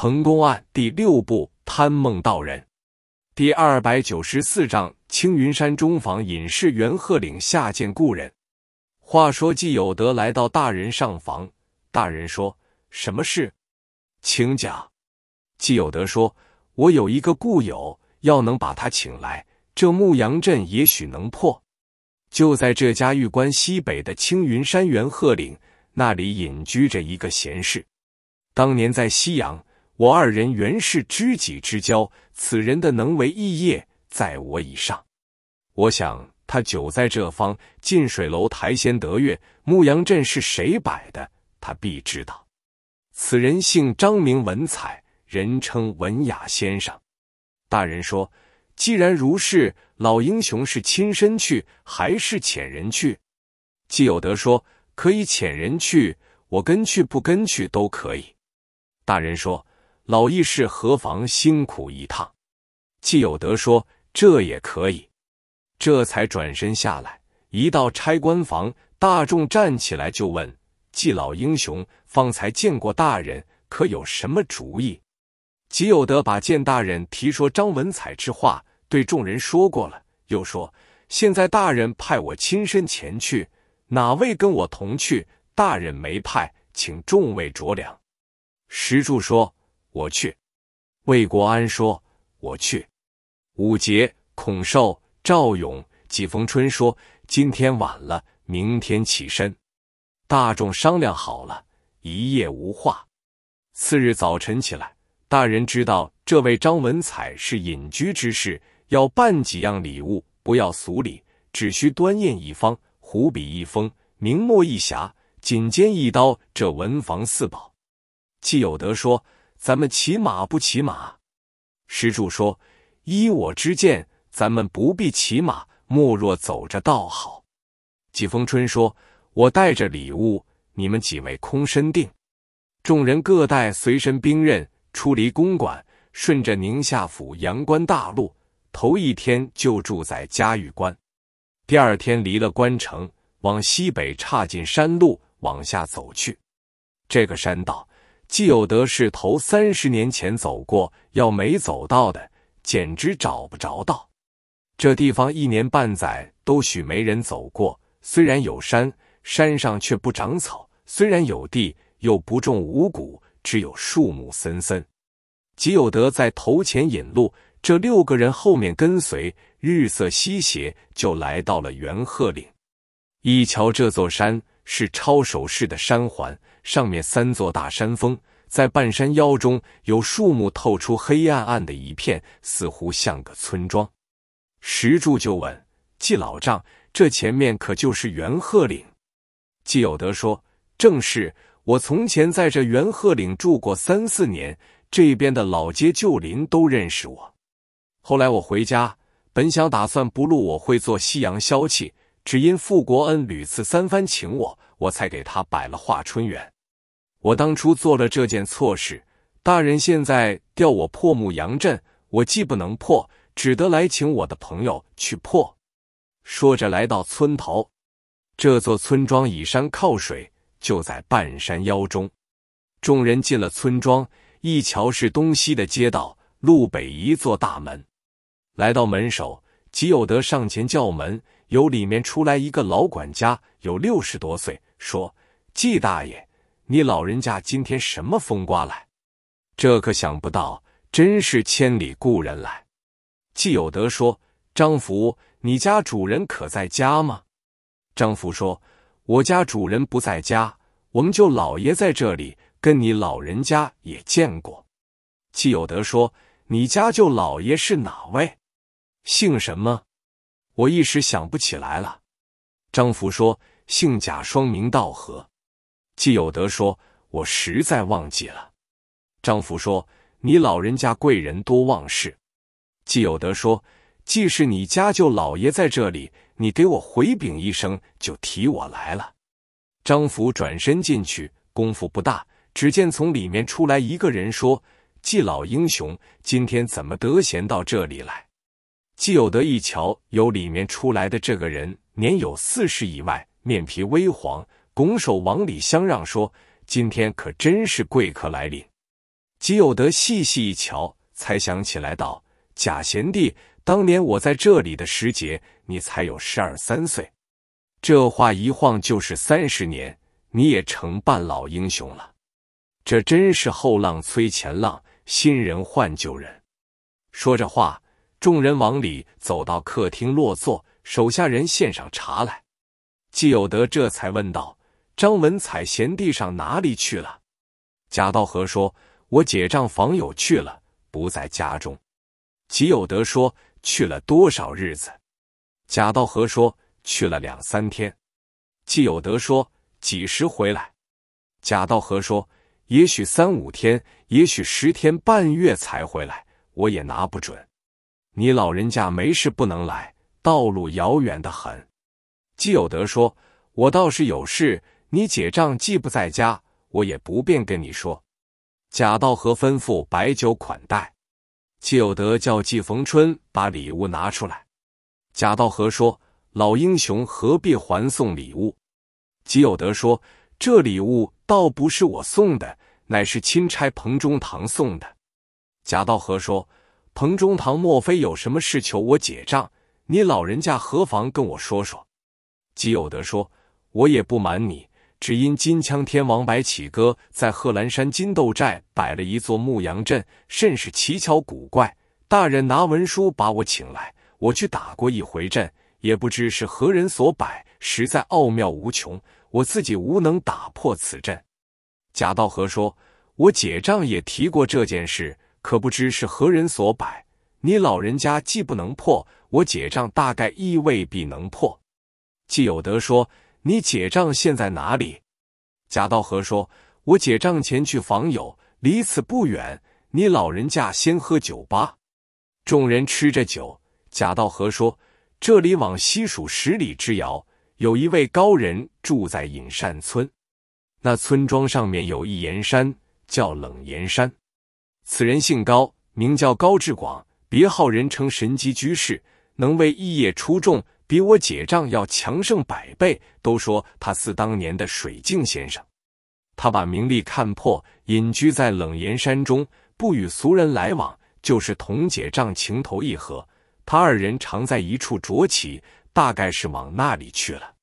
《彭公案》第六部《贪梦道人》第二百九十四章：青云山中房隐士，袁鹤岭下见故人。话说季有德来到大人上房，大人说：“什么事？请讲。”季有德说：“我有一个故友，要能把他请来，这牧羊镇也许能破。就在这家玉关西北的青云山袁鹤岭，那里隐居着一个闲士，当年在西阳。”我二人原是知己之交，此人的能为异业，在我以上。我想他久在这方，近水楼台先得月。牧羊镇是谁摆的，他必知道。此人姓张，名文采，人称文雅先生。大人说，既然如是，老英雄是亲身去，还是遣人去？既有德说，可以遣人去，我跟去不跟去都可以。大人说。老议事何妨辛苦一趟？季有德说：“这也可以。”这才转身下来，一到差官房，大众站起来就问：“季老英雄，方才见过大人，可有什么主意？”季有德把见大人提说张文彩之话对众人说过了，又说：“现在大人派我亲身前去，哪位跟我同去？大人没派，请众位酌量。”石柱说。我去，魏国安说我去。武杰、孔寿、赵勇、季逢春说今天晚了，明天起身。大众商量好了，一夜无话。次日早晨起来，大人知道这位张文彩是隐居之士，要办几样礼物，不要俗礼，只需端砚一方、湖笔一封，明墨一匣、锦笺一刀，这文房四宝。季有德说。咱们骑马不骑马？施主说：“依我之见，咱们不必骑马，莫若走着道好。”季风春说：“我带着礼物，你们几位空身定。”众人各带随身兵刃，出离公馆，顺着宁夏府阳关大路，头一天就住在嘉峪关，第二天离了关城，往西北岔进山路往下走去。这个山道。纪有德是头三十年前走过，要没走到的，简直找不着道。这地方一年半载都许没人走过。虽然有山，山上却不长草；虽然有地，又不种五谷，只有树木森森。吉有德在头前引路，这六个人后面跟随。日色西斜，就来到了元鹤岭。一瞧这座山，是抄手式的山环。上面三座大山峰，在半山腰中有树木透出黑暗暗的一片，似乎像个村庄。石柱就问季老丈：“这前面可就是元鹤岭？”季有德说：“正是。我从前在这元鹤岭住过三四年，这边的老街旧邻都认识我。后来我回家，本想打算不露，我会做西洋消气，只因傅国恩屡次三番请我，我才给他摆了画春园。”我当初做了这件错事，大人现在调我破木阳镇，我既不能破，只得来请我的朋友去破。说着，来到村头。这座村庄倚山靠水，就在半山腰中。众人进了村庄，一瞧是东西的街道，路北一座大门。来到门首，吉有德上前叫门，由里面出来一个老管家，有六十多岁，说：“季大爷。”你老人家今天什么风刮来？这可想不到，真是千里故人来。季有德说：“张福，你家主人可在家吗？”张福说：“我家主人不在家，我们舅老爷在这里，跟你老人家也见过。”季有德说：“你家舅老爷是哪位？姓什么？”我一时想不起来了。张福说：“姓贾，双名道和。”纪有德说：“我实在忘记了。”张福说：“你老人家贵人多忘事。”纪有德说：“既是你家舅老爷在这里，你给我回禀一声，就提我来了。”张福转身进去，功夫不大，只见从里面出来一个人说：“季老英雄，今天怎么得闲到这里来？”纪有德一瞧，由里面出来的这个人年有四十，以外面皮微黄。拱手往里相让，说：“今天可真是贵客来临。”基有德细细一瞧，才想起来道：“贾贤弟，当年我在这里的时节，你才有十二三岁。这话一晃就是三十年，你也成半老英雄了。这真是后浪催前浪，新人换旧人。”说着话，众人往里走到客厅落座，手下人献上茶来。基有德这才问道。张文彩贤弟上哪里去了？贾道和说：“我结账访友去了，不在家中。”吉有德说：“去了多少日子？”贾道和说：“去了两三天。”季有德说：“几时回来？”贾道和说：“也许三五天，也许十天半月才回来，我也拿不准。”你老人家没事不能来，道路遥远的很。季有德说：“我倒是有事。”你结账既不在家，我也不便跟你说。贾道和吩咐摆酒款待，季有德叫季逢春把礼物拿出来。贾道和说：“老英雄何必还送礼物？”季有德说：“这礼物倒不是我送的，乃是钦差彭中堂送的。”贾道和说：“彭中堂莫非有什么事求我结账？你老人家何妨跟我说说？”季有德说：“我也不瞒你。”只因金枪天王白起哥在贺兰山金豆寨摆了一座牧羊阵，甚是奇巧古怪。大人拿文书把我请来，我去打过一回阵，也不知是何人所摆，实在奥妙无穷。我自己无能打破此阵。贾道和说：“我解账也提过这件事，可不知是何人所摆。你老人家既不能破，我解账大概亦未必能破。”季有德说。你结账现在哪里？贾道和说：“我结账前去访友，离此不远。你老人家先喝酒吧。”众人吃着酒，贾道和说：“这里往西数十里之遥，有一位高人住在隐善村。那村庄上面有一岩山，叫冷岩山。此人姓高，名叫高志广，别号人称神机居士，能为异业出众。”比我解账要强胜百倍，都说他似当年的水镜先生。他把名利看破，隐居在冷岩山中，不与俗人来往。就是同解账情投意合，他二人常在一处酌起，大概是往那里去了。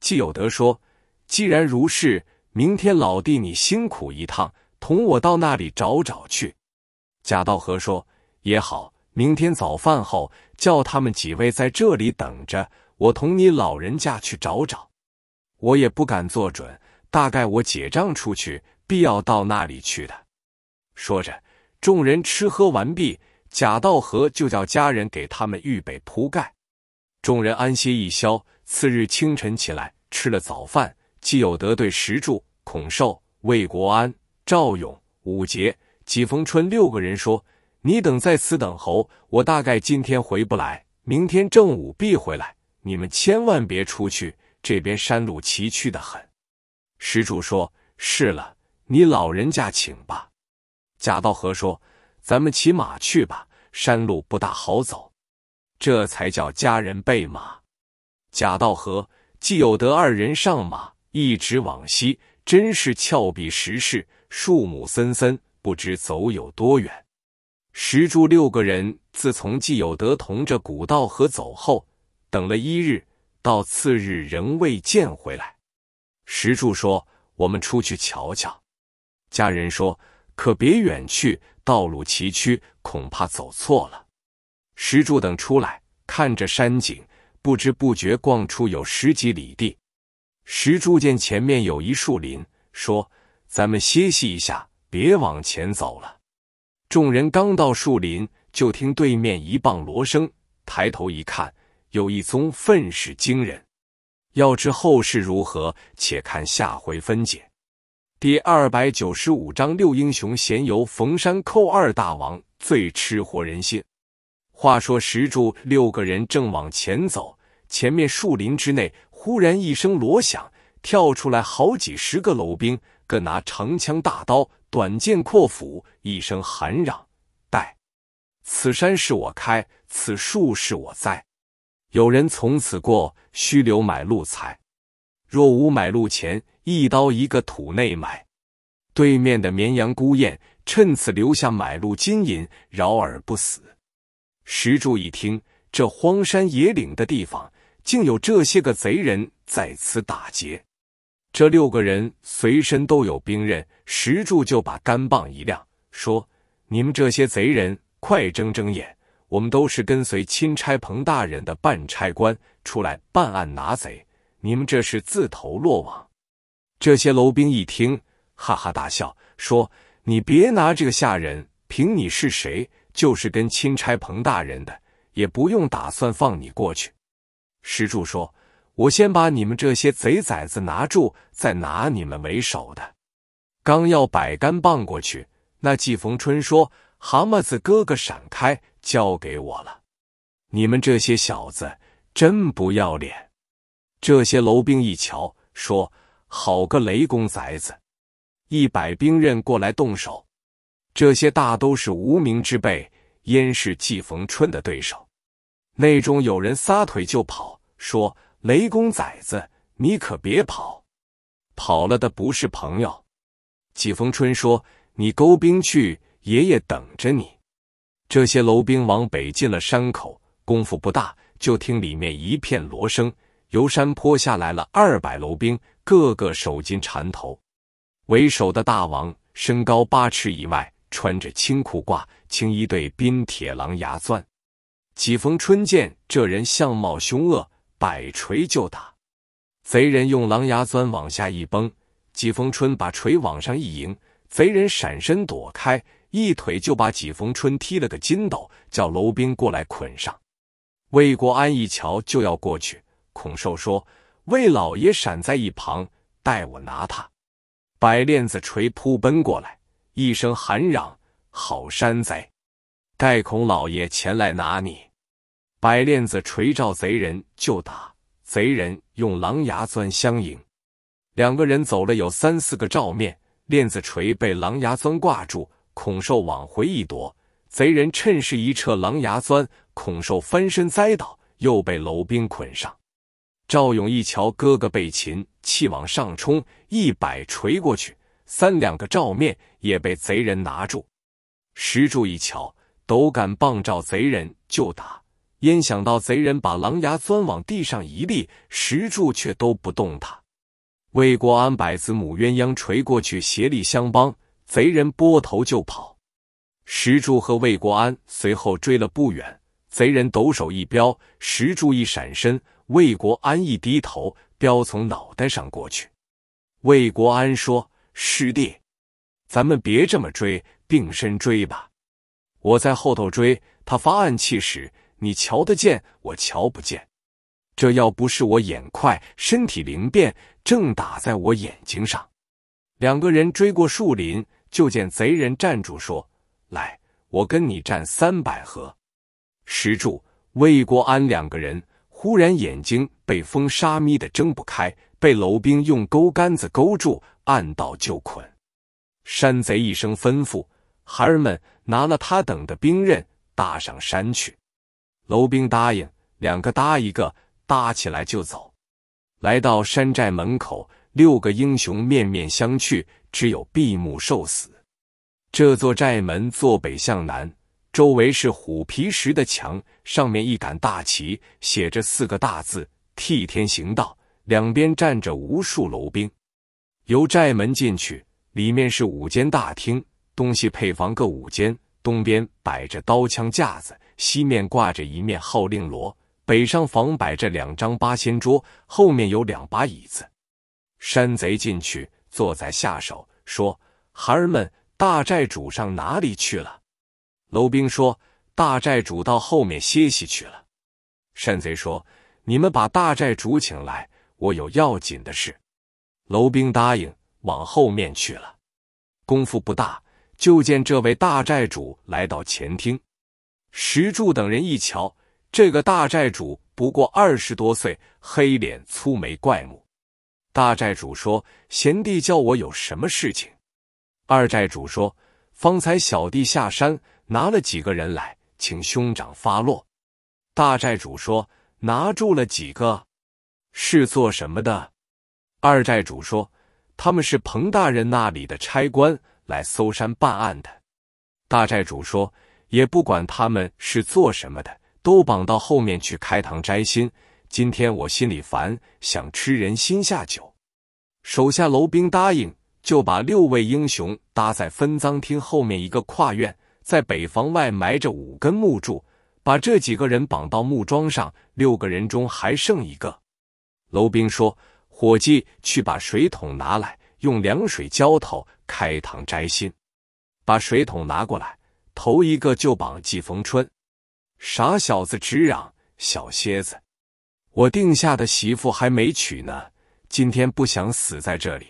季有德说：“既然如是，明天老弟你辛苦一趟，同我到那里找找去。”贾道和说：“也好，明天早饭后。”叫他们几位在这里等着，我同你老人家去找找。我也不敢做准，大概我结账出去，必要到那里去的。说着，众人吃喝完毕，贾道和就叫家人给他们预备铺盖。众人安歇一宵。次日清晨起来，吃了早饭，既有德对石柱、孔寿、魏国安、赵勇、武杰、季逢春六个人说。你等在此等候，我大概今天回不来，明天正午必回来。你们千万别出去，这边山路崎岖的很。施主说：“是了，你老人家请吧。”贾道和说：“咱们骑马去吧，山路不大好走。”这才叫家人备马。贾道和、既有德二人上马，一直往西，真是峭壁石势，树木森森，不知走有多远。石柱六个人自从季有德同着古道河走后，等了一日，到次日仍未见回来。石柱说：“我们出去瞧瞧。”家人说：“可别远去，道路崎岖，恐怕走错了。”石柱等出来，看着山景，不知不觉逛出有十几里地。石柱见前面有一树林，说：“咱们歇息一下，别往前走了。”众人刚到树林，就听对面一棒锣声。抬头一看，有一宗愤世惊人。要知后事如何，且看下回分解。第二百九十五章：六英雄闲游逢山寇二大王最吃活人心。话说石柱六个人正往前走，前面树林之内忽然一声锣响，跳出来好几十个楼兵。各拿长枪大刀、短剑阔斧，一声喊嚷：“待此山是我开，此树是我栽。有人从此过，须留买路财。若无买路钱，一刀一个土内埋。”对面的绵羊孤雁趁此留下买路金银，饶而不死。石柱一听，这荒山野岭的地方，竟有这些个贼人在此打劫。这六个人随身都有兵刃，石柱就把杆棒一亮，说：“你们这些贼人，快睁睁眼！我们都是跟随钦差彭大人的办差官，出来办案拿贼，你们这是自投罗网。”这些楼兵一听，哈哈大笑，说：“你别拿这个吓人，凭你是谁，就是跟钦差彭大人的，也不用打算放你过去。”石柱说。我先把你们这些贼崽子拿住，再拿你们为首的。刚要摆杆棒过去，那季逢春说：“蛤蟆子哥哥，闪开，交给我了。”你们这些小子真不要脸！这些楼兵一瞧，说：“好个雷公崽子！”一百兵刃过来动手。这些大都是无名之辈，焉是季逢春的对手？内中有人撒腿就跑，说。雷公崽子，你可别跑！跑了的不是朋友。季逢春说：“你勾兵去，爷爷等着你。”这些楼兵往北进了山口，功夫不大，就听里面一片锣声，由山坡下来了二百楼兵，个个手巾缠头，为首的大王身高八尺以外，穿着青裤褂，青衣对宾铁狼牙钻。季逢春见这人相貌凶恶。百锤就打，贼人用狼牙钻往下一崩，季逢春把锤往上一迎，贼人闪身躲开，一腿就把季逢春踢了个筋斗，叫楼兵过来捆上。魏国安一瞧就要过去，孔寿说：“魏老爷闪在一旁，待我拿他。”百链子锤扑奔过来，一声喊嚷：“好山贼，待孔老爷前来拿你。”摆链子锤照贼人就打，贼人用狼牙钻相迎。两个人走了有三四个照面，链子锤被狼牙钻挂住，孔寿往回一躲，贼人趁势一撤狼牙钻，孔寿翻身栽倒，又被楼兵捆上。赵勇一瞧哥哥被擒，气往上冲，一摆锤过去，三两个照面也被贼人拿住。石柱一瞧，斗杆棒照贼人就打。焉想到贼人把狼牙钻往地上一立，石柱却都不动他。魏国安百子母鸳鸯锤过去，协力相帮。贼人拨头就跑。石柱和魏国安随后追了不远。贼人抖手一镖，石柱一闪身，魏国安一低头，镖从脑袋上过去。魏国安说：“师弟，咱们别这么追，并身追吧。我在后头追他发暗器时。”你瞧得见，我瞧不见。这要不是我眼快，身体灵便，正打在我眼睛上。两个人追过树林，就见贼人站住，说：“来，我跟你战三百合。”石柱、魏国安两个人忽然眼睛被风沙眯得睁不开，被楼兵用钩杆子勾住，按倒就捆。山贼一声吩咐：“孩儿们拿了他等的兵刃，搭上山去。”楼兵答应，两个搭一个，搭起来就走。来到山寨门口，六个英雄面面相觑，只有闭目受死。这座寨门坐北向南，周围是虎皮石的墙，上面一杆大旗，写着四个大字“替天行道”，两边站着无数楼兵。由寨门进去，里面是五间大厅，东西配房各五间，东边摆着刀枪架子。西面挂着一面号令锣，北上房摆着两张八仙桌，后面有两把椅子。山贼进去，坐在下手，说：“孩儿们，大寨主上哪里去了？”楼兵说：“大寨主到后面歇息去了。”山贼说：“你们把大寨主请来，我有要紧的事。”楼兵答应，往后面去了。功夫不大，就见这位大寨主来到前厅。石柱等人一瞧，这个大寨主不过二十多岁，黑脸粗眉，怪目。大寨主说：“贤弟，叫我有什么事情？”二寨主说：“方才小弟下山拿了几个人来，请兄长发落。”大寨主说：“拿住了几个？是做什么的？”二寨主说：“他们是彭大人那里的差官，来搜山办案的。”大寨主说。也不管他们是做什么的，都绑到后面去开膛摘心。今天我心里烦，想吃人心下酒。手下楼兵答应，就把六位英雄搭在分赃厅后面一个跨院，在北房外埋着五根木柱，把这几个人绑到木桩上。六个人中还剩一个，楼兵说：“伙计，去把水桶拿来，用凉水浇头，开膛摘心。”把水桶拿过来。头一个就绑季逢春，傻小子直嚷：“小蝎子，我定下的媳妇还没娶呢，今天不想死在这里。”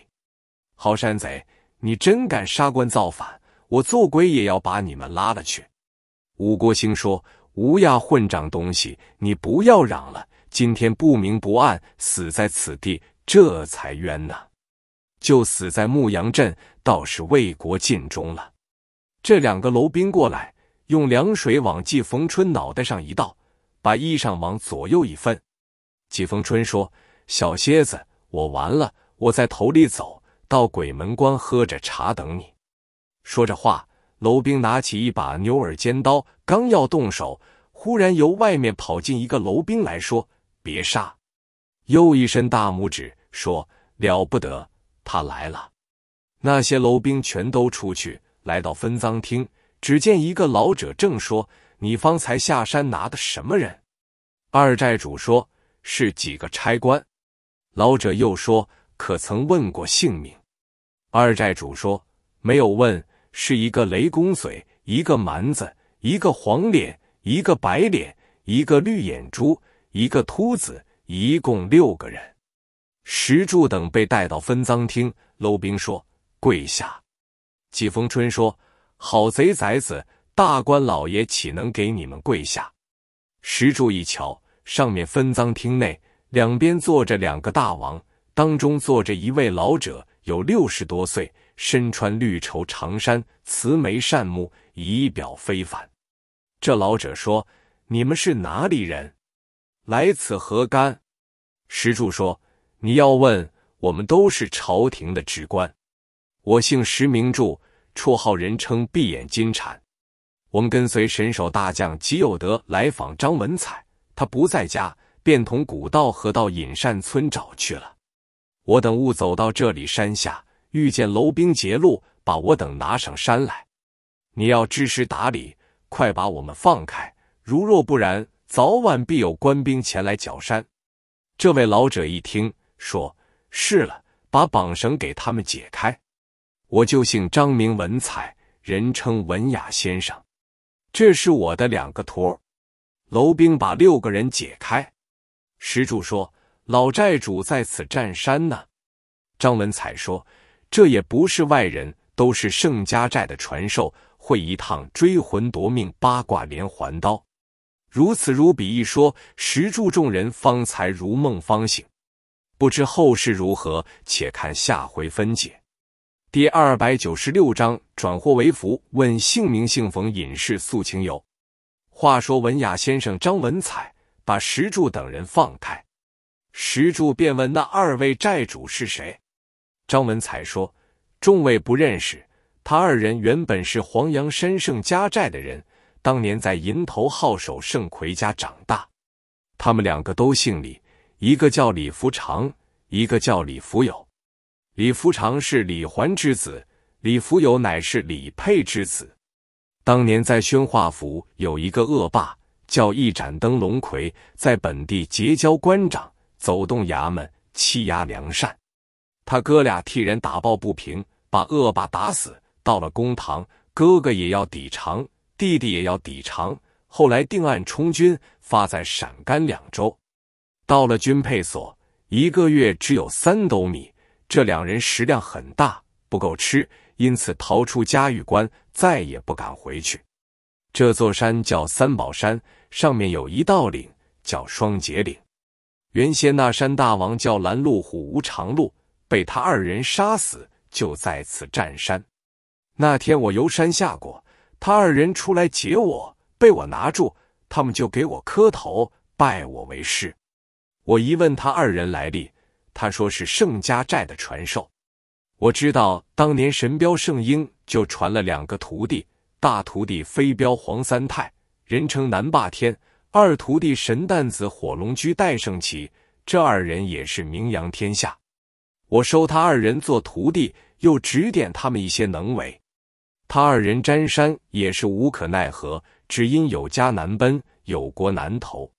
好山贼，你真敢杀官造反，我做鬼也要把你们拉了去。吴国兴说：“吴亚混账东西，你不要嚷了，今天不明不暗死在此地，这才冤呢。就死在牧羊镇，倒是为国尽忠了。”这两个楼兵过来，用凉水往季逢春脑袋上一倒，把衣裳往左右一分。季逢春说：“小蝎子，我完了，我在头里走到鬼门关，喝着茶等你。”说着话，楼兵拿起一把牛耳尖刀，刚要动手，忽然由外面跑进一个楼兵来说：“别杀！”又一伸大拇指，说了不得，他来了。那些楼兵全都出去。来到分赃厅，只见一个老者正说：“你方才下山拿的什么人？”二寨主说：“是几个差官。”老者又说：“可曾问过姓名？”二寨主说：“没有问，是一个雷公嘴，一个蛮子，一个黄脸，一个白脸，一个绿眼珠，一个秃子，一共六个人。”石柱等被带到分赃厅，搂兵说：“跪下。”季风春说：“好贼崽子，大官老爷岂能给你们跪下？”石柱一瞧，上面分赃厅内两边坐着两个大王，当中坐着一位老者，有六十多岁，身穿绿绸长衫，慈眉善目，仪表非凡。这老者说：“你们是哪里人？来此何干？”石柱说：“你要问，我们都是朝廷的职官。我姓石，名柱。”绰号人称“闭眼金蝉”，我们跟随神手大将吉有德来访张文彩，他不在家，便同古道河到隐善村找去了。我等误走到这里山下，遇见楼兵截路，把我等拿上山来。你要知时打理，快把我们放开。如若不然，早晚必有官兵前来剿山。这位老者一听，说：“是了，把绑绳给他们解开。”我就姓张，名文采，人称文雅先生。这是我的两个徒。楼兵把六个人解开。石柱说：“老寨主在此占山呢。”张文采说：“这也不是外人，都是盛家寨的传授，会一趟追魂夺命八卦连环刀。”如此如彼一说，石柱众人方才如梦方醒。不知后事如何，且看下回分解。第二百九十六章转祸为福。问姓名，姓冯，隐士素情由。话说文雅先生张文彩把石柱等人放开，石柱便问那二位寨主是谁。张文彩说：“众位不认识，他二人原本是黄洋山圣家寨的人，当年在银头号守圣奎家长大。他们两个都姓李，一个叫李福长，一个叫李福友。”李福长是李环之子，李福友乃是李佩之子。当年在宣化府有一个恶霸，叫一盏灯龙魁，在本地结交官长，走动衙门，欺压良善。他哥俩替人打抱不平，把恶霸打死。到了公堂，哥哥也要抵偿，弟弟也要抵偿。后来定案充军，发在陕甘两州。到了军配所，一个月只有三斗米。这两人食量很大，不够吃，因此逃出嘉峪关，再也不敢回去。这座山叫三宝山，上面有一道岭叫双截岭。原先那山大王叫拦路虎无常路，被他二人杀死，就在此占山。那天我游山下过，他二人出来截我，被我拿住，他们就给我磕头拜我为师。我一问他二人来历。他说是盛家寨的传授。我知道当年神镖圣鹰就传了两个徒弟，大徒弟飞镖黄三泰，人称南霸天；二徒弟神弹子火龙驹戴胜奇，这二人也是名扬天下。我收他二人做徒弟，又指点他们一些能为。他二人占山也是无可奈何，只因有家难奔，有国难投，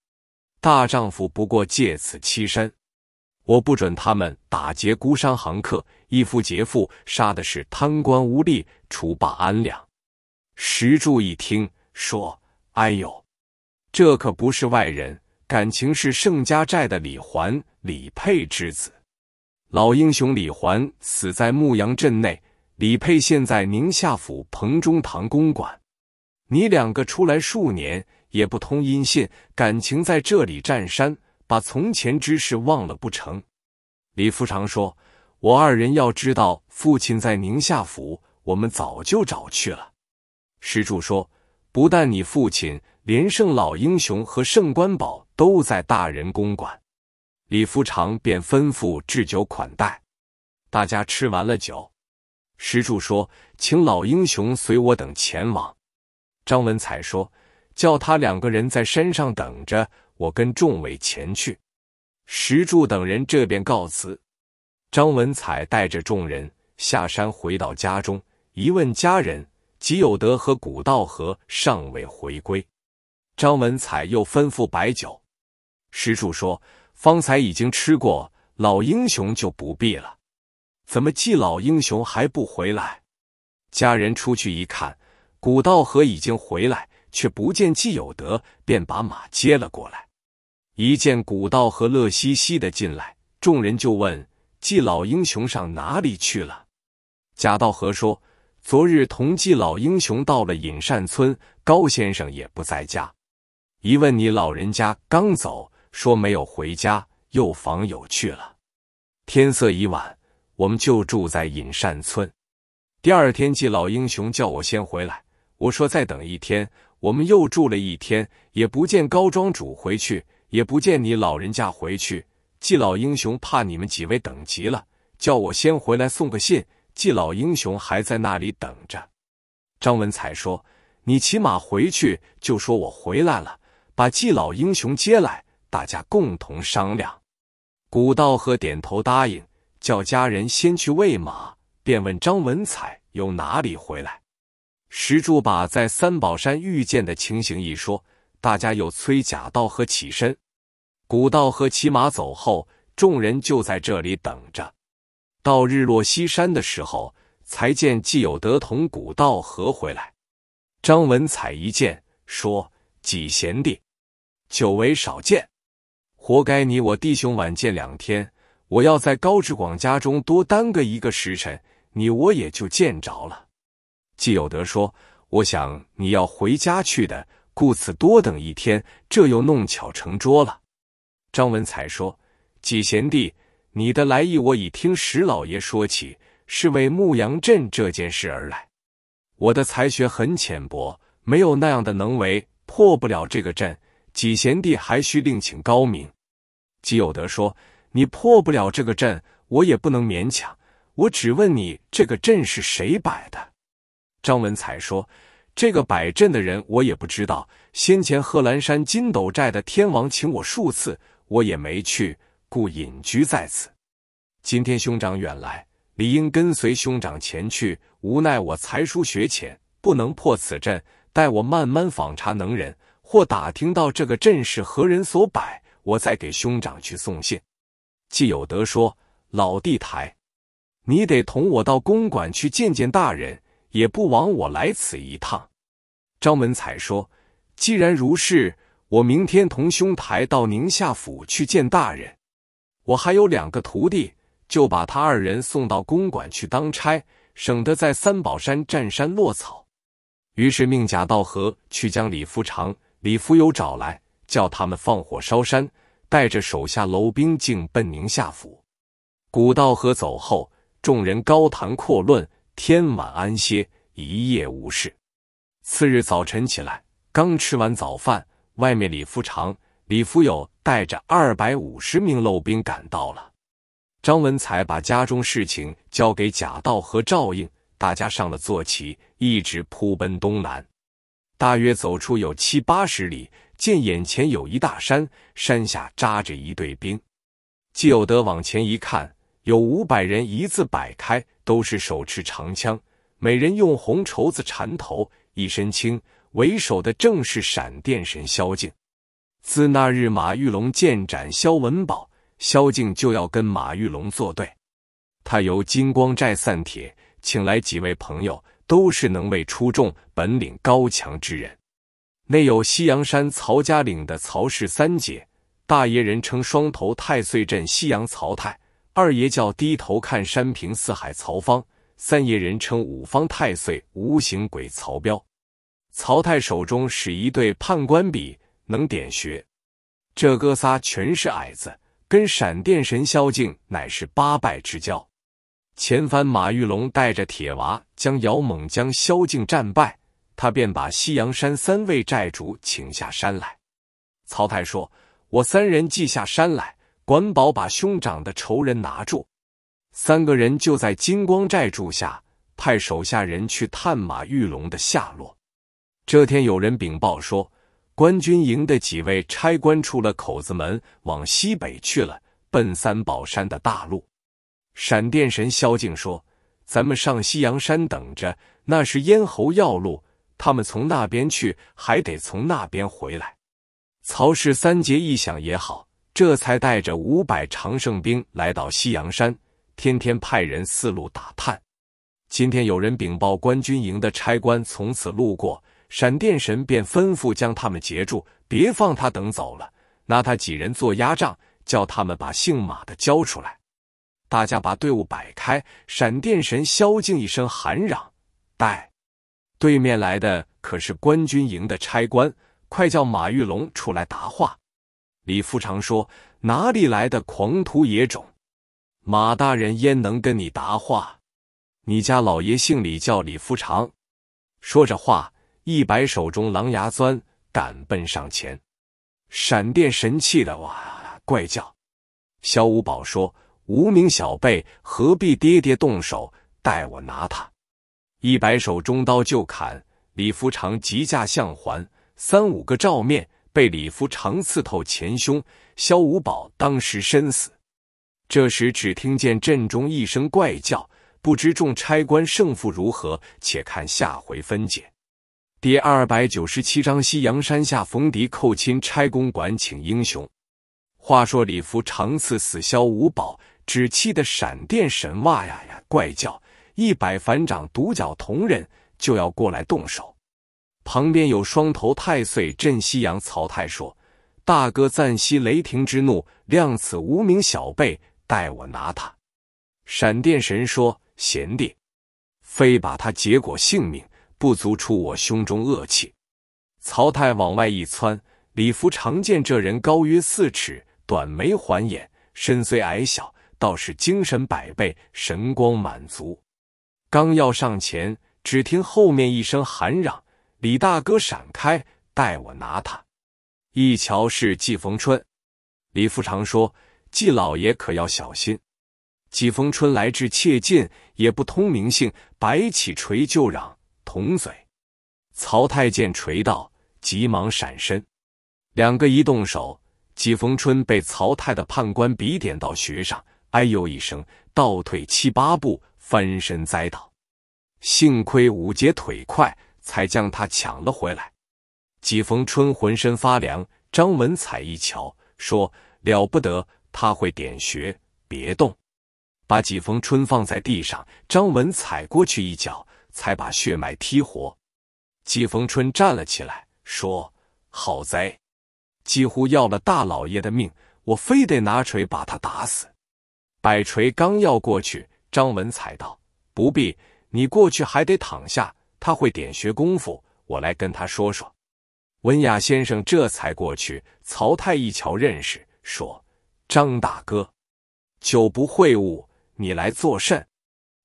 大丈夫不过借此栖身。我不准他们打劫孤商行客，义夫劫富，杀的是贪官污吏，除霸安良。石柱一听，说：“哎呦，这可不是外人，感情是盛家寨的李环、李佩之子。老英雄李环死在牧羊镇内，李佩现在宁夏府彭中堂公馆。你两个出来数年，也不通音信，感情在这里占山。”把从前之事忘了不成？李福长说：“我二人要知道父亲在宁夏府，我们早就找去了。”施柱说：“不但你父亲，连圣老英雄和圣官宝都在大人公馆。”李福长便吩咐置酒款待。大家吃完了酒，施柱说：“请老英雄随我等前往。”张文彩说：“叫他两个人在山上等着。”我跟众位前去，石柱等人这边告辞。张文彩带着众人下山，回到家中一问家人，吉有德和古道河尚未回归。张文彩又吩咐摆酒。石柱说：“方才已经吃过，老英雄就不必了。”怎么季老英雄还不回来？家人出去一看，古道河已经回来，却不见季有德，便把马接了过来。一见古道和乐嘻嘻的进来，众人就问季老英雄上哪里去了。贾道和说：“昨日同季老英雄到了隐善村，高先生也不在家。一问你老人家刚走，说没有回家，又访友去了。天色已晚，我们就住在隐善村。第二天季老英雄叫我先回来，我说再等一天。我们又住了一天，也不见高庄主回去。”也不见你老人家回去，季老英雄怕你们几位等急了，叫我先回来送个信。季老英雄还在那里等着。张文彩说：“你骑马回去，就说我回来了，把季老英雄接来，大家共同商量。”古道和点头答应，叫家人先去喂马，便问张文彩由哪里回来。石柱把在三宝山遇见的情形一说。大家又催贾道和起身，古道和骑马走后，众人就在这里等着。到日落西山的时候，才见纪有德同古道和回来。张文彩一见，说：“纪贤弟，久违少见，活该你我弟兄晚见两天。我要在高志广家中多耽搁一个时辰，你我也就见着了。”纪有德说：“我想你要回家去的。”故此多等一天，这又弄巧成拙了。张文才说：“几贤弟，你的来意我已听石老爷说起，是为牧羊镇这件事而来。我的才学很浅薄，没有那样的能为，破不了这个阵。几贤弟还需另请高明。”姬有德说：“你破不了这个阵，我也不能勉强。我只问你，这个阵是谁摆的？”张文才说。这个摆阵的人，我也不知道。先前贺兰山金斗寨的天王请我数次，我也没去，故隐居在此。今天兄长远来，理应跟随兄长前去。无奈我才疏学浅，不能破此阵。待我慢慢访查能人，或打听到这个阵是何人所摆，我再给兄长去送信。既有德说：“老弟台，你得同我到公馆去见见大人。”也不枉我来此一趟。”张文彩说，“既然如是，我明天同兄台到宁夏府去见大人。我还有两个徒弟，就把他二人送到公馆去当差，省得在三宝山占山落草。”于是命贾道和去将李福长、李福友找来，叫他们放火烧山，带着手下楼兵进奔宁夏府。古道和走后，众人高谈阔论。天晚安歇，一夜无事。次日早晨起来，刚吃完早饭，外面李福长、李福友带着二百五十名漏兵赶到了。张文才把家中事情交给贾道和照应，大家上了坐骑，一直扑奔东南。大约走出有七八十里，见眼前有一大山，山下扎着一队兵。纪有德往前一看，有五百人一字摆开。都是手持长枪，每人用红绸子缠头，一身青。为首的正是闪电神萧敬。自那日马玉龙剑斩萧文宝，萧敬就要跟马玉龙作对。他由金光寨散铁，请来几位朋友，都是能位出众、本领高强之人。内有西阳山曹家岭的曹氏三姐，大爷人称双头太岁镇西洋曹太。二爷叫低头看山平四海曹方，三爷人称五方太岁无形鬼曹彪，曹太手中使一对判官笔，能点穴。这哥仨全是矮子，跟闪电神萧敬乃是八拜之交。前番马玉龙带着铁娃将姚猛将萧敬战败，他便把西阳山三位寨主请下山来。曹太说：“我三人既下山来。”管保把兄长的仇人拿住，三个人就在金光寨住下，派手下人去探马玉龙的下落。这天有人禀报说，官军营的几位差官出了口子门，往西北去了，奔三宝山的大路。闪电神萧敬说：“咱们上西洋山等着，那是咽喉要路，他们从那边去，还得从那边回来。”曹氏三杰一想也好。这才带着五百常胜兵来到西阳山，天天派人四路打探。今天有人禀报，官军营的差官从此路过，闪电神便吩咐将他们截住，别放他等走了，拿他几人做压账，叫他们把姓马的交出来。大家把队伍摆开，闪电神萧敬一声喊嚷：“待对面来的可是官军营的差官？快叫马玉龙出来答话。”李福常说：“哪里来的狂徒野种？马大人焉能跟你答话？你家老爷姓李，叫李福长。”说着话，一摆手中狼牙钻，赶奔上前。闪电神气的哇怪叫。萧五宝说：“无名小辈，何必爹爹动手？待我拿他！”一摆手中刀就砍。李福长急架相还，三五个照面。被李福长刺透前胸，萧五宝当时身死。这时只听见阵中一声怪叫，不知众差官胜负如何，且看下回分解。第二百九十七章：夕阳山下逢敌寇，亲差公馆请英雄。话说李福长刺死萧五宝，只气得闪电神哇呀呀怪叫，一百反掌独角铜人就要过来动手。旁边有双头太岁镇夕阳。曹太说：“大哥，暂息雷霆之怒，量此无名小辈，待我拿他。”闪电神说：“贤弟，非把他结果性命，不足出我胸中恶气。”曹太往外一窜，礼服长剑，这人高约四尺，短眉环眼，身虽矮小，倒是精神百倍，神光满足。刚要上前，只听后面一声喊嚷。李大哥，闪开，待我拿他！一瞧是季逢春，李富常说：“季老爷可要小心。”季逢春来至，切近也不通名姓，白起锤就嚷：“铜嘴！”曹太监锤道，急忙闪身，两个一动手，季逢春被曹太的判官笔点到穴上，哎呦一声，倒退七八步，翻身栽倒。幸亏五节腿快。才将他抢了回来，季逢春浑身发凉。张文采一瞧，说了不得，他会点穴，别动。把季逢春放在地上，张文采过去一脚，才把血脉踢活。季逢春站了起来，说：“好贼，几乎要了大老爷的命，我非得拿锤把他打死。”摆锤刚要过去，张文采道：“不必，你过去还得躺下。”他会点穴功夫，我来跟他说说。文雅先生这才过去，曹太一瞧认识，说：“张大哥，久不会晤，你来作甚？”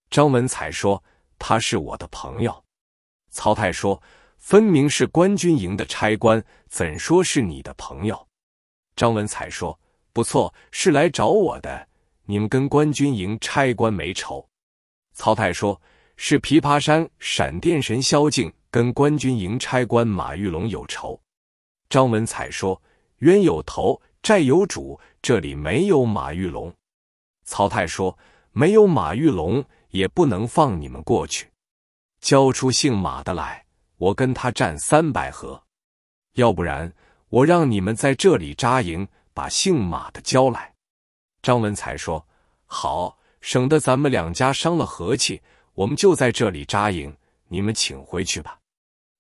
张文彩说：“他是我的朋友。”曹太说：“分明是官军营的差官，怎说是你的朋友？”张文彩说：“不错，是来找我的。你们跟官军营差官没仇。”曹太说。是琵琶山闪电神萧敬跟官军营差官马玉龙有仇。张文彩说：“冤有头，债有主，这里没有马玉龙。”曹太说：“没有马玉龙，也不能放你们过去。交出姓马的来，我跟他战三百合。要不然，我让你们在这里扎营，把姓马的交来。”张文彩说：“好，省得咱们两家伤了和气。”我们就在这里扎营，你们请回去吧。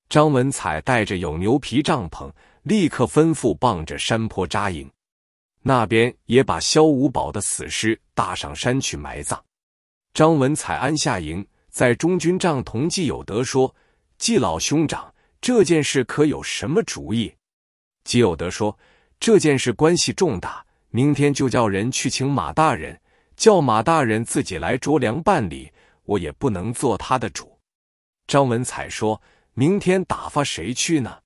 张文彩带着有牛皮帐篷，立刻吩咐傍着山坡扎营。那边也把萧五宝的死尸搭上山去埋葬。张文彩安下营，在中军帐同纪有德说：“纪老兄长，这件事可有什么主意？”纪有德说：“这件事关系重大，明天就叫人去请马大人，叫马大人自己来酌粮办理。”我也不能做他的主，张文彩说：“明天打发谁去呢？”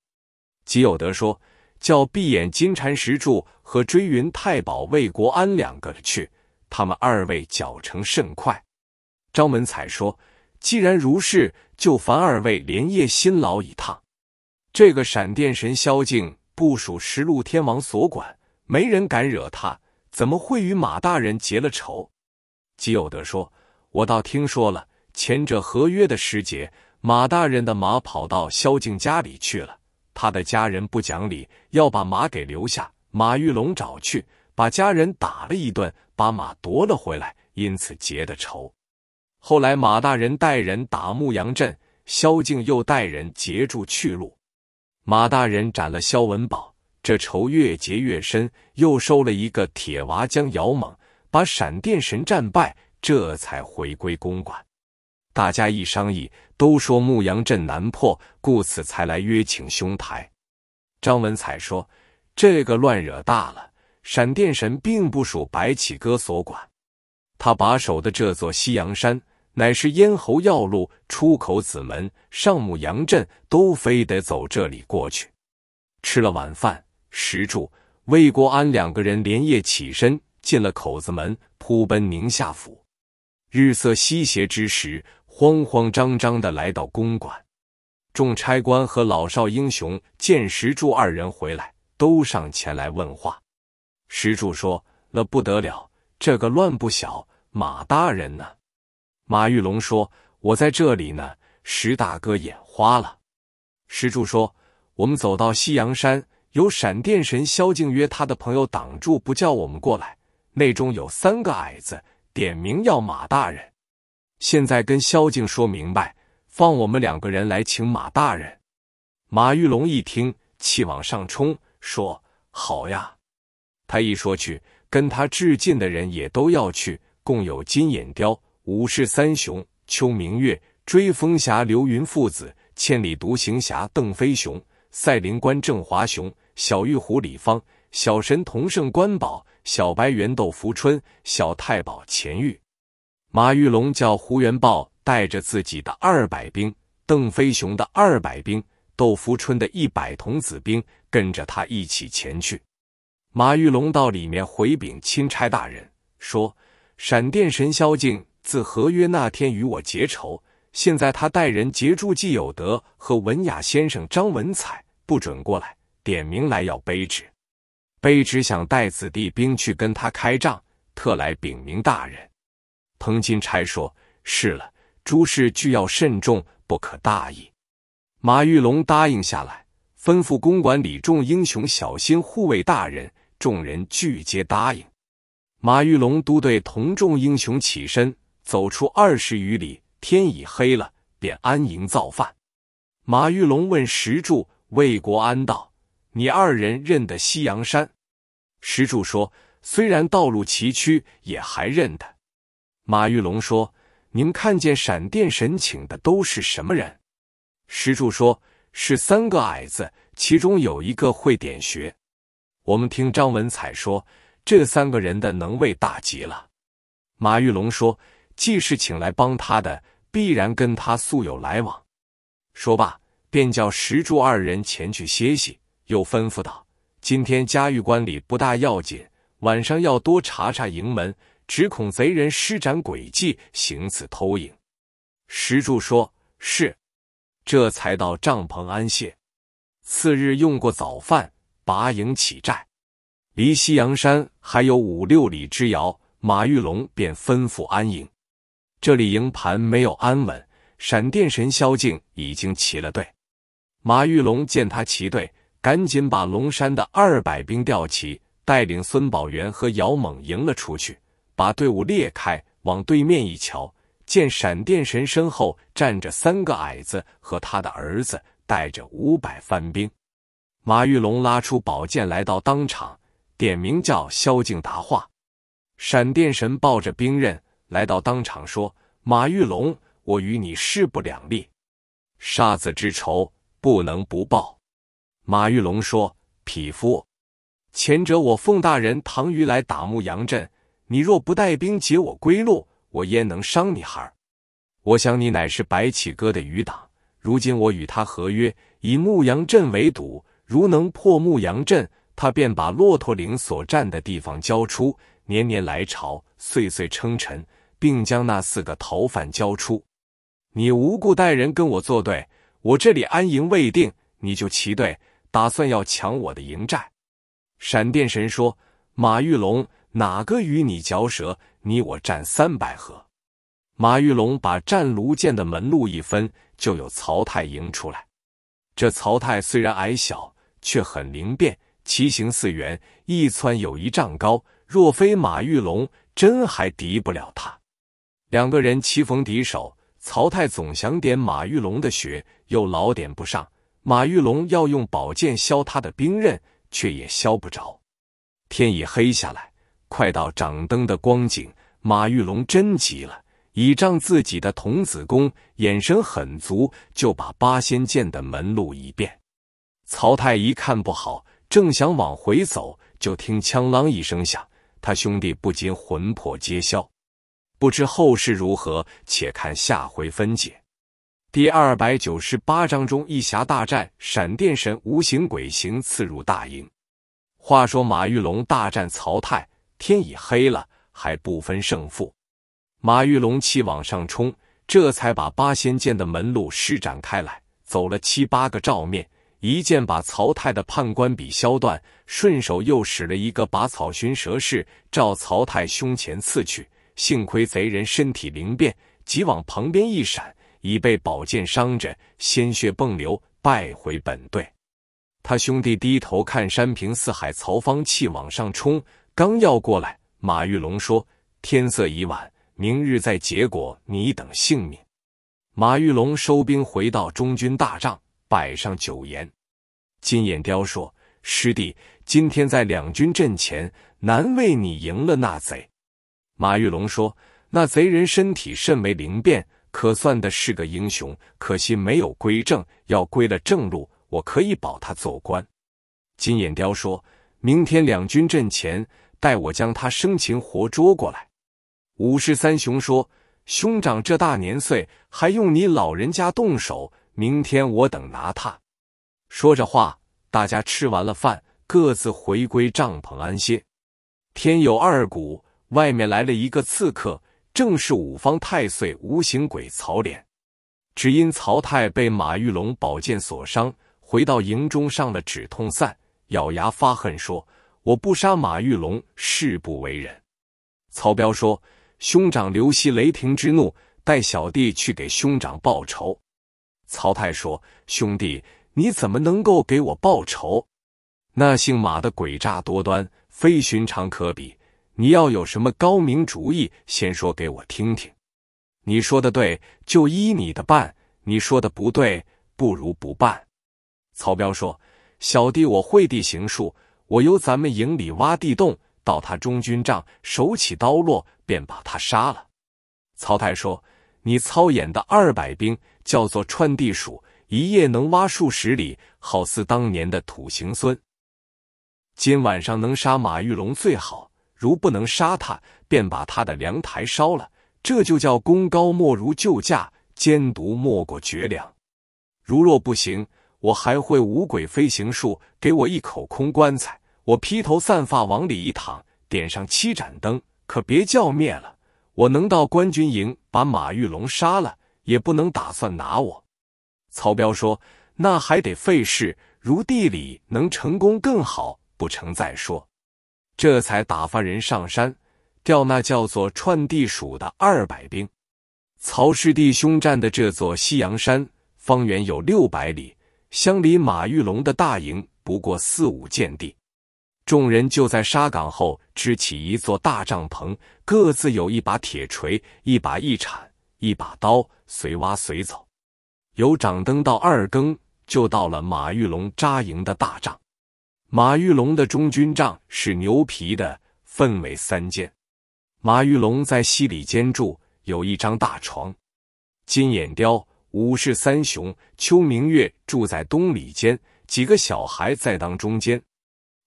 吉有德说：“叫闭眼金蝉石柱和追云太保魏国安两个去，他们二位脚程甚快。”张文彩说：“既然如是，就烦二位连夜辛劳一趟。这个闪电神萧敬不属十路天王所管，没人敢惹他，怎么会与马大人结了仇？”吉有德说。我倒听说了，前者合约的时节，马大人的马跑到萧静家里去了，他的家人不讲理，要把马给留下。马玉龙找去，把家人打了一顿，把马夺了回来，因此结的仇。后来马大人带人打牧羊镇，萧静又带人截住去路，马大人斩了萧文宝，这仇越结越深，又收了一个铁娃将姚猛，把闪电神战败。这才回归公馆，大家一商议，都说牧羊镇难破，故此才来约请兄台。张文彩说：“这个乱惹大了，闪电神并不属白起哥所管，他把守的这座西洋山乃是咽喉要路，出口子门上牧羊镇都非得走这里过去。”吃了晚饭，石柱、魏国安两个人连夜起身，进了口子门，扑奔宁夏府。日色西斜之时，慌慌张张的来到公馆，众差官和老少英雄见石柱二人回来，都上前来问话。石柱说：“那不得了，这个乱不小。马大人呢？”马玉龙说：“我在这里呢。”石大哥眼花了。石柱说：“我们走到西阳山，有闪电神萧敬约他的朋友挡住，不叫我们过来。内中有三个矮子。”点名要马大人，现在跟萧敬说明白，放我们两个人来请马大人。马玉龙一听，气往上冲，说：“好呀！”他一说去，跟他致敬的人也都要去，共有金眼雕、武士三雄、秋明月、追风侠刘云父子、千里独行侠邓飞雄、赛灵关郑华雄、小玉虎李芳、小神童圣官宝。小白猿豆福春，小太保钱玉，马玉龙叫胡元豹带着自己的二百兵，邓飞雄的二百兵，豆福春的一百童子兵，跟着他一起前去。马玉龙到里面回禀钦差大人说：“闪电神萧敬自合约那天与我结仇，现在他带人截住纪有德和文雅先生张文彩，不准过来，点名来要卑职。”卑职想带子弟兵去跟他开仗，特来禀明大人。彭金钗说：“是了，诸事俱要慎重，不可大意。”马玉龙答应下来，吩咐公馆里众英雄小心护卫大人。众人俱皆答应。马玉龙都队同众英雄起身，走出二十余里，天已黑了，便安营造饭。马玉龙问石柱、魏国安道：“你二人认得西阳山？”石柱说：“虽然道路崎岖，也还认得。”马玉龙说：“您看见闪电神请的都是什么人？”石柱说：“是三个矮子，其中有一个会点穴。我们听张文彩说，这三个人的能为大极了。”马玉龙说：“既是请来帮他的，必然跟他素有来往。”说罢，便叫石柱二人前去歇息，又吩咐道。今天嘉峪关里不大要紧，晚上要多查查营门，只恐贼人施展诡计行刺偷营。石柱说：“是。”这才到帐篷安歇。次日用过早饭，拔营起寨，离西阳山还有五六里之遥，马玉龙便吩咐安营。这里营盘没有安稳，闪电神萧敬已经齐了队。马玉龙见他齐队。赶紧把龙山的二百兵调齐，带领孙宝元和姚猛迎了出去，把队伍列开，往对面一瞧，见闪电神身后站着三个矮子和他的儿子，带着五百番兵。马玉龙拉出宝剑来到当场，点名叫萧敬答话。闪电神抱着兵刃来到当场，说：“马玉龙，我与你势不两立，杀子之仇不能不报。”马玉龙说：“匹夫，前者我奉大人唐虞来打牧羊镇，你若不带兵截我归路，我焉能伤你孩儿？我想你乃是白起哥的余党，如今我与他合约，以牧羊镇为赌，如能破牧羊镇，他便把骆驼岭所占的地方交出，年年来朝，岁岁称臣，并将那四个逃犯交出。你无故带人跟我作对，我这里安营未定，你就齐队。”打算要抢我的营寨，闪电神说：“马玉龙，哪个与你嚼舌？你我战三百合。”马玉龙把战卢剑的门路一分，就有曹太迎出来。这曹太虽然矮小，却很灵便，骑行似猿，一窜有一丈高。若非马玉龙，真还敌不了他。两个人棋逢敌手，曹太总想点马玉龙的穴，又老点不上。马玉龙要用宝剑削他的兵刃，却也削不着。天已黑下来，快到掌灯的光景，马玉龙真急了，倚仗自己的童子功，眼神很足，就把八仙剑的门路一变。曹太一看不好，正想往回走，就听“枪啷”一声响，他兄弟不禁魂魄皆消。不知后事如何，且看下回分解。第二百九十八章中，一侠大战闪电神，无形鬼形刺入大营。话说马玉龙大战曹泰，天已黑了，还不分胜负。马玉龙气往上冲，这才把八仙剑的门路施展开来，走了七八个照面，一剑把曹泰的判官笔削断，顺手又使了一个拔草寻蛇式，照曹泰胸前刺去。幸亏贼人身体灵便，即往旁边一闪。已被宝剑伤着，鲜血迸流，败回本队。他兄弟低头看山平四海，曹方气往上冲，刚要过来，马玉龙说：“天色已晚，明日再结果你等性命。”马玉龙收兵回到中军大帐，摆上酒筵。金眼雕说：“师弟，今天在两军阵前，难为你赢了那贼。”马玉龙说：“那贼人身体甚为灵便。”可算的是个英雄，可惜没有归正。要归了正路，我可以保他做官。金眼雕说：“明天两军阵前，待我将他生擒活捉过来。”武士三雄说：“兄长这大年岁，还用你老人家动手？明天我等拿他。”说着话，大家吃完了饭，各自回归帐篷安歇。天有二鼓，外面来了一个刺客。正是五方太岁无形鬼曹连，只因曹太被马玉龙宝剑所伤，回到营中上了止痛散，咬牙发恨说：“我不杀马玉龙，誓不为人。”曹彪说：“兄长留息雷霆之怒，带小弟去给兄长报仇。”曹太说：“兄弟，你怎么能够给我报仇？那姓马的诡诈多端，非寻常可比。”你要有什么高明主意，先说给我听听。你说的对，就依你的办；你说的不对，不如不办。曹彪说：“小弟我会地行术，我由咱们营里挖地洞，到他中军帐，手起刀落，便把他杀了。”曹太说：“你操演的二百兵叫做穿地鼠，一夜能挖数十里，好似当年的土行孙。今晚上能杀马玉龙最好。”如不能杀他，便把他的凉台烧了，这就叫功高莫如救驾，奸毒莫过绝粮。如若不行，我还会五鬼飞行术，给我一口空棺材，我披头散发往里一躺，点上七盏灯，可别叫灭了。我能到官军营把马玉龙杀了，也不能打算拿我。曹彪说：“那还得费事，如地理能成功更好，不成再说。”这才打发人上山调那叫做串地鼠的二百兵。曹氏弟兄占的这座西阳山，方圆有六百里，相离马玉龙的大营不过四五间地。众人就在沙岗后支起一座大帐篷，各自有一把铁锤、一把一铲、一把刀，随挖随走。由掌灯到二更，就到了马玉龙扎营的大帐。马玉龙的中军帐是牛皮的，分为三间。马玉龙在西里间住，有一张大床。金眼雕、武士三雄、邱明月住在东里间，几个小孩在当中间。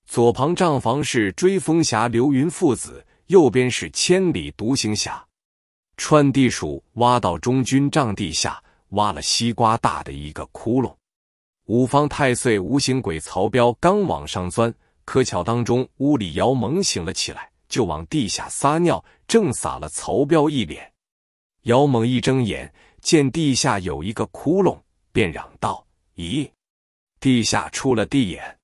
左旁帐房是追风侠刘云父子，右边是千里独行侠。川地鼠挖到中军帐地下，挖了西瓜大的一个窟窿。五方太岁无形鬼曹彪刚往上钻，可巧当中屋里姚猛醒了起来，就往地下撒尿，正撒了曹彪一脸。姚猛一睁眼，见地下有一个窟窿，便嚷道：“咦，地下出了地眼！”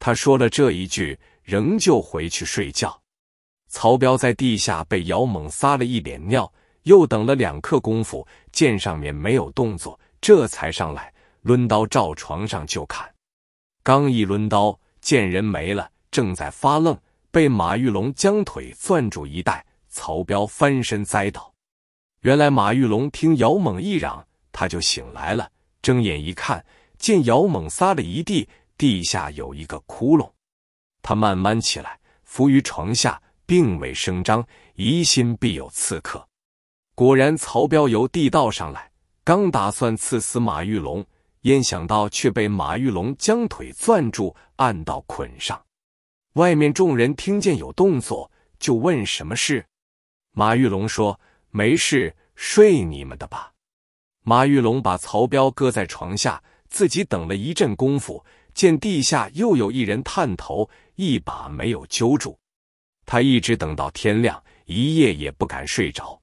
他说了这一句，仍旧回去睡觉。曹彪在地下被姚猛撒了一脸尿，又等了两刻功夫，见上面没有动作，这才上来。抡刀照床上就砍，刚一抡刀，见人没了，正在发愣，被马玉龙将腿攥住一带，曹彪翻身栽倒。原来马玉龙听姚猛一嚷，他就醒来了，睁眼一看，见姚猛撒了一地，地下有一个窟窿，他慢慢起来，伏于床下，并未声张，疑心必有刺客。果然，曹彪由地道上来，刚打算刺死马玉龙。因想到却被马玉龙将腿攥住，按到捆上。外面众人听见有动作，就问什么事。马玉龙说：“没事，睡你们的吧。”马玉龙把曹彪搁在床下，自己等了一阵功夫，见地下又有一人探头，一把没有揪住。他一直等到天亮，一夜也不敢睡着。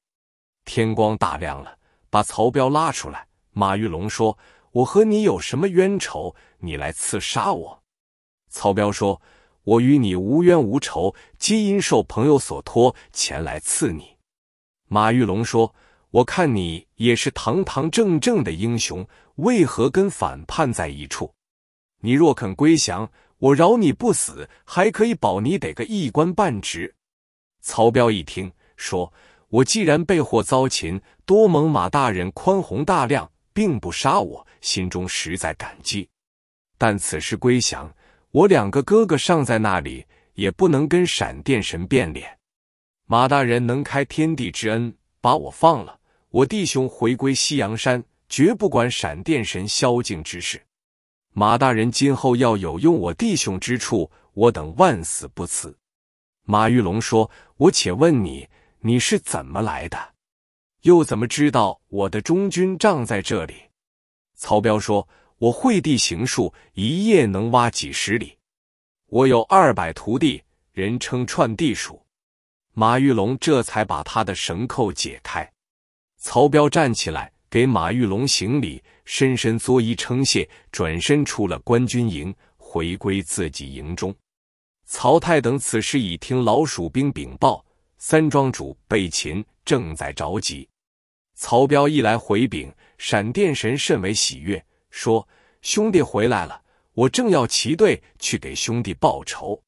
天光大亮了，把曹彪拉出来。马玉龙说。我和你有什么冤仇？你来刺杀我？”曹彪说：“我与你无冤无仇，皆因受朋友所托前来刺你。”马玉龙说：“我看你也是堂堂正正的英雄，为何跟反叛在一处？你若肯归降，我饶你不死，还可以保你得个一官半职。”曹彪一听，说：“我既然被祸遭擒，多蒙马大人宽宏大量。”并不杀我，心中实在感激。但此时归降，我两个哥哥尚在那里，也不能跟闪电神变脸。马大人能开天地之恩，把我放了，我弟兄回归西阳山，绝不管闪电神宵禁之事。马大人今后要有用我弟兄之处，我等万死不辞。马玉龙说：“我且问你，你是怎么来的？”又怎么知道我的中军帐在这里？曹彪说：“我会地行术，一夜能挖几十里。我有二百徒弟，人称串地鼠。”马玉龙这才把他的绳扣解开。曹彪站起来，给马玉龙行礼，深深作揖称谢，转身出了官军营，回归自己营中。曹太等此时已听老鼠兵禀报。三庄主被擒，正在着急。曹彪一来回禀，闪电神甚为喜悦，说：“兄弟回来了，我正要骑队去给兄弟报仇。”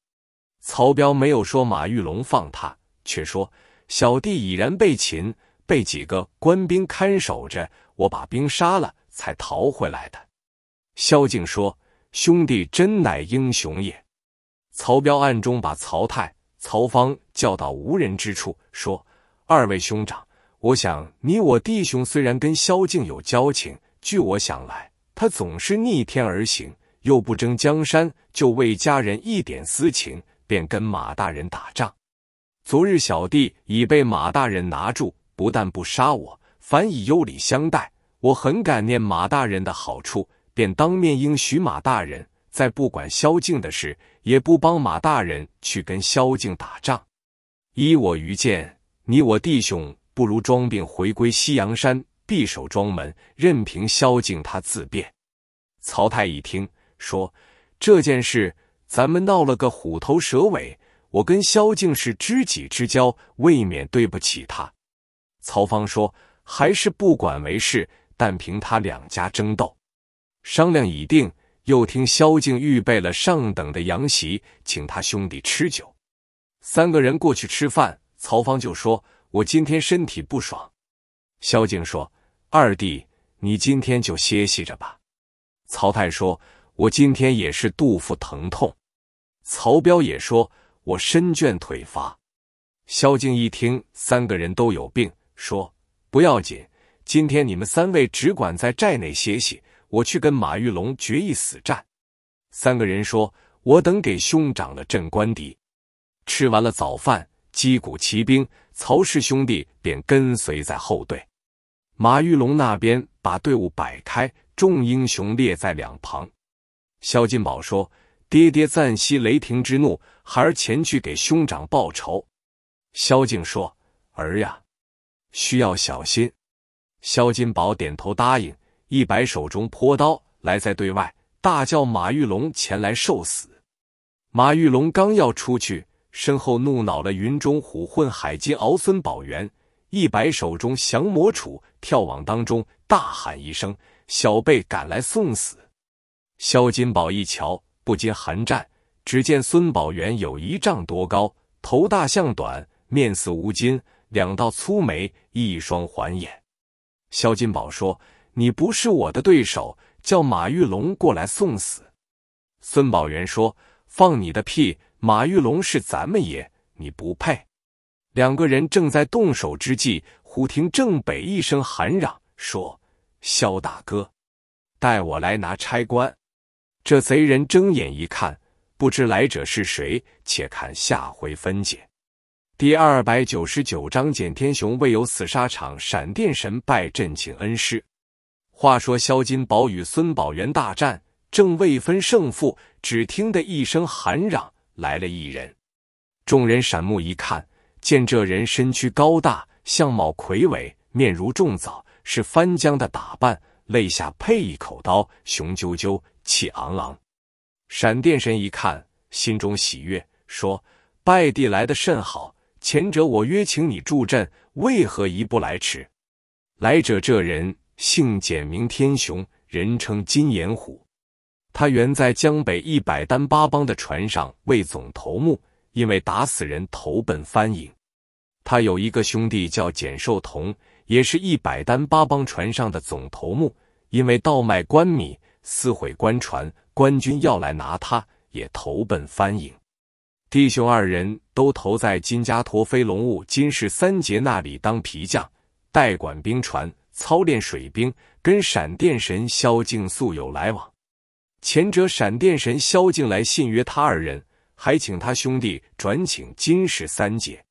曹彪没有说马玉龙放他，却说：“小弟已然被擒，被几个官兵看守着，我把兵杀了才逃回来的。”萧敬说：“兄弟真乃英雄也。”曹彪暗中把曹太。曹芳叫到无人之处，说：“二位兄长，我想你我弟兄虽然跟萧敬有交情，据我想来，他总是逆天而行，又不争江山，就为家人一点私情，便跟马大人打仗。昨日小弟已被马大人拿住，不但不杀我，反以优礼相待。我很感念马大人的好处，便当面应许马大人，再不管萧敬的事。”也不帮马大人去跟萧敬打仗。依我愚见，你我弟兄不如装病回归西阳山，闭守庄门，任凭萧敬他自便。曹太一听，说这件事咱们闹了个虎头蛇尾，我跟萧敬是知己之交，未免对不起他。曹芳说，还是不管为是，但凭他两家争斗。商量已定。又听萧敬预备了上等的羊席，请他兄弟吃酒。三个人过去吃饭，曹芳就说：“我今天身体不爽。”萧敬说：“二弟，你今天就歇息着吧。”曹泰说：“我今天也是肚腹疼痛。”曹彪也说：“我身倦腿乏。”萧敬一听，三个人都有病，说：“不要紧，今天你们三位只管在寨内歇息。”我去跟马玉龙决一死战。三个人说：“我等给兄长了镇关底。”吃完了早饭，击鼓骑兵，曹氏兄弟便跟随在后队。马玉龙那边把队伍摆开，众英雄列在两旁。萧金宝说：“爹爹暂息雷霆之怒，孩儿前去给兄长报仇。”萧静说：“儿呀，需要小心。”萧金宝点头答应。一摆手中泼刀，来在对外大叫：“马玉龙前来受死！”马玉龙刚要出去，身后怒恼了云中虎混海金鳌孙宝元，一摆手中降魔杵，跳往当中，大喊一声：“小辈赶来送死！”肖金宝一瞧，不禁寒战。只见孙宝元有一丈多高，头大象短，面似吴金，两道粗眉，一双环眼。肖金宝说。你不是我的对手，叫马玉龙过来送死。”孙宝元说：“放你的屁！马玉龙是咱们爷，你不配。”两个人正在动手之际，忽听正北一声喊嚷：“说，萧大哥，带我来拿差官！”这贼人睁眼一看，不知来者是谁，且看下回分解。第二百九十九章：简天雄未有死沙场，闪电神拜阵请恩师。话说萧金宝与孙宝元大战，正未分胜负，只听得一声喊嚷，来了一人。众人闪目一看，见这人身躯高大，相貌魁伟，面如重枣，是翻江的打扮，肋下配一口刀，雄赳赳，气昂昂。闪电神一看，心中喜悦，说：“败帝来的甚好，前者我约请你助阵，为何一步来迟？来者这人。”姓简，名天雄，人称金眼虎。他原在江北一百单八帮的船上为总头目，因为打死人投奔翻营。他有一个兄弟叫简寿同，也是一百单八帮船上的总头目，因为倒卖官米、撕毁官船，官军要来拿他，也投奔翻营。弟兄二人都投在金家沱飞龙坞金氏三杰那里当皮匠，代管兵船。操练水兵，跟闪电神萧敬素有来往。前者闪电神萧敬来信约他二人，还请他兄弟转请金氏三姐。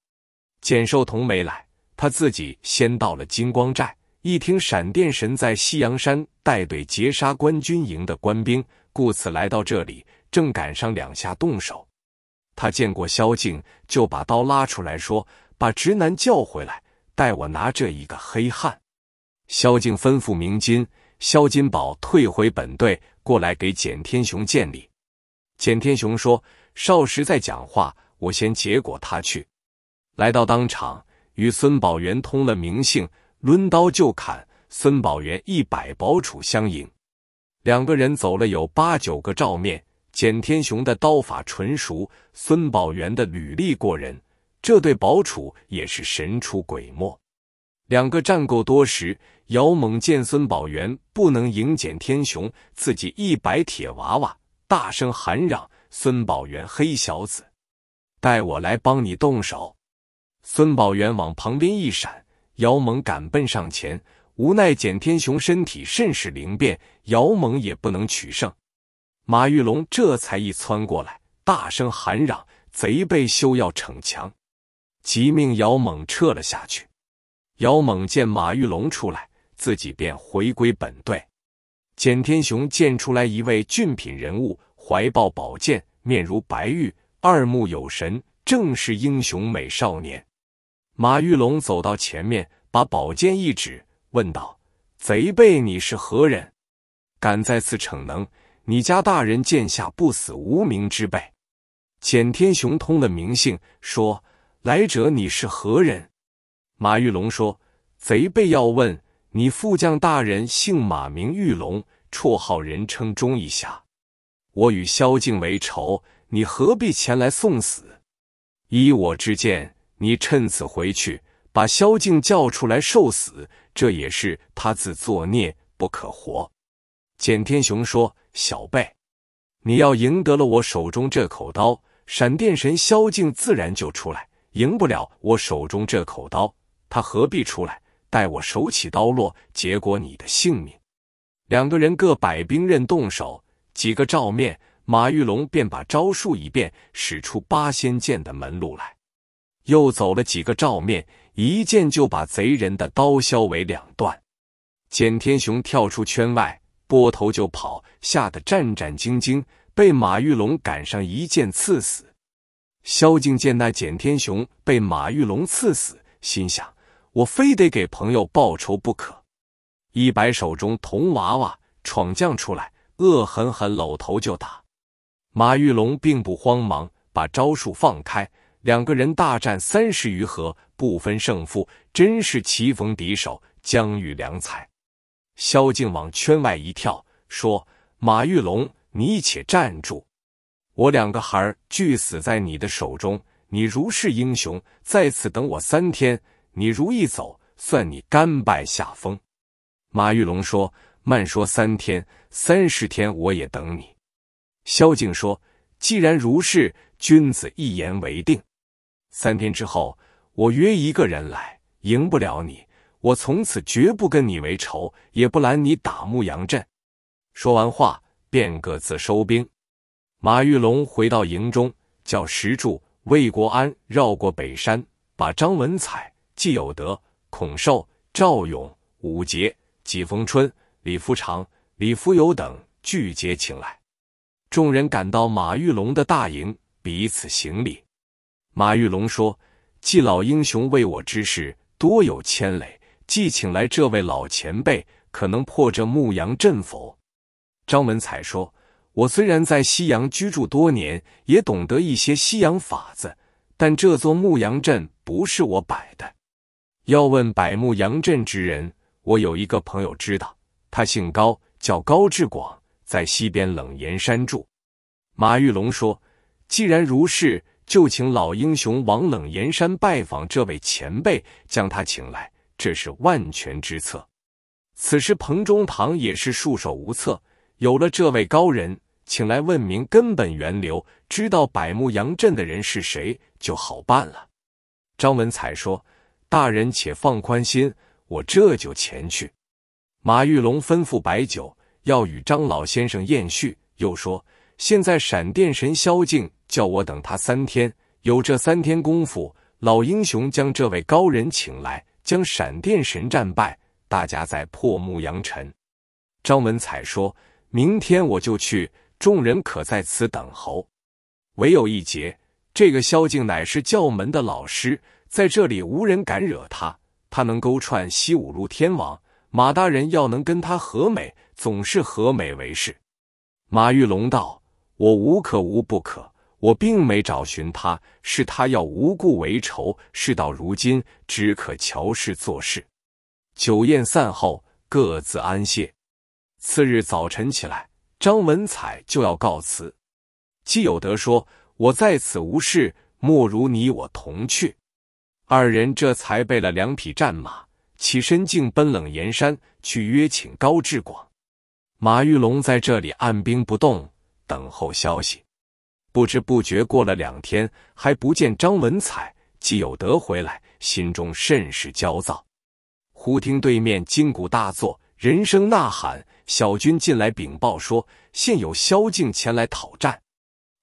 简寿童没来，他自己先到了金光寨。一听闪电神在西阳山带队截杀官军营的官兵，故此来到这里，正赶上两下动手。他见过萧敬，就把刀拉出来说：“把直男叫回来，带我拿这一个黑汉。”萧敬吩咐明金、萧金宝退回本队，过来给简天雄见礼。简天雄说：“少时在讲话，我先结果他去。”来到当场，与孙宝元通了名姓，抡刀就砍。孙宝元一百宝杵相迎，两个人走了有八九个照面。简天雄的刀法纯熟，孙宝元的履历过人，这对宝杵也是神出鬼没。两个战够多时，姚猛见孙宝元不能迎简天雄，自己一百铁娃娃，大声喊嚷：“孙宝元黑小子，待我来帮你动手！”孙宝元往旁边一闪，姚猛赶奔上前，无奈简天雄身体甚是灵便，姚猛也不能取胜。马玉龙这才一窜过来，大声喊嚷：“贼辈休要逞强！”即命姚猛撤了下去。姚猛见马玉龙出来，自己便回归本队。简天雄见出来一位俊品人物，怀抱宝剑，面如白玉，二目有神，正是英雄美少年。马玉龙走到前面，把宝剑一指，问道：“贼辈，你是何人？敢在此逞能？你家大人剑下不死无名之辈。”简天雄通了名姓，说：“来者，你是何人？”马玉龙说：“贼辈要问你副将大人姓马名玉龙，绰号人称忠义侠。我与萧敬为仇，你何必前来送死？依我之见，你趁此回去，把萧敬叫出来受死。这也是他自作孽，不可活。”简天雄说：“小辈，你要赢得了我手中这口刀，闪电神萧敬自然就出来；赢不了我手中这口刀。”他何必出来？待我手起刀落，结果你的性命。两个人各摆兵刃动手，几个照面，马玉龙便把招数一变，使出八仙剑的门路来。又走了几个照面，一剑就把贼人的刀削为两段。简天雄跳出圈外，拨头就跑，吓得战战兢兢，被马玉龙赶上一剑刺死。萧敬见那简天雄被马玉龙刺死，心想。我非得给朋友报仇不可！一摆手中铜娃娃，闯将出来，恶狠狠搂头就打。马玉龙并不慌忙，把招数放开，两个人大战三十余合，不分胜负。真是棋逢敌手，将遇良才。萧敬往圈外一跳，说：“马玉龙，你且站住！我两个孩儿俱死在你的手中，你如是英雄，在此等我三天。”你如意走，算你甘拜下风。马玉龙说：“慢说三天，三十天我也等你。”萧敬说：“既然如是，君子一言为定。三天之后，我约一个人来，赢不了你，我从此绝不跟你为仇，也不拦你打牧羊镇。”说完话，便各自收兵。马玉龙回到营中，叫石柱、魏国安绕过北山，把张文彩。季有德、孔寿、赵勇、武杰、季逢春、李福长、李福友等聚皆请来。众人赶到马玉龙的大营，彼此行礼。马玉龙说：“季老英雄为我之事多有牵累，既请来这位老前辈，可能破这牧羊阵否？”张文彩说：“我虽然在西洋居住多年，也懂得一些西洋法子，但这座牧羊阵不是我摆的。”要问百木杨镇之人，我有一个朋友知道，他姓高，叫高志广，在西边冷岩山住。马玉龙说：“既然如是，就请老英雄往冷岩山拜访这位前辈，将他请来，这是万全之策。”此时彭中堂也是束手无策，有了这位高人，请来问明根本源流，知道百木杨镇的人是谁，就好办了。张文彩说。大人且放宽心，我这就前去。马玉龙吩咐白酒要与张老先生宴叙，又说现在闪电神萧敬叫我等他三天，有这三天功夫，老英雄将这位高人请来，将闪电神战败，大家再破木扬尘。张文彩说：“明天我就去，众人可在此等候。唯有一节，这个萧敬乃是教门的老师。”在这里无人敢惹他，他能勾串西五路天王马大人，要能跟他和美，总是和美为事。马玉龙道：“我无可无不可，我并没找寻他，是他要无故为仇。事到如今，只可乔氏做事。”酒宴散后，各自安歇。次日早晨起来，张文彩就要告辞。纪有德说：“我在此无事，莫如你我同去。”二人这才备了两匹战马，起身竟奔冷岩山去约请高志广。马玉龙在这里按兵不动，等候消息。不知不觉过了两天，还不见张文彩、季有德回来，心中甚是焦躁。忽听对面金鼓大作，人声呐喊，小军进来禀报说，现有萧敬前来讨战。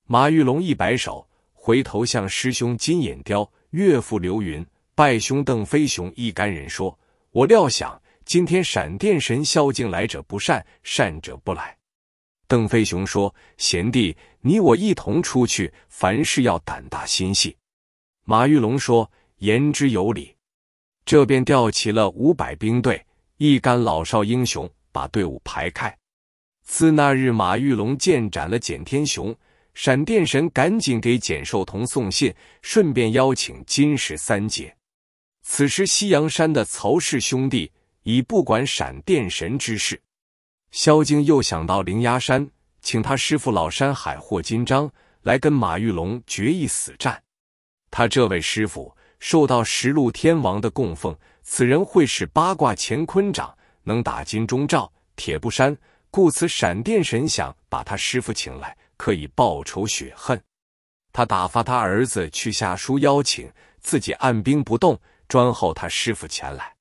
马玉龙一摆手，回头向师兄金眼雕。岳父刘云、拜兄邓飞雄一干人说：“我料想今天闪电神萧敬来者不善，善者不来。”邓飞雄说：“贤弟，你我一同出去，凡事要胆大心细。”马玉龙说：“言之有理。”这便调齐了五百兵队，一干老少英雄把队伍排开。自那日马玉龙剑斩了简天雄。闪电神赶紧给简寿童送信，顺便邀请金石三姐。此时，西阳山的曹氏兄弟已不管闪电神之事。萧京又想到灵崖山，请他师傅老山海霍金章来跟马玉龙决一死战。他这位师傅受到十路天王的供奉，此人会使八卦乾坤掌，能打金钟罩、铁布衫，故此闪电神想把他师傅请来。可以报仇雪恨，他打发他儿子去下书邀请，自己按兵不动，专候他师傅前来。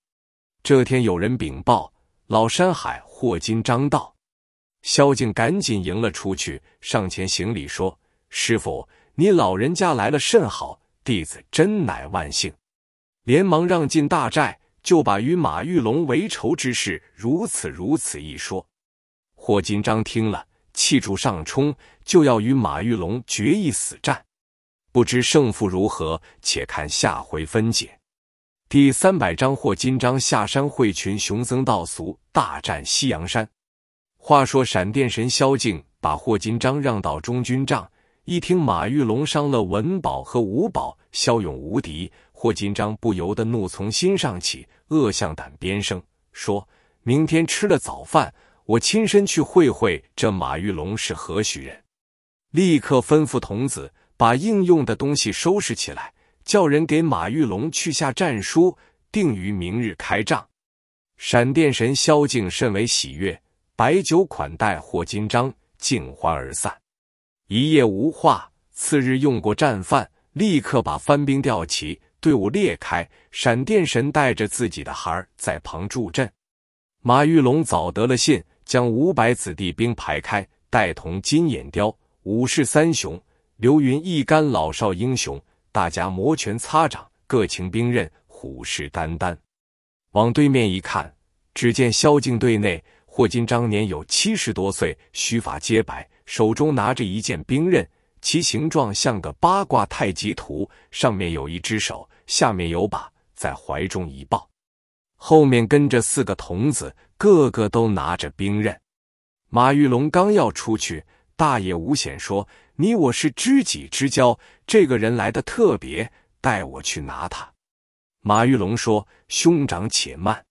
这天有人禀报，老山海霍金章到，萧敬赶紧迎了出去，上前行礼说：“师傅，你老人家来了甚好，弟子真乃万幸。”连忙让进大寨，就把与马玉龙为仇之事如此如此一说。霍金章听了，气柱上冲。就要与马玉龙决一死战，不知胜负如何，且看下回分解。第三百章：霍金章下山会群雄僧道俗大战西洋山。话说闪电神萧敬把霍金章让到中军帐，一听马玉龙伤了文宝和武宝，骁勇无敌，霍金章不由得怒从心上起，恶向胆边生，说明天吃了早饭，我亲身去会会这马玉龙是何许人。立刻吩咐童子把应用的东西收拾起来，叫人给马玉龙去下战书，定于明日开仗。闪电神萧敬甚为喜悦，摆酒款待霍金章，尽欢而散。一夜无话。次日用过战饭，立刻把番兵调齐，队伍列开。闪电神带着自己的孩儿在旁助阵。马玉龙早得了信，将五百子弟兵排开，带同金眼雕。武士三雄，刘云一干老少英雄，大家摩拳擦掌，各擎兵刃，虎视眈眈。往对面一看，只见萧敬队内，霍金章年有七十多岁，须发皆白，手中拿着一件兵刃，其形状像个八卦太极图，上面有一只手，下面有把，在怀中一抱，后面跟着四个童子，个个都拿着兵刃。马玉龙刚要出去。大爷吴显说：“你我是知己之交，这个人来的特别，带我去拿他。”马玉龙说：“兄长且慢，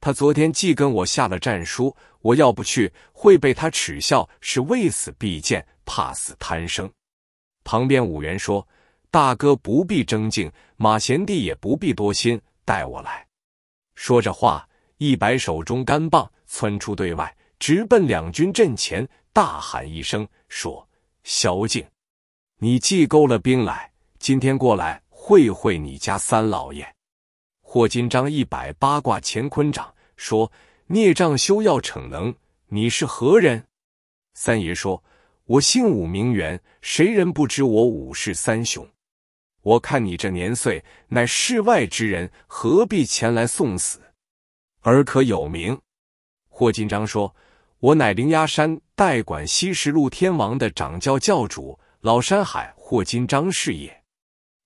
他昨天既跟我下了战书，我要不去会被他耻笑，是畏死必见，怕死贪生。”旁边五元说：“大哥不必争竞，马贤弟也不必多心，带我来。”说着话，一摆手中干棒，窜出队外，直奔两军阵前。大喊一声，说：“萧敬，你寄够了兵来，今天过来会会你家三老爷。”霍金章一百八卦乾坤掌，说：“孽障，休要逞能！你是何人？”三爷说：“我姓武名元，谁人不知我武氏三雄？我看你这年岁，乃世外之人，何必前来送死？儿可有名？”霍金章说。我乃灵崖山代管西十路天王的掌教教主老山海霍金章是也，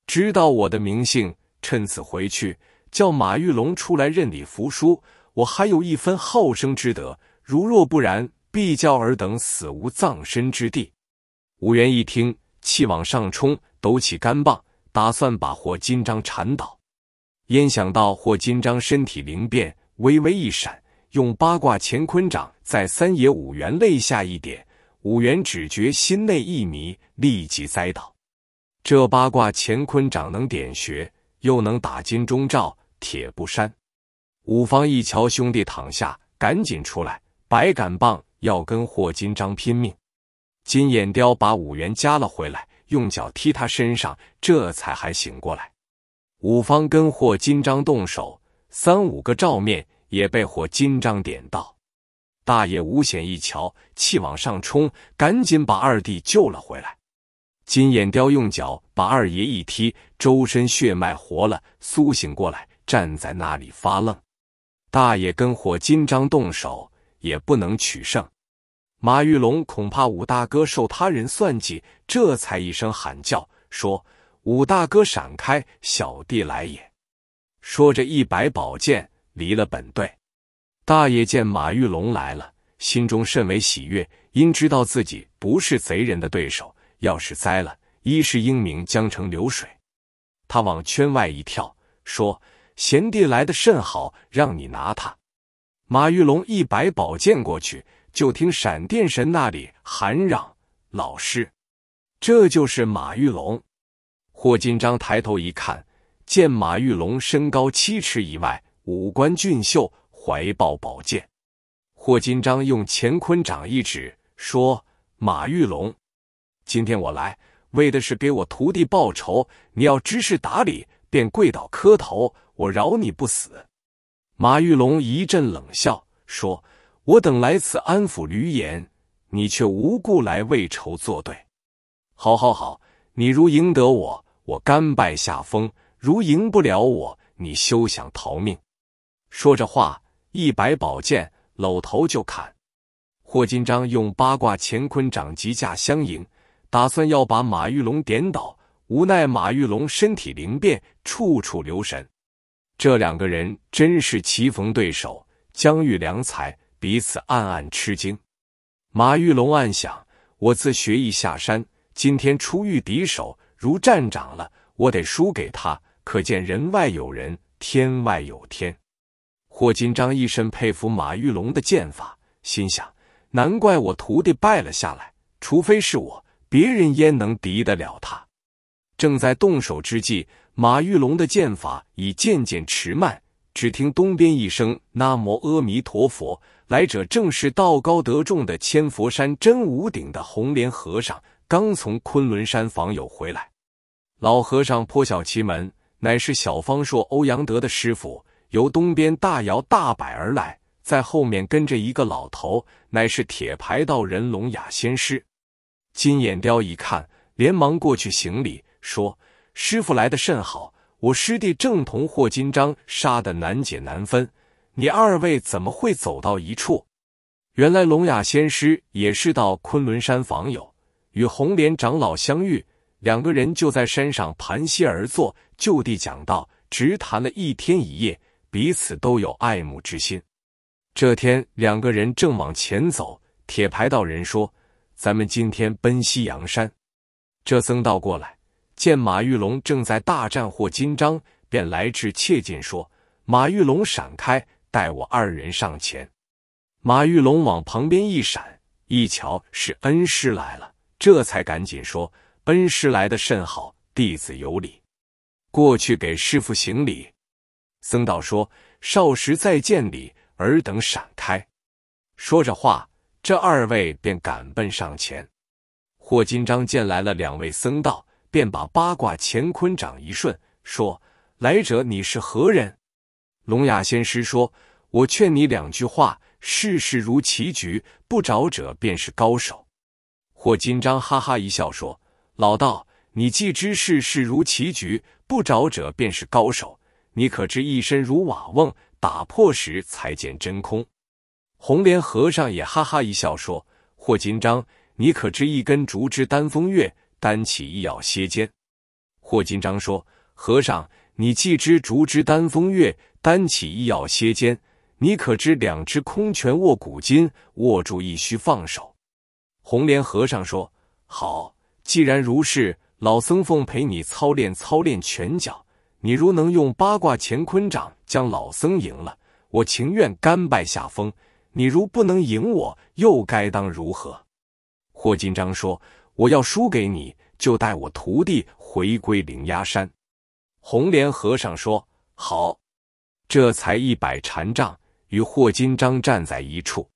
知道我的名姓。趁此回去，叫马玉龙出来认理服输。我还有一分好生之德，如若不然，必教尔等死无葬身之地。五元一听，气往上冲，抖起干棒，打算把霍金章缠倒。焉想到霍金章身体灵变，微微一闪。用八卦乾坤掌在三爷五元肋下一点，五元只觉心内一迷，立即栽倒。这八卦乾坤掌能点穴，又能打金钟罩、铁布衫。五方一瞧兄弟躺下，赶紧出来，白杆棒要跟霍金章拼命。金眼雕把五元夹了回来，用脚踢他身上，这才还醒过来。五方跟霍金章动手，三五个照面。也被火金章点到，大爷五险一瞧，气往上冲，赶紧把二弟救了回来。金眼雕用脚把二爷一踢，周身血脉活了，苏醒过来，站在那里发愣。大爷跟火金章动手也不能取胜，马玉龙恐怕武大哥受他人算计，这才一声喊叫，说：“武大哥闪开，小弟来也！”说着一摆宝剑。离了本队，大爷见马玉龙来了，心中甚为喜悦。因知道自己不是贼人的对手，要是栽了，一世英名将成流水。他往圈外一跳，说：“贤弟来的甚好，让你拿他。”马玉龙一摆宝剑过去，就听闪电神那里喊嚷：“老师，这就是马玉龙。”霍金章抬头一看，见马玉龙身高七尺以外。五官俊秀，怀抱宝剑。霍金章用乾坤掌一指，说：“马玉龙，今天我来为的是给我徒弟报仇。你要知事打理，便跪倒磕头，我饶你不死。”马玉龙一阵冷笑，说：“我等来此安抚驴眼，你却无故来为仇作对。好，好，好！你如赢得我，我甘拜下风；如赢不了我，你休想逃命。”说着话，一摆宝剑，搂头就砍。霍金章用八卦乾坤掌急架相迎，打算要把马玉龙点倒。无奈马玉龙身体灵变，处处留神。这两个人真是棋逢对手，将遇良才，彼此暗暗吃惊。马玉龙暗想：我自学艺下山，今天初遇敌手，如战长了，我得输给他。可见人外有人，天外有天。霍金章一身佩服马玉龙的剑法，心想：难怪我徒弟败了下来，除非是我，别人焉能敌得了他？正在动手之际，马玉龙的剑法已渐渐迟慢。只听东边一声“南无阿弥陀佛”，来者正是道高德重的千佛山真武顶的红莲和尚，刚从昆仑山访友回来。老和尚颇晓奇门，乃是小方硕欧阳德的师傅。由东边大摇大摆而来，在后面跟着一个老头，乃是铁牌道人聋哑仙师。金眼雕一看，连忙过去行礼，说：“师傅来的甚好，我师弟正同霍金章杀得难解难分，你二位怎么会走到一处？”原来聋哑仙师也是到昆仑山访友，与红莲长老相遇，两个人就在山上盘膝而坐，就地讲道，直谈了一天一夜。彼此都有爱慕之心。这天，两个人正往前走，铁牌道人说：“咱们今天奔西阳山。”这僧道过来，见马玉龙正在大战霍金章，便来至切近说：“马玉龙，闪开，带我二人上前。”马玉龙往旁边一闪，一瞧是恩师来了，这才赶紧说：“恩师来的甚好，弟子有礼，过去给师傅行礼。”僧道说：“少时再见礼，尔等闪开。”说着话，这二位便赶奔上前。霍金章见来了两位僧道，便把八卦乾坤掌一顺，说：“来者，你是何人？”聋哑仙师说：“我劝你两句话，世事如棋局，不着者便是高手。”霍金章哈哈一笑说：“老道，你既知世事如棋局，不着者便是高手。”你可知一身如瓦瓮，打破时才见真空？红莲和尚也哈哈一笑说：“霍金章，你可知一根竹枝丹风月，担起亦要歇肩？”霍金章说：“和尚，你既知竹枝丹风月，担起亦要歇肩，你可知两只空拳握古今，握住亦须放手？”红莲和尚说：“好，既然如是，老僧奉陪你操练操练拳脚。”你如能用八卦乾坤掌将老僧赢了，我情愿甘拜下风；你如不能赢我，又该当如何？霍金章说：“我要输给你，就带我徒弟回归灵崖山。”红莲和尚说：“好。”这才一百禅杖与霍金章站在一处。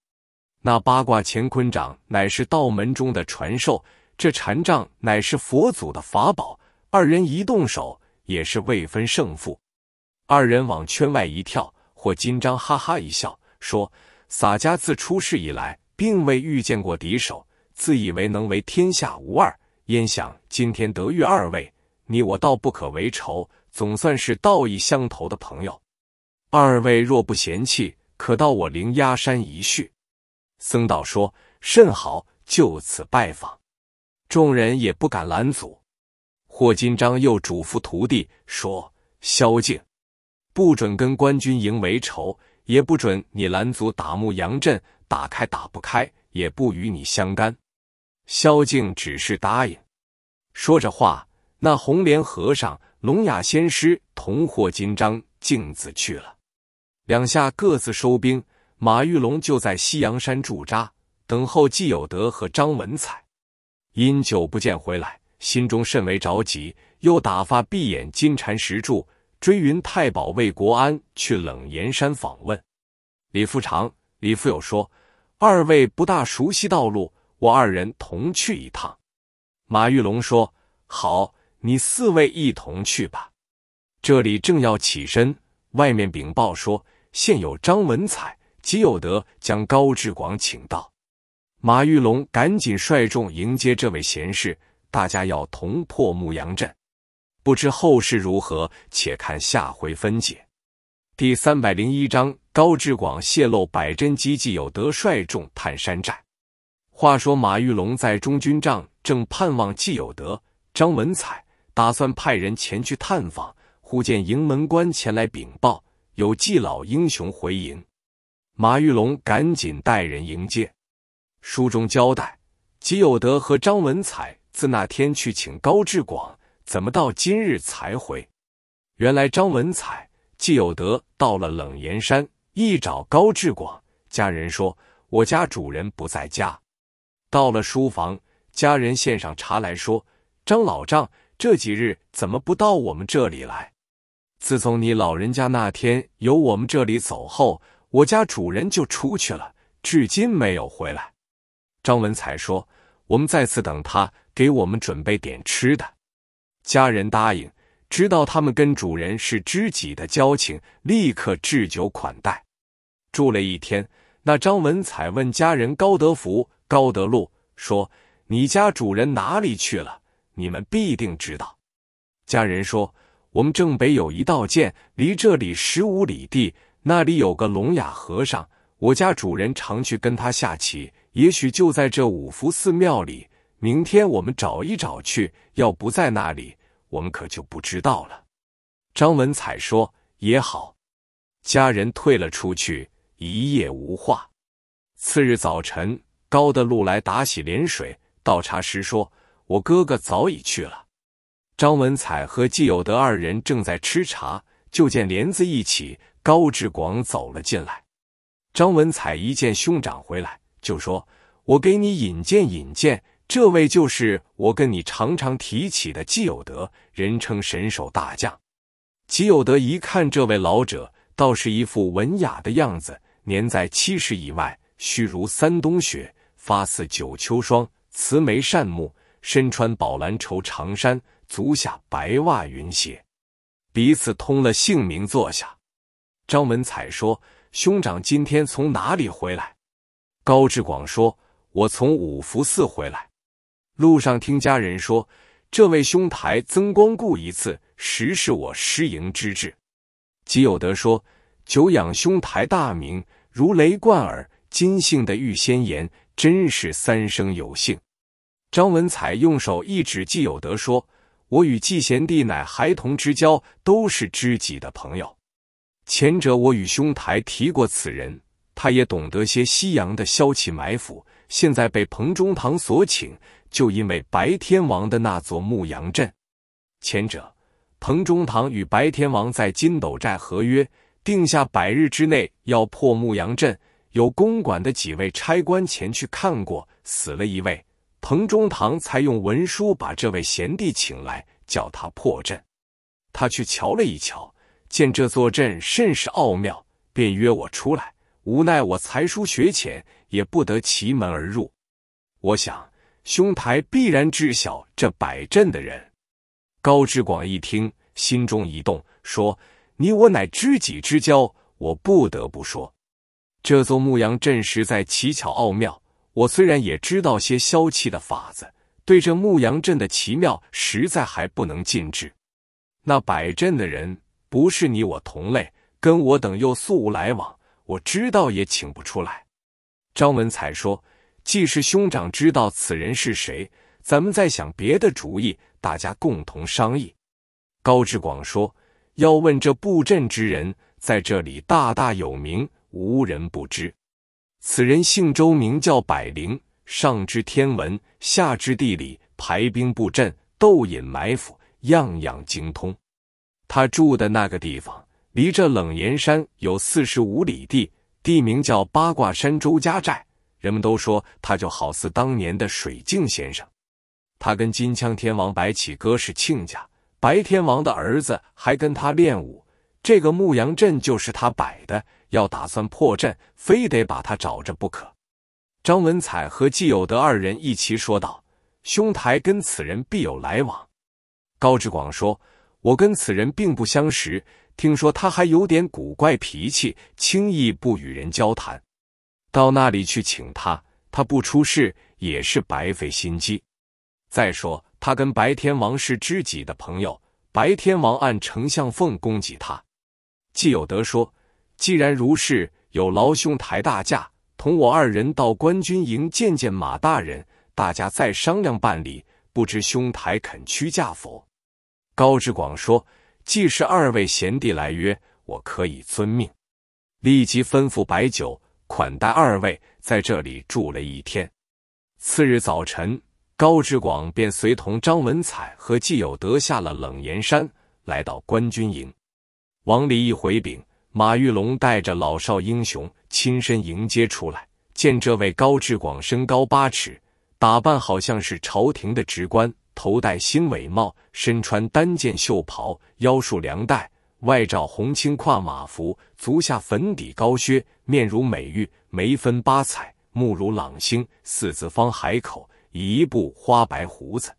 那八卦乾坤掌乃是道门中的传授，这禅杖乃是佛祖的法宝。二人一动手。也是未分胜负，二人往圈外一跳。霍金章哈哈一笑，说：“洒家自出世以来，并未遇见过敌手，自以为能为天下无二，焉想今天得遇二位，你我倒不可为仇，总算是道义相投的朋友。二位若不嫌弃，可到我灵压山一叙。”僧道说：“甚好，就此拜访。”众人也不敢拦阻。霍金章又嘱咐徒弟说：“萧敬，不准跟官军营为仇，也不准你拦阻打牧羊阵。打开打不开，也不与你相干。”萧敬只是答应。说着话，那红莲和尚、聋哑仙师同霍金章径自去了。两下各自收兵。马玉龙就在西阳山驻扎，等候季有德和张文彩，因久不见回来。心中甚为着急，又打发闭眼金蝉石柱、追云太保魏国安去冷岩山访问李富长、李富友，说二位不大熟悉道路，我二人同去一趟。马玉龙说：“好，你四位一同去吧。”这里正要起身，外面禀报说：“现有张文彩、吉有德将高志广请到。”马玉龙赶紧率众迎接这位贤士。大家要同破牧羊阵。不知后事如何，且看下回分解。第三百零一章，高志广泄露百针机计，有德率众探山寨。话说马玉龙在中军帐正盼望纪有德、张文彩，打算派人前去探访。忽见营门官前来禀报，有纪老英雄回营。马玉龙赶紧带人迎接。书中交代，纪有德和张文彩。自那天去请高志广，怎么到今日才回？原来张文彩、季有德到了冷岩山，一找高志广家人说：“我家主人不在家。”到了书房，家人献上茶来说：“张老丈这几日怎么不到我们这里来？自从你老人家那天由我们这里走后，我家主人就出去了，至今没有回来。”张文彩说：“我们在此等他。”给我们准备点吃的，家人答应。知道他们跟主人是知己的交情，立刻置酒款待。住了一天，那张文彩问家人高德福、高德禄，说：“你家主人哪里去了？你们必定知道。”家人说：“我们正北有一道涧，离这里十五里地，那里有个聋哑和尚，我家主人常去跟他下棋，也许就在这五福寺庙里。”明天我们找一找去，要不在那里，我们可就不知道了。张文彩说：“也好。”家人退了出去，一夜无话。次日早晨，高德路来打洗脸水，倒茶时说：“我哥哥早已去了。”张文彩和纪有德二人正在吃茶，就见帘子一起，高志广走了进来。张文彩一见兄长回来，就说：“我给你引荐引荐。”这位就是我跟你常常提起的纪有德，人称神手大将。纪有德一看这位老者，倒是一副文雅的样子，年在七十以外，须如三冬雪，发似九秋霜，慈眉善目，身穿宝蓝绸长衫，足下白袜云鞋。彼此通了姓名，坐下。张文彩说：“兄长今天从哪里回来？”高志广说：“我从五福寺回来。”路上听家人说，这位兄台曾光顾一次，实是我失迎之至。季有德说：“久仰兄台大名，如雷贯耳。金姓的玉仙言，真是三生有幸。”张文彩用手一指季有德说：“我与季贤弟乃孩童之交，都是知己的朋友。前者我与兄台提过此人，他也懂得些西洋的消气埋伏。现在被彭中堂所请。”就因为白天王的那座牧羊阵，前者彭中堂与白天王在金斗寨合约定下，百日之内要破牧羊阵。有公馆的几位差官前去看过，死了一位。彭中堂才用文书把这位贤弟请来，叫他破阵。他去瞧了一瞧，见这座阵甚是奥妙，便约我出来。无奈我才疏学浅，也不得奇门而入。我想。兄台必然知晓这摆阵的人。高志广一听，心中一动，说：“你我乃知己之交，我不得不说，这座牧羊阵实在奇巧奥妙。我虽然也知道些消气的法子，对这牧羊阵的奇妙，实在还不能尽致。那摆阵的人不是你我同类，跟我等又素无来往，我知道也请不出来。”张文才说。既是兄长知道此人是谁，咱们再想别的主意，大家共同商议。高志广说：“要问这布阵之人，在这里大大有名，无人不知。此人姓周，名叫百灵，上知天文，下知地理，排兵布阵、斗隐埋伏，样样精通。他住的那个地方，离这冷岩山有四十五里地，地名叫八卦山周家寨。”人们都说他就好似当年的水镜先生，他跟金枪天王白起哥是亲家，白天王的儿子还跟他练武，这个牧羊阵就是他摆的，要打算破阵，非得把他找着不可。张文彩和纪有德二人一齐说道：“兄台跟此人必有来往。”高志广说：“我跟此人并不相识，听说他还有点古怪脾气，轻易不与人交谈。”到那里去请他，他不出事也是白费心机。再说他跟白天王是知己的朋友，白天王按丞相奉供给他。既有德说：“既然如是，有劳兄抬大驾，同我二人到官军营见见马大人，大家再商量办理。不知兄台肯屈驾否？”高志广说：“既是二位贤弟来约，我可以遵命，立即吩咐摆酒。”款待二位在这里住了一天，次日早晨，高志广便随同张文彩和季有德下了冷岩山，来到官军营。王离一回禀，马玉龙带着老少英雄亲身迎接出来，见这位高志广身高八尺，打扮好像是朝廷的职官，头戴新尾帽，身穿单件袖袍，腰束凉带，外罩红青跨马服，足下粉底高靴。面如美玉，眉分八彩，目如朗星，四字方海口，一步花白胡子。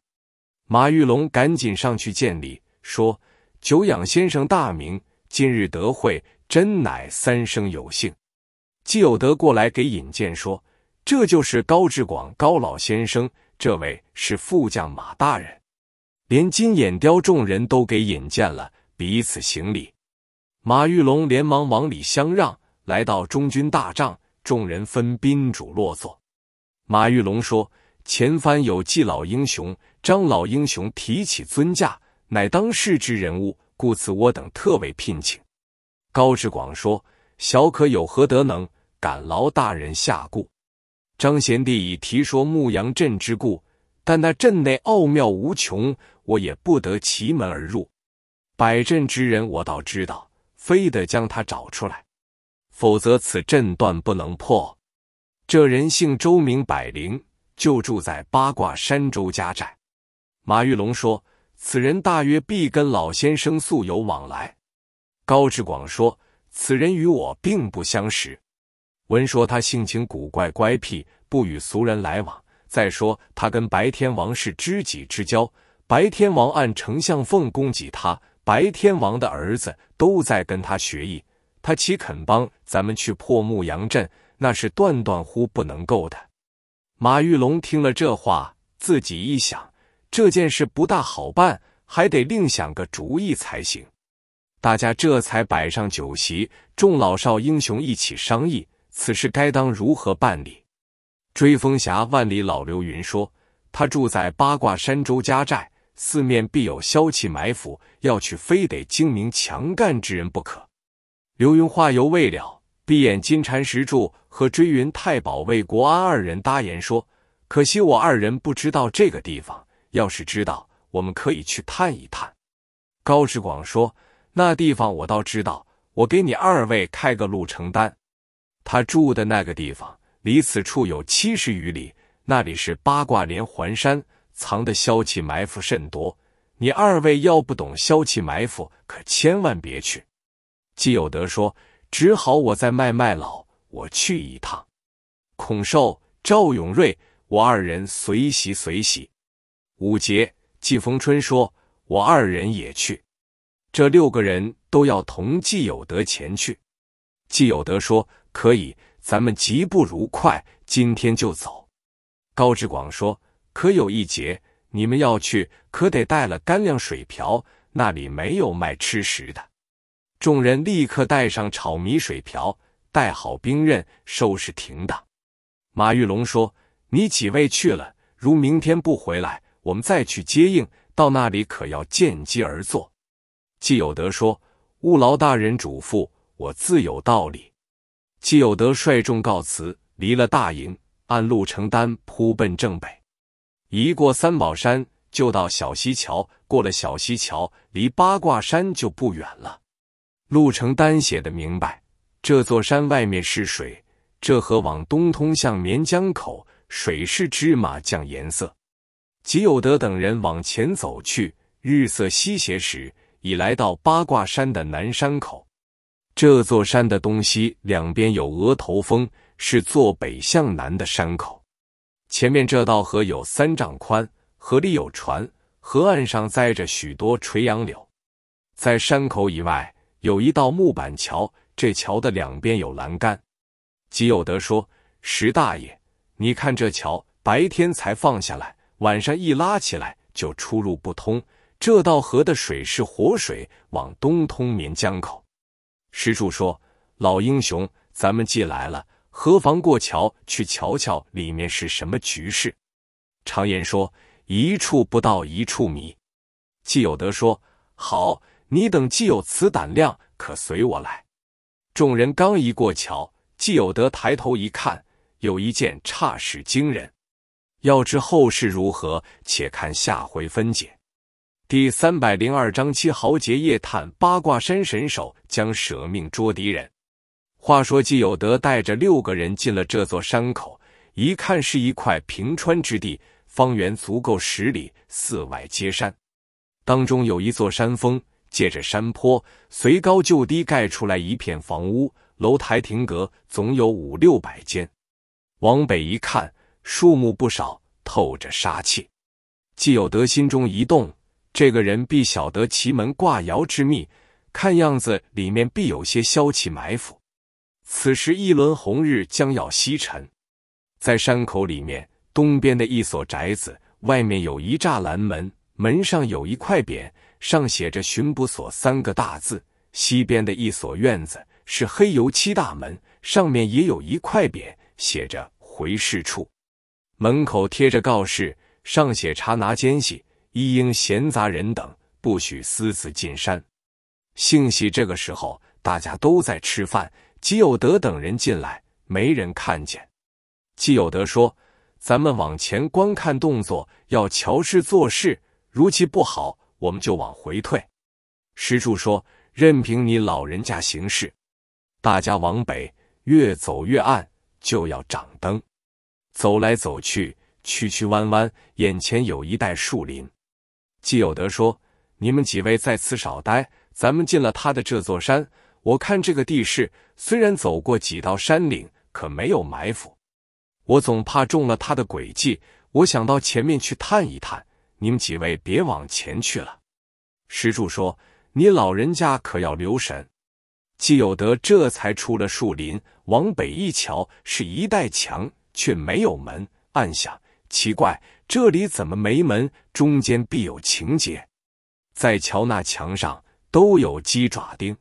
马玉龙赶紧上去见礼，说：“久仰先生大名，今日得会，真乃三生有幸。”既有德过来给引荐，说：“这就是高志广高老先生，这位是副将马大人。”连金眼雕众人都给引荐了，彼此行礼。马玉龙连忙往里相让。来到中军大帐，众人分宾主落座。马玉龙说：“前番有纪老英雄、张老英雄提起尊驾，乃当世之人物，故此我等特为聘请。”高志广说：“小可有何德能，敢劳大人下顾？”张贤弟已提说牧羊镇之故，但那镇内奥妙无穷，我也不得其门而入。摆阵之人我倒知道，非得将他找出来。否则，此阵断不能破。这人姓周，名百灵，就住在八卦山周家寨。马玉龙说：“此人大约必跟老先生素有往来。”高志广说：“此人与我并不相识。闻说他性情古怪乖僻，不与俗人来往。再说他跟白天王是知己之交，白天王按丞相奉供给他，白天王的儿子都在跟他学艺。”他岂肯帮咱们去破牧羊镇？那是断断乎不能够的。马玉龙听了这话，自己一想，这件事不大好办，还得另想个主意才行。大家这才摆上酒席，众老少英雄一起商议此事该当如何办理。追风侠万里老刘云说：“他住在八卦山周家寨，四面必有枭气埋伏，要去非得精明强干之人不可。”刘云话犹未了，闭眼金蝉石柱和追云太保魏国安二人搭言说：“可惜我二人不知道这个地方，要是知道，我们可以去探一探。”高志广说：“那地方我倒知道，我给你二位开个路程单。他住的那个地方，离此处有七十余里。那里是八卦连环山，藏的消气埋伏甚多。你二位要不懂消气埋伏，可千万别去。”季有德说：“只好我再卖卖老，我去一趟。”孔寿、赵永瑞，我二人随喜随喜。五杰、季逢春说：“我二人也去。”这六个人都要同季有德前去。季有德说：“可以，咱们疾不如快，今天就走。”高志广说：“可有一节，你们要去，可得带了干粮、水瓢，那里没有卖吃食的。”众人立刻带上炒米水瓢，带好兵刃，收拾停当。马玉龙说：“你几位去了，如明天不回来，我们再去接应。到那里可要见机而作。”季有德说：“勿劳大人嘱咐，我自有道理。”季有德率众告辞，离了大营，按路程单扑奔正北。一过三宝山，就到小西桥。过了小西桥，离八卦山就不远了。陆承单写的明白，这座山外面是水，这河往东通向绵江口，水是芝麻酱颜色。吉有德等人往前走去，日色西斜时，已来到八卦山的南山口。这座山的东西两边有额头峰，是坐北向南的山口。前面这道河有三丈宽，河里有船，河岸上栽着许多垂杨柳。在山口以外。有一道木板桥，这桥的两边有栏杆。纪有德说：“石大爷，你看这桥，白天才放下来，晚上一拉起来就出入不通。这道河的水是活水，往东通绵江口。”石柱说：“老英雄，咱们既来了，何妨过桥去瞧瞧里面是什么局势？常言说，一处不到一处迷。”既有德说：“好。”你等既有此胆量，可随我来。众人刚一过桥，纪有德抬头一看，有一件差使惊人。要知后事如何，且看下回分解。第三百零二章七豪杰夜探八卦山神手将舍命捉敌人。话说纪有德带着六个人进了这座山口，一看是一块平川之地，方圆足够十里，四外皆山，当中有一座山峰。借着山坡，随高就低盖出来一片房屋楼台亭阁，总有五六百间。往北一看，树木不少，透着杀气。既有德心中一动，这个人必晓得奇门挂窑之秘，看样子里面必有些消气埋伏。此时一轮红日将要西沉，在山口里面东边的一所宅子外面有一栅栏门，门上有一块匾。上写着“巡捕所”三个大字。西边的一所院子是黑油漆大门，上面也有一块匾，写着“回事处”。门口贴着告示，上写“查拿奸细，一应闲杂人等不许私自进山”。幸喜这个时候大家都在吃饭，姬有德等人进来，没人看见。姬有德说：“咱们往前观看动作，要瞧事做事，如其不好。”我们就往回退。石柱说：“任凭你老人家行事。”大家往北，越走越暗，就要掌灯。走来走去，曲曲弯弯，眼前有一带树林。季有德说：“你们几位在此少待，咱们进了他的这座山。我看这个地势，虽然走过几道山岭，可没有埋伏。我总怕中了他的诡计，我想到前面去探一探。”你们几位别往前去了。石柱说：“你老人家可要留神。”季有德这才出了树林，往北一瞧，是一带墙，却没有门。暗想：奇怪，这里怎么没门？中间必有情节。再瞧那墙上都有鸡爪钉。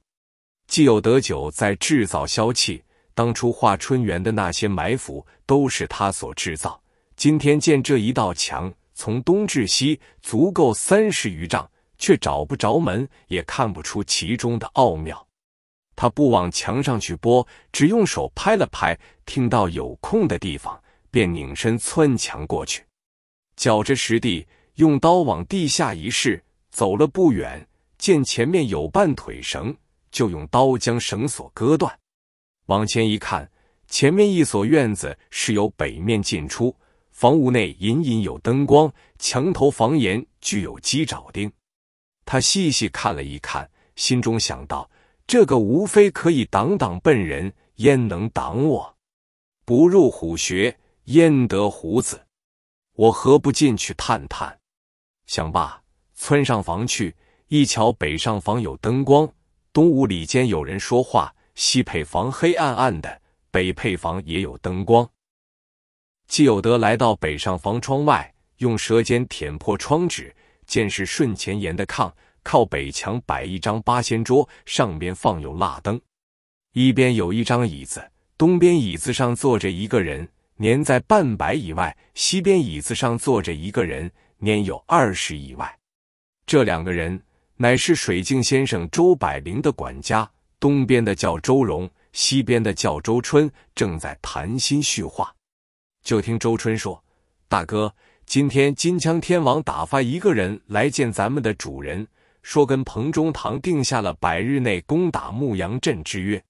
季有德久在制造消气，当初画春园的那些埋伏都是他所制造。今天见这一道墙。从东至西，足够三十余丈，却找不着门，也看不出其中的奥妙。他不往墙上去拨，只用手拍了拍，听到有空的地方，便拧身窜墙过去，脚着实地，用刀往地下一试，走了不远，见前面有半腿绳，就用刀将绳索割断，往前一看，前面一所院子是由北面进出。房屋内隐隐有灯光，墙头房檐具有鸡爪钉。他细细看了一看，心中想到：这个无非可以挡挡笨人，焉能挡我？不入虎穴，焉得虎子？我何不进去探探？想罢，窜上房去一瞧，北上房有灯光，东屋里间有人说话，西配房黑暗暗的，北配房也有灯光。纪有德来到北上房窗外，用舌尖舔破窗纸，见是顺前沿的炕，靠北墙摆一张八仙桌，上边放有蜡灯，一边有一张椅子，东边椅子上坐着一个人，年在半百以外；西边椅子上坐着一个人，年有二十以外。这两个人乃是水镜先生周柏龄的管家，东边的叫周荣，西边的叫周春，正在谈心叙话。就听周春说：“大哥，今天金枪天王打发一个人来见咱们的主人，说跟彭中堂定下了百日内攻打牧羊镇之约，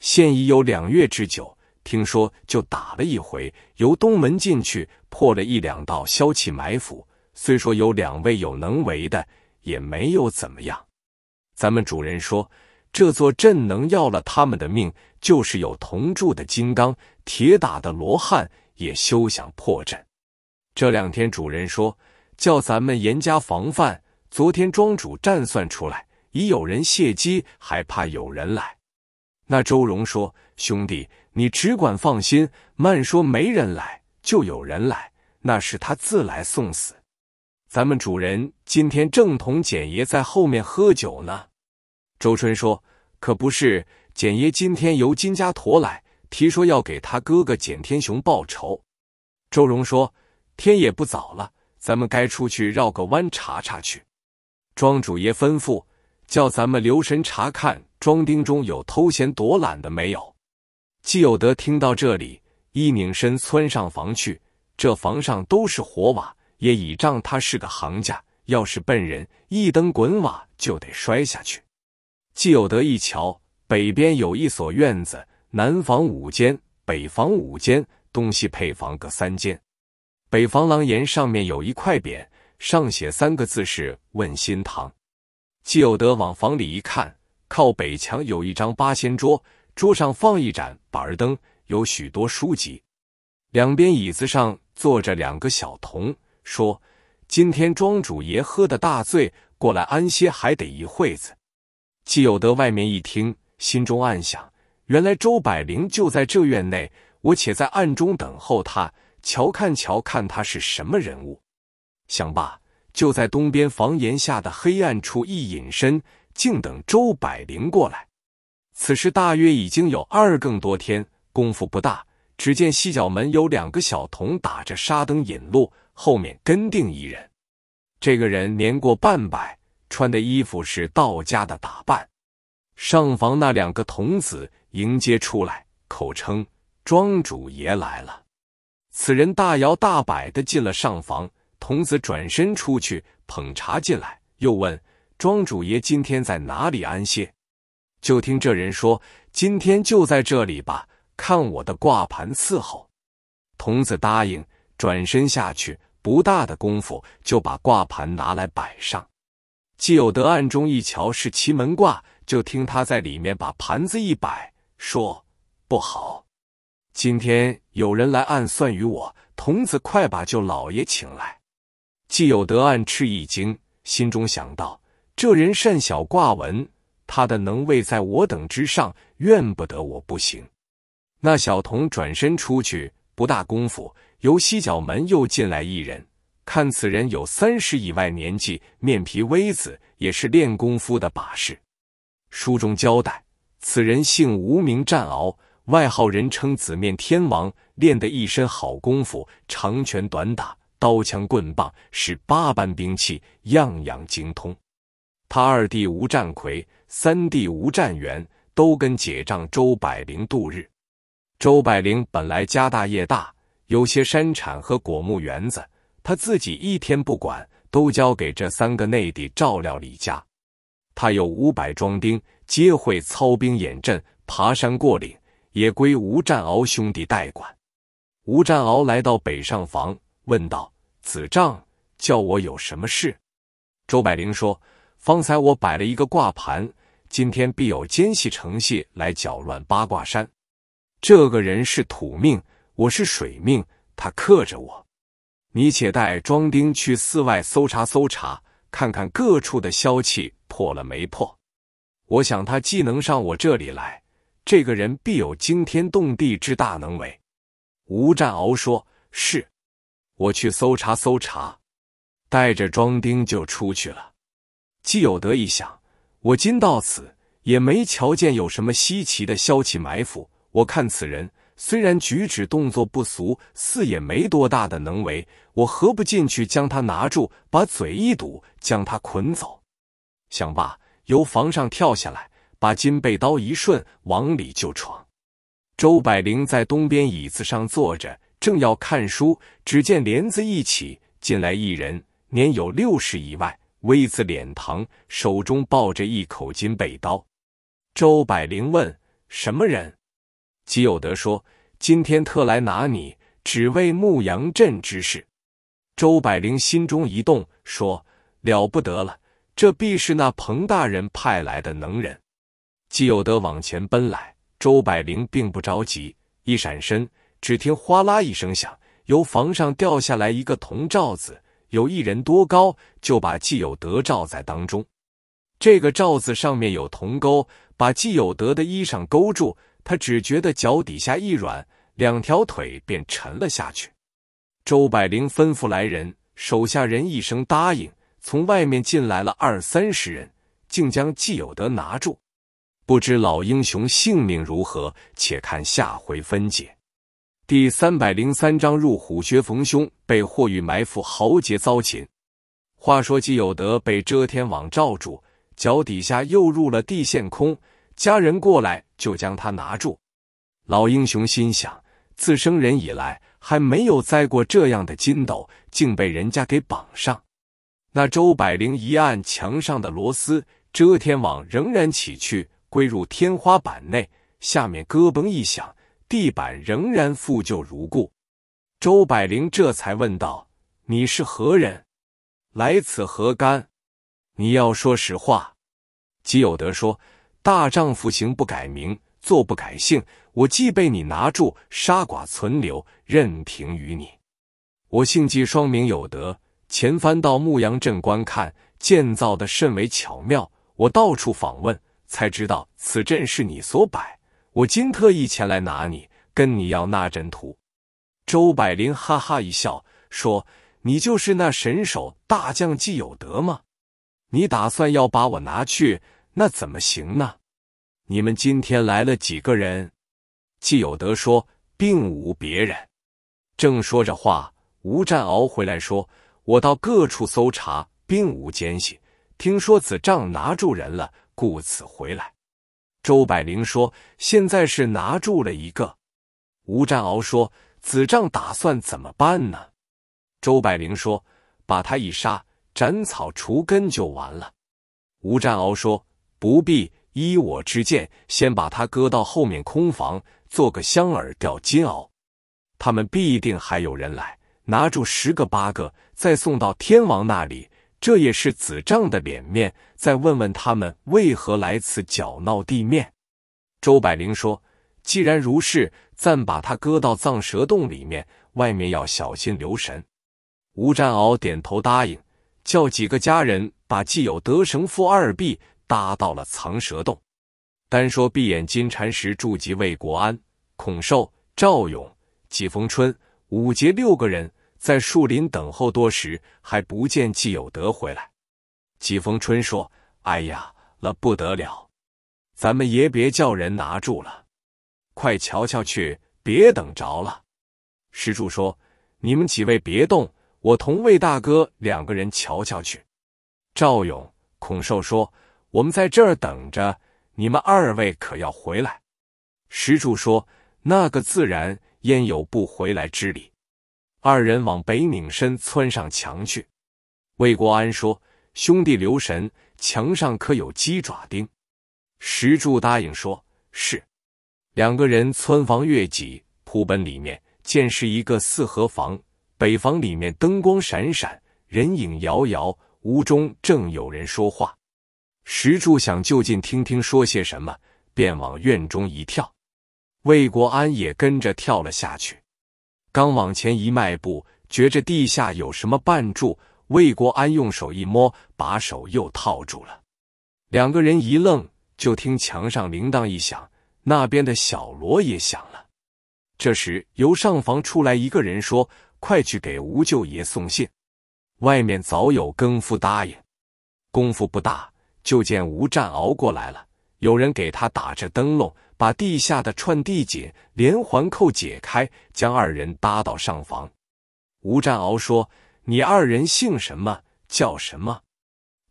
现已有两月之久。听说就打了一回，由东门进去，破了一两道消气埋伏。虽说有两位有能为的，也没有怎么样。咱们主人说，这座镇能要了他们的命，就是有铜铸的金刚、铁打的罗汉。”也休想破阵。这两天主人说叫咱们严加防范。昨天庄主占算出来，已有人泄机，还怕有人来？那周荣说：“兄弟，你只管放心，慢说没人来，就有人来，那是他自来送死。咱们主人今天正同简爷在后面喝酒呢。”周春说：“可不是，简爷今天由金家坨来。”提说要给他哥哥简天雄报仇，周荣说：“天也不早了，咱们该出去绕个弯查查去。”庄主爷吩咐叫咱们留神查看庄丁中有偷闲躲懒的没有。季有德听到这里，一拧身窜上房去。这房上都是火瓦，也倚仗他是个行家，要是笨人一蹬滚瓦就得摔下去。季有德一瞧，北边有一所院子。南房五间，北房五间，东西配房各三间。北房廊檐上面有一块匾，上写三个字是“问心堂”。季有德往房里一看，靠北墙有一张八仙桌，桌上放一盏板儿灯，有许多书籍。两边椅子上坐着两个小童，说：“今天庄主爷喝的大醉，过来安歇还得一会子。”季有德外面一听，心中暗想。原来周百灵就在这院内，我且在暗中等候他，瞧看瞧看他是什么人物。想罢，就在东边房檐下的黑暗处一隐身，静等周百灵过来。此时大约已经有二更多天，功夫不大，只见西角门有两个小童打着沙灯引路，后面跟定一人。这个人年过半百，穿的衣服是道家的打扮。上房那两个童子。迎接出来，口称庄主爷来了。此人大摇大摆的进了上房，童子转身出去捧茶进来，又问庄主爷今天在哪里安歇？就听这人说：“今天就在这里吧，看我的挂盘伺候。”童子答应，转身下去，不大的功夫就把挂盘拿来摆上。既有德暗中一瞧，是奇门卦，就听他在里面把盘子一摆。说不好，今天有人来暗算于我。童子，快把舅老爷请来。季有德暗吃一惊，心中想到：这人善小挂文，他的能位在我等之上，怨不得我不行。那小童转身出去，不大功夫，由西角门又进来一人。看此人有三十以外年纪，面皮微紫，也是练功夫的把式。书中交代。此人姓无名战鳌，外号人称紫面天王，练得一身好功夫，长拳短打，刀枪棍棒，使八般兵器，样样精通。他二弟吴战魁，三弟吴战元，都跟姐丈周百灵度日。周百灵本来家大业大，有些山产和果木园子，他自己一天不管，都交给这三个内弟照料李家。他有五百庄丁。皆会操兵演阵、爬山过岭，也归吴占鳌兄弟代管。吴占鳌来到北上房，问道：“子仗，叫我有什么事？”周百灵说：“方才我摆了一个卦盘，今天必有奸细乘隙来搅乱八卦山。这个人是土命，我是水命，他克着我。你且带庄丁去寺外搜查搜查，看看各处的消气破了没破。”我想他既能上我这里来，这个人必有惊天动地之大能为。吴占鳌说：“是，我去搜查搜查，带着庄丁就出去了。”季有德一想，我今到此也没瞧见有什么稀奇的消气埋伏。我看此人虽然举止动作不俗，似也没多大的能为。我何不进去将他拿住，把嘴一堵，将他捆走？想罢。由房上跳下来，把金背刀一顺往里就闯。周百灵在东边椅子上坐着，正要看书，只见帘子一起，进来一人，年有六十以外，微子脸膛，手中抱着一口金背刀。周百灵问：“什么人？”吉有德说：“今天特来拿你，只为牧羊镇之事。”周百灵心中一动，说了不得了。这必是那彭大人派来的能人。季有德往前奔来，周百灵并不着急，一闪身，只听哗啦一声响，由房上掉下来一个铜罩子，有一人多高，就把季有德罩在当中。这个罩子上面有铜钩，把季有德的衣裳勾住，他只觉得脚底下一软，两条腿便沉了下去。周百灵吩咐来人，手下人一声答应。从外面进来了二三十人，竟将纪有德拿住，不知老英雄性命如何，且看下回分解。第三百零三章：入虎穴逢凶，被霍玉埋伏，豪杰遭擒。话说纪有德被遮天网罩住，脚底下又入了地陷空，家人过来就将他拿住。老英雄心想：自生人以来，还没有栽过这样的筋斗，竟被人家给绑上。那周百灵一按墙上的螺丝，遮天网仍然起去，归入天花板内。下面咯嘣一响，地板仍然复旧如故。周百灵这才问道：“你是何人？来此何干？你要说实话。”吉有德说：“大丈夫行不改名，坐不改姓。我既被你拿住，杀剐存留，任凭于你。我姓纪，双名有德。”前番到牧羊镇观看建造的甚为巧妙，我到处访问，才知道此阵是你所摆。我今特意前来拿你，跟你要那阵图。周百灵哈哈一笑，说：“你就是那神手大将纪有德吗？你打算要把我拿去，那怎么行呢？”你们今天来了几个人？纪有德说，并无别人。正说着话，吴占鳌回来说。我到各处搜查，并无奸细。听说子仗拿住人了，故此回来。周百灵说：“现在是拿住了一个。”吴占鳌说：“子仗打算怎么办呢？”周百灵说：“把他一杀，斩草除根就完了。”吴占鳌说：“不必，依我之见，先把他搁到后面空房，做个香饵钓金鳌。他们必定还有人来。”拿住十个八个，再送到天王那里，这也是子杖的脸面。再问问他们为何来此搅闹地面。周百灵说：“既然如是，暂把他搁到藏蛇洞里面，外面要小心留神。”吴占鳌点头答应，叫几个家人把既有德、绳负二臂搭到了藏蛇洞。单说闭眼金蝉石筑吉魏国安、孔寿、赵勇、季逢春、武杰六个人。在树林等候多时，还不见季有德回来。季逢春说：“哎呀，那不得了，咱们也别叫人拿住了，快瞧瞧去，别等着了。”石柱说：“你们几位别动，我同魏大哥两个人瞧瞧去。”赵勇、孔寿说：“我们在这儿等着，你们二位可要回来。”石柱说：“那个自然，焉有不回来之理？”二人往北拧身窜上墙去。魏国安说：“兄弟留神，墙上可有鸡爪钉？”石柱答应说：“是。”两个人窜房越脊扑奔里面，见是一个四合房，北房里面灯光闪闪，人影摇摇，屋中正有人说话。石柱想就近听听说些什么，便往院中一跳，魏国安也跟着跳了下去。刚往前一迈步，觉着地下有什么绊住，魏国安用手一摸，把手又套住了。两个人一愣，就听墙上铃铛一响，那边的小罗也响了。这时由上房出来一个人说：“快去给吴舅爷送信。”外面早有更夫答应，功夫不大，就见吴战熬过来了，有人给他打着灯笼。把地下的串地锦连环扣解开，将二人搭到上房。吴占鳌说：“你二人姓什么？叫什么？”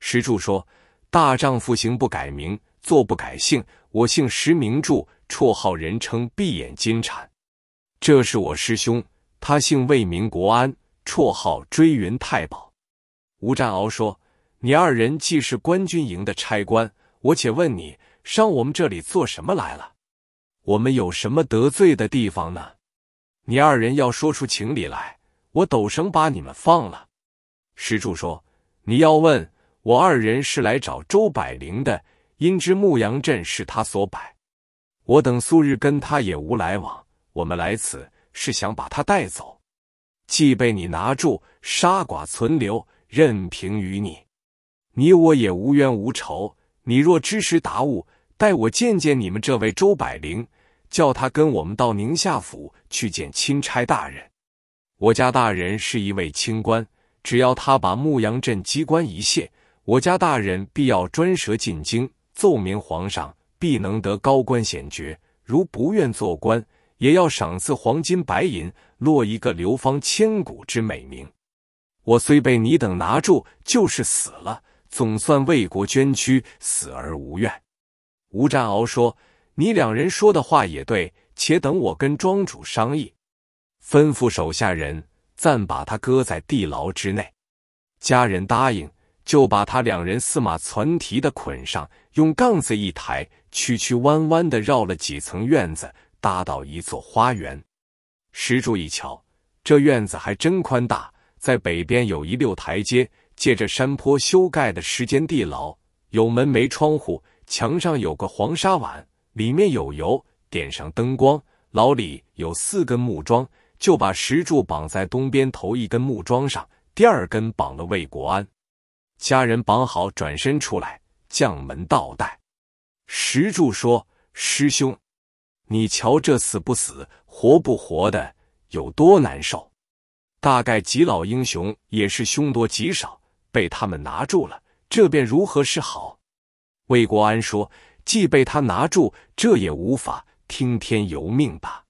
石柱说：“大丈夫行不改名，坐不改姓。我姓石明柱，绰号人称闭眼金蝉。这是我师兄，他姓魏明国安，绰号追云太保。”吴占鳌说：“你二人既是官军营的差官，我且问你，上我们这里做什么来了？”我们有什么得罪的地方呢？你二人要说出情理来，我抖绳把你们放了。施主说，你要问我二人是来找周百灵的，因知牧羊镇是他所摆，我等素日跟他也无来往，我们来此是想把他带走。既被你拿住，杀剐存留，任凭于你。你我也无冤无仇，你若知持达悟，待我见见你们这位周百灵。叫他跟我们到宁夏府去见钦差大人。我家大人是一位清官，只要他把牧羊镇机关一卸，我家大人必要专折进京奏明皇上，必能得高官显爵。如不愿做官，也要赏赐黄金白银，落一个流芳千古之美名。我虽被你等拿住，就是死了，总算为国捐躯，死而无怨。吴占鳌说。你两人说的话也对，且等我跟庄主商议，吩咐手下人暂把他搁在地牢之内。家人答应，就把他两人四马攒蹄的捆上，用杠子一抬，曲曲弯弯的绕了几层院子，搭到一座花园。石柱一瞧，这院子还真宽大，在北边有一溜台阶，借着山坡修盖的时间地牢，有门没窗户，墙上有个黄沙碗。里面有油，点上灯光。老李有四根木桩，就把石柱绑在东边头一根木桩上，第二根绑了魏国安。家人绑好，转身出来，将门倒带。石柱说：“师兄，你瞧这死不死、活不活的，有多难受？大概几老英雄也是凶多吉少，被他们拿住了，这便如何是好？”魏国安说。既被他拿住，这也无法听天由命吧。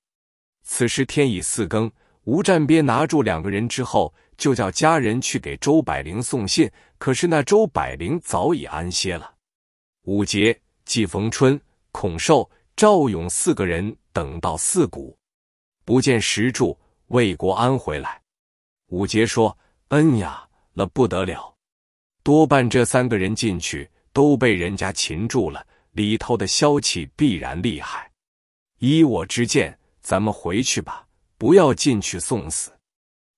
此时天已四更，吴占边拿住两个人之后，就叫家人去给周百灵送信。可是那周百灵早已安歇了。武杰、季逢春、孔寿、赵勇四个人等到四谷，不见石柱、魏国安回来。武杰说：“恩呀，了不得了，多半这三个人进去都被人家擒住了。”里头的萧气必然厉害，依我之见，咱们回去吧，不要进去送死。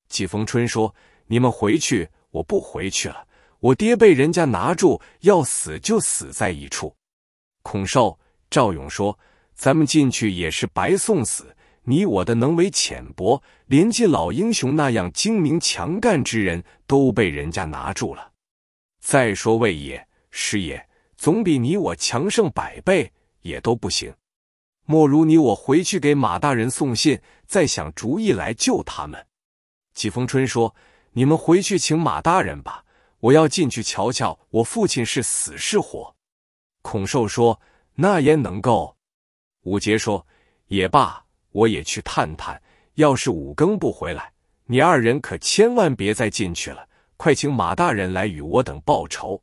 季逢春说：“你们回去，我不回去了。我爹被人家拿住，要死就死在一处。”孔寿、赵勇说：“咱们进去也是白送死，你我的能为浅薄，连季老英雄那样精明强干之人都被人家拿住了。再说魏爷、师爷。”总比你我强盛百倍也都不行，莫如你我回去给马大人送信，再想主意来救他们。季风春说：“你们回去请马大人吧，我要进去瞧瞧我父亲是死是活。”孔寿说：“那焉能够？”武杰说：“也罢，我也去探探。要是五更不回来，你二人可千万别再进去了。快请马大人来与我等报仇。”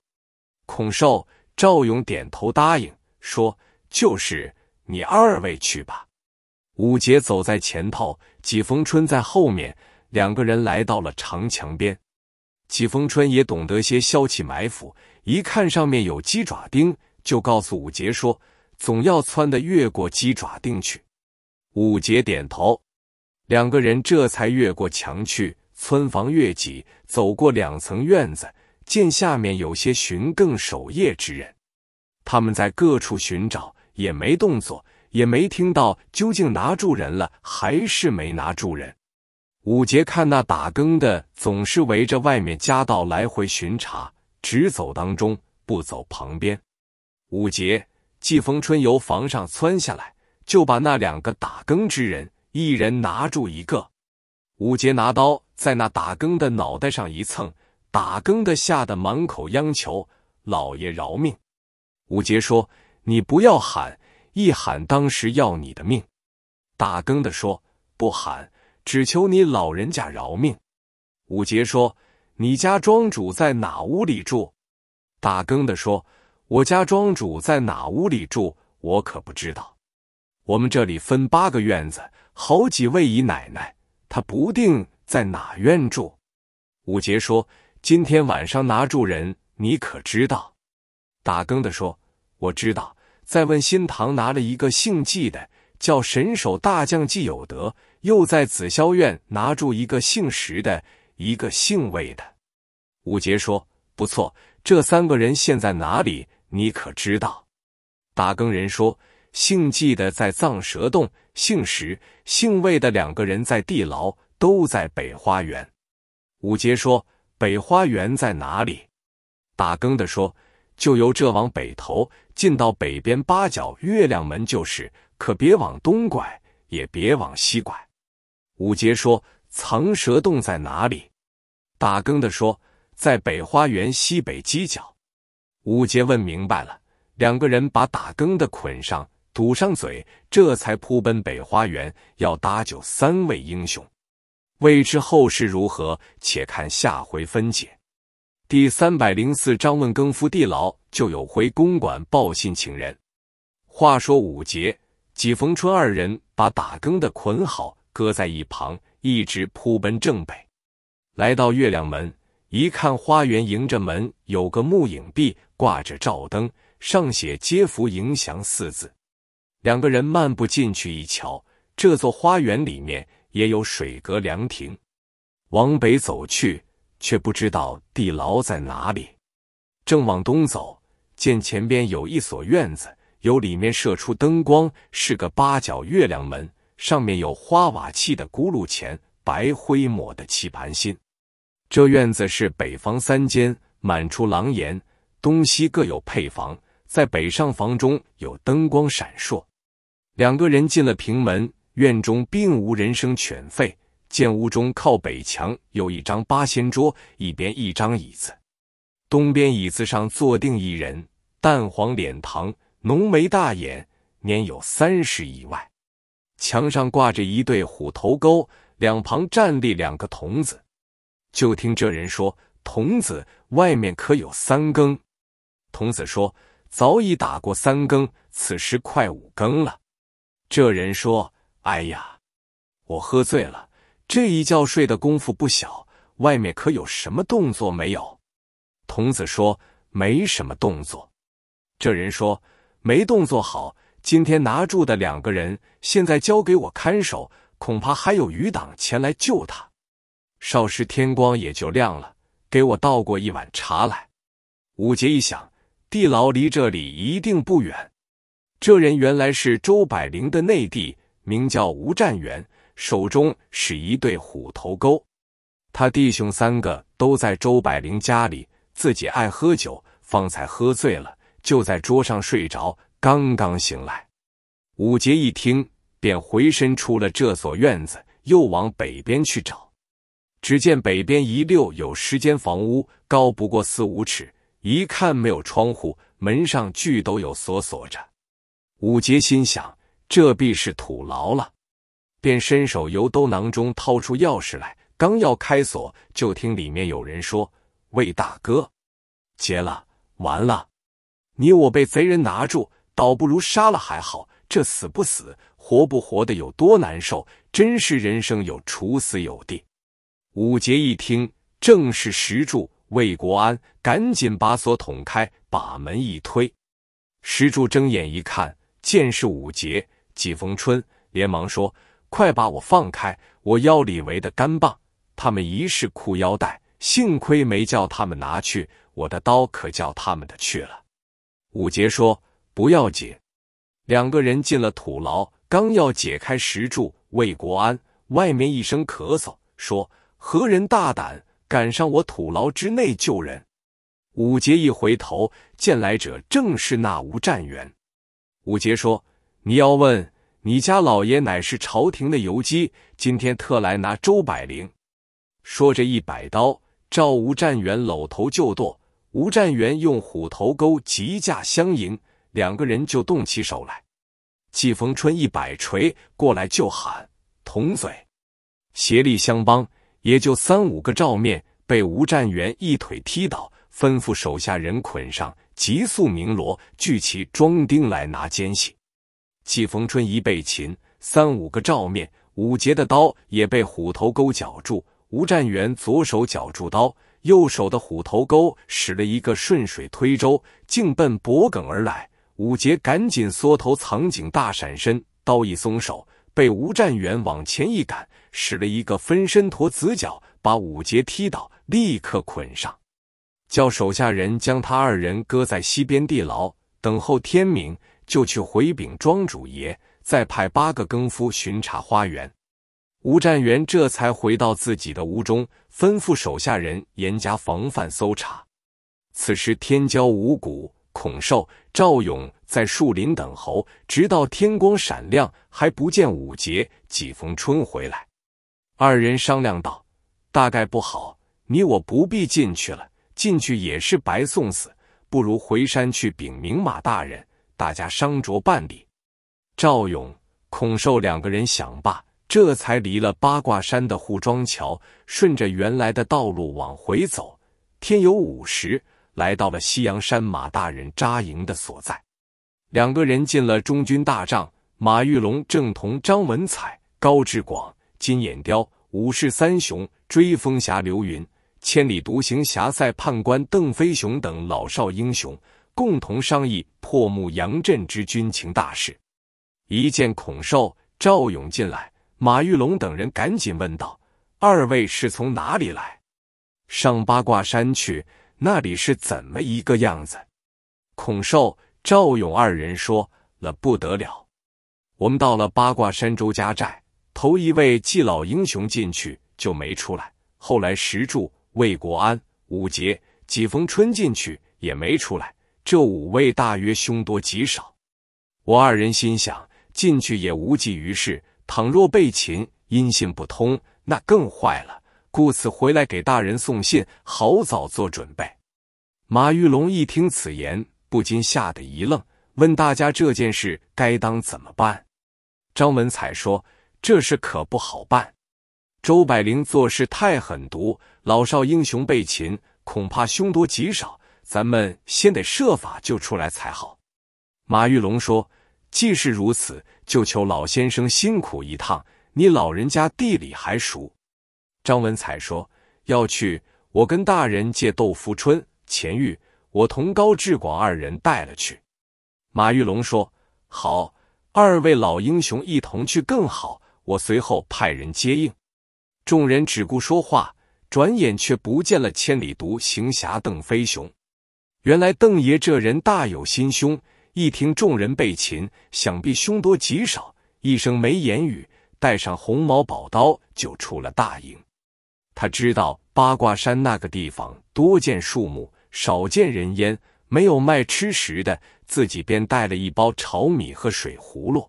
孔寿。赵勇点头答应，说：“就是你二位去吧。”武杰走在前头，季逢春在后面。两个人来到了长墙边，季逢春也懂得些消气埋伏，一看上面有鸡爪钉，就告诉武杰说：“总要窜的越过鸡爪钉去。”武杰点头，两个人这才越过墙去，村房越脊，走过两层院子。见下面有些寻更守夜之人，他们在各处寻找，也没动作，也没听到究竟拿住人了，还是没拿住人。武杰看那打更的总是围着外面夹道来回巡查，只走当中，不走旁边。武杰季风春由房上窜下来，就把那两个打更之人一人拿住一个。武杰拿刀在那打更的脑袋上一蹭。打更的吓得满口央求：“老爷饶命！”五杰说：“你不要喊，一喊当时要你的命。”打更的说：“不喊，只求你老人家饶命。”五杰说：“你家庄主在哪屋里住？”打更的说：“我家庄主在哪屋里住？我可不知道。我们这里分八个院子，好几位姨奶奶，她不定在哪院住。”五杰说。今天晚上拿住人，你可知道？打更的说：“我知道。”再问新堂拿了一个姓纪的，叫神手大将纪有德，又在紫霄院拿住一个姓石的，一个姓魏的。武杰说：“不错，这三个人现在哪里？你可知道？”打更人说：“姓纪的在藏蛇洞，姓石、姓魏的两个人在地牢，都在北花园。”武杰说。北花园在哪里？打更的说：“就由这往北头，进到北边八角月亮门就是，可别往东拐，也别往西拐。”五杰说：“藏蛇洞在哪里？”打更的说：“在北花园西北犄角。”五杰问明白了，两个人把打更的捆上，堵上嘴，这才扑奔北花园，要搭救三位英雄。未知后事如何，且看下回分解。第三百零四章问更夫地牢就有回公馆报信请人。话说五节季逢春二人把打更的捆好，搁在一旁，一直扑奔正北，来到月亮门，一看花园，迎着门有个木影壁，挂着照灯，上写“接福迎祥”四字。两个人漫步进去一瞧，这座花园里面。也有水阁凉亭，往北走去，却不知道地牢在哪里。正往东走，见前边有一所院子，由里面射出灯光，是个八角月亮门，上面有花瓦砌的轱辘前，白灰抹的棋盘心。这院子是北房三间，满出廊檐，东西各有配房，在北上房中有灯光闪烁。两个人进了平门。院中并无人声犬吠，见屋中靠北墙有一张八仙桌，一边一张椅子，东边椅子上坐定一人，淡黄脸庞，浓眉大眼，年有三十以外。墙上挂着一对虎头钩，两旁站立两个童子。就听这人说：“童子，外面可有三更？”童子说：“早已打过三更，此时快五更了。”这人说。哎呀，我喝醉了，这一觉睡的功夫不小，外面可有什么动作没有？童子说没什么动作。这人说没动作好，今天拿住的两个人现在交给我看守，恐怕还有余党前来救他。少时天光也就亮了，给我倒过一碗茶来。武杰一想，地牢离这里一定不远。这人原来是周百灵的内弟。名叫吴占元，手中是一对虎头钩。他弟兄三个都在周百灵家里，自己爱喝酒，方才喝醉了，就在桌上睡着，刚刚醒来。武杰一听，便回身出了这所院子，又往北边去找。只见北边一溜有十间房屋，高不过四五尺，一看没有窗户，门上俱都有锁锁着。武杰心想。这必是土牢了，便伸手由兜囊中掏出钥匙来，刚要开锁，就听里面有人说：“魏大哥，结了，完了！你我被贼人拿住，倒不如杀了还好。这死不死，活不活的，有多难受？真是人生有处死有地。”武杰一听，正是石柱魏国安，赶紧把锁捅开，把门一推。石柱睁眼一看，见是武杰。季逢春连忙说：“快把我放开！我腰里围的干棒，他们一是裤腰带，幸亏没叫他们拿去。我的刀可叫他们的去了。”武杰说：“不要紧。”两个人进了土牢，刚要解开石柱，魏国安外面一声咳嗽，说：“何人大胆，敢上我土牢之内救人？”武杰一回头，见来者正是那吴占元。武杰说。你要问，你家老爷乃是朝廷的游击，今天特来拿周百灵。说着一百刀，赵吴占元搂头就剁，吴占元用虎头钩急架相迎，两个人就动起手来。季逢春一百锤过来就喊铜嘴，协力相帮，也就三五个照面，被吴占元一腿踢倒，吩咐手下人捆上，急速鸣锣聚齐庄丁来拿奸细。季逢春一被擒，三五个照面，武杰的刀也被虎头钩绞住。吴占元左手绞住刀，右手的虎头钩使了一个顺水推舟，竟奔脖颈而来。武杰赶紧缩头藏颈，大闪身，刀一松手，被吴占元往前一赶，使了一个分身驼子脚，把武杰踢倒，立刻捆上，叫手下人将他二人搁在西边地牢，等候天明。就去回禀庄主爷，再派八个更夫巡查花园。吴占元这才回到自己的屋中，吩咐手下人严加防范搜查。此时，天骄、五谷、孔寿、赵勇在树林等候，直到天光闪亮，还不见五杰、季逢春回来。二人商量道：“大概不好，你我不必进去了，进去也是白送死，不如回山去禀明马大人。”大家商酌办理，赵勇、孔寿两个人想罢，这才离了八卦山的护庄桥，顺着原来的道路往回走。天有午时，来到了西洋山马大人扎营的所在。两个人进了中军大帐，马玉龙正同张文彩、高志广、金眼雕、武士三雄、追风侠刘云、千里独行侠赛判官邓飞雄等老少英雄。共同商议破木阳镇之军情大事。一见孔寿、赵勇进来，马玉龙等人赶紧问道：“二位是从哪里来？上八卦山去？那里是怎么一个样子？”孔寿、赵勇二人说了不得了。我们到了八卦山周家寨，头一位季老英雄进去就没出来，后来石柱、魏国安、武杰、季逢春进去也没出来。这五位大约凶多吉少，我二人心想进去也无济于事，倘若被擒，音信不通，那更坏了。故此回来给大人送信，好早做准备。马玉龙一听此言，不禁吓得一愣，问大家这件事该当怎么办？张文彩说：“这事可不好办，周百灵做事太狠毒，老少英雄被擒，恐怕凶多吉少。”咱们先得设法救出来才好。马玉龙说：“既是如此，就求老先生辛苦一趟。你老人家地理还熟。”张文彩说：“要去，我跟大人借窦富春钱玉，我同高志广二人带了去。”马玉龙说：“好，二位老英雄一同去更好。我随后派人接应。”众人只顾说话，转眼却不见了千里独行侠邓飞雄。原来邓爷这人大有心胸，一听众人被擒，想必凶多吉少，一声没言语，带上红毛宝刀就出了大营。他知道八卦山那个地方多见树木，少见人烟，没有卖吃食的，自己便带了一包炒米和水葫芦。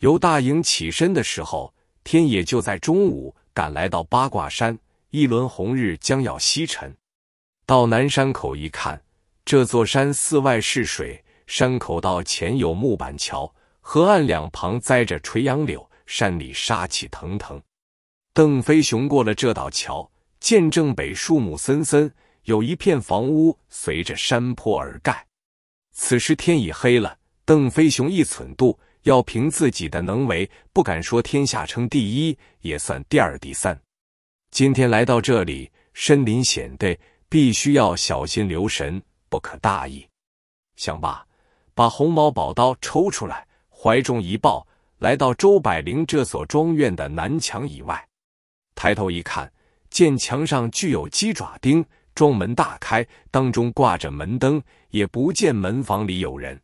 由大营起身的时候，天也就在中午，赶来到八卦山，一轮红日将要西沉。到南山口一看。这座山寺外是水，山口道前有木板桥，河岸两旁栽着垂杨柳。山里杀气腾腾。邓飞雄过了这道桥，见正北树木森森，有一片房屋随着山坡而盖。此时天已黑了，邓飞雄一寸度，要凭自己的能为，不敢说天下称第一，也算第二第三。今天来到这里，深林险地，必须要小心留神。不可大意。想罢，把红毛宝刀抽出来，怀中一抱，来到周百灵这所庄院的南墙以外，抬头一看，见墙上具有鸡爪钉，庄门大开，当中挂着门灯，也不见门房里有人。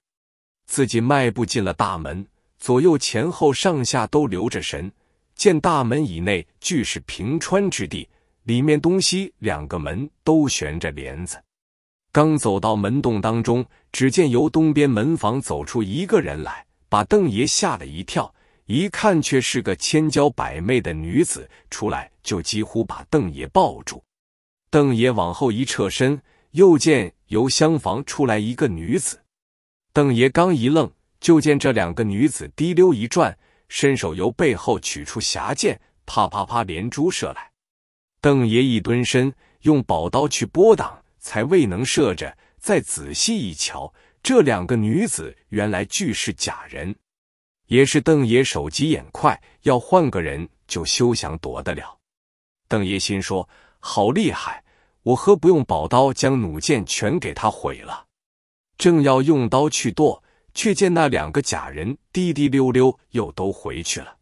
自己迈步进了大门，左右前后上下都留着神，见大门以内俱是平川之地，里面东西两个门都悬着帘子。刚走到门洞当中，只见由东边门房走出一个人来，把邓爷吓了一跳。一看却是个千娇百媚的女子，出来就几乎把邓爷抱住。邓爷往后一撤身，又见由厢房出来一个女子。邓爷刚一愣，就见这两个女子滴溜一转，伸手由背后取出匣剑，啪啪啪连珠射来。邓爷一蹲身，用宝刀去拨挡。才未能射着，再仔细一瞧，这两个女子原来俱是假人，也是邓爷手疾眼快，要换个人就休想躲得了。邓爷心说：“好厉害，我何不用宝刀将弩箭全给他毁了？”正要用刀去剁，却见那两个假人滴滴溜溜又都回去了。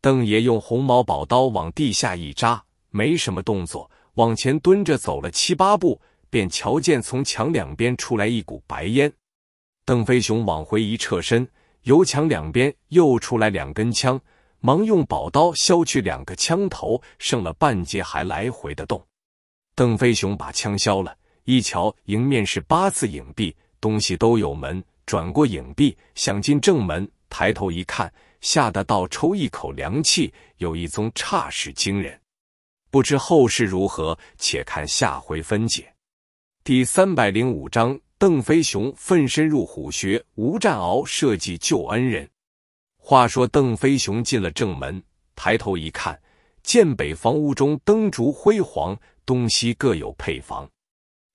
邓爷用红毛宝刀往地下一扎，没什么动作，往前蹲着走了七八步。便瞧见从墙两边出来一股白烟，邓飞熊往回一撤身，由墙两边又出来两根枪，忙用宝刀削去两个枪头，剩了半截还来回的动。邓飞熊把枪削了，一瞧迎面是八字影壁，东西都有门，转过影壁想进正门，抬头一看，吓得倒抽一口凉气，有一宗差事惊人，不知后事如何，且看下回分解。第三百零五章，邓飞雄奋身入虎穴，吴占鳌设计救恩人。话说邓飞雄进了正门，抬头一看，见北房屋中灯烛辉煌，东西各有配房。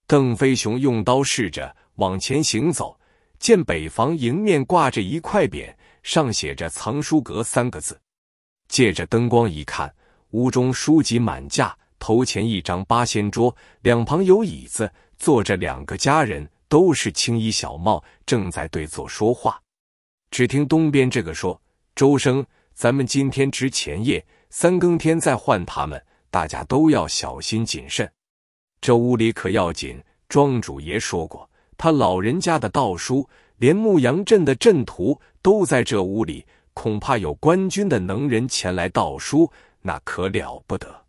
邓飞雄用刀试着往前行走，见北房迎面挂着一块匾，上写着“藏书阁”三个字。借着灯光一看，屋中书籍满架，头前一张八仙桌，两旁有椅子。坐着两个家人，都是青衣小帽，正在对坐说话。只听东边这个说：“周生，咱们今天值前夜三更天再换他们，大家都要小心谨慎。这屋里可要紧。庄主爷说过，他老人家的道书，连牧羊镇的镇图都在这屋里，恐怕有官军的能人前来道书，那可了不得。”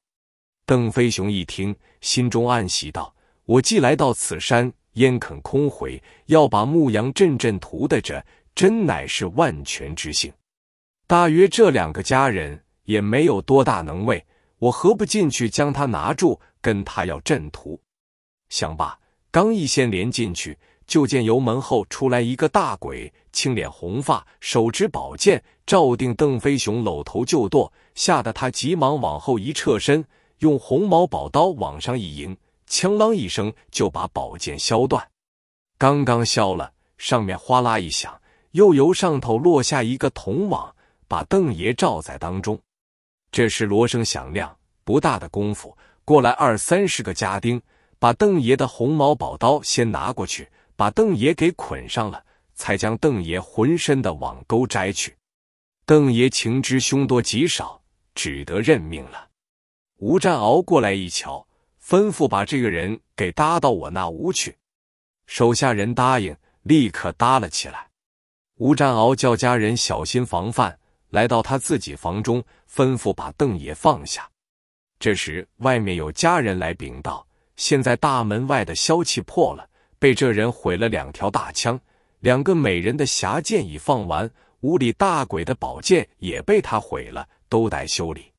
邓飞雄一听，心中暗喜道。我既来到此山，焉肯空回？要把牧羊阵阵图的这真乃是万全之幸。大约这两个家人也没有多大能为，我何不进去将他拿住，跟他要阵图？想罢，刚一先连进去，就见由门后出来一个大鬼，青脸红发，手执宝剑，照定邓飞雄搂头就剁，吓得他急忙往后一撤身，用红毛宝刀往上一迎。枪啷一声，就把宝剑削断。刚刚削了，上面哗啦一响，又由上头落下一个铜网，把邓爷罩在当中。这时锣声响亮，不大的功夫，过来二三十个家丁，把邓爷的红毛宝刀先拿过去，把邓爷给捆上了，才将邓爷浑身的网钩摘去。邓爷情知凶多吉少，只得认命了。吴占鳌过来一瞧。吩咐把这个人给搭到我那屋去，手下人答应，立刻搭了起来。吴占鳌叫家人小心防范，来到他自己房中，吩咐把邓爷放下。这时，外面有家人来禀道：现在大门外的消气破了，被这人毁了两条大枪，两个美人的侠剑已放完，屋里大鬼的宝剑也被他毁了，都得修理。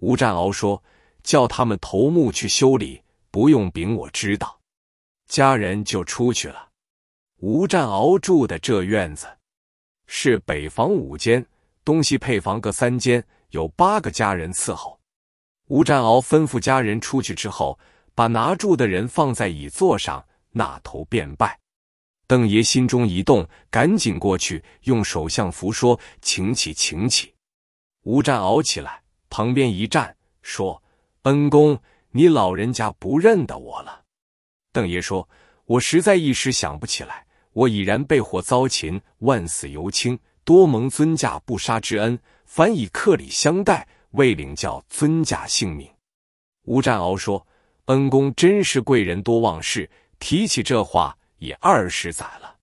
吴占鳌说。叫他们头目去修理，不用禀我知道。家人就出去了。吴占鳌住的这院子是北房五间，东西配房各三间，有八个家人伺候。吴占鳌吩咐家人出去之后，把拿住的人放在椅座上，那头便拜。邓爷心中一动，赶紧过去，用手相扶说：“请起，请起。”吴占鳌起来，旁边一站，说。恩公，你老人家不认得我了。邓爷说：“我实在一时想不起来。我已然被火遭擒，万死犹轻，多蒙尊驾不杀之恩，凡以克礼相待，未领教尊驾性命。”吴占鳌说：“恩公真是贵人多忘事，提起这话也二十载了。”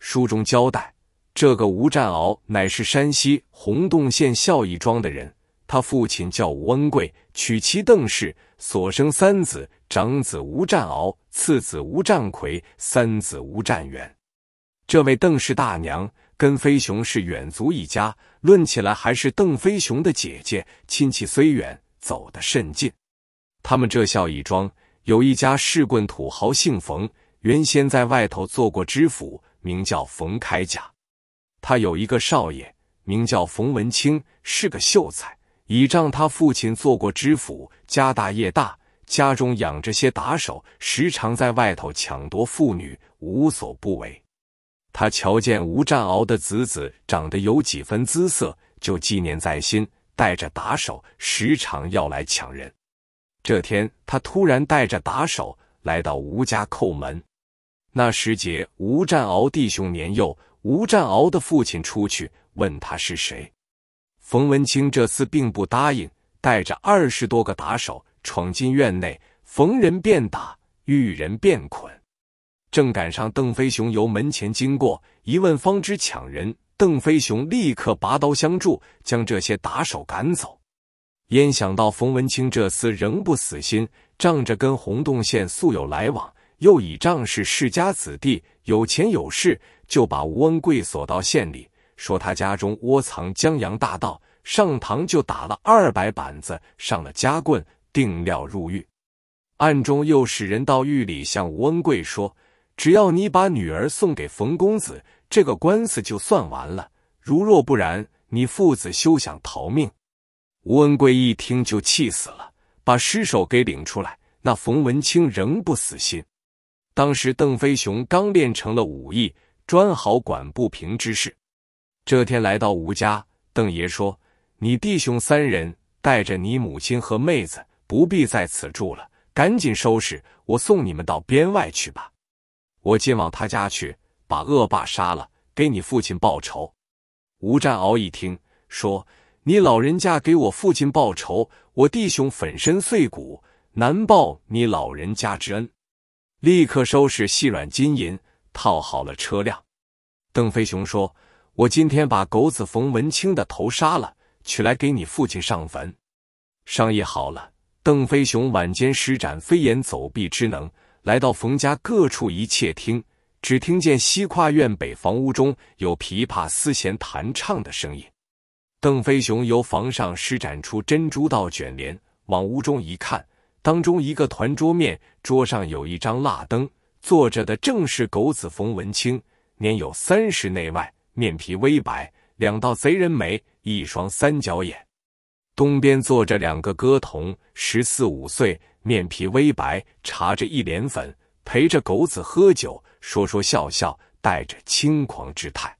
书中交代，这个吴占鳌乃是山西洪洞县孝义庄的人。他父亲叫吴恩贵，娶妻邓氏，所生三子：长子吴占鳌，次子吴占奎，三子吴占元。这位邓氏大娘跟飞熊是远族一家，论起来还是邓飞熊的姐姐，亲戚虽远，走得甚近。他们这孝义庄有一家世棍土豪，姓冯，原先在外头做过知府，名叫冯开甲。他有一个少爷，名叫冯文清，是个秀才。倚仗他父亲做过知府，家大业大，家中养着些打手，时常在外头抢夺妇女，无所不为。他瞧见吴占鳌的子子长得有几分姿色，就记念在心，带着打手时常要来抢人。这天，他突然带着打手来到吴家叩门。那时节，吴占鳌弟兄年幼，吴占鳌的父亲出去问他是谁。冯文清这厮并不答应，带着二十多个打手闯进院内，逢人便打，遇人便捆。正赶上邓飞雄由门前经过，一问方知抢人，邓飞雄立刻拔刀相助，将这些打手赶走。焉想到冯文清这厮仍不死心，仗着跟洪洞县素有来往，又倚仗是世家子弟，有钱有势，就把吴恩贵锁到县里。说他家中窝藏江洋大盗，上堂就打了二百板子，上了夹棍，定料入狱。暗中又使人到狱里向吴恩贵说：“只要你把女儿送给冯公子，这个官司就算完了。如若不然，你父子休想逃命。”吴恩贵一听就气死了，把尸首给领出来。那冯文清仍不死心。当时邓飞雄刚练成了武艺，专好管不平之事。这天来到吴家，邓爷说：“你弟兄三人带着你母亲和妹子，不必在此住了，赶紧收拾，我送你们到边外去吧。”我今往他家去，把恶霸杀了，给你父亲报仇。吴占鳌一听，说：“你老人家给我父亲报仇，我弟兄粉身碎骨，难报你老人家之恩。”立刻收拾细软金银，套好了车辆。邓飞熊说。我今天把狗子冯文清的头杀了，取来给你父亲上坟。商议好了，邓飞雄晚间施展飞檐走壁之能，来到冯家各处一窃听，只听见西跨院北房屋中有琵琶丝弦弹唱的声音。邓飞雄由房上施展出珍珠道卷帘，往屋中一看，当中一个团桌面，桌上有一张蜡灯，坐着的正是狗子冯文清，年有三十内外。面皮微白，两道贼人眉，一双三角眼。东边坐着两个歌童，十四五岁，面皮微白，搽着一脸粉，陪着狗子喝酒，说说笑笑，带着轻狂之态。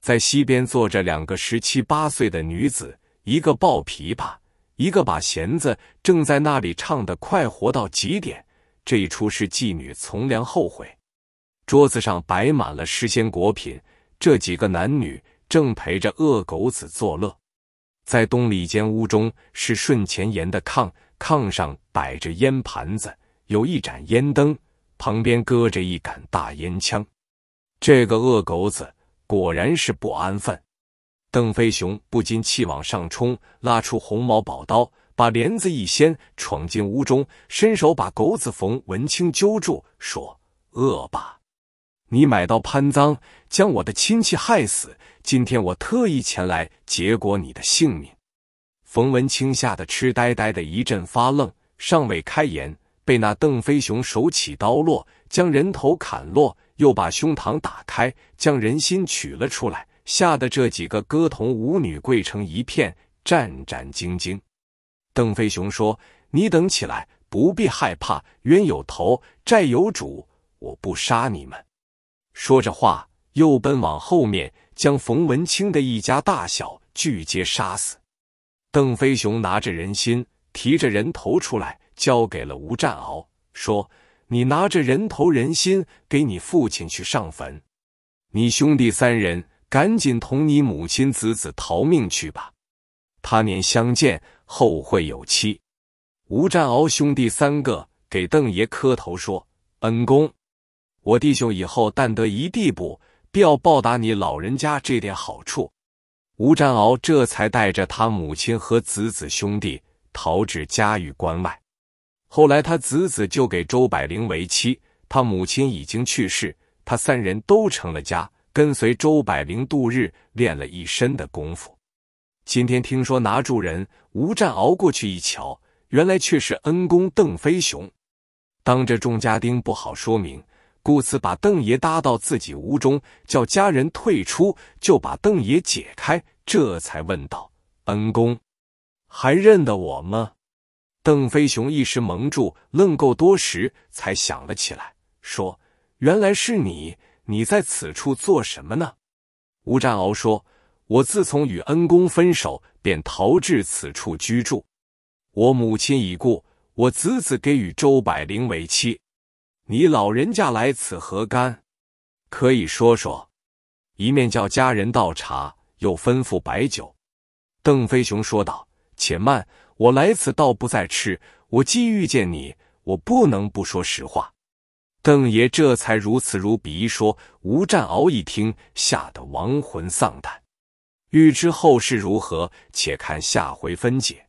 在西边坐着两个十七八岁的女子，一个抱琵琶，一个把弦子，正在那里唱的快活到极点。这一出是妓女从良后悔。桌子上摆满了诗仙果品。这几个男女正陪着恶狗子作乐，在东里间屋中是顺前檐的炕，炕上摆着烟盘子，有一盏烟灯，旁边搁着一杆大烟枪。这个恶狗子果然是不安分，邓飞雄不禁气往上冲，拉出红毛宝刀，把帘子一掀，闯进屋中，伸手把狗子冯文清揪住，说：“恶霸！”你买到潘赃，将我的亲戚害死。今天我特意前来，结果你的性命。冯文清吓得痴呆呆的，一阵发愣，尚未开言，被那邓飞雄手起刀落，将人头砍落，又把胸膛打开，将人心取了出来，吓得这几个歌童舞女跪成一片，战战兢兢。邓飞雄说：“你等起来，不必害怕，冤有头，债有主，我不杀你们。”说着话，又奔往后面，将冯文清的一家大小俱皆杀死。邓飞雄拿着人心，提着人头出来，交给了吴占鳌，说：“你拿着人头、人心，给你父亲去上坟。你兄弟三人，赶紧同你母亲、子子逃命去吧。他年相见，后会有期。”吴占鳌兄弟三个给邓爷磕头，说：“恩公。”我弟兄以后但得一地步，必要报答你老人家这点好处。吴占鳌这才带着他母亲和子子兄弟逃至嘉峪关外。后来他子子就给周百灵为妻，他母亲已经去世，他三人都成了家，跟随周百灵度日，练了一身的功夫。今天听说拿住人，吴占鳌过去一瞧，原来却是恩公邓飞雄。当着众家丁不好说明。故此把邓爷搭到自己屋中，叫家人退出，就把邓爷解开，这才问道：“恩公，还认得我吗？”邓飞雄一时蒙住，愣够多时，才想了起来，说：“原来是你，你在此处做什么呢？”吴占鳌说：“我自从与恩公分手，便逃至此处居住。我母亲已故，我子子给与周百灵为妻。”你老人家来此何干？可以说说。一面叫家人倒茶，又吩咐摆酒。邓飞雄说道：“且慢，我来此倒不再吃。我既遇见你，我不能不说实话。”邓爷这才如此如彼一说，吴占鳌一听，吓得亡魂丧胆。欲知后事如何，且看下回分解。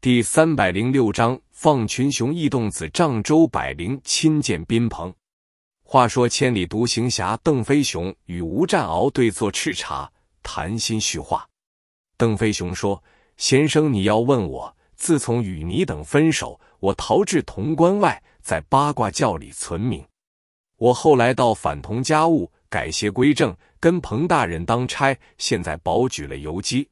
第三百零六章。放群雄异动，子帐州百灵亲见宾朋。话说千里独行侠邓飞雄与吴占鳌对坐吃茶，谈心叙话。邓飞雄说：“先生，你要问我，自从与你等分手，我逃至潼关外，在八卦教里存名。我后来到反童家务，改邪归正，跟彭大人当差，现在保举了游击。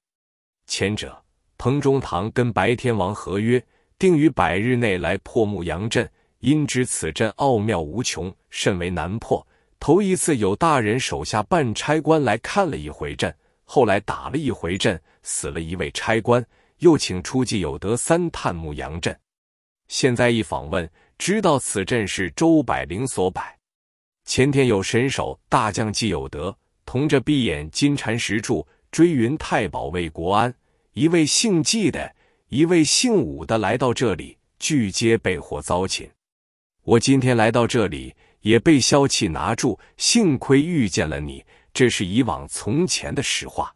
前者彭中堂跟白天王合约。”定于百日内来破牧羊阵，因知此阵奥妙无穷，甚为难破。头一次有大人手下办差官来看了一回阵，后来打了一回阵，死了一位差官，又请出计有德三探牧羊阵。现在一访问，知道此阵是周百灵所摆。前天有神手大将纪有德同着闭眼金蝉石柱追云太保卫国安一位姓纪的。一位姓武的来到这里，拒接被火遭擒。我今天来到这里也被萧气拿住，幸亏遇见了你。这是以往从前的实话。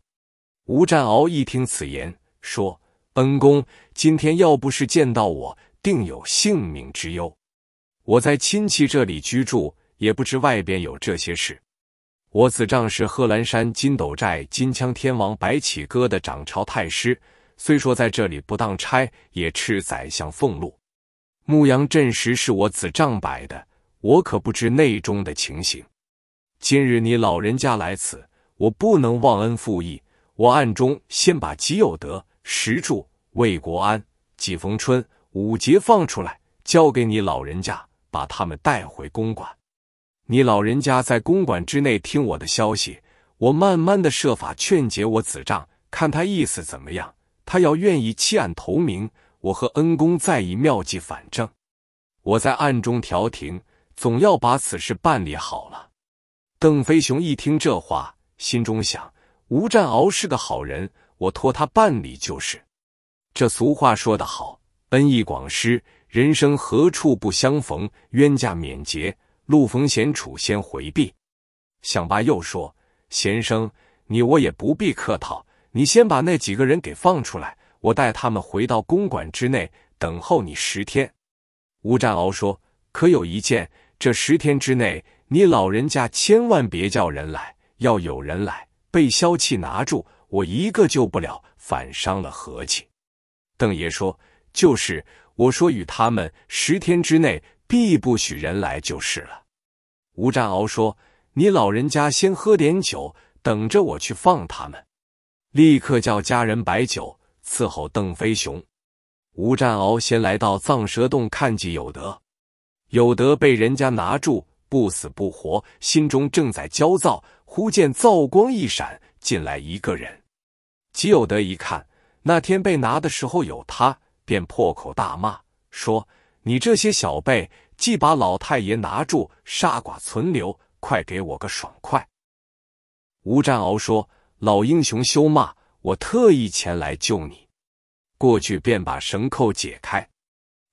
吴占鳌一听此言，说：“恩公，今天要不是见到我，定有性命之忧。我在亲戚这里居住，也不知外边有这些事。我此仗是贺兰山金斗寨金枪天王白起哥的掌朝太师。”虽说在这里不当差，也吃宰相俸禄。牧羊镇时是我子帐摆的，我可不知内中的情形。今日你老人家来此，我不能忘恩负义。我暗中先把吉有德、石柱、魏国安、季逢春、武杰放出来，交给你老人家，把他们带回公馆。你老人家在公馆之内听我的消息，我慢慢的设法劝解我子帐，看他意思怎么样。他要愿意弃暗投明，我和恩公再以妙计反正，我在暗中调停，总要把此事办理好了。邓飞雄一听这话，心中想：吴占鳌是个好人，我托他办理就是。这俗话说得好：“恩义广施，人生何处不相逢；冤家免结，路逢险处先回避。”想罢，又说：“贤生，你我也不必客套。”你先把那几个人给放出来，我带他们回到公馆之内等候你十天。吴占鳌说：“可有一件，这十天之内，你老人家千万别叫人来，要有人来被消气拿住，我一个救不了，反伤了和气。”邓爷说：“就是，我说与他们十天之内必不许人来就是了。”吴占鳌说：“你老人家先喝点酒，等着我去放他们。”立刻叫家人摆酒伺候邓飞雄。吴占鳌先来到藏蛇洞看季有德，有德被人家拿住，不死不活，心中正在焦躁，忽见灶光一闪，进来一个人。季有德一看，那天被拿的时候有他，便破口大骂，说：“你这些小辈，既把老太爷拿住，杀剐存留，快给我个爽快！”吴占鳌说。老英雄休骂：“我特意前来救你，过去便把绳扣解开。”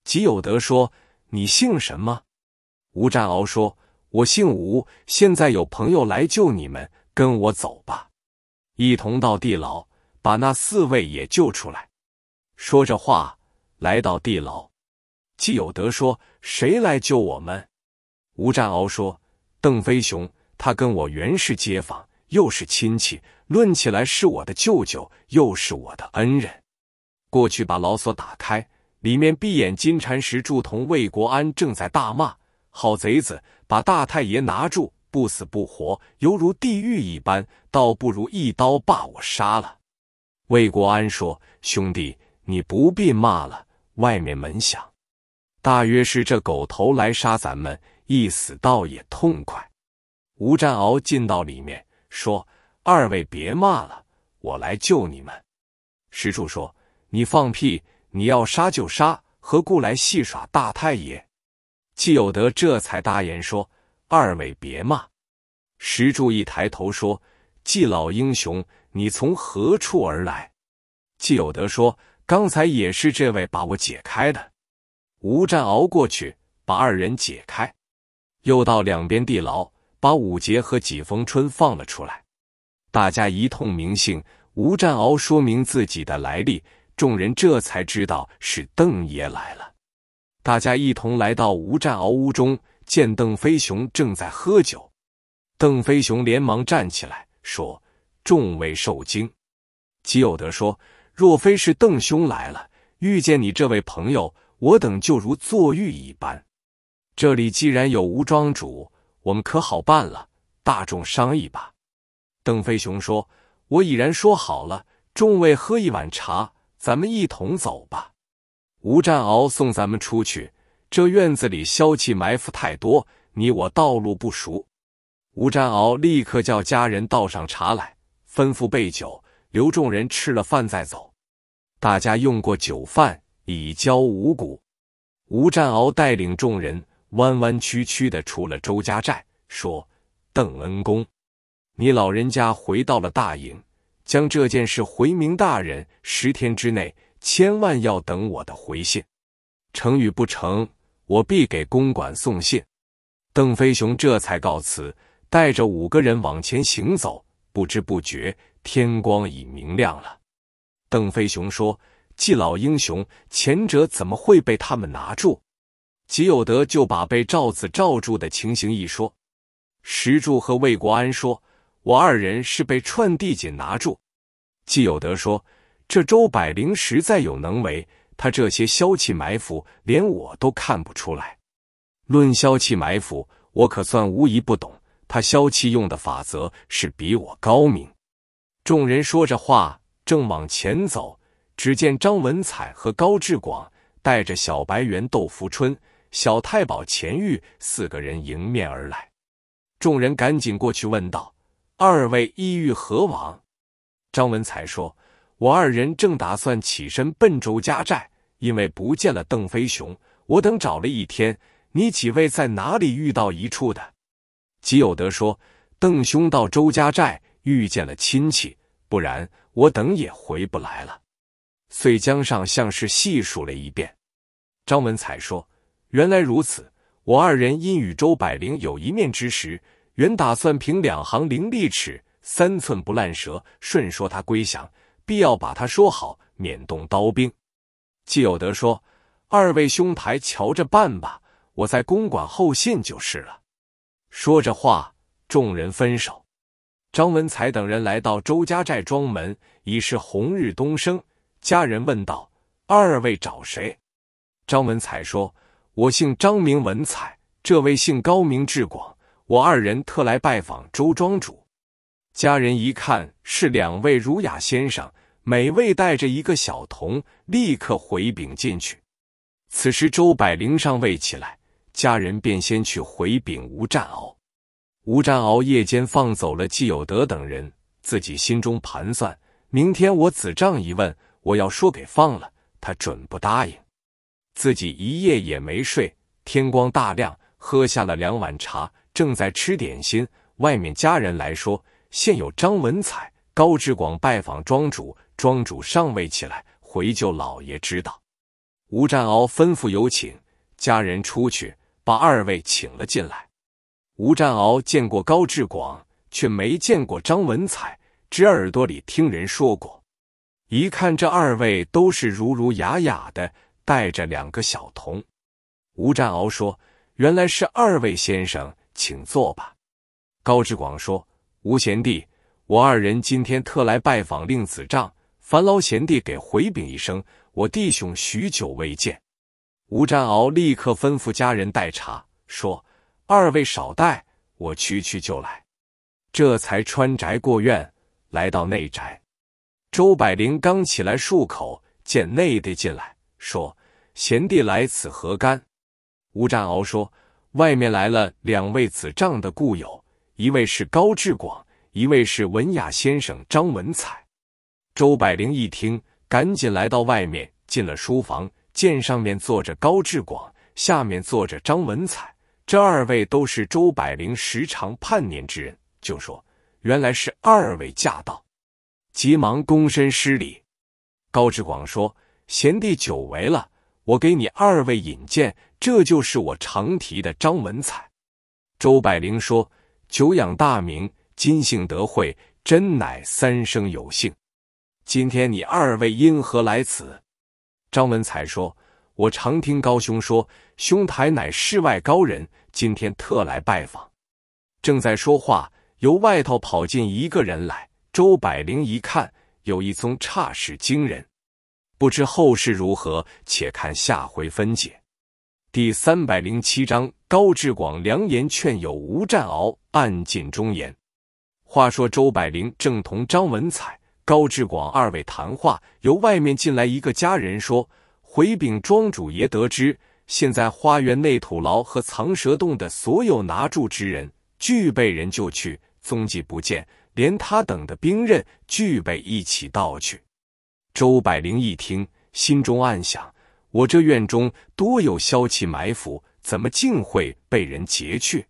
吉有德说：“你姓什么？”吴占鳌说：“我姓吴。”现在有朋友来救你们，跟我走吧，一同到地牢，把那四位也救出来。”说着话，来到地牢，季有德说：“谁来救我们？”吴占鳌说：“邓飞雄，他跟我原是街坊。”又是亲戚，论起来是我的舅舅，又是我的恩人。过去把牢锁打开，里面闭眼金蝉石柱同魏国安正在大骂：“好贼子，把大太爷拿住，不死不活，犹如地狱一般，倒不如一刀把我杀了。”魏国安说：“兄弟，你不必骂了，外面门响，大约是这狗头来杀咱们，一死倒也痛快。”吴占鳌进到里面。说：“二位别骂了，我来救你们。”石柱说：“你放屁！你要杀就杀，何故来戏耍大太爷？”纪有德这才答言说：“二位别骂。”石柱一抬头说：“季老英雄，你从何处而来？”季有德说：“刚才也是这位把我解开的。”吴战熬过去，把二人解开，又到两边地牢。把武杰和纪逢春放了出来，大家一通明信，吴占鳌说明自己的来历，众人这才知道是邓爷来了。大家一同来到吴占鳌屋中，见邓飞雄正在喝酒，邓飞雄连忙站起来说：“众位受惊。”吉有德说：“若非是邓兄来了，遇见你这位朋友，我等就如坐狱一般。这里既然有吴庄主。”我们可好办了，大众商议吧。邓飞雄说：“我已然说好了，众位喝一碗茶，咱们一同走吧。”吴占鳌送咱们出去，这院子里消气埋伏太多，你我道路不熟。吴占鳌立刻叫家人倒上茶来，吩咐备酒，留众人吃了饭再走。大家用过酒饭，以交五谷。吴占鳌带领众人。弯弯曲曲的出了周家寨，说：“邓恩公，你老人家回到了大营，将这件事回明大人。十天之内，千万要等我的回信。成与不成，我必给公馆送信。”邓飞雄这才告辞，带着五个人往前行走。不知不觉，天光已明亮了。邓飞雄说：“季老英雄，前者怎么会被他们拿住？”纪有德就把被罩子罩住的情形一说，石柱和魏国安说：“我二人是被串地锦拿住。”纪有德说：“这周百灵实在有能为，他这些消气埋伏，连我都看不出来。论消气埋伏，我可算无疑不懂。他消气用的法则是比我高明。”众人说着话，正往前走，只见张文彩和高志广带着小白猿窦福春。小太保钱玉四个人迎面而来，众人赶紧过去问道：“二位意欲何往？”张文才说：“我二人正打算起身奔周家寨，因为不见了邓飞雄，我等找了一天。你几位在哪里遇到一处的？”吉有德说：“邓兄到周家寨遇见了亲戚，不然我等也回不来了。”遂江上像是细数了一遍。张文才说。原来如此，我二人因与周百灵有一面之识，原打算凭两行伶俐齿、三寸不烂舌，顺说他归降，必要把他说好，免动刀兵。季有德说：“二位兄台，瞧着办吧，我在公馆候信就是了。”说着话，众人分手。张文才等人来到周家寨庄门，已是红日东升。家人问道：“二位找谁？”张文才说。我姓张，名文采。这位姓高，名志广。我二人特来拜访周庄主。家人一看是两位儒雅先生，每位带着一个小童，立刻回禀进去。此时周百灵尚未起来，家人便先去回禀吴占鳌。吴占鳌夜间放走了季有德等人，自己心中盘算：明天我子账一问，我要说给放了，他准不答应。自己一夜也没睡，天光大亮，喝下了两碗茶，正在吃点心，外面家人来说，现有张文彩、高志广拜访庄主，庄主尚未起来，回就老爷知道。吴占鳌吩咐有请家人出去，把二位请了进来。吴占鳌见过高志广，却没见过张文彩，只耳朵里听人说过，一看这二位都是儒儒雅雅的。带着两个小童，吴占鳌说：“原来是二位先生，请坐吧。”高志广说：“吴贤弟，我二人今天特来拜访令子丈，烦劳贤弟给回禀一声，我弟兄许久未见。”吴占鳌立刻吩咐家人带茶，说：“二位少带，我去去就来。”这才穿宅过院，来到内宅。周百灵刚起来漱口，见内弟进来。说：“贤弟来此何干？”吴占鳌说：“外面来了两位子丈的故友，一位是高志广，一位是文雅先生张文彩。”周百灵一听，赶紧来到外面，进了书房，见上面坐着高志广，下面坐着张文彩，这二位都是周百灵时常叛念之人，就说：“原来是二位驾到！”急忙躬身施礼。高志广说。贤弟久违了，我给你二位引荐，这就是我常提的张文彩。周百灵说：“久仰大名，今幸得惠，真乃三生有幸。今天你二位因何来此？”张文彩说：“我常听高兄说，兄台乃世外高人，今天特来拜访。”正在说话，由外头跑进一个人来。周百灵一看，有一宗差事惊人。不知后事如何，且看下回分解。第三百零七章高志广良言劝友，吴占鳌暗尽忠言。话说周百灵正同张文彩、高志广二位谈话，由外面进来一个家人说：“回禀庄主爷，得知现在花园内土牢和藏蛇洞的所有拿住之人俱被人救去，踪迹不见，连他等的兵刃俱被一起盗去。”周百灵一听，心中暗想：“我这院中多有消气埋伏，怎么竟会被人劫去？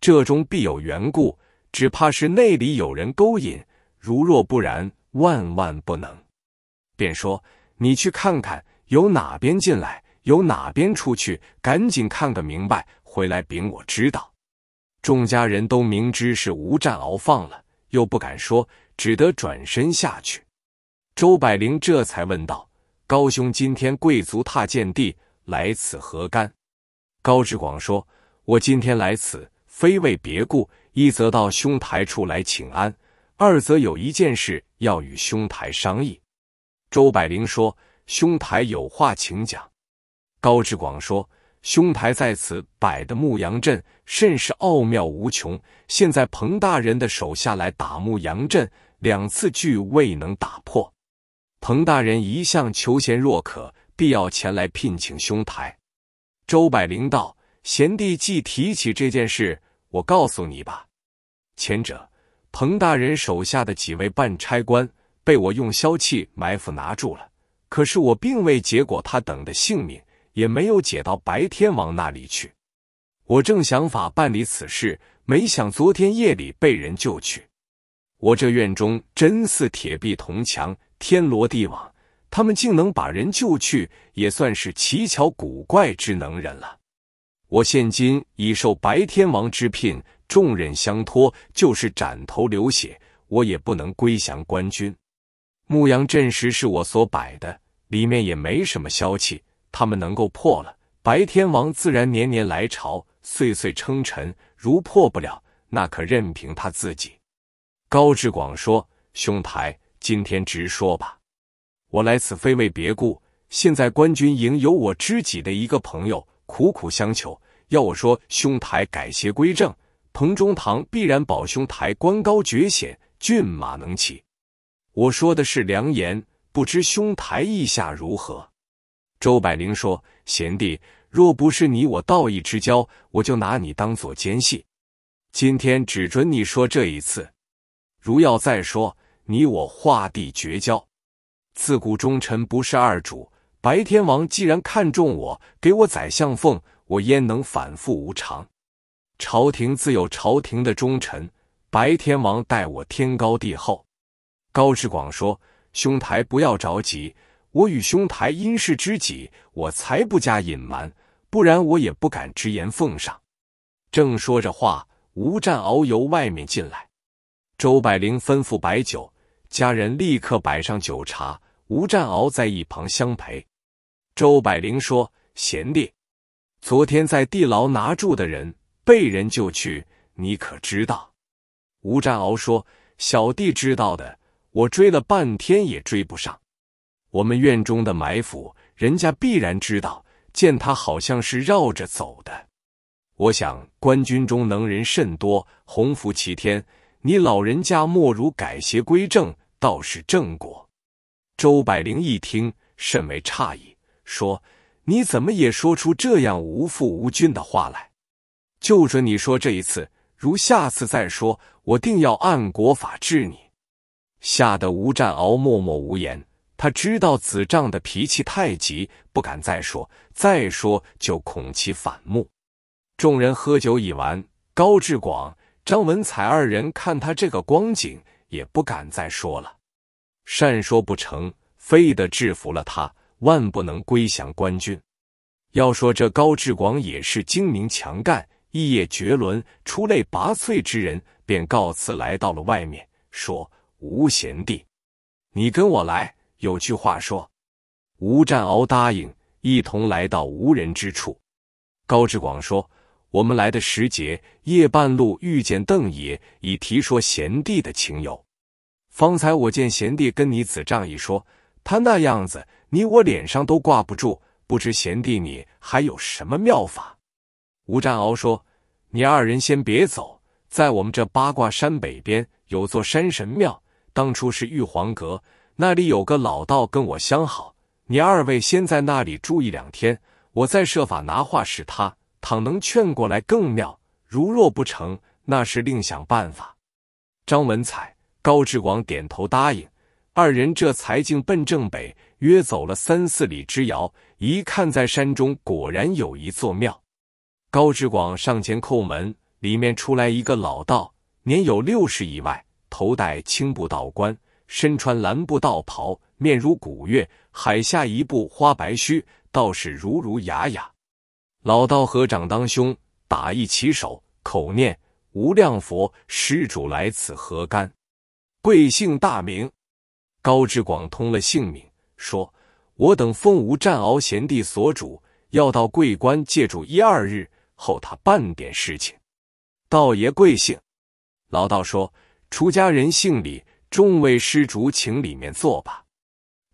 这中必有缘故，只怕是内里有人勾引。如若不然，万万不能。”便说：“你去看看，由哪边进来，由哪边出去，赶紧看个明白，回来禀我知道。”众家人都明知是吴占鳌放了，又不敢说，只得转身下去。周百灵这才问道：“高兄，今天贵族踏剑地来此何干？”高志广说：“我今天来此非为别故，一则到兄台处来请安，二则有一件事要与兄台商议。”周百灵说：“兄台有话请讲。”高志广说：“兄台在此摆的牧羊阵甚是奥妙无穷，现在彭大人的手下来打牧羊阵，两次俱未能打破。”彭大人一向求贤若渴，必要前来聘请兄台。周柏灵道：“贤弟既提起这件事，我告诉你吧。前者彭大人手下的几位办差官被我用消气埋伏拿住了，可是我并未结果他等的性命，也没有解到白天王那里去。我正想法办理此事，没想昨天夜里被人救去。我这院中真似铁壁铜墙。”天罗地网，他们竟能把人救去，也算是奇巧古怪之能人了。我现今已受白天王之聘，重任相托，就是斩头流血，我也不能归降官军。牧羊阵时是我所摆的，里面也没什么消气，他们能够破了，白天王自然年年来朝，岁岁称臣。如破不了，那可任凭他自己。高志广说：“兄台。”今天直说吧，我来此非为别故。现在官军营有我知己的一个朋友苦苦相求，要我说兄台改邪归正，彭中堂必然保兄台官高爵显，骏马能骑。我说的是良言，不知兄台意下如何？周百灵说：“贤弟，若不是你我道义之交，我就拿你当做奸细。今天只准你说这一次，如要再说。”你我画地绝交，自古忠臣不是二主。白天王既然看中我，给我宰相俸，我焉能反复无常？朝廷自有朝廷的忠臣。白天王待我天高地厚。高志广说：“兄台不要着急，我与兄台因是知己，我才不加隐瞒，不然我也不敢直言奉上。”正说着话，吴战遨由外面进来，周柏龄吩咐白酒。家人立刻摆上酒茶，吴占鳌在一旁相陪。周百灵说：“贤弟，昨天在地牢拿住的人被人救去，你可知道？”吴占鳌说：“小弟知道的，我追了半天也追不上。我们院中的埋伏，人家必然知道。见他好像是绕着走的。我想官军中能人甚多，洪福齐天。你老人家莫如改邪归正。”倒是正果。周百灵一听，甚为诧异，说：“你怎么也说出这样无父无君的话来？就准你说这一次，如下次再说，我定要按国法治你。”吓得吴占鳌默默无言。他知道子仗的脾气太急，不敢再说，再说就恐其反目。众人喝酒已完，高志广、张文彩二人看他这个光景。也不敢再说了，善说不成，非得制服了他，万不能归降官军。要说这高志广也是精明强干、一业绝伦、出类拔萃之人，便告辞来到了外面，说：“吴贤弟，你跟我来。”有句话说，吴占鳌答应，一同来到无人之处。高志广说。我们来的时节，夜半路遇见邓爷，已提说贤弟的情由。方才我见贤弟跟你子仗义说，他那样子，你我脸上都挂不住。不知贤弟你还有什么妙法？吴占鳌说：“你二人先别走，在我们这八卦山北边有座山神庙，当初是玉皇阁，那里有个老道跟我相好。你二位先在那里住一两天，我再设法拿话使他。”倘能劝过来，更妙；如若不成，那是另想办法。张文彩、高志广点头答应。二人这才径奔正北，约走了三四里之遥，一看在山中果然有一座庙。高志广上前叩门，里面出来一个老道，年有六十以外，头戴青布道冠，身穿蓝布道袍，面如古月，海下一部花白须，倒是儒儒雅雅。老道合掌当胸，打一起手，口念无量佛。施主来此何干？贵姓大名？高志广通了姓名，说：“我等奉吴战鳌贤弟所主，要到贵关借住一二日，候他办点事情。”道爷贵姓？老道说：“出家人姓李。”众位施主，请里面坐吧。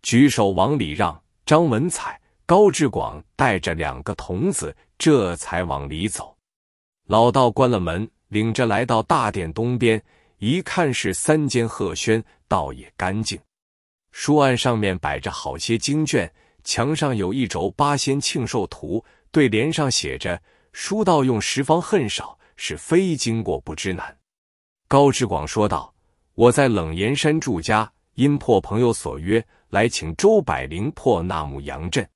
举手往里让，张文彩。高志广带着两个童子，这才往里走。老道关了门，领着来到大殿东边，一看是三间鹤轩，倒也干净。书案上面摆着好些经卷，墙上有一轴八仙庆寿图，对联上写着：“书道用十方恨少，是非经过不知难。”高志广说道：“我在冷岩山住家，因破朋友所约，来请周百灵破那木杨阵。”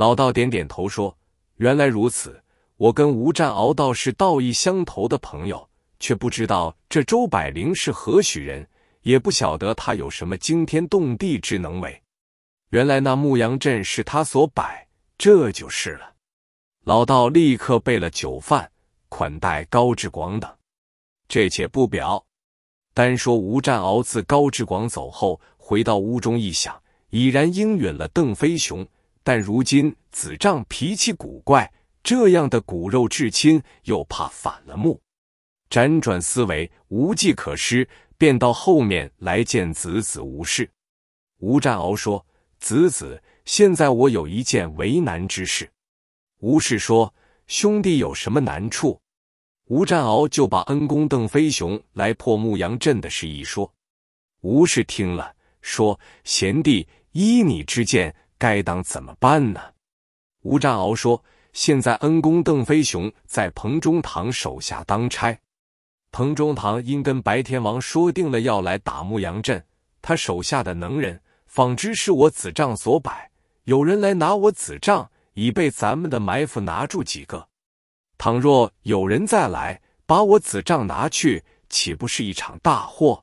老道点点头说：“原来如此，我跟吴占鳌道是道义相投的朋友，却不知道这周百灵是何许人，也不晓得他有什么惊天动地之能为。原来那牧羊镇是他所摆，这就是了。”老道立刻备了酒饭款待高志广等，这且不表，单说吴占鳌自高志广走后，回到屋中一想，已然应允了邓飞雄。但如今子仗脾气古怪，这样的骨肉至亲又怕反了目，辗转思维无计可施，便到后面来见子子吴氏。吴占鳌说：“子子，现在我有一件为难之事。”吴氏说：“兄弟有什么难处？”吴占鳌就把恩公邓飞雄来破牧羊镇的事一说。吴氏听了，说：“贤弟，依你之见。”该当怎么办呢？吴占鳌说：“现在恩公邓飞雄在彭中堂手下当差，彭中堂因跟白天王说定了要来打牧羊镇，他手下的能人纺织是我子账所摆，有人来拿我子账，已被咱们的埋伏拿住几个。倘若有人再来把我子账拿去，岂不是一场大祸？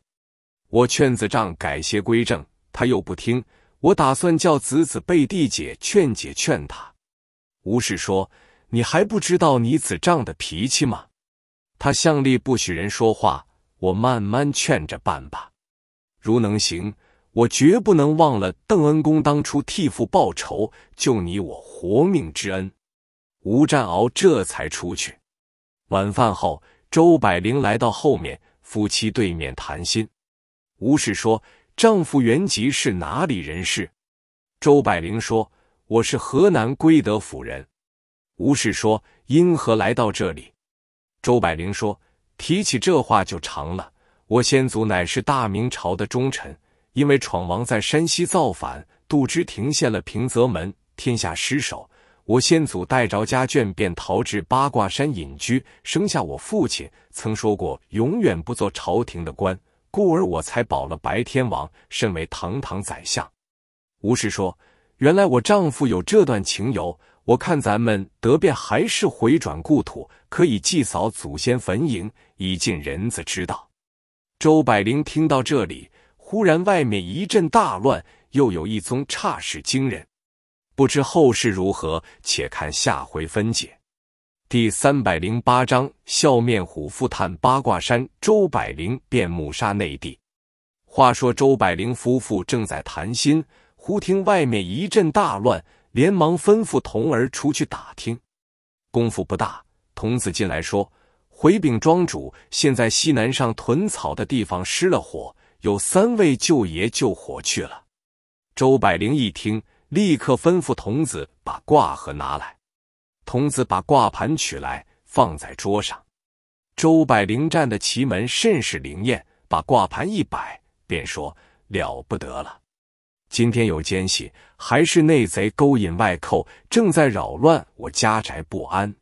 我劝子账改邪归正，他又不听。”我打算叫子子背地姐劝解劝他。吴氏说：“你还不知道你子丈的脾气吗？他向力不许人说话，我慢慢劝着办吧。如能行，我绝不能忘了邓恩公当初替父报仇、救你我活命之恩。”吴占鳌这才出去。晚饭后，周百灵来到后面，夫妻对面谈心。吴氏说。丈夫原籍是哪里人士？周百灵说：“我是河南归德府人。”吴氏说：“因何来到这里？”周百灵说：“提起这话就长了。我先祖乃是大明朝的忠臣，因为闯王在山西造反，杜之廷陷了平泽门，天下失守。我先祖带着家眷便逃至八卦山隐居，生下我父亲。曾说过，永远不做朝廷的官。”故而我才保了白天王，身为堂堂宰相。吴氏说：“原来我丈夫有这段情由，我看咱们得便还是回转故土，可以祭扫祖先坟茔，以尽人子之道。”周百灵听到这里，忽然外面一阵大乱，又有一宗差事惊人，不知后事如何，且看下回分解。第三百零八章笑面虎复探八卦山。周百灵便目杀内地。话说周百灵夫妇正在谈心，忽听外面一阵大乱，连忙吩咐童儿出去打听。功夫不大，童子进来说：“回禀庄主，现在西南上屯草的地方失了火，有三位舅爷救火去了。”周百灵一听，立刻吩咐童子把卦盒拿来。童子把挂盘取来，放在桌上。周柏灵站的奇门甚是灵验，把挂盘一摆，便说了不得了。今天有奸细，还是内贼勾引外寇，正在扰乱我家宅不安。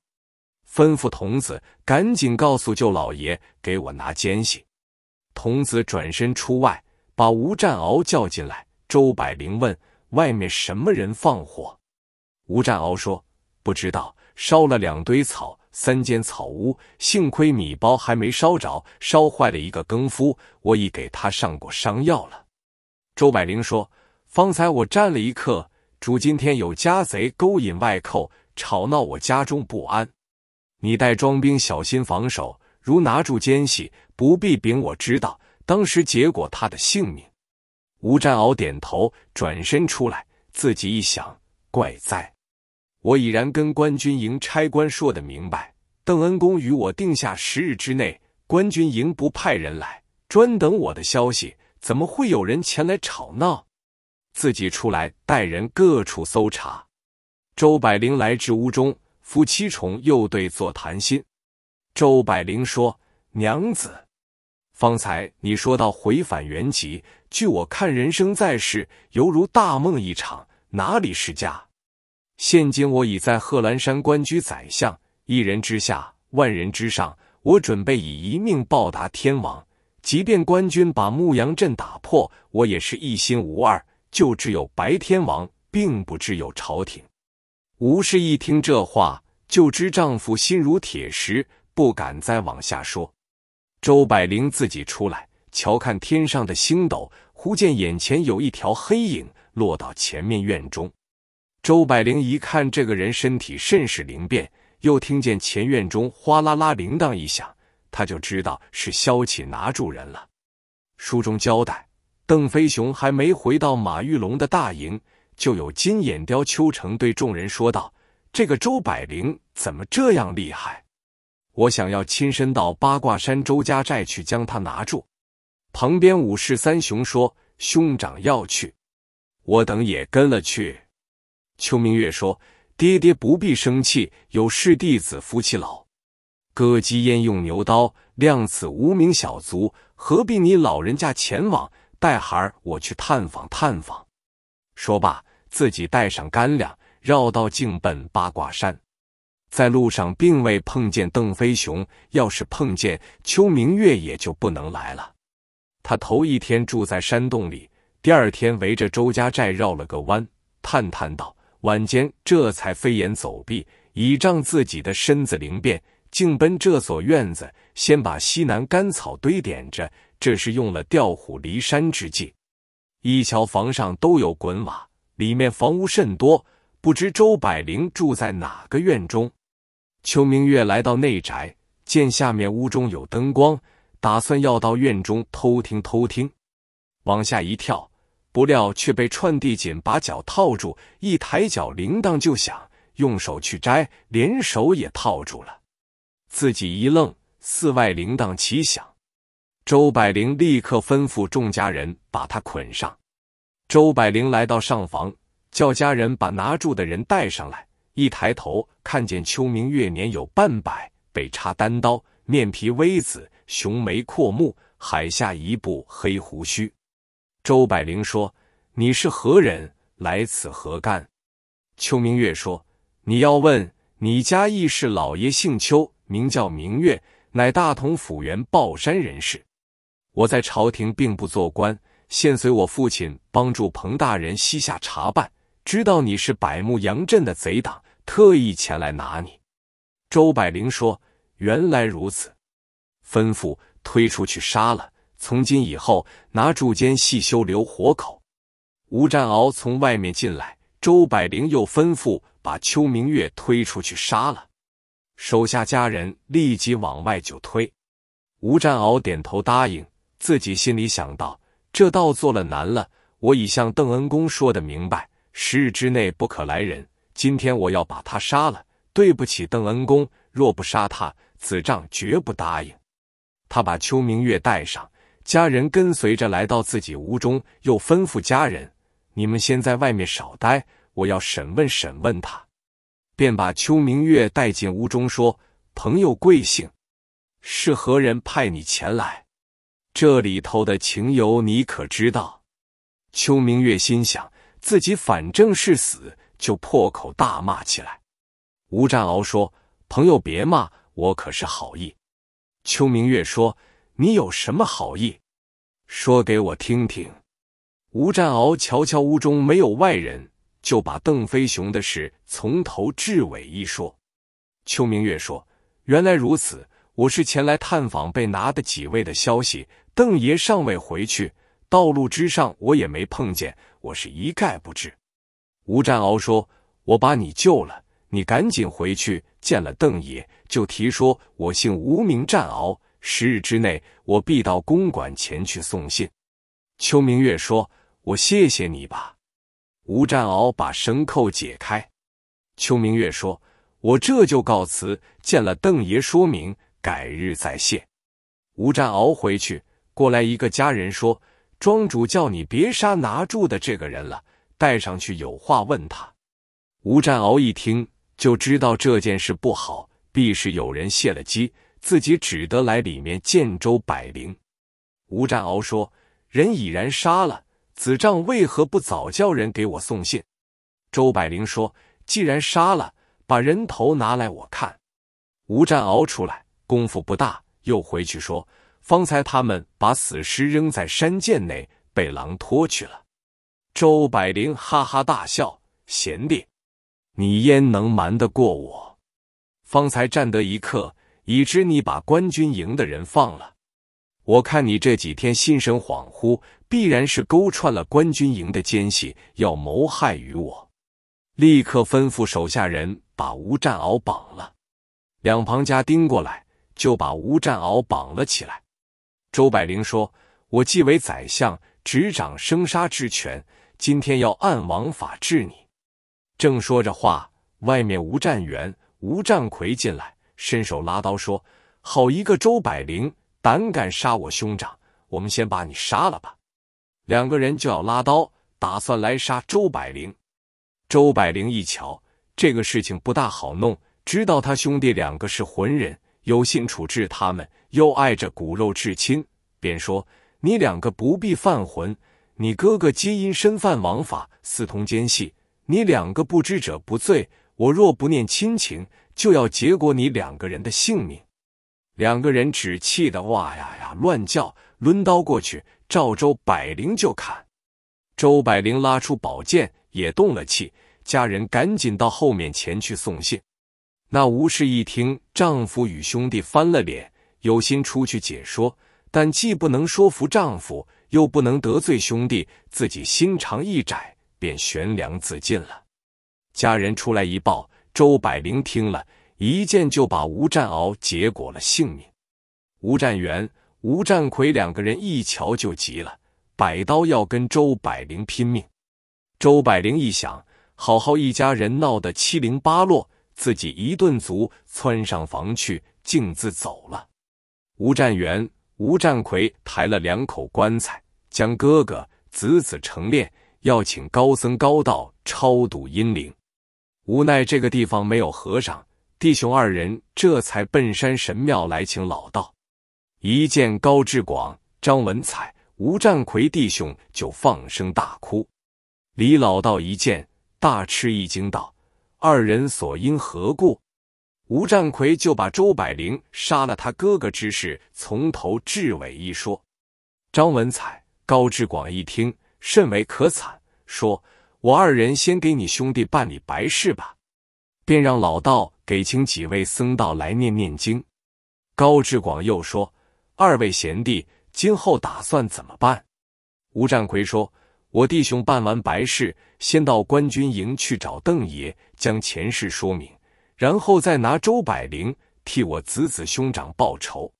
吩咐童子，赶紧告诉舅老爷，给我拿奸细。童子转身出外，把吴占鳌叫进来。周柏灵问：“外面什么人放火？”吴占鳌说。不知道烧了两堆草，三间草屋。幸亏米包还没烧着，烧坏了一个更夫，我已给他上过伤药了。周百灵说：“方才我站了一刻，主今天有家贼勾引外寇，吵闹我家中不安。你带装兵小心防守，如拿住奸细，不必禀我知道，当时结果他的性命。”吴占鳌点头，转身出来，自己一想，怪哉。我已然跟官军营差官说的明白，邓恩公与我定下十日之内，官军营不派人来，专等我的消息。怎么会有人前来吵闹？自己出来带人各处搜查。周百灵来至屋中，夫妻重又对坐谈心。周百灵说：“娘子，方才你说到回返原籍，据我看，人生在世犹如大梦一场，哪里是家？”现今我已在贺兰山官居宰相，一人之下，万人之上。我准备以一命报答天王，即便官军把牧羊镇打破，我也是一心无二，就只有白天王，并不只有朝廷。吴氏一听这话，就知丈夫心如铁石，不敢再往下说。周百灵自己出来，瞧看天上的星斗，忽见眼前有一条黑影落到前面院中。周百灵一看这个人身体甚是灵便，又听见前院中哗啦啦铃铛一响，他就知道是萧启拿住人了。书中交代，邓飞雄还没回到马玉龙的大营，就有金眼雕秋成对众人说道：“这个周百灵怎么这样厉害？我想要亲身到八卦山周家寨去将他拿住。”旁边武士三雄说：“兄长要去，我等也跟了去。”邱明月说：“爹爹不必生气，有事弟子夫妻老。”割鸡焉用牛刀，量此无名小卒，何必你老人家前往？带孩儿我去探访探访。”说罢，自己带上干粮，绕道径奔八卦山。在路上并未碰见邓飞雄，要是碰见，邱明月也就不能来了。他头一天住在山洞里，第二天围着周家寨绕了个弯，探探道。晚间，这才飞檐走壁，倚仗自己的身子灵便，竟奔这所院子，先把西南干草堆点着，这是用了调虎离山之计。一瞧房上都有滚瓦，里面房屋甚多，不知周百灵住在哪个院中。邱明月来到内宅，见下面屋中有灯光，打算要到院中偷听偷听，往下一跳。不料却被串地锦把脚套住，一抬脚铃铛就响，用手去摘，连手也套住了。自己一愣，寺外铃铛齐响。周百灵立刻吩咐众家人把他捆上。周百灵来到上房，叫家人把拿住的人带上来。一抬头，看见秋明月年有半百，被插单刀，面皮微紫，雄眉阔目，海下一部黑胡须。周百灵说：“你是何人？来此何干？”邱明月说：“你要问，你家义士老爷姓邱，名叫明月，乃大同府原抱山人士。我在朝廷并不做官，现随我父亲帮助彭大人西下查办。知道你是百慕杨镇的贼党，特意前来拿你。”周百灵说：“原来如此，吩咐推出去杀了。”从今以后，拿柱间细，修留活口。吴占鳌从外面进来，周百灵又吩咐把邱明月推出去杀了。手下家人立即往外就推。吴占鳌点头答应，自己心里想到：这倒做了难了。我已向邓恩公说的明白，十日之内不可来人。今天我要把他杀了，对不起邓恩公。若不杀他，子仗绝不答应。他把邱明月带上。家人跟随着来到自己屋中，又吩咐家人：“你们先在外面少待，我要审问审问他。”便把邱明月带进屋中，说：“朋友贵姓？是何人派你前来？这里头的情由你可知道？”邱明月心想自己反正是死，就破口大骂起来。吴占鳌说：“朋友别骂，我可是好意。”邱明月说。你有什么好意？说给我听听。吴占鳌瞧瞧屋中没有外人，就把邓飞雄的事从头至尾一说。邱明月说：“原来如此，我是前来探访被拿的几位的消息。邓爷尚未回去，道路之上我也没碰见，我是一概不知。”吴占鳌说：“我把你救了，你赶紧回去，见了邓爷就提说，我姓无名，占鳌。”十日之内，我必到公馆前去送信。”邱明月说，“我谢谢你吧。”吴占鳌把绳扣解开。邱明月说：“我这就告辞，见了邓爷说明，改日再谢。”吴占鳌回去，过来一个家人说：“庄主叫你别杀拿住的这个人了，带上去有话问他。”吴占鳌一听就知道这件事不好，必是有人泄了机。自己只得来里面见周柏灵。吴占鳌说：“人已然杀了，子仗为何不早叫人给我送信？”周百灵说：“既然杀了，把人头拿来我看。”吴占鳌出来，功夫不大，又回去说：“方才他们把死尸扔在山涧内，被狼拖去了。”周百灵哈哈大笑：“贤弟，你焉能瞒得过我？方才战得一刻。”已知你把官军营的人放了，我看你这几天心神恍惚，必然是勾串了官军营的奸细，要谋害于我。立刻吩咐手下人把吴占鳌绑了。两旁家丁过来，就把吴占鳌绑了起来。周百灵说：“我既为宰相，执掌生杀之权，今天要按王法治你。”正说着话，外面吴占元、吴占奎进来。伸手拉刀说：“好一个周百灵，胆敢杀我兄长，我们先把你杀了吧！”两个人就要拉刀，打算来杀周百灵。周百灵一瞧，这个事情不大好弄，知道他兄弟两个是浑人，有心处置他们，又爱着骨肉至亲，便说：“你两个不必犯浑，你哥哥皆因身犯王法，私通奸细，你两个不知者不罪。我若不念亲情。”就要结果你两个人的性命，两个人只气得哇呀呀乱叫，抡刀过去。赵周百灵就砍，周百灵拉出宝剑也动了气。家人赶紧到后面前去送信。那吴氏一听丈夫与兄弟翻了脸，有心出去解说，但既不能说服丈夫，又不能得罪兄弟，自己心肠一窄，便悬梁自尽了。家人出来一报。周百灵听了一剑就把吴占鳌结果了性命。吴占元、吴占奎两个人一瞧就急了，摆刀要跟周百灵拼命。周百灵一想，好好一家人闹得七零八落，自己一顿足窜上房去，径自走了。吴占元、吴占奎抬了两口棺材，将哥哥、子子成殓，要请高僧高道超度阴灵。无奈这个地方没有和尚，弟兄二人这才奔山神庙来请老道。一见高志广、张文彩、吴占奎弟兄，就放声大哭。李老道一见，大吃一惊，道：“二人所因何故？”吴占奎就把周百灵杀了他哥哥之事从头至尾一说。张文彩、高志广一听，甚为可惨，说。我二人先给你兄弟办理白事吧，便让老道给请几位僧道来念念经。高志广又说：“二位贤弟，今后打算怎么办？”吴占奎说：“我弟兄办完白事，先到官军营去找邓爷，将前事说明，然后再拿周百灵替我子子兄长报仇。”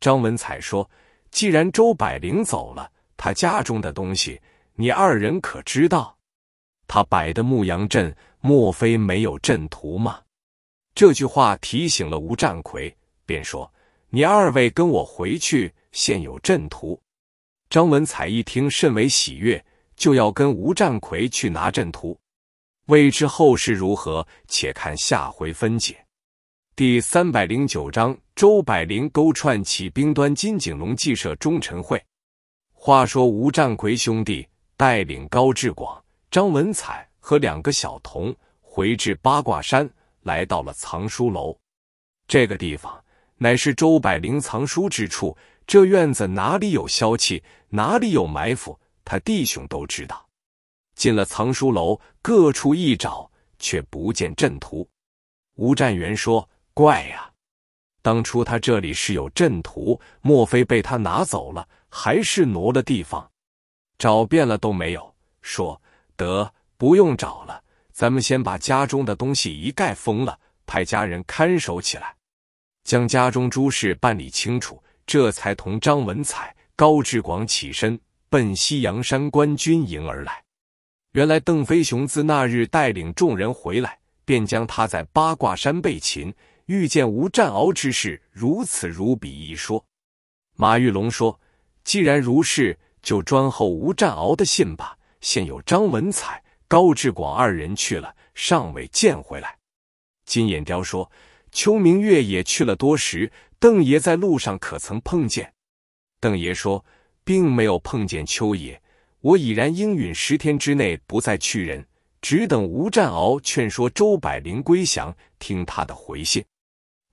张文彩说：“既然周百灵走了，他家中的东西，你二人可知道？”他摆的牧羊阵，莫非没有阵图吗？这句话提醒了吴占奎，便说：“你二位跟我回去，现有阵图。”张文彩一听，甚为喜悦，就要跟吴占奎去拿阵图。未知后事如何，且看下回分解。第三百零九章：周柏林勾串起兵，端金井龙计设忠臣会。话说吴占奎兄弟带领高志广。张文彩和两个小童回至八卦山，来到了藏书楼。这个地方乃是周百灵藏书之处。这院子哪里有消气，哪里有埋伏，他弟兄都知道。进了藏书楼，各处一找，却不见阵图。吴占元说：“怪呀，当初他这里是有阵图，莫非被他拿走了，还是挪了地方？找遍了都没有。”说。得不用找了，咱们先把家中的东西一概封了，派家人看守起来，将家中诸事办理清楚，这才同张文彩、高志广起身奔西阳山官军营而来。原来邓飞雄自那日带领众人回来，便将他在八卦山被擒、遇见吴占鳌之事如此如彼一说。马玉龙说：“既然如是，就专候吴占鳌的信吧。”现有张文彩、高志广二人去了，尚未见回来。金眼雕说：“邱明月也去了多时，邓爷在路上可曾碰见？”邓爷说：“并没有碰见邱爷，我已然应允十天之内不再去人，只等吴占鳌劝说周百灵归降，听他的回信。”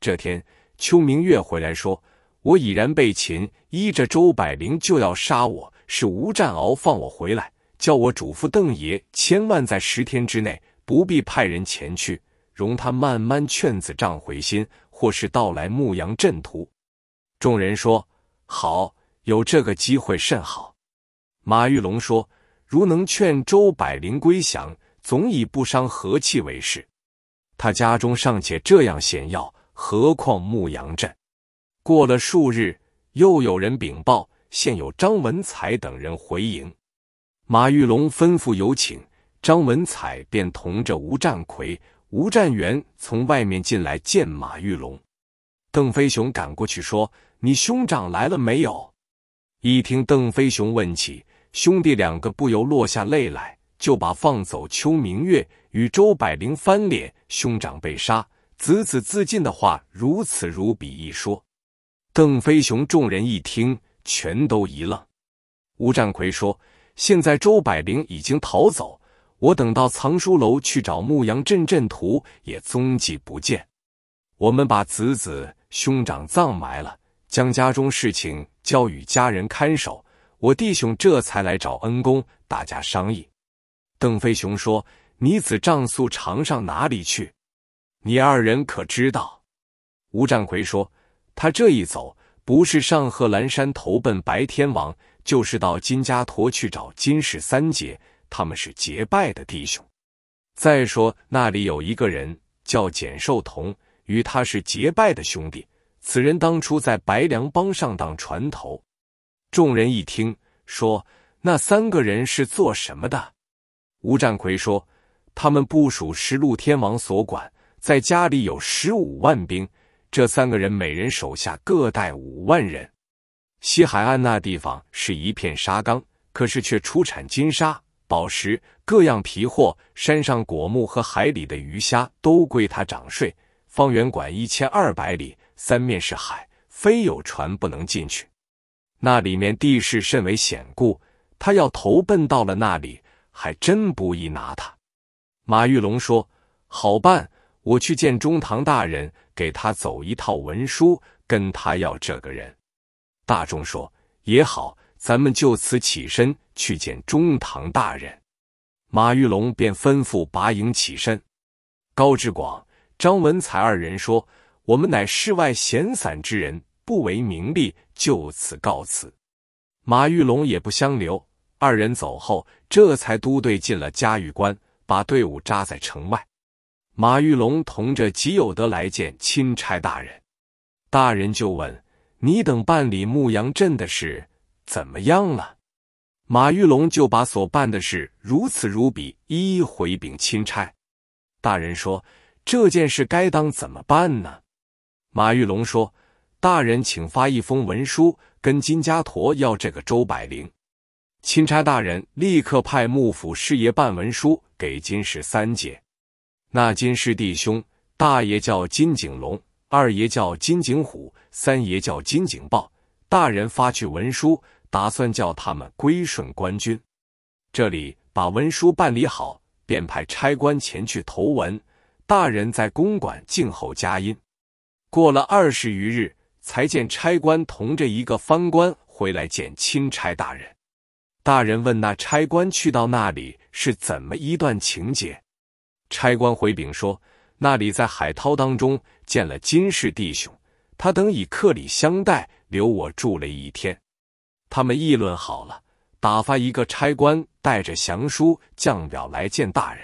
这天，邱明月回来说：“我已然被擒，依着周百灵就要杀我，是吴占鳌放我回来。”叫我嘱咐邓爷，千万在十天之内不必派人前去，容他慢慢劝子丈回心，或是到来牧羊镇途。众人说好，有这个机会甚好。马玉龙说，如能劝周百灵归降，总以不伤和气为事。他家中尚且这样险要，何况牧羊镇？过了数日，又有人禀报，现有张文才等人回营。马玉龙吩咐有请，张文彩便同着吴占奎、吴占元从外面进来见马玉龙。邓飞雄赶过去说：“你兄长来了没有？”一听邓飞雄问起，兄弟两个不由落下泪来，就把放走邱明月与周百灵翻脸，兄长被杀，子子自尽的话如此如彼一说。邓飞雄众人一听，全都一愣。吴占奎说。现在周百灵已经逃走，我等到藏书楼去找牧羊镇镇图，也踪迹不见。我们把子子兄长葬埋了，将家中事情交与家人看守。我弟兄这才来找恩公，大家商议。邓飞雄说：“你子仗肃常上哪里去？你二人可知道？”吴占奎说：“他这一走，不是上贺兰山投奔白天王。”就是到金家坨去找金氏三杰，他们是结拜的弟兄。再说那里有一个人叫简寿同，与他是结拜的兄弟。此人当初在白凉帮上当船头。众人一听，说那三个人是做什么的？吴占奎说，他们部署十路天王所管，在家里有十五万兵，这三个人每人手下各带五万人。西海岸那地方是一片沙冈，可是却出产金沙、宝石各样皮货。山上果木和海里的鱼虾都归他掌税，方圆管一千二百里，三面是海，非有船不能进去。那里面地势甚为险固，他要投奔到了那里，还真不易拿他。马玉龙说：“好办，我去见中堂大人，给他走一套文书，跟他要这个人。”大众说也好，咱们就此起身去见中堂大人。马玉龙便吩咐拔营起身。高志广、张文才二人说：“我们乃世外闲散之人，不为名利，就此告辞。”马玉龙也不相留。二人走后，这才都队进了嘉峪关，把队伍扎在城外。马玉龙同着吉有德来见钦差大人，大人就问。你等办理牧羊镇的事怎么样了？马玉龙就把所办的事如此如彼一一回禀钦差。大人说这件事该当怎么办呢？马玉龙说：“大人，请发一封文书，跟金家坨要这个周百灵。”钦差大人立刻派幕府师爷办文书给金氏三姐。那金氏弟兄大爷叫金景龙。二爷叫金井虎，三爷叫金井豹。大人发去文书，打算叫他们归顺官军。这里把文书办理好，便派差官前去投文。大人在公馆静候佳音。过了二十余日，才见差官同着一个藩官回来见钦差大人。大人问那差官去到那里是怎么一段情节。差官回禀说。那里在海涛当中见了金氏弟兄，他等以客礼相待，留我住了一天。他们议论好了，打发一个差官带着降书降表来见大人。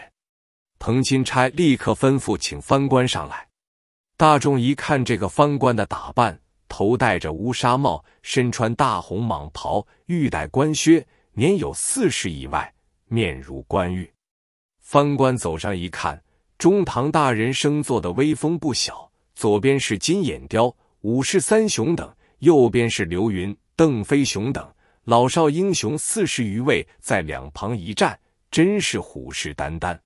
彭钦差立刻吩咐请藩官上来。大众一看这个藩官的打扮，头戴着乌纱帽，身穿大红蟒袍，玉戴官靴，年有四十以外，面如冠玉。藩官走上一看。中堂大人升坐的威风不小，左边是金眼雕、武士三雄等，右边是刘云、邓飞雄等，老少英雄四十余位在两旁一站，真是虎视眈眈。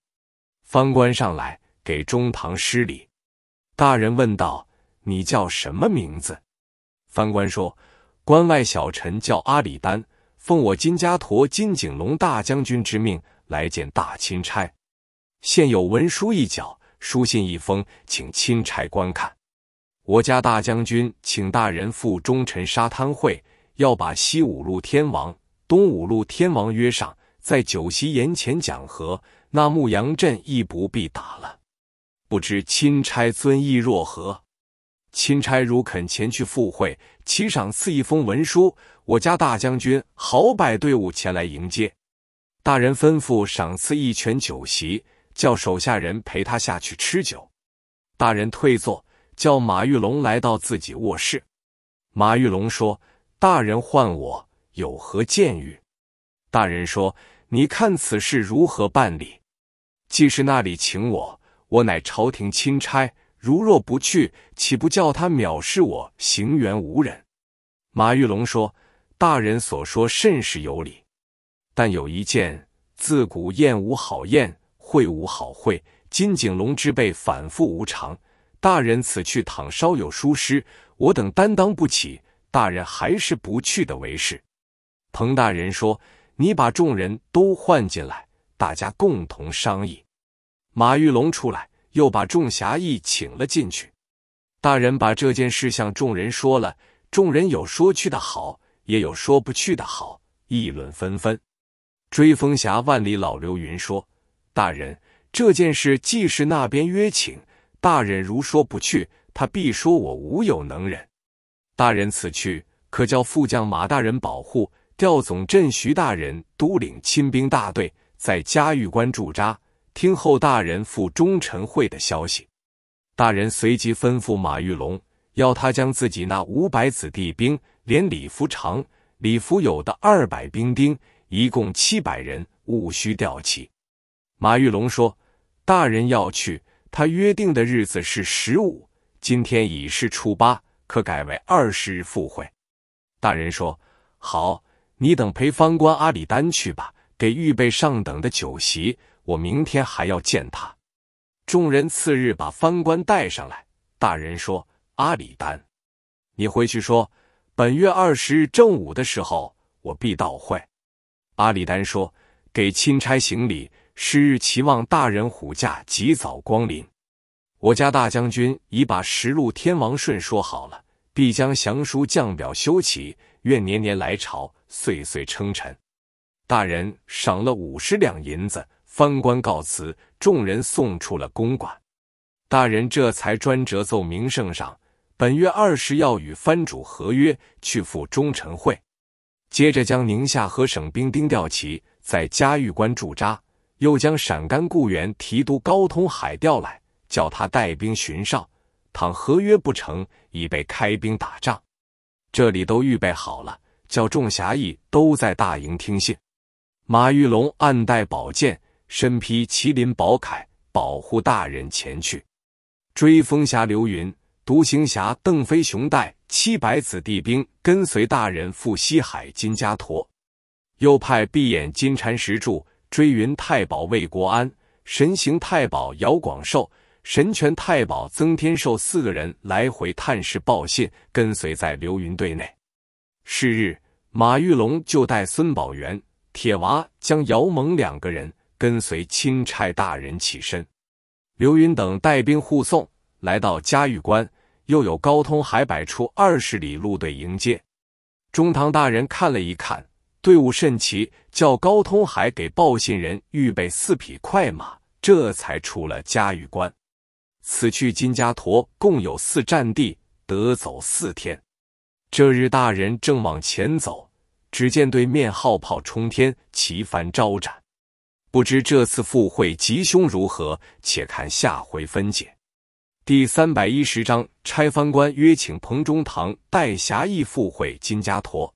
方官上来给中堂施礼，大人问道：“你叫什么名字？”方官说：“关外小臣叫阿里丹，奉我金家陀、金景龙大将军之命来见大钦差。”现有文书一角，书信一封，请钦差观看。我家大将军请大人赴忠臣沙滩会，要把西五路天王、东五路天王约上，在酒席筵前讲和。那牧羊镇亦不必打了。不知钦差尊意若何？钦差如肯前去赴会，其赏赐一封文书，我家大将军好摆队伍前来迎接。大人吩咐赏赐一拳酒席。叫手下人陪他下去吃酒。大人退坐，叫马玉龙来到自己卧室。马玉龙说：“大人唤我，有何见谕？”大人说：“你看此事如何办理？既是那里请我，我乃朝廷钦差，如若不去，岂不叫他藐视我行员无人？”马玉龙说：“大人所说甚是有理，但有一件，自古宴无好宴。”会无好会，金井龙之辈反复无常。大人此去，倘稍有疏失，我等担当不起。大人还是不去的为是。彭大人说：“你把众人都唤进来，大家共同商议。”马玉龙出来，又把众侠义请了进去。大人把这件事向众人说了，众人有说去的好，也有说不去的好，议论纷纷。追风侠万里老刘云说。大人，这件事既是那边约请，大人如说不去，他必说我无有能人。大人此去，可叫副将马大人保护，调总镇徐大人督领亲兵大队在嘉峪关驻扎，听候大人赴忠臣会的消息。大人随即吩咐马玉龙，要他将自己那五百子弟兵，连李福长、李福有的二百兵丁，一共七百人，务需调齐。马玉龙说：“大人要去，他约定的日子是十五，今天已是初八，可改为二十日赴会。”大人说：“好，你等陪方官阿里丹去吧，给预备上等的酒席，我明天还要见他。”众人次日把方官带上来，大人说：“阿里丹，你回去说，本月二十日正午的时候，我必到会。”阿里丹说：“给钦差行礼。”是日期望大人虎驾及早光临，我家大将军已把十路天王顺说好了，必将降书降表修起，愿年年来朝，岁岁称臣。大人赏了五十两银子，藩官告辞，众人送出了公馆。大人这才专折奏明圣上，本月二十要与藩主合约，去赴忠臣会，接着将宁夏和省兵丁调齐，在嘉峪关驻扎。又将陕甘固原提督高通海调来，叫他带兵巡哨。倘合约不成，已被开兵打仗。这里都预备好了，叫众侠义都在大营听信。马玉龙暗带宝剑，身披麒麟宝铠，保护大人前去。追风侠刘云、独行侠邓飞雄带七百子弟兵跟随大人赴西海金家沱，又派闭眼金蝉石柱。追云太保魏国安、神行太保姚广寿、神权太保曾天寿四个人来回探视报信，跟随在刘云队内。是日，马玉龙就带孙宝元、铁娃将姚猛两个人跟随钦差大人起身。刘云等带兵护送，来到嘉峪关，又有高通海摆出二十里路队迎接。中堂大人看了一看。队伍甚齐，叫高通海给报信人预备四匹快马，这才出了嘉峪关。此去金家沱共有四站地，得走四天。这日大人正往前走，只见对面号炮冲天，旗帆招展，不知这次赴会吉凶如何，且看下回分解。第三百一十章，拆藩官约请彭中堂带侠义赴会金家沱。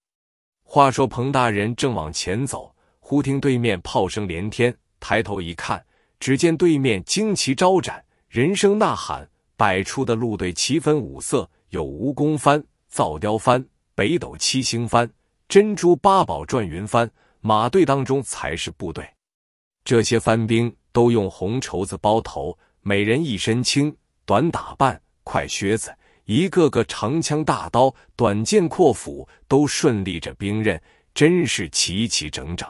话说彭大人正往前走，忽听对面炮声连天，抬头一看，只见对面旌旗招展，人声呐喊，摆出的路队七分五色，有蜈蚣幡、造雕幡、北斗七星幡、珍珠八宝转云幡。马队当中才是部队，这些番兵都用红绸子包头，每人一身轻短打扮，快靴子。一个个长枪大刀、短剑阔斧都顺利着兵刃，真是齐齐整整。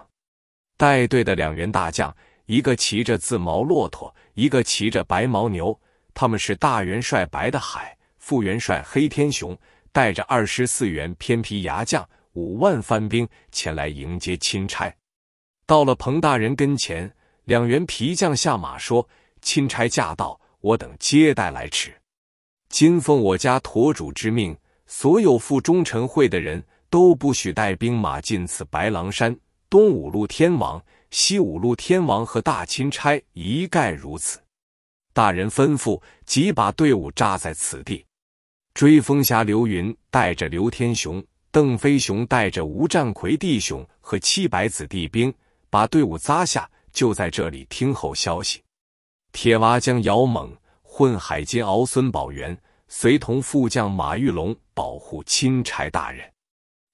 带队的两员大将，一个骑着自毛骆驼，一个骑着白牦牛。他们是大元帅白的海、副元帅黑天雄，带着二十四员偏皮牙将、五万番兵前来迎接钦差。到了彭大人跟前，两员皮将下马说：“钦差驾到，我等接待来迟。”今奉我家驼主之命，所有赴忠臣会的人都不许带兵马进此白狼山。东五路天王、西五路天王和大钦差一概如此。大人吩咐，即把队伍扎在此地。追风侠刘云带着刘天雄，邓飞雄带着吴占奎弟兄和七百子弟兵，把队伍扎下，就在这里听候消息。铁娃将姚猛。混海金鳌孙宝元随同副将马玉龙保护钦差大人。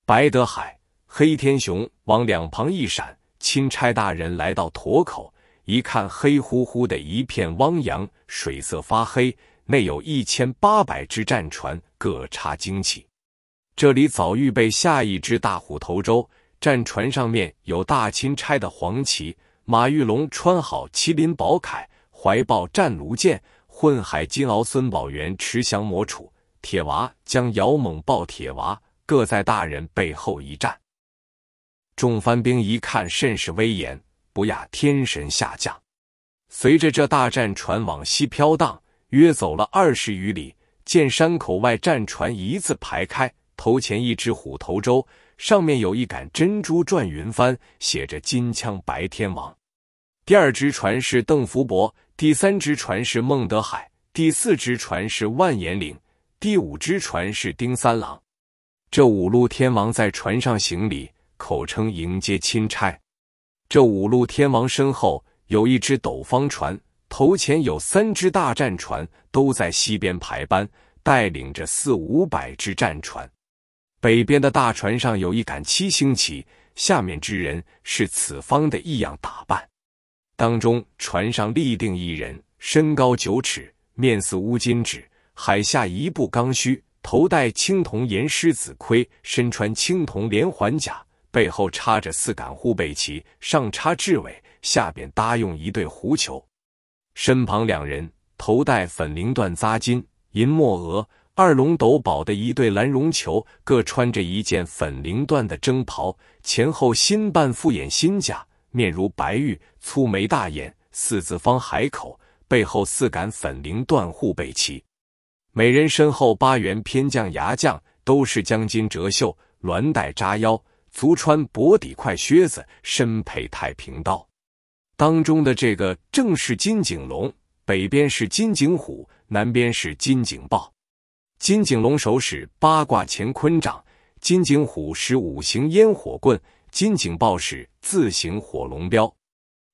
白德海、黑天雄往两旁一闪，钦差大人来到沱口，一看黑乎乎的一片汪洋，水色发黑，内有一千八百只战船，各插旌旗。这里早预备下一只大虎头舟，战船上面有大钦差的黄旗。马玉龙穿好麒麟宝铠，怀抱战卢剑。混海金鳌孙宝元持降魔杵，铁娃将姚猛抱，铁娃各在大人背后一站。众番兵一看，甚是威严，不亚天神下降。随着这大战船往西飘荡，约走了二十余里，见山口外战船一字排开，头前一只虎头舟，上面有一杆珍珠转云帆，写着金枪白天王。第二只船是邓福伯，第三只船是孟德海，第四只船是万延岭，第五只船是丁三郎。这五路天王在船上行礼，口称迎接钦差。这五路天王身后有一只斗方船，头前有三只大战船，都在西边排班，带领着四五百只战船。北边的大船上有一杆七星旗，下面之人是此方的异样打扮。当中船上立定一人，身高九尺，面似乌金纸，海下一步刚须，头戴青铜岩狮子盔，身穿青铜连环甲，背后插着四杆护背旗，上插雉尾，下边搭用一对狐裘。身旁两人头戴粉绫缎扎金银墨额，二龙斗宝的一对蓝绒球，各穿着一件粉绫缎的征袍，前后新扮复眼新甲。面如白玉，粗眉大眼，四字方海口，背后四杆粉绫缎护背旗。每人身后八员偏将牙将，都是将军折袖，鸾带扎腰，足穿薄底块靴子，身佩太平刀。当中的这个正是金井龙，北边是金井虎，南边是金井豹。金井龙手使八卦乾坤掌，金井虎使五行烟火棍。金井报使自行火龙镖，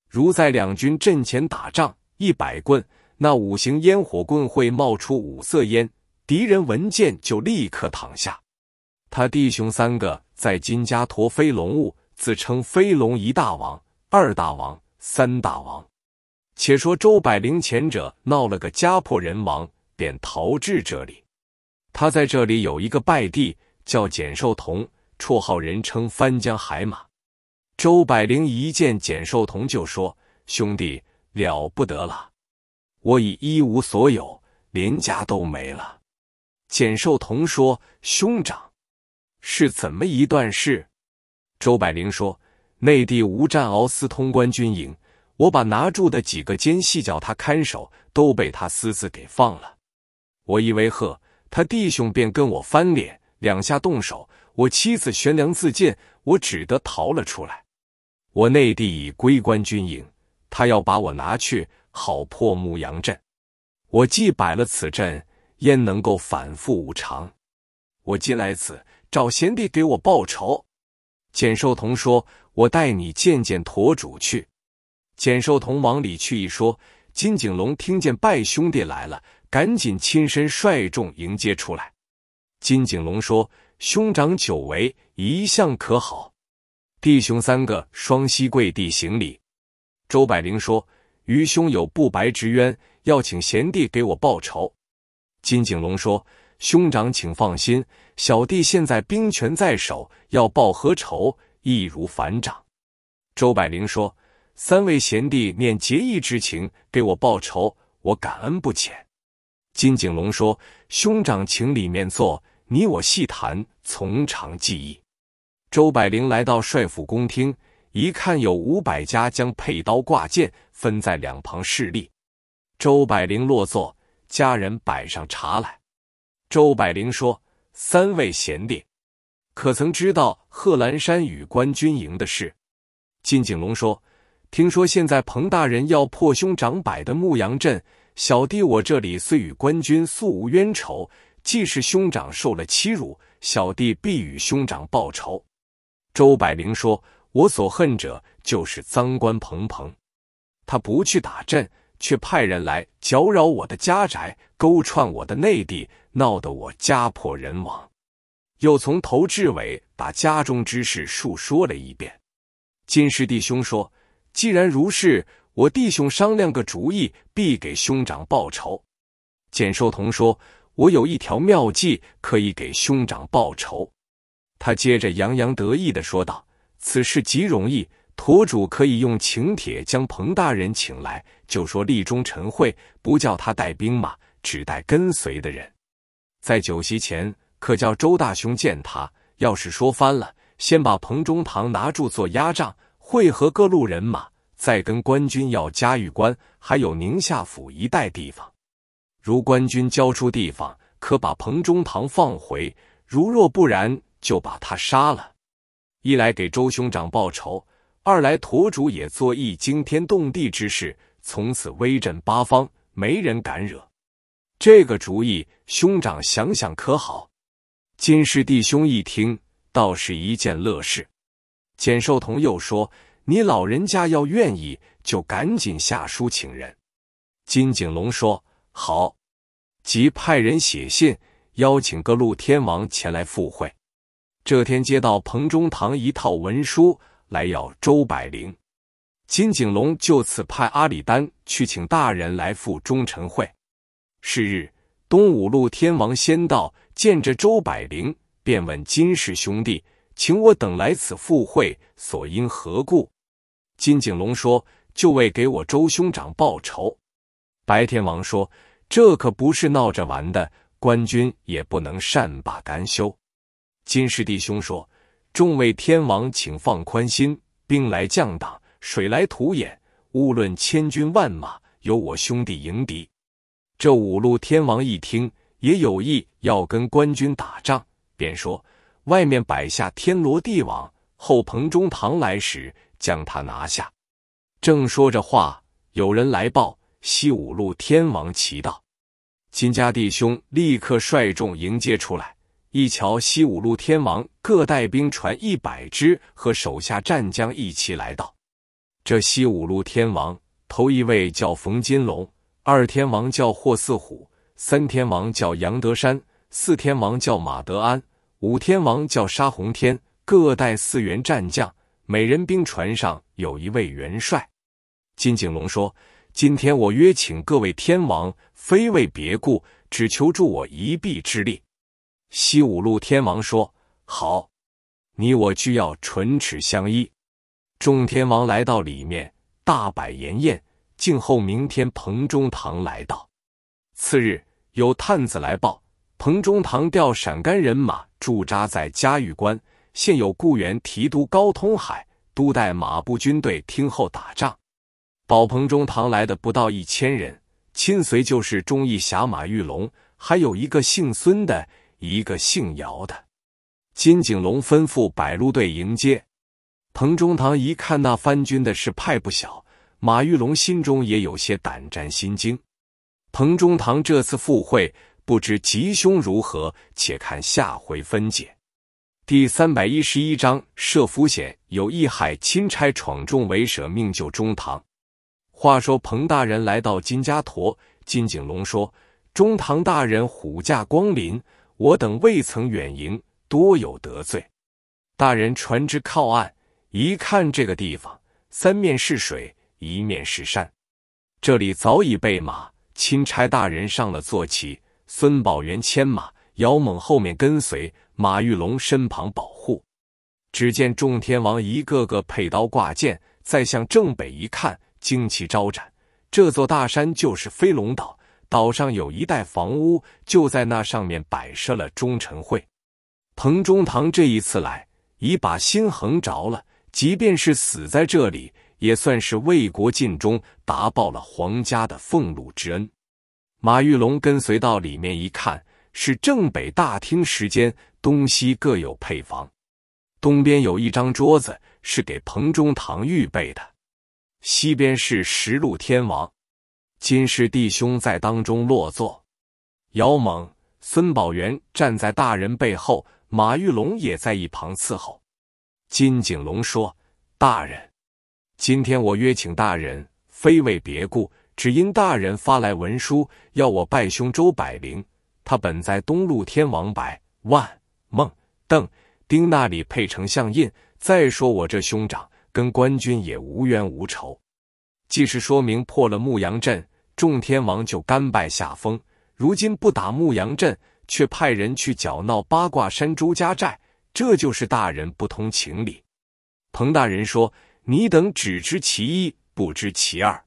如在两军阵前打仗，一百棍，那五行烟火棍会冒出五色烟，敌人闻见就立刻躺下。他弟兄三个在金家坨飞龙坞，自称飞龙一大王、二大王、三大王。且说周百灵前者闹了个家破人亡，便逃至这里。他在这里有一个拜弟，叫简寿童。绰号人称“翻江海马”，周百灵一见简寿同就说：“兄弟，了不得了！我已一无所有，连家都没了。”简寿同说：“兄长，是怎么一段事？”周百灵说：“内地吴占鳌私通关军营，我把拿住的几个奸细叫他看守，都被他私自给放了。我一威吓他弟兄，便跟我翻脸，两下动手。”我妻子悬梁自尽，我只得逃了出来。我内弟已归关军营，他要把我拿去，好破牧羊阵。我既摆了此阵，焉能够反复无常？我今来此，找贤弟给我报仇。简寿童说：“我带你见见驼主去。”简寿童往里去一说，金景龙听见拜兄弟来了，赶紧亲身率众迎接出来。金景龙说。兄长久违，一向可好？弟兄三个双膝跪地行礼。周百灵说：“余兄有不白之冤，要请贤弟给我报仇。”金景龙说：“兄长请放心，小弟现在兵权在手，要报何仇，易如反掌。”周百灵说：“三位贤弟念结义之情，给我报仇，我感恩不浅。”金景龙说：“兄长请里面坐。”你我细谈，从长计议。周百灵来到帅府公厅，一看有五百家将佩刀挂剑分在两旁侍立。周百灵落座，家人摆上茶来。周百灵说：“三位贤弟，可曾知道贺兰山与官军营的事？”金景龙说：“听说现在彭大人要破兄长摆的牧羊镇，小弟我这里虽与官军素无冤仇。”既是兄长受了欺辱，小弟必与兄长报仇。周百灵说：“我所恨者就是赃官彭彭，他不去打阵，却派人来搅扰我的家宅，勾串我的内地，闹得我家破人亡。”又从头至尾把家中之事述说了一遍。金氏弟兄说：“既然如是，我弟兄商量个主意，必给兄长报仇。”简寿同说。我有一条妙计，可以给兄长报仇。他接着洋洋得意的说道：“此事极容易，驼主可以用请帖将彭大人请来，就说立中臣会，不叫他带兵马，只带跟随的人。在酒席前，可叫周大兄见他。要是说翻了，先把彭中堂拿住做压仗，会合各路人马，再跟官军要嘉峪关，还有宁夏府一带地方。”如官军交出地方，可把彭中堂放回；如若不然，就把他杀了。一来给周兄长报仇，二来驼主也做一惊天动地之事，从此威震八方，没人敢惹。这个主意，兄长想想可好？金氏弟兄一听，倒是一件乐事。简寿童又说：“你老人家要愿意，就赶紧下书请人。”金景龙说：“好。”即派人写信邀请各路天王前来赴会。这天接到彭中堂一套文书来要周百灵，金景龙就此派阿里丹去请大人来赴忠臣会。是日，东五路天王先到，见着周百灵，便问金氏兄弟，请我等来此赴会，所因何故？金景龙说：“就为给我周兄长报仇。”白天王说。这可不是闹着玩的，官军也不能善罢甘休。金师弟兄说：“众位天王，请放宽心，兵来将挡，水来土掩，无论千军万马，由我兄弟迎敌。”这五路天王一听，也有意要跟官军打仗，便说：“外面摆下天罗地网，后彭中堂来时，将他拿下。”正说着话，有人来报。西五路天王齐到，金家弟兄立刻率众迎接出来。一瞧，西五路天王各带兵船一百只，和手下战将一起来到。这西五路天王，头一位叫冯金龙，二天王叫霍四虎，三天王叫杨德山，四天王叫马德安，五天王叫沙洪天，各带四员战将，每人兵船上有一位元帅。金景龙说。今天我约请各位天王，非为别故，只求助我一臂之力。西五路天王说：“好，你我俱要唇齿相依。”众天王来到里面，大摆筵宴，静候明天彭中堂来到。次日，有探子来报，彭中堂调陕甘人马驻扎在嘉峪关，现有固原提督高通海督带马步军队听候打仗。宝彭中堂来的不到一千人，亲随就是忠义侠马玉龙，还有一个姓孙的，一个姓姚的。金景龙吩咐百路队迎接。彭中堂一看那番军的是派不小，马玉龙心中也有些胆战心惊。彭中堂这次赴会，不知吉凶如何，且看下回分解。第三百一十一章设伏险，有意害钦差，闯众为舍命救中堂。话说，彭大人来到金家坨，金景龙说：“中堂大人虎驾光临，我等未曾远迎，多有得罪。”大人船只靠岸，一看这个地方，三面是水，一面是山，这里早已备马。钦差大人上了坐骑，孙宝元牵马，姚猛后面跟随，马玉龙身旁保护。只见众天王一个个佩刀挂剑，再向正北一看。旌旗招展，这座大山就是飞龙岛。岛上有一带房屋，就在那上面摆设了忠臣会。彭中堂这一次来，已把心横着了，即便是死在这里，也算是为国尽忠，答报了皇家的俸禄之恩。马玉龙跟随到里面一看，是正北大厅，时间东西各有配房，东边有一张桌子，是给彭中堂预备的。西边是十路天王，金氏弟兄在当中落座。姚猛、孙宝元站在大人背后，马玉龙也在一旁伺候。金景龙说：“大人，今天我约请大人，非为别故，只因大人发来文书，要我拜兄周百灵。他本在东路天王百万孟邓丁那里配丞相印。再说我这兄长。”跟官军也无冤无仇，既是说明破了牧羊阵，众天王就甘拜下风。如今不打牧羊阵，却派人去搅闹八卦山朱家寨，这就是大人不通情理。彭大人说：“你等只知其一，不知其二。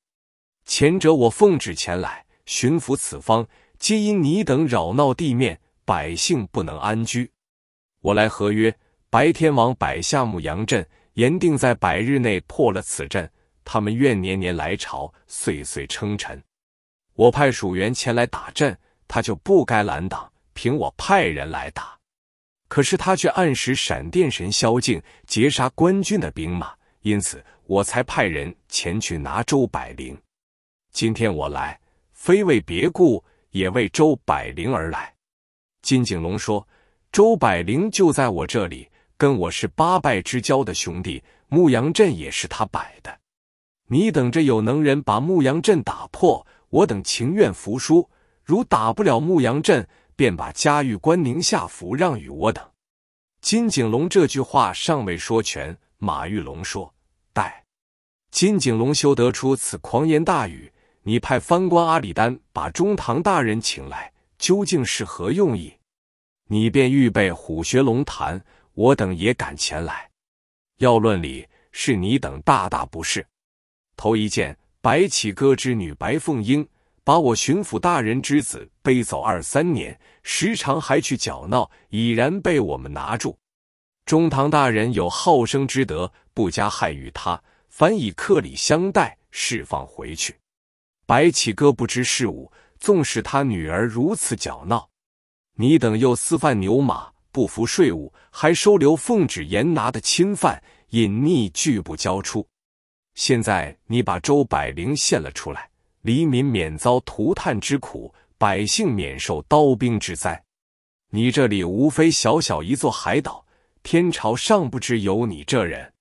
前者我奉旨前来巡抚此方，皆因你等扰闹地面，百姓不能安居。我来合约，白天王摆下牧羊阵。”严定在百日内破了此阵，他们愿年年来朝，岁岁称臣。我派蜀元前来打阵，他就不该拦挡，凭我派人来打。可是他却暗使闪电神萧敬截杀官军的兵马，因此我才派人前去拿周百灵。今天我来，非为别故，也为周百灵而来。金景龙说：“周百灵就在我这里。”跟我是八拜之交的兄弟，牧羊镇也是他摆的。你等着，有能人把牧羊镇打破，我等情愿服输。如打不了牧羊镇，便把嘉峪关、宁夏府让与我等。金景龙这句话尚未说全，马玉龙说：“待。”金景龙修得出此狂言大语，你派藩官阿里丹把中堂大人请来，究竟是何用意？你便预备虎穴龙潭。我等也敢前来，要论理是你等大大不是。头一件，白起哥之女白凤英把我巡抚大人之子背走二三年，时常还去搅闹，已然被我们拿住。中堂大人有好生之德，不加害于他，反以客礼相待，释放回去。白起哥不知事务，纵使他女儿如此搅闹，你等又私贩牛马。不服税务，还收留奉旨严拿的侵犯，隐匿拒不交出。现在你把周百灵献了出来，黎民免遭涂炭之苦，百姓免受刀兵之灾。你这里无非小小一座海岛，天朝尚不知有你这人。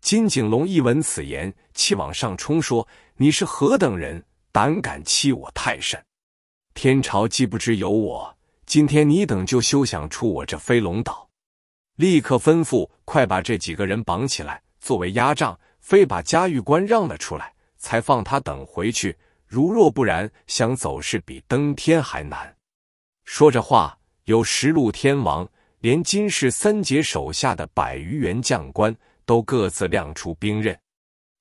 金景龙一闻此言，气往上冲，说：“你是何等人，胆敢欺我太甚？天朝既不知有我。”今天你等就休想出我这飞龙岛！立刻吩咐，快把这几个人绑起来，作为压仗。非把嘉峪关让了出来，才放他等回去。如若不然，想走是比登天还难。说着话，有十路天王，连金氏三杰手下的百余员将官都各自亮出兵刃。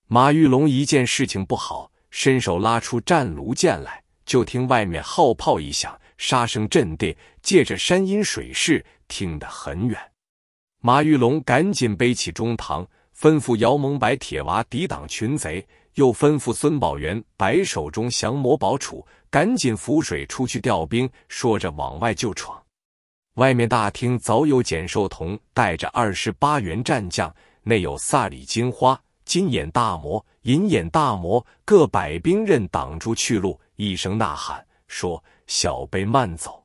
马玉龙一见事情不好，伸手拉出战卢剑来，就听外面号炮一响。杀声震地，借着山阴水势，听得很远。马玉龙赶紧背起中堂，吩咐姚蒙白铁娃抵挡群贼，又吩咐孙宝元摆手中降魔宝杵，赶紧浮水出去调兵。说着往外就闯。外面大厅早有简寿童带着二十八员战将，内有萨里金花、金眼大魔、银眼大魔，各百兵刃挡住去路，一声呐喊，说。小辈慢走。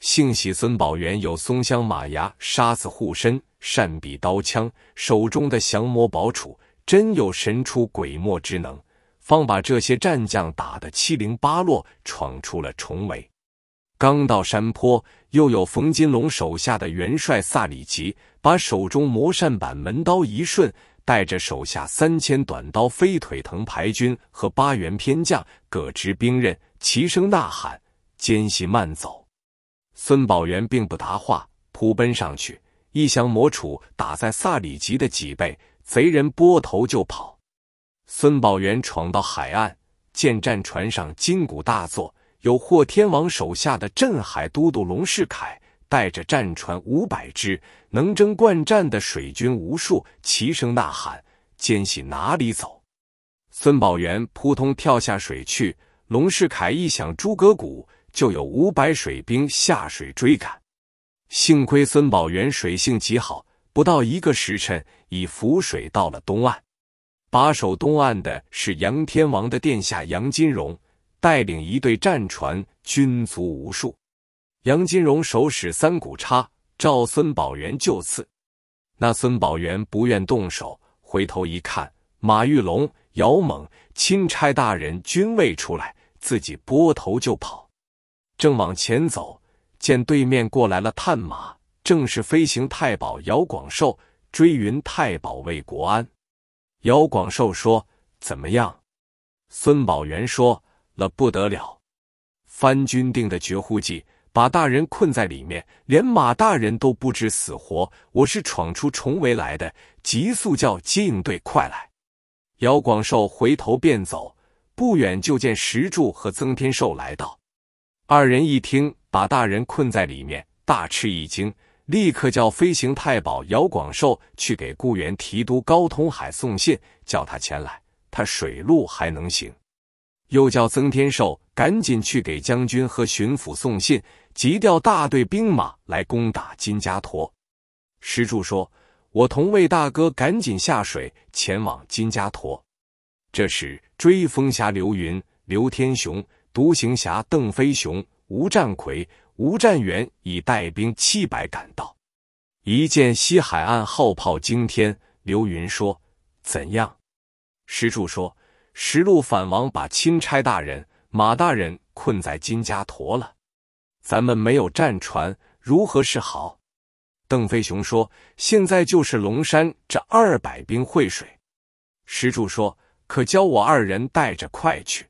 幸喜孙宝元有松香马牙沙子护身，善比刀枪，手中的降魔宝杵真有神出鬼没之能，方把这些战将打得七零八落，闯出了重围。刚到山坡，又有冯金龙手下的元帅萨里吉，把手中魔扇板门刀一顺，带着手下三千短刀飞腿藤牌军和八员偏将，各执兵刃，齐声呐喊。奸细慢走！孙宝元并不答话，扑奔上去，一降魔杵打在萨里吉的脊背，贼人拨头就跑。孙宝元闯到海岸，见战船上金鼓大作，有霍天王手下的镇海都督龙世凯带着战船五百只，能征惯战的水军无数，齐声呐喊：“奸细哪里走？”孙宝元扑通跳下水去，龙世凯一响诸葛鼓。就有五百水兵下水追赶，幸亏孙宝元水性极好，不到一个时辰，已浮水到了东岸。把守东岸的是杨天王的殿下杨金荣，带领一队战船，军卒无数。杨金荣手使三股叉，召孙宝元就刺。那孙宝元不愿动手，回头一看，马玉龙、姚猛、钦差大人均未出来，自己拨头就跑。正往前走，见对面过来了探马，正是飞行太保姚广寿、追云太保魏国安。姚广寿说：“怎么样？”孙宝元说了：“不得了，番军定的绝户计，把大人困在里面，连马大人都不知死活。我是闯出重围来的，急速叫接应队快来。”姚广寿回头便走，不远就见石柱和曾天寿来到。二人一听，把大人困在里面，大吃一惊，立刻叫飞行太保姚广寿去给固原提督高通海送信，叫他前来，他水路还能行；又叫曾天寿赶紧去给将军和巡抚送信，急调大队兵马来攻打金家沱。石柱说：“我同魏大哥赶紧下水前往金家沱。”这时，追风侠刘云、刘天雄。独行侠邓飞雄、吴占奎、吴占元已带兵七百赶到。一见西海岸号炮惊天，刘云说：“怎样？”石柱说：“十路反王把钦差大人、马大人困在金家坨了，咱们没有战船，如何是好？”邓飞雄说：“现在就是龙山这二百兵会水。”石柱说：“可教我二人带着快去。”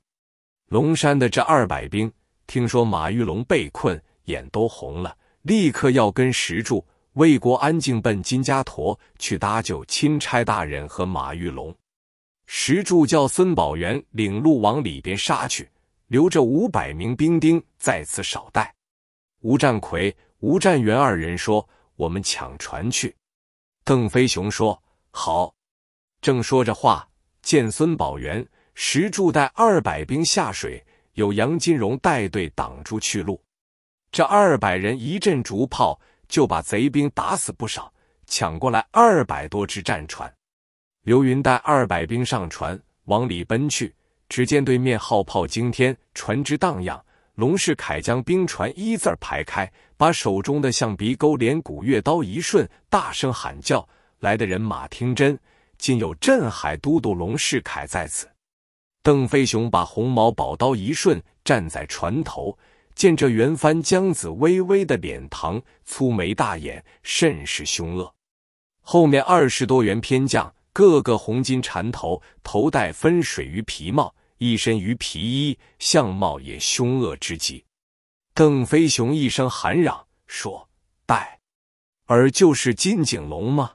龙山的这二百兵，听说马玉龙被困，眼都红了，立刻要跟石柱、魏国、安静奔金家坨去搭救钦差大人和马玉龙。石柱叫孙宝元领路往里边杀去，留着五百名兵丁在此少待。吴占奎、吴占元二人说：“我们抢船去。”邓飞雄说：“好。”正说着话，见孙宝元。石柱带二百兵下水，有杨金荣带队挡住去路。这二百人一阵竹炮，就把贼兵打死不少，抢过来二百多只战船。刘云带二百兵上船，往里奔去。只见对面号炮惊天，船只荡漾。龙世凯将兵船一字排开，把手中的象鼻钩连鼓月刀一顺，大声喊叫：“来的人马听真，今有镇海都督龙世凯在此。”邓飞雄把红毛宝刀一顺，站在船头，见这元番江子微微的脸膛，粗眉大眼，甚是凶恶。后面二十多员偏将，个个红巾缠头，头戴分水鱼皮帽，一身鱼皮衣，相貌也凶恶之极。邓飞雄一声喊嚷，说：“带，尔就是金井龙吗？”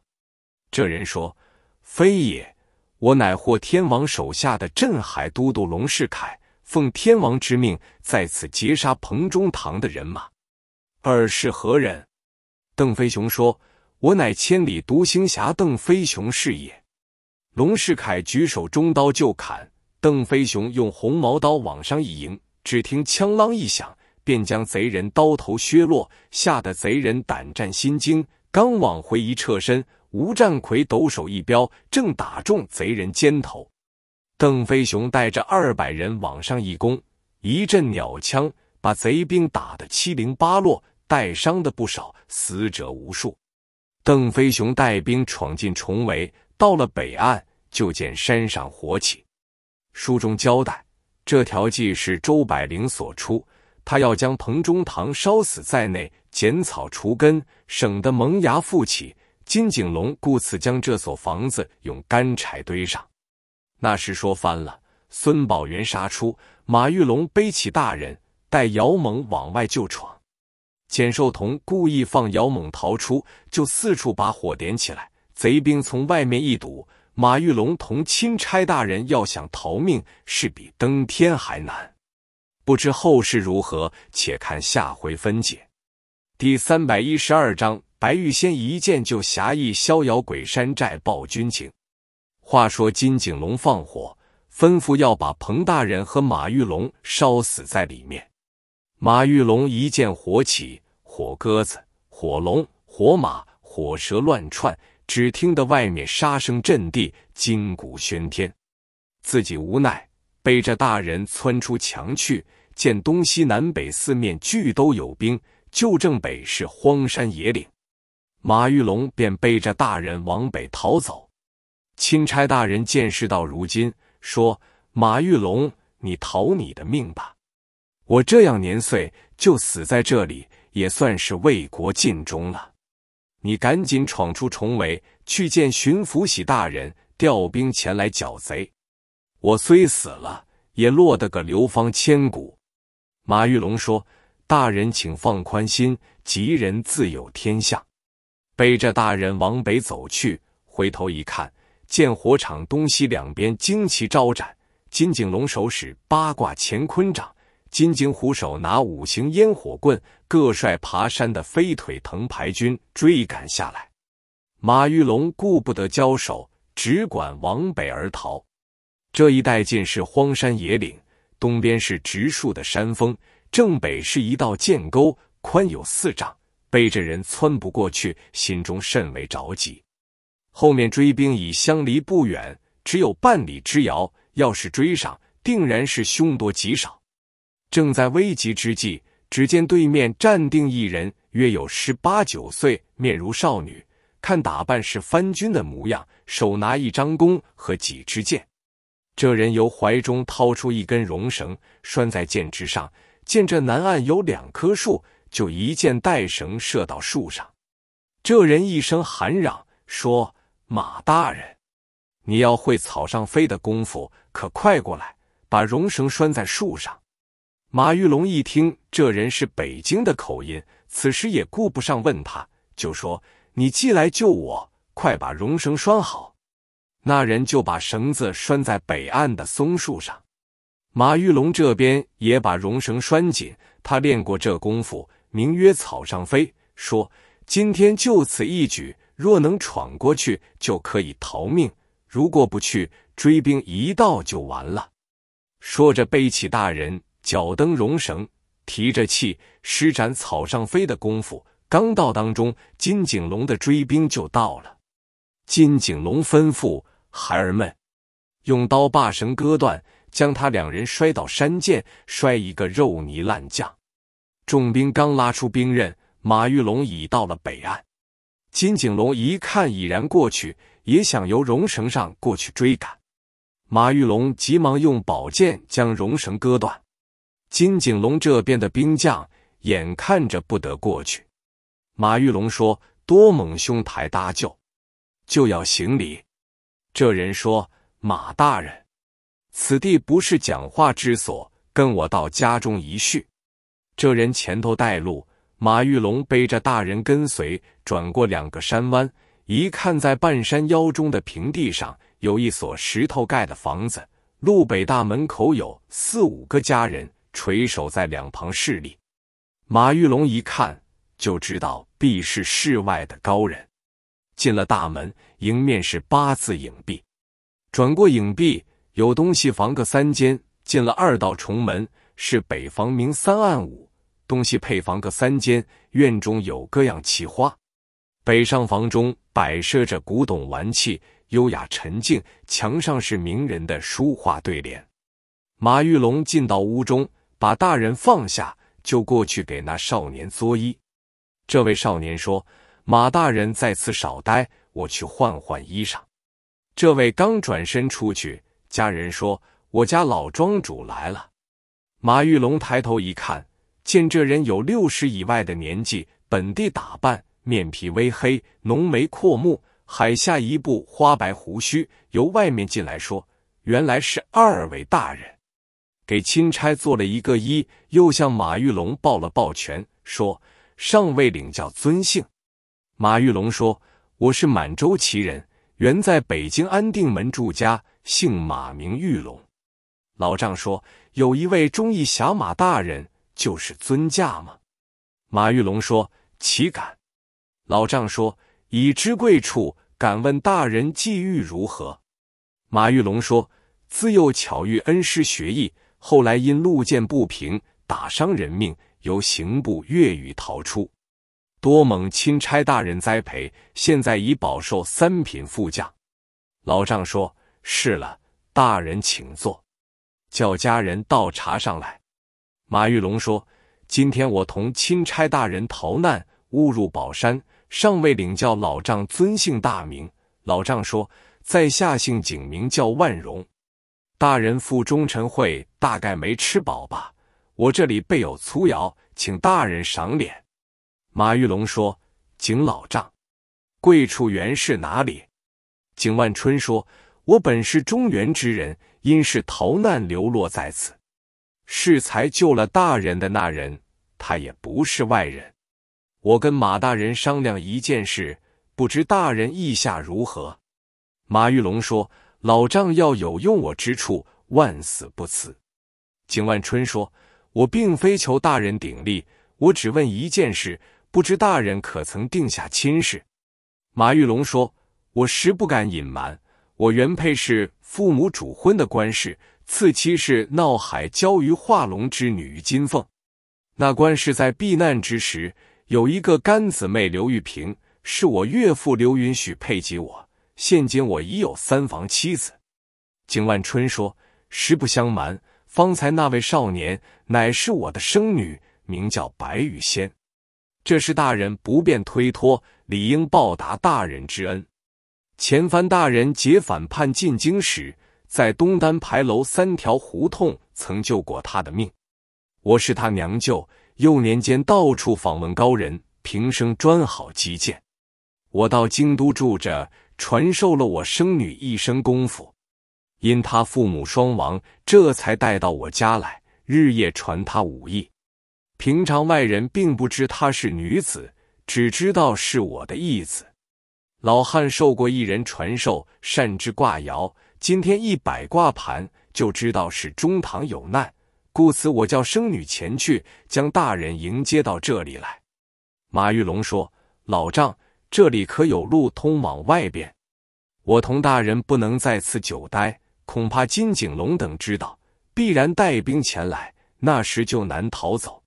这人说：“非也。”我乃获天王手下的镇海都督龙世凯，奉天王之命在此截杀彭中堂的人马。尔是何人？邓飞雄说：“我乃千里独行侠邓飞雄是也。”龙世凯举手中刀就砍，邓飞雄用红毛刀往上一迎，只听枪啷一响，便将贼人刀头削落，吓得贼人胆战心惊，刚往回一撤身。吴占奎抖手一镖，正打中贼人肩头。邓飞雄带着二百人往上一攻，一阵鸟枪，把贼兵打得七零八落，带伤的不少，死者无数。邓飞雄带兵闯进重围，到了北岸，就见山上火起。书中交代，这条计是周百灵所出，他要将彭中堂烧死在内，剪草除根，省得萌芽复起。金景龙故此将这所房子用干柴堆上。那时说翻了，孙宝元杀出，马玉龙背起大人，带姚猛往外就闯。简寿同故意放姚猛逃出，就四处把火点起来。贼兵从外面一堵，马玉龙同钦差大人要想逃命，是比登天还难。不知后事如何，且看下回分解。第三百一十二章。白玉仙一见就侠义逍遥，鬼山寨报军情。话说金景龙放火，吩咐要把彭大人和马玉龙烧死在里面。马玉龙一见火起，火鸽子、火龙、火马、火蛇乱窜，只听得外面杀声震地，金鼓喧天。自己无奈，背着大人窜出墙去，见东西南北四面俱都有兵，就正北是荒山野岭。马玉龙便背着大人往北逃走。钦差大人见事到如今，说：“马玉龙，你逃你的命吧。我这样年岁，就死在这里，也算是为国尽忠了。你赶紧闯出重围，去见巡抚喜大人，调兵前来剿贼。我虽死了，也落得个流芳千古。”马玉龙说：“大人，请放宽心，吉人自有天相。”背着大人往北走去，回头一看，见火场东西两边旌旗招展，金井龙手使八卦乾坤掌，金井虎手拿五行烟火棍，各率爬山的飞腿藤牌军追赶下来。马玉龙顾不得交手，只管往北而逃。这一带尽是荒山野岭，东边是直竖的山峰，正北是一道涧沟，宽有四丈。背着人窜不过去，心中甚为着急。后面追兵已相离不远，只有半里之遥，要是追上，定然是凶多吉少。正在危急之际，只见对面站定一人，约有十八九岁，面如少女，看打扮是番军的模样，手拿一张弓和几支箭。这人由怀中掏出一根绒绳，拴在箭之上。见这南岸有两棵树。就一箭带绳射到树上，这人一声喊嚷说：“马大人，你要会草上飞的功夫，可快过来，把绒绳拴在树上。”马玉龙一听，这人是北京的口音，此时也顾不上问他，就说：“你既来救我，快把绒绳拴好。”那人就把绳子拴在北岸的松树上，马玉龙这边也把绒绳拴紧，他练过这功夫。名曰草上飞，说今天就此一举，若能闯过去，就可以逃命；如果不去，追兵一到就完了。说着，背起大人，脚蹬绒绳，提着气，施展草上飞的功夫。刚到当中，金井龙的追兵就到了。金井龙吩咐孩儿们，用刀把绳割断，将他两人摔倒山涧，摔一个肉泥烂酱。重兵刚拉出兵刃，马玉龙已到了北岸。金景龙一看已然过去，也想由绒绳上过去追赶。马玉龙急忙用宝剑将绒绳割断。金景龙这边的兵将眼看着不得过去。马玉龙说：“多猛兄台搭救，就要行礼。”这人说：“马大人，此地不是讲话之所，跟我到家中一叙。”这人前头带路，马玉龙背着大人跟随，转过两个山弯，一看在半山腰中的平地上有一所石头盖的房子，路北大门口有四五个家人垂手在两旁侍立。马玉龙一看就知道必是世外的高人。进了大门，迎面是八字影壁，转过影壁有东西房各三间，进了二道重门，是北房明三暗五。东西配房各三间，院中有各样奇花。北上房中摆设着古董玩器，优雅沉静，墙上是名人的书画对联。马玉龙进到屋中，把大人放下，就过去给那少年作揖。这位少年说：“马大人在此少待，我去换换衣裳。”这位刚转身出去，家人说：“我家老庄主来了。”马玉龙抬头一看。见这人有六十以外的年纪，本地打扮，面皮微黑，浓眉阔目，海下一部花白胡须，由外面进来，说：“原来是二位大人。”给钦差做了一个揖，又向马玉龙抱了抱拳，说：“尚未领教尊姓。”马玉龙说：“我是满洲旗人，原在北京安定门住家，姓马名玉龙。”老丈说：“有一位忠义侠马大人。”就是尊驾吗？马玉龙说：“岂敢。”老丈说：“已知贵处，敢问大人际遇如何？”马玉龙说：“自幼巧遇恩师学艺，后来因路见不平打伤人命，由刑部越狱逃出，多蒙钦差大人栽培，现在已饱受三品副将。”老丈说：“是了，大人请坐，叫家人倒茶上来。”马玉龙说：“今天我同钦差大人逃难，误入宝山，尚未领教老丈尊姓大名。”老丈说：“在下姓景，名叫万荣。大人赴忠臣会，大概没吃饱吧？我这里备有粗肴，请大人赏脸。”马玉龙说：“景老丈，贵处原是哪里？”景万春说：“我本是中原之人，因是逃难，流落在此。”是才救了大人的那人，他也不是外人。我跟马大人商量一件事，不知大人意下如何？马玉龙说：“老丈要有用我之处，万死不辞。”景万春说：“我并非求大人鼎力，我只问一件事，不知大人可曾定下亲事？”马玉龙说：“我实不敢隐瞒，我原配是父母主婚的官事。”次妻是闹海鲛鱼化龙之女金凤，那官是在避难之时有一个干姊妹刘玉萍，是我岳父刘允许配给我。现今我已有三房妻子。景万春说：“实不相瞒，方才那位少年乃是我的生女，名叫白玉仙。这是大人不便推脱，理应报答大人之恩。前番大人解反叛进京时。”在东单牌楼三条胡同曾救过他的命，我是他娘舅。幼年间到处访问高人，平生专好击剑。我到京都住着，传授了我生女一身功夫。因他父母双亡，这才带到我家来，日夜传他武艺。平常外人并不知她是女子，只知道是我的义子。老汉受过一人传授，善之卦爻。今天一摆挂盘，就知道是中堂有难，故此我叫生女前去，将大人迎接到这里来。马玉龙说：“老丈，这里可有路通往外边？我同大人不能在此久待，恐怕金景龙等知道，必然带兵前来，那时就难逃走。”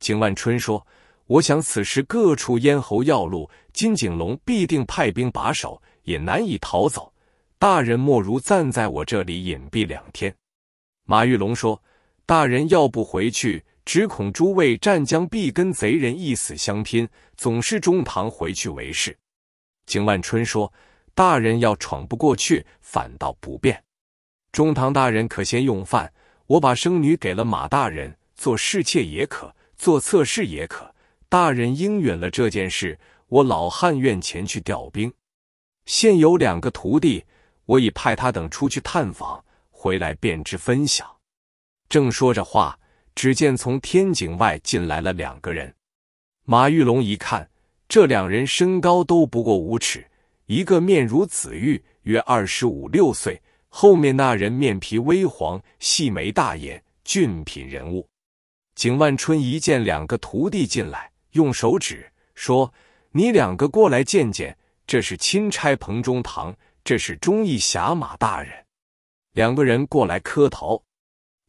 景万春说：“我想此时各处咽喉要路，金景龙必定派兵把守，也难以逃走。”大人莫如暂在我这里隐蔽两天。”马玉龙说，“大人要不回去，只恐诸位战将必跟贼人一死相拼，总是中堂回去为是。”景万春说，“大人要闯不过去，反倒不便。中堂大人可先用饭，我把生女给了马大人做侍妾也可，做侧室也可。大人应允了这件事，我老汉愿前去调兵。现有两个徒弟。”我已派他等出去探访，回来便知分晓。正说着话，只见从天井外进来了两个人。马玉龙一看，这两人身高都不过五尺，一个面如紫玉，约二十五六岁；后面那人面皮微黄，细眉大眼，俊品人物。景万春一见两个徒弟进来，用手指说：“你两个过来见见，这是钦差彭中堂。”这是忠义侠马大人，两个人过来磕头。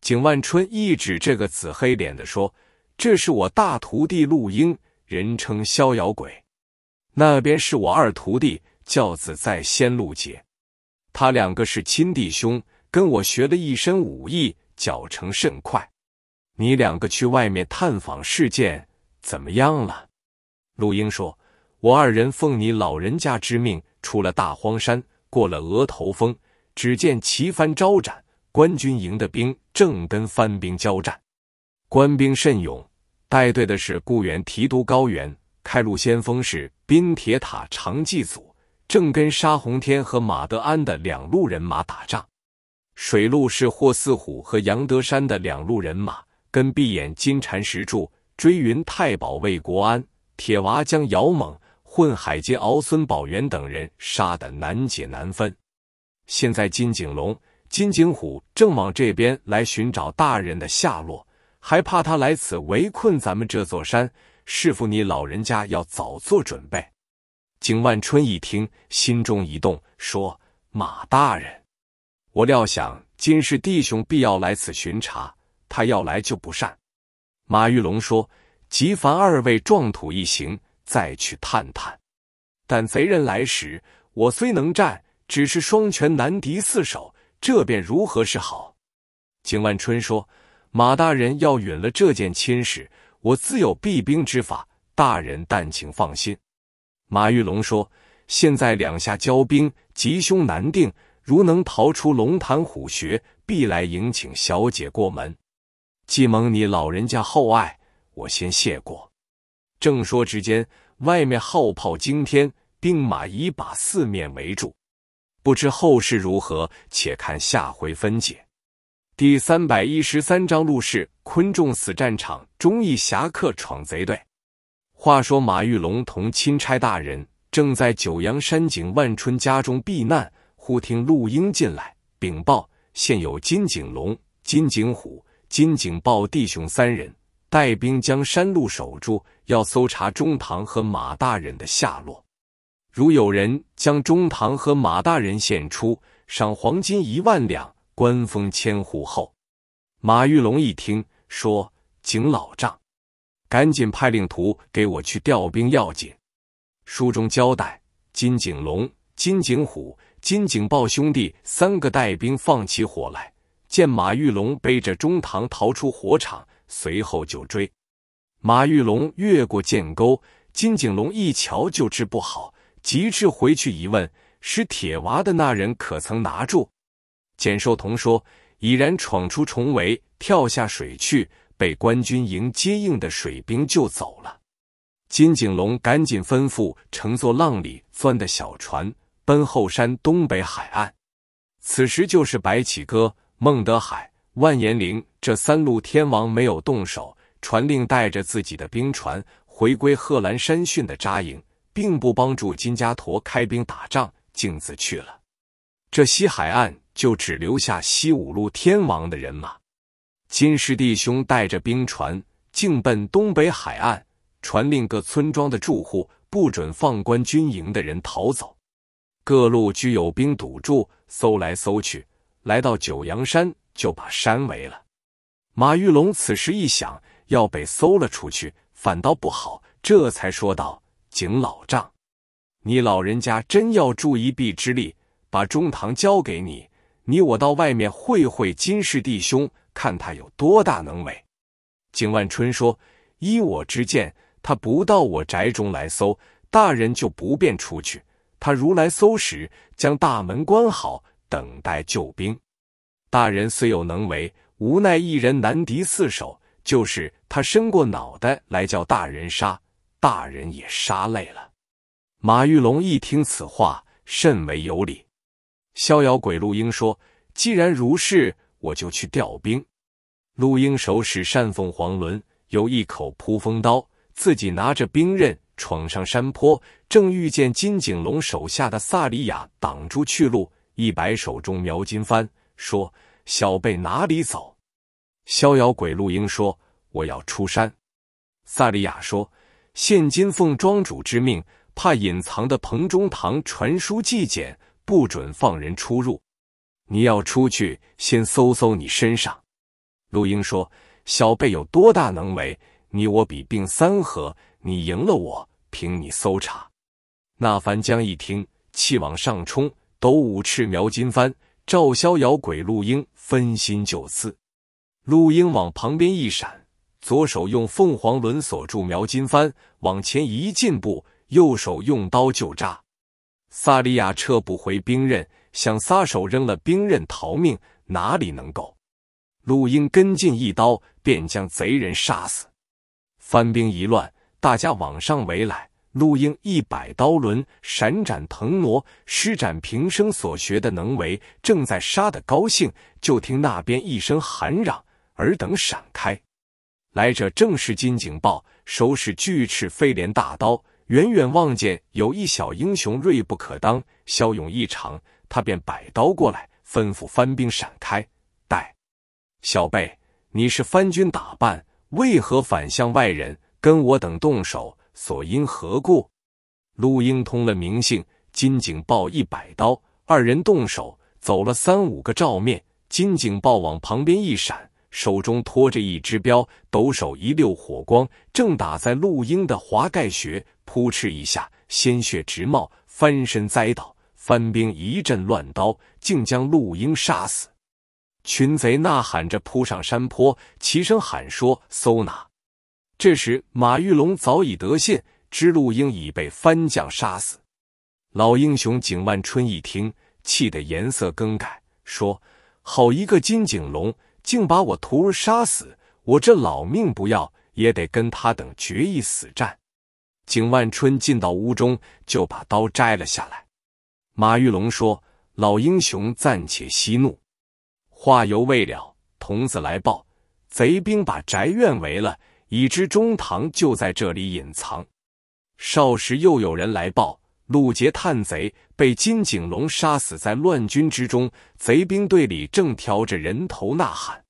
景万春一指这个紫黑脸的说：“这是我大徒弟陆英，人称逍遥鬼。那边是我二徒弟，叫子在仙路杰。他两个是亲弟兄，跟我学了一身武艺，脚成甚快。你两个去外面探访事件怎么样了？”陆英说：“我二人奉你老人家之命，出了大荒山。”过了额头峰，只见旗帆招展，官军营的兵正跟番兵交战。官兵甚勇，带队的是固原提督高原，开路先锋是宾铁塔常继祖，正跟沙洪天和马德安的两路人马打仗。水路是霍四虎和杨德山的两路人马，跟闭眼金蝉石柱、追云太保魏国安、铁娃将姚猛。混海街敖孙、宝元等人杀得难解难分。现在金井龙、金井虎正往这边来寻找大人的下落，还怕他来此围困咱们这座山。师傅，你老人家要早做准备。景万春一听，心中一动，说：“马大人，我料想金氏弟兄必要来此巡查，他要来就不善。”马玉龙说：“极凡二位壮土一行。”再去探探，但贼人来时，我虽能战，只是双拳难敌四手，这便如何是好？景万春说：“马大人要允了这件亲事，我自有避兵之法。大人但请放心。”马玉龙说：“现在两下交兵，吉凶难定，如能逃出龙潭虎穴，必来迎请小姐过门。既蒙你老人家厚爱，我先谢过。”正说之间，外面号炮惊天，兵马已把四面围住。不知后事如何，且看下回分解。第三百一十三章：陆氏昆仲死战场，忠义侠客闯贼队。话说马玉龙同钦差大人正在九阳山景万春家中避难，忽听陆英进来禀报：现有金景龙、金景虎、金景豹弟兄三人带兵将山路守住。要搜查中堂和马大人的下落，如有人将中堂和马大人献出，赏黄金一万两，官封千户。后，马玉龙一听，说：“景老丈，赶紧派令徒给我去调兵，要紧。”书中交代，金景龙、金景虎、金景豹兄弟三个带兵放起火来，见马玉龙背着中堂逃出火场，随后就追。马玉龙越过剑沟，金景龙一瞧就知不好，急至回去一问，是铁娃的那人可曾拿住？简寿童说，已然闯出重围，跳下水去，被官军营接应的水兵救走了。金景龙赶紧吩咐，乘坐浪里钻的小船，奔后山东北海岸。此时就是白起哥、孟德海、万延龄这三路天王没有动手。传令带着自己的兵船回归贺兰山训的扎营，并不帮助金家坨开兵打仗，径自去了。这西海岸就只留下西五路天王的人马。金氏弟兄带着兵船径奔东北海岸，传令各村庄的住户不准放关军营的人逃走。各路居有兵堵住，搜来搜去，来到九阳山就把山围了。马玉龙此时一想。要被搜了出去，反倒不好。这才说道：“景老丈，你老人家真要助一臂之力，把中堂交给你，你我到外面会会金氏弟兄，看他有多大能为。”景万春说：“依我之见，他不到我宅中来搜，大人就不便出去。他如来搜时，将大门关好，等待救兵。大人虽有能为，无奈一人难敌四手。”就是他伸过脑袋来叫大人杀，大人也杀累了。马玉龙一听此话，甚为有理。逍遥鬼陆英说：“既然如是，我就去调兵。”陆英手使扇凤黄轮，有一口扑风刀，自己拿着兵刃闯上山坡，正遇见金景龙手下的萨里亚挡住去路，一摆手中描金幡，说：“小辈哪里走？”逍遥鬼陆英说：“我要出山。”萨利亚说：“现今奉庄主之命，怕隐藏的彭中堂传书纪检，不准放人出入。你要出去，先搜搜你身上。”陆英说：“小辈有多大能为？你我比并三合，你赢了我，凭你搜查。”那凡江一听，气往上冲，抖舞赤苗金幡，照逍遥鬼陆英分心就刺。陆英往旁边一闪，左手用凤凰轮锁住苗金帆，往前一进步，右手用刀就扎。萨利亚撤不回兵刃，想撒手扔了兵刃逃命，哪里能够？陆英跟进一刀，便将贼人杀死。番兵一乱，大家往上围来。陆英一百刀轮闪斩腾挪，施展平生所学的能为，正在杀的高兴，就听那边一声喊嚷。尔等闪开！来者正是金警豹，手使巨翅飞镰大刀。远远望见有一小英雄，锐不可当，骁勇异常。他便摆刀过来，吩咐番兵闪开。待小辈，你是番军打扮，为何反向外人跟我等动手？所因何故？陆英通了名姓。金警豹一摆刀，二人动手，走了三五个照面。金警豹往旁边一闪。手中托着一支镖，抖手一溜火光，正打在陆英的华盖穴，扑哧一下，鲜血直冒，翻身栽倒。番兵一阵乱刀，竟将陆英杀死。群贼呐喊着扑上山坡，齐声喊说：“搜拿！”这时马玉龙早已得信，知陆英已被番将杀死。老英雄景万春一听，气得颜色更改，说：“好一个金井龙！”竟把我徒儿杀死，我这老命不要也得跟他等决一死战。景万春进到屋中，就把刀摘了下来。马玉龙说：“老英雄暂且息怒。”话犹未了，童子来报，贼兵把宅院围了，已知中堂就在这里隐藏。少时又有人来报。鲁杰探贼被金景龙杀死在乱军之中，贼兵队里正挑着人头呐喊。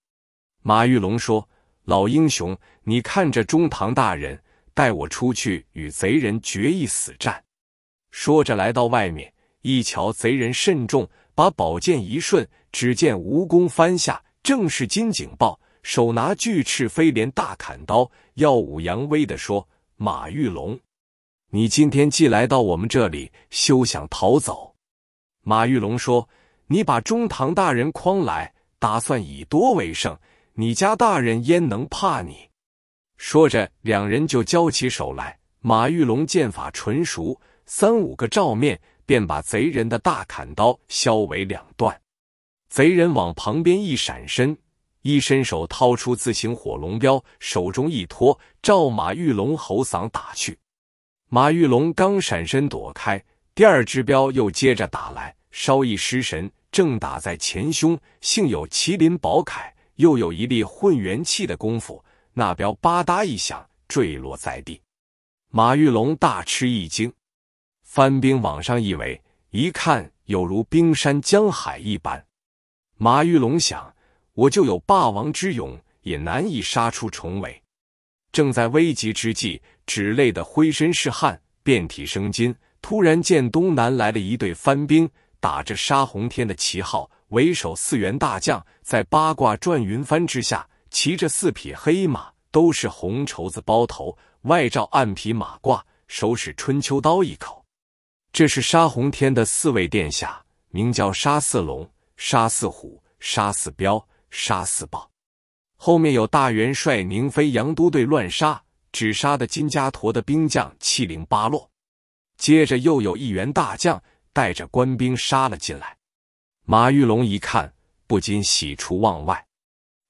马玉龙说：“老英雄，你看着中堂大人，带我出去与贼人决一死战。”说着来到外面，一瞧贼人甚重，把宝剑一顺，只见蜈蚣翻下，正是金景豹，手拿巨翅飞镰大砍刀，耀武扬威的说：“马玉龙。”你今天既来到我们这里，休想逃走。”马玉龙说：“你把中堂大人诓来，打算以多为胜，你家大人焉能怕你？”说着，两人就交起手来。马玉龙剑法纯熟，三五个照面便把贼人的大砍刀削为两段。贼人往旁边一闪身，一伸手掏出自行火龙镖，手中一托，照马玉龙喉嗓打去。马玉龙刚闪身躲开，第二支镖又接着打来，稍一失神，正打在前胸，幸有麒麟宝铠，又有一粒混元气的功夫，那镖吧嗒一响，坠落在地。马玉龙大吃一惊，翻兵往上一围，一看有如冰山江海一般。马玉龙想，我就有霸王之勇，也难以杀出重围。正在危急之际。只累得浑身是汗，遍体生津。突然见东南来了一队番兵，打着杀红天的旗号，为首四员大将，在八卦转云幡之下，骑着四匹黑马，都是红绸子包头，外罩暗皮马褂，手使春秋刀一口。这是杀洪天的四位殿下，名叫杀四龙、杀四虎、杀四彪、杀四豹。后面有大元帅宁飞、杨都队乱杀。只杀的金家坨的兵将七零八落，接着又有一员大将带着官兵杀了进来。马玉龙一看，不禁喜出望外。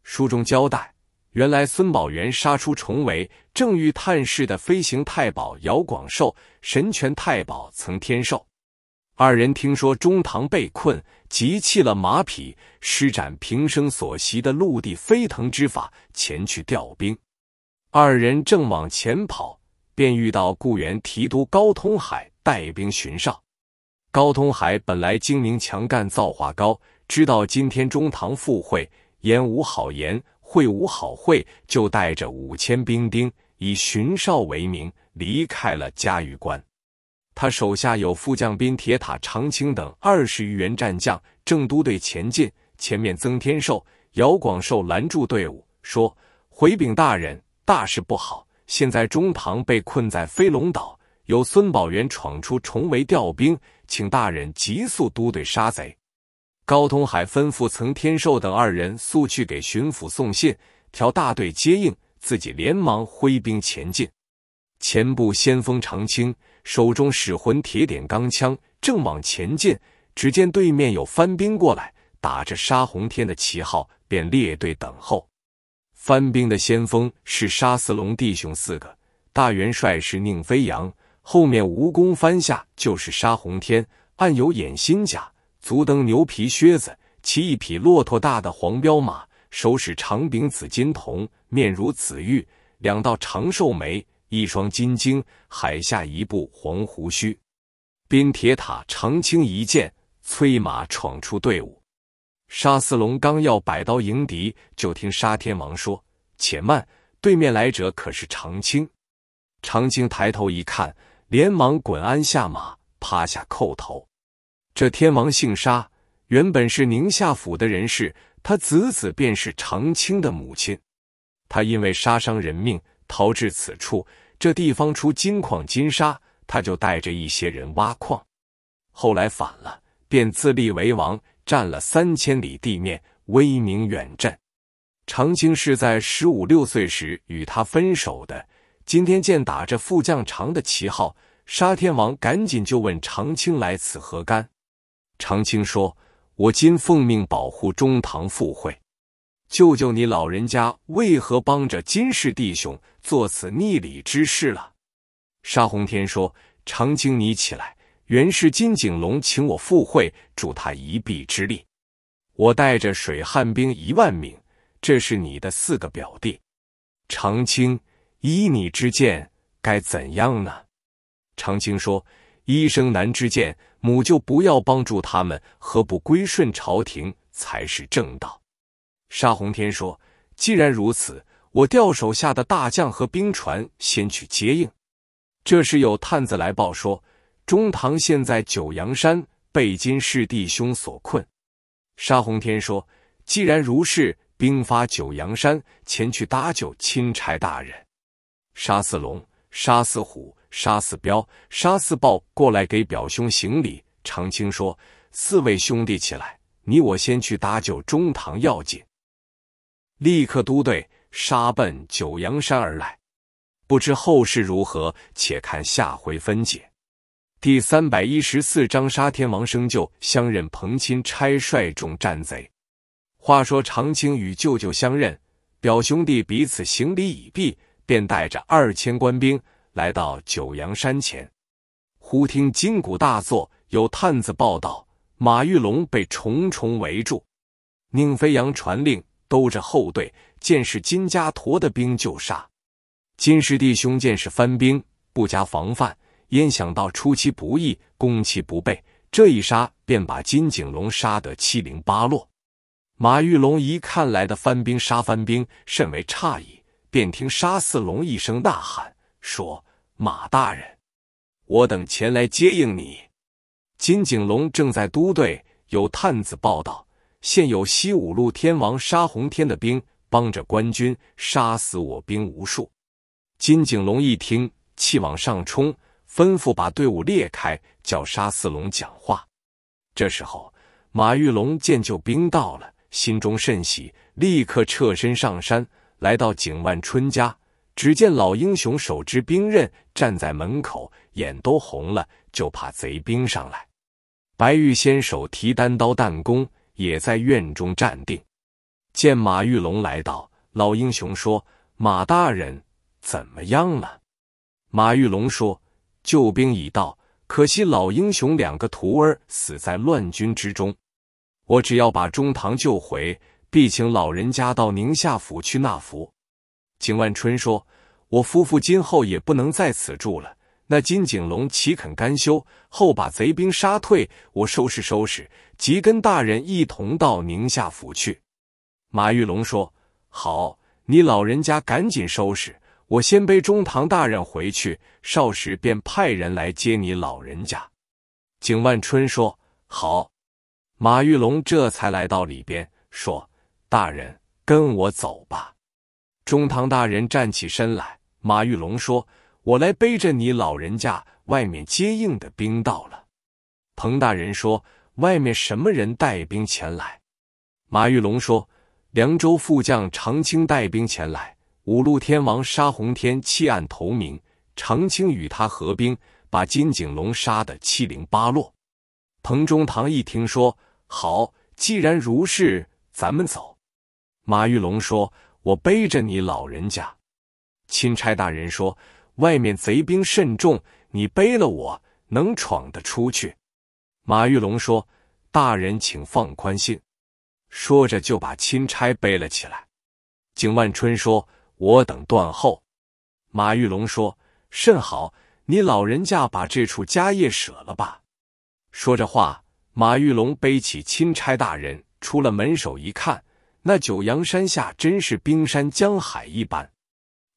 书中交代，原来孙宝元杀出重围，正欲探视的飞行太保姚广寿、神拳太保曾天寿二人，听说中堂被困，急弃了马匹，施展平生所习的陆地飞腾之法，前去调兵。二人正往前跑，便遇到固原提督高通海带兵巡哨。高通海本来精明强干、造化高，知道今天中堂赴会，言无好言，会无好会，就带着五千兵丁，以巡哨为名离开了嘉峪关。他手下有副将兵铁塔、长青等二十余员战将，正都队前进。前面曾天寿、姚广寿拦住队伍，说：“回禀大人。”大事不好！现在中堂被困在飞龙岛，有孙宝元闯出重围调兵，请大人急速督队杀贼。高通海吩咐曾天寿等二人速去给巡抚送信，调大队接应，自己连忙挥兵前进。前部先锋长青手中使魂铁点钢枪，正往前进，只见对面有番兵过来，打着杀洪天的旗号，便列队等候。翻兵的先锋是沙四龙弟兄四个，大元帅是宁飞扬。后面蜈蚣翻下就是沙洪天，暗有眼心甲，足蹬牛皮靴子，骑一匹骆驼大的黄骠马，手使长柄紫金铜，面如紫玉，两道长寿眉，一双金睛，海下一部黄胡须，宾铁塔长青一剑，催马闯出队伍。沙斯龙刚要摆刀迎敌，就听沙天王说：“且慢，对面来者可是长青？”长青抬头一看，连忙滚鞍下马，趴下叩头。这天王姓沙，原本是宁夏府的人士，他子子便是长青的母亲。他因为杀伤人命，逃至此处。这地方出金矿金沙，他就带着一些人挖矿。后来反了，便自立为王。占了三千里地面，威名远震。长青是在十五六岁时与他分手的。今天见打着副将长的旗号，沙天王赶紧就问长青来此何干。长青说：“我今奉命保护中堂赴会。舅舅你老人家为何帮着金氏弟兄做此逆礼之事了？”沙洪天说：“长青，你起来。”原是金井龙请我赴会，助他一臂之力。我带着水旱兵一万名，这是你的四个表弟。长青，依你之见，该怎样呢？长青说：“医生难之见，母就不要帮助他们，何不归顺朝廷才是正道。”沙洪天说：“既然如此，我调手下的大将和兵船先去接应。”这时有探子来报说。中堂现在九阳山被金氏弟兄所困，沙洪天说：“既然如是，兵发九阳山，前去搭救钦差大人。”沙四龙、沙四虎、沙四彪、沙四豹过来给表兄行礼。长青说：“四位兄弟起来，你我先去搭救中堂要紧。”立刻都队杀奔九阳山而来。不知后事如何，且看下回分解。第三百一十四章杀天王生舅相认，彭亲差率众战贼。话说长清与舅舅相认，表兄弟彼此行礼已毕，便带着二千官兵来到九阳山前。忽听金鼓大作，有探子报道：马玉龙被重重围住。宁飞扬传令，兜着后队，见是金家坨的兵就杀。金氏弟兄见是番兵，不加防范。焉想到出其不意，攻其不备，这一杀便把金景龙杀得七零八落。马玉龙一看来的番兵杀番兵，甚为诧异，便听沙四龙一声呐喊，说：“马大人，我等前来接应你。”金景龙正在都队，有探子报道，现有西五路天王沙洪天的兵帮着官军，杀死我兵无数。金景龙一听，气往上冲。吩咐把队伍列开，叫沙四龙讲话。这时候，马玉龙见救兵到了，心中甚喜，立刻撤身上山，来到景万春家。只见老英雄手执兵刃，站在门口，眼都红了，就怕贼兵上来。白玉仙手提单刀、弹弓，也在院中站定。见马玉龙来到，老英雄说：“马大人怎么样了？”马玉龙说。救兵已到，可惜老英雄两个徒儿死在乱军之中。我只要把中堂救回，必请老人家到宁夏府去纳福。景万春说：“我夫妇今后也不能在此住了。”那金景龙岂肯甘休？后把贼兵杀退，我收拾收拾，即跟大人一同到宁夏府去。马玉龙说：“好，你老人家赶紧收拾。”我先背中堂大人回去，少时便派人来接你老人家。”景万春说：“好。”马玉龙这才来到里边，说：“大人，跟我走吧。”中堂大人站起身来，马玉龙说：“我来背着你老人家，外面接应的兵到了。”彭大人说：“外面什么人带兵前来？”马玉龙说：“凉州副将常青带兵前来。”五路天王杀洪天弃暗投明，长青与他合兵，把金井龙杀得七零八落。彭中堂一听说，好，既然如是，咱们走。马玉龙说：“我背着你老人家。”钦差大人说：“外面贼兵甚重，你背了我能闯得出去。”马玉龙说：“大人请放宽心。”说着就把钦差背了起来。景万春说。我等断后。马玉龙说：“甚好，你老人家把这处家业舍了吧。”说着话，马玉龙背起钦差大人，出了门。手一看，那九阳山下真是冰山江海一般。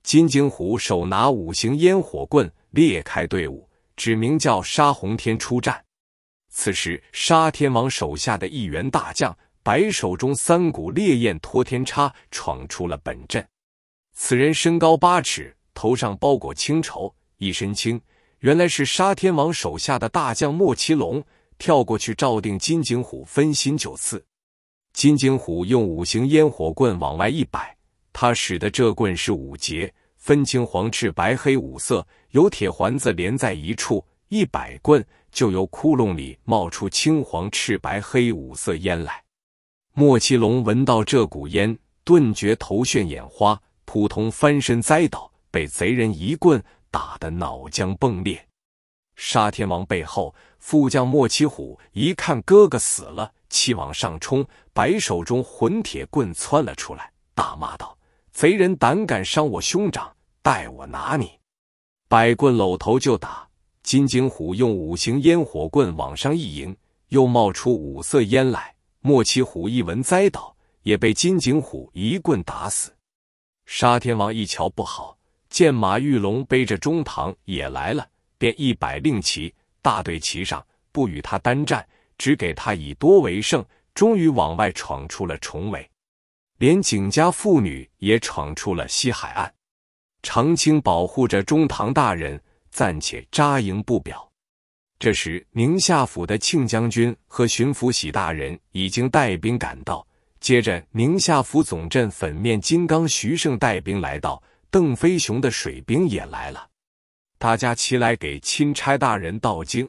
金睛虎手拿五行烟火棍，裂开队伍，指名叫沙洪天出战。此时，沙天王手下的一员大将白手中三股烈焰托天叉，闯出了本阵。此人身高八尺，头上包裹青绸，一身青，原来是沙天王手下的大将莫奇龙。跳过去，照定金井虎，分心九次。金井虎用五行烟火棍往外一摆，他使的这棍是五节，分青黄赤白黑五色，有铁环子连在一处。一摆棍，就由窟窿里冒出青黄赤白黑五色烟来。莫奇龙闻到这股烟，顿觉头眩眼花。扑通翻身栽倒，被贼人一棍打得脑浆迸裂。沙天王背后副将莫七虎一看哥哥死了，气往上冲，摆手中混铁棍窜了出来，大骂道：“贼人胆敢伤我兄长，待我拿你！”摆棍搂头就打。金井虎用五行烟火棍往上一迎，又冒出五色烟来。莫七虎一闻栽倒，也被金井虎一棍打死。沙天王一瞧不好，见马玉龙背着中堂也来了，便一百令旗，大队旗上，不与他单战，只给他以多为胜。终于往外闯出了重围，连景家妇女也闯出了西海岸。长青保护着中堂大人，暂且扎营不表。这时，宁夏府的庆将军和巡抚喜大人已经带兵赶到。接着，宁夏府总镇粉面金刚徐胜带兵来到，邓飞雄的水兵也来了。大家齐来给钦差大人道经。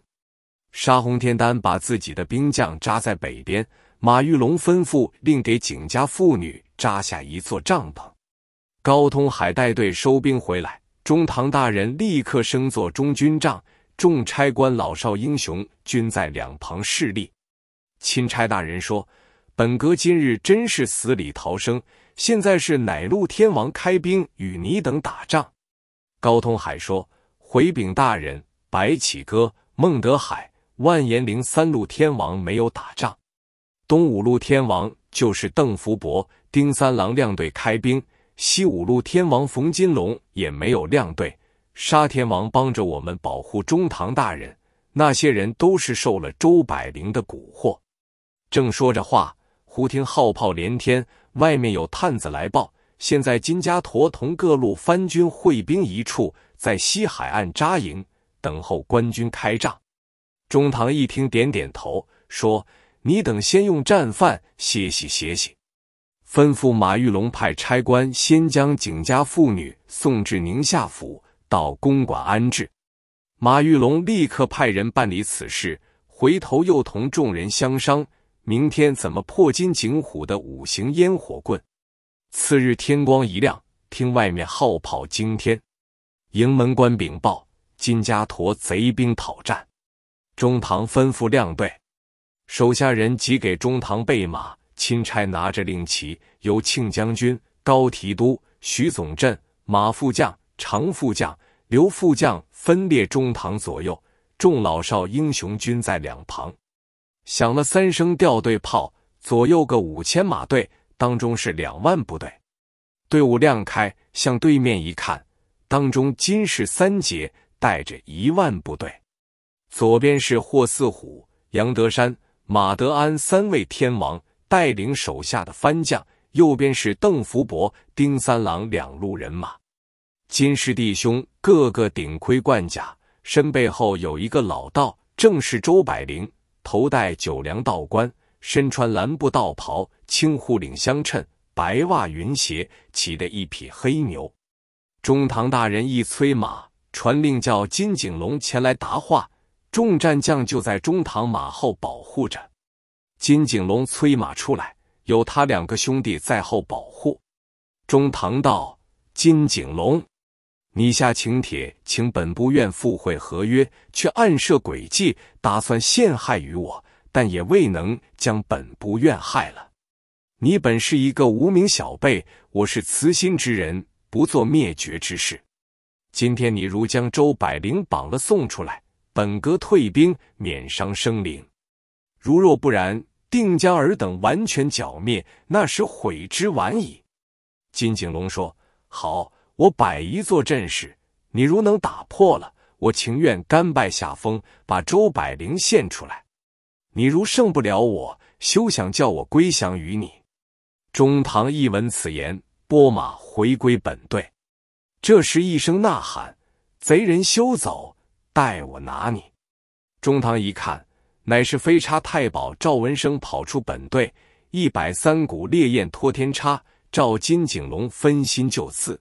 沙洪天丹把自己的兵将扎在北边，马玉龙吩咐另给景家妇女扎下一座帐篷。高通海带队收兵回来，中堂大人立刻升座中军帐，众差官老少英雄均在两旁侍立。钦差大人说。本哥今日真是死里逃生。现在是哪路天王开兵与你等打仗？高通海说：“回禀大人，白起哥、孟德海、万延灵三路天王没有打仗。东五路天王就是邓福伯、丁三郎亮队开兵。西五路天王冯金龙也没有亮队。沙天王帮着我们保护中堂大人。那些人都是受了周百灵的蛊惑。”正说着话。忽听号炮连天，外面有探子来报，现在金家坨同各路藩军会兵一处，在西海岸扎营，等候官军开仗。中堂一听，点点头，说：“你等先用战犯歇息歇息。”吩咐马玉龙派差官先将景家妇女送至宁夏府，到公馆安置。马玉龙立刻派人办理此事，回头又同众人相商。明天怎么破金井虎的五行烟火棍？次日天光一亮，听外面号炮惊天，营门官禀报：金家坨贼兵讨战。中堂吩咐亮队，手下人即给中堂备马。钦差拿着令旗，由庆将军、高提督、徐总镇、马副将、常副将、刘副将分列中堂左右，众老少英雄均在两旁。响了三声，吊队炮，左右个五千马队，当中是两万部队。队伍亮开，向对面一看，当中金氏三杰带着一万部队，左边是霍四虎、杨德山、马德安三位天王带领手下的番将，右边是邓福伯、丁三郎两路人马。金氏弟兄个个顶盔贯甲，身背后有一个老道，正是周百灵。头戴九梁道冠，身穿蓝布道袍，青护领相衬，白袜云鞋，骑的一匹黑牛。中堂大人一催马，传令叫金景龙前来答话。众战将就在中堂马后保护着。金景龙催马出来，有他两个兄弟在后保护。中堂道：“金景龙。”你下请帖，请本部院赴会合约，却暗设诡计，打算陷害于我，但也未能将本部院害了。你本是一个无名小辈，我是慈心之人，不做灭绝之事。今天你如将周百灵绑了送出来，本阁退兵，免伤生灵；如若不然，定将尔等完全剿灭，那时悔之晚矣。金景龙说：“好。”我摆一座阵势，你如能打破了，我情愿甘拜下风，把周百灵献出来；你如胜不了我，休想叫我归降于你。中堂一闻此言，拨马回归本队。这时一声呐喊：“贼人休走，待我拿你！”中堂一看，乃是飞叉太保赵文生跑出本队，一摆三股烈焰托天叉，照金景龙分心就刺。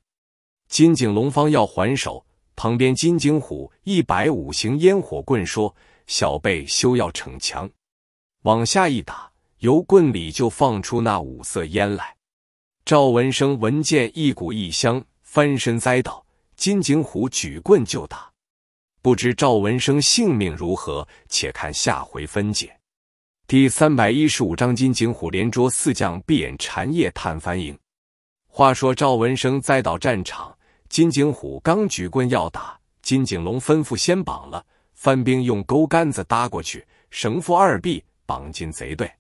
金井龙方要还手，旁边金井虎一百五行烟火棍，说：“小辈休要逞强！”往下一打，油棍里就放出那五色烟来。赵文生闻见一股异香，翻身栽倒。金井虎举棍就打，不知赵文生性命如何，且看下回分解。第三百一十五章：金井虎连捉四将，闭眼禅叶探翻营。话说赵文生栽倒战场。金井虎刚举棍要打，金井龙吩咐先绑了。翻兵用钩杆子搭过去，绳缚二臂，绑进贼队。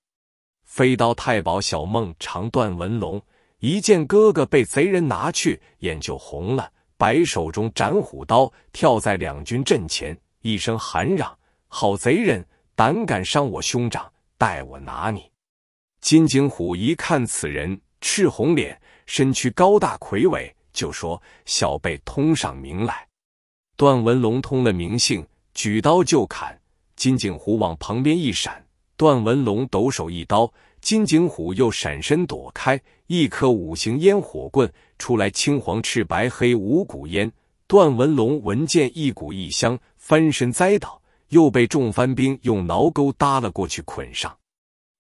飞刀太保小孟长段文龙一见哥哥被贼人拿去，眼就红了，摆手中斩虎刀，跳在两军阵前，一声喊嚷：“好贼人，胆敢伤我兄长，待我拿你！”金井虎一看此人，赤红脸，身躯高大魁伟。就说：“小辈，通上名来。”段文龙通了名姓，举刀就砍。金井虎往旁边一闪，段文龙抖手一刀，金井虎又闪身躲开。一颗五行烟火棍出来，青黄赤白黑五股烟。段文龙闻见一股异香，翻身栽倒，又被众番兵用挠钩搭了过去，捆上。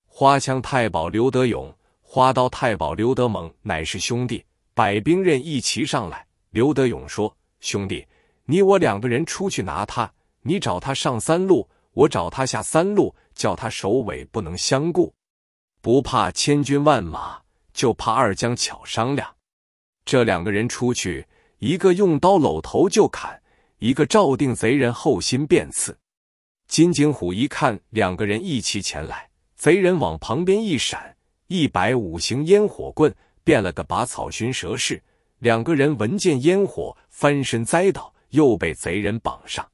花枪太保刘德勇、花刀太保刘德猛乃是兄弟。百兵刃一齐上来。刘德勇说：“兄弟，你我两个人出去拿他。你找他上三路，我找他下三路，叫他首尾不能相顾。不怕千军万马，就怕二将巧商量。”这两个人出去，一个用刀搂头就砍，一个照定贼人后心便刺。金井虎一看两个人一齐前来，贼人往旁边一闪，一摆五行烟火棍。变了个拔草寻蛇式，两个人闻见烟火，翻身栽倒，又被贼人绑上。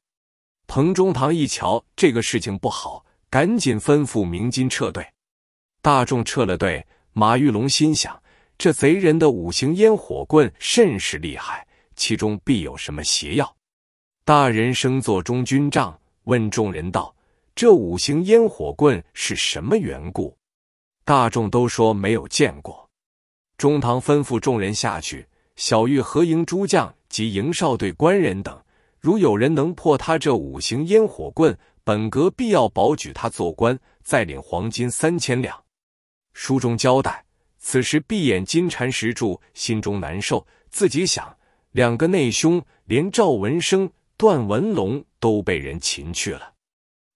彭中堂一瞧，这个事情不好，赶紧吩咐明金撤队。大众撤了队，马玉龙心想：这贼人的五行烟火棍甚是厉害，其中必有什么邪药。大人升坐中军帐，问众人道：“这五行烟火棍是什么缘故？”大众都说没有见过。中堂吩咐众人下去，小玉合营诸将及营哨队官人等，如有人能破他这五行烟火棍，本阁必要保举他做官，再领黄金三千两。书中交代，此时闭眼金蝉石柱心中难受，自己想两个内兄连赵文生、段文龙都被人擒去了，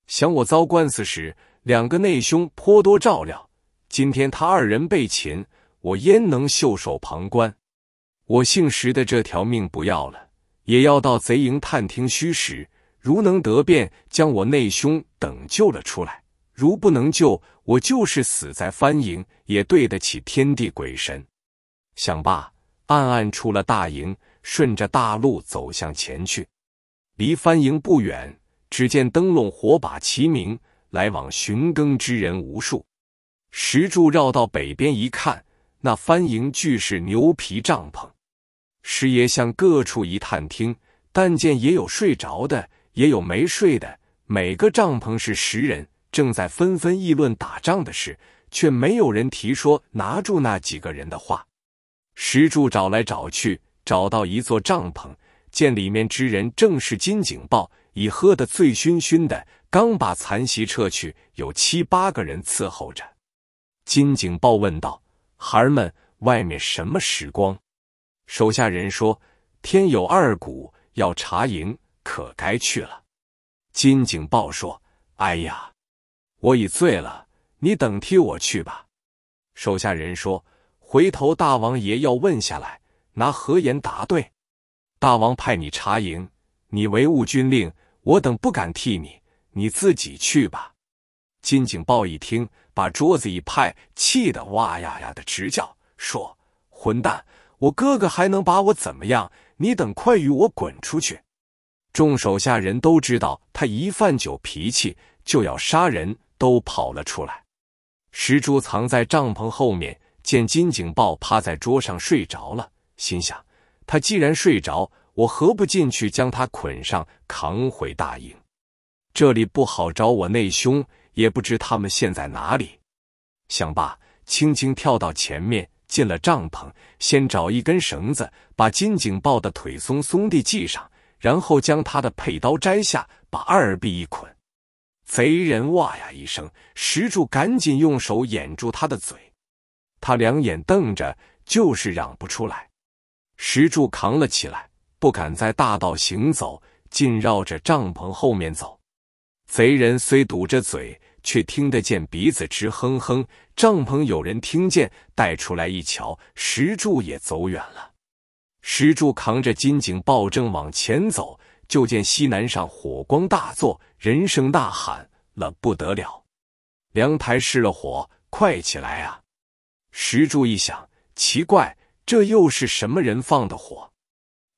想我遭官司时，两个内兄颇多照料，今天他二人被擒。我焉能袖手旁观？我姓石的这条命不要了，也要到贼营探听虚实。如能得便，将我内兄等救了出来；如不能救，我就是死在藩营，也对得起天地鬼神。想罢，暗暗出了大营，顺着大路走向前去。离藩营不远，只见灯笼火把齐明，来往寻耕之人无数。石柱绕到北边一看。那翻营俱是牛皮帐篷，师爷向各处一探听，但见也有睡着的，也有没睡的。每个帐篷是十人，正在纷纷议论打仗的事，却没有人提说拿住那几个人的话。石柱找来找去，找到一座帐篷，见里面之人正是金警报，已喝得醉醺醺的，刚把残席撤去，有七八个人伺候着。金警报问道。孩儿们，外面什么时光？手下人说：“天有二鼓，要查营，可该去了。”金警报说：“哎呀，我已醉了，你等替我去吧。”手下人说：“回头大王爷要问下来，拿何言答对？大王派你查营，你违误军令，我等不敢替你，你自己去吧。”金警报一听。把桌子一拍，气得哇呀呀的直叫，说：“混蛋，我哥哥还能把我怎么样？你等快与我滚出去！”众手下人都知道他一犯酒脾气就要杀人，都跑了出来。石柱藏在帐篷后面，见金警豹趴在桌上睡着了，心想：他既然睡着，我何不进去将他捆上，扛回大营？这里不好找我内兄。也不知他们现在哪里。想罢，轻轻跳到前面，进了帐篷，先找一根绳子，把金井抱的腿松松地系上，然后将他的佩刀摘下，把二臂一捆。贼人哇呀一声，石柱赶紧用手掩住他的嘴。他两眼瞪着，就是嚷不出来。石柱扛了起来，不敢在大道行走，尽绕着帐篷后面走。贼人虽堵着嘴，却听得见鼻子直哼哼。帐篷有人听见，带出来一瞧，石柱也走远了。石柱扛着金井抱正往前走，就见西南上火光大作，人声大喊了不得了。凉台失了火，快起来啊！石柱一想，奇怪，这又是什么人放的火？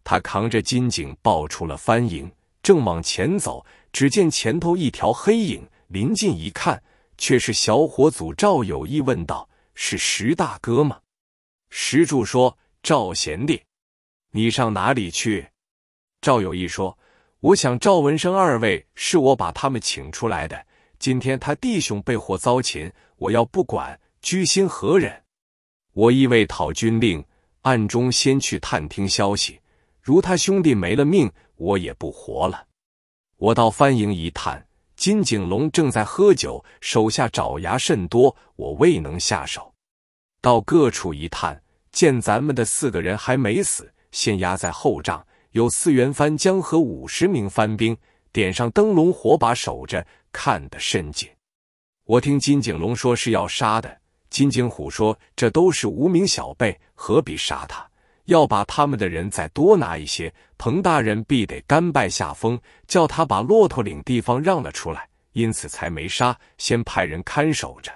他扛着金井抱出了番营，正往前走。只见前头一条黑影，临近一看，却是小伙组赵有义问道：“是石大哥吗？”石柱说：“赵贤弟，你上哪里去？”赵有义说：“我想赵文生二位是我把他们请出来的，今天他弟兄被祸遭擒，我要不管，居心何忍？我意未讨军令，暗中先去探听消息。如他兄弟没了命，我也不活了。”我到番营一探，金景龙正在喝酒，手下爪牙甚多，我未能下手。到各处一探，见咱们的四个人还没死，先压在后帐，有四员番将和五十名番兵，点上灯笼火把守着，看得甚紧。我听金景龙说是要杀的，金景虎说这都是无名小辈，何必杀他。要把他们的人再多拿一些，彭大人必得甘拜下风，叫他把骆驼岭地方让了出来，因此才没杀，先派人看守着。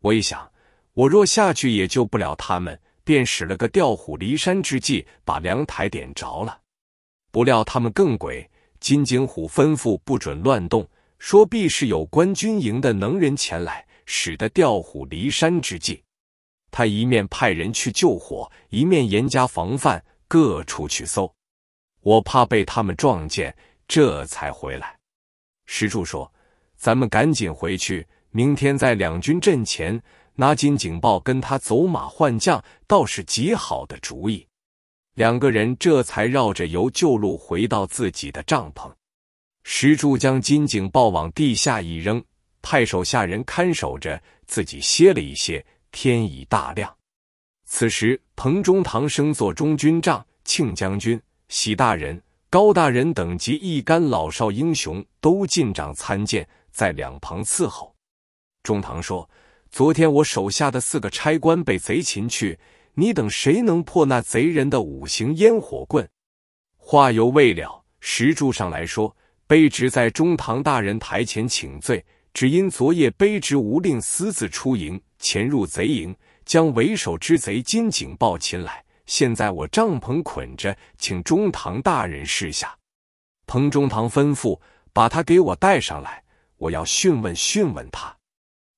我一想，我若下去也救不了他们，便使了个调虎离山之计，把凉台点着了。不料他们更鬼，金井虎吩咐不准乱动，说必是有关军营的能人前来，使得调虎离山之计。他一面派人去救火，一面严加防范，各处去搜。我怕被他们撞见，这才回来。石柱说：“咱们赶紧回去，明天在两军阵前拿金警报跟他走马换将，倒是极好的主意。”两个人这才绕着由旧路回到自己的帐篷。石柱将金警报往地下一扔，派手下人看守着，自己歇了一歇。天已大亮，此时彭中堂升坐中军帐，庆将军、喜大人、高大人等及一干老少英雄都进帐参见，在两旁伺候。中堂说：“昨天我手下的四个差官被贼擒去，你等谁能破那贼人的五行烟火棍？”话犹未了，石柱上来说：“卑职在中堂大人台前请罪，只因昨夜卑职无令私自出营。”潜入贼营，将为首之贼金井豹擒来。现在我帐篷捆着，请中堂大人示下。彭中堂吩咐，把他给我带上来，我要讯问讯问他。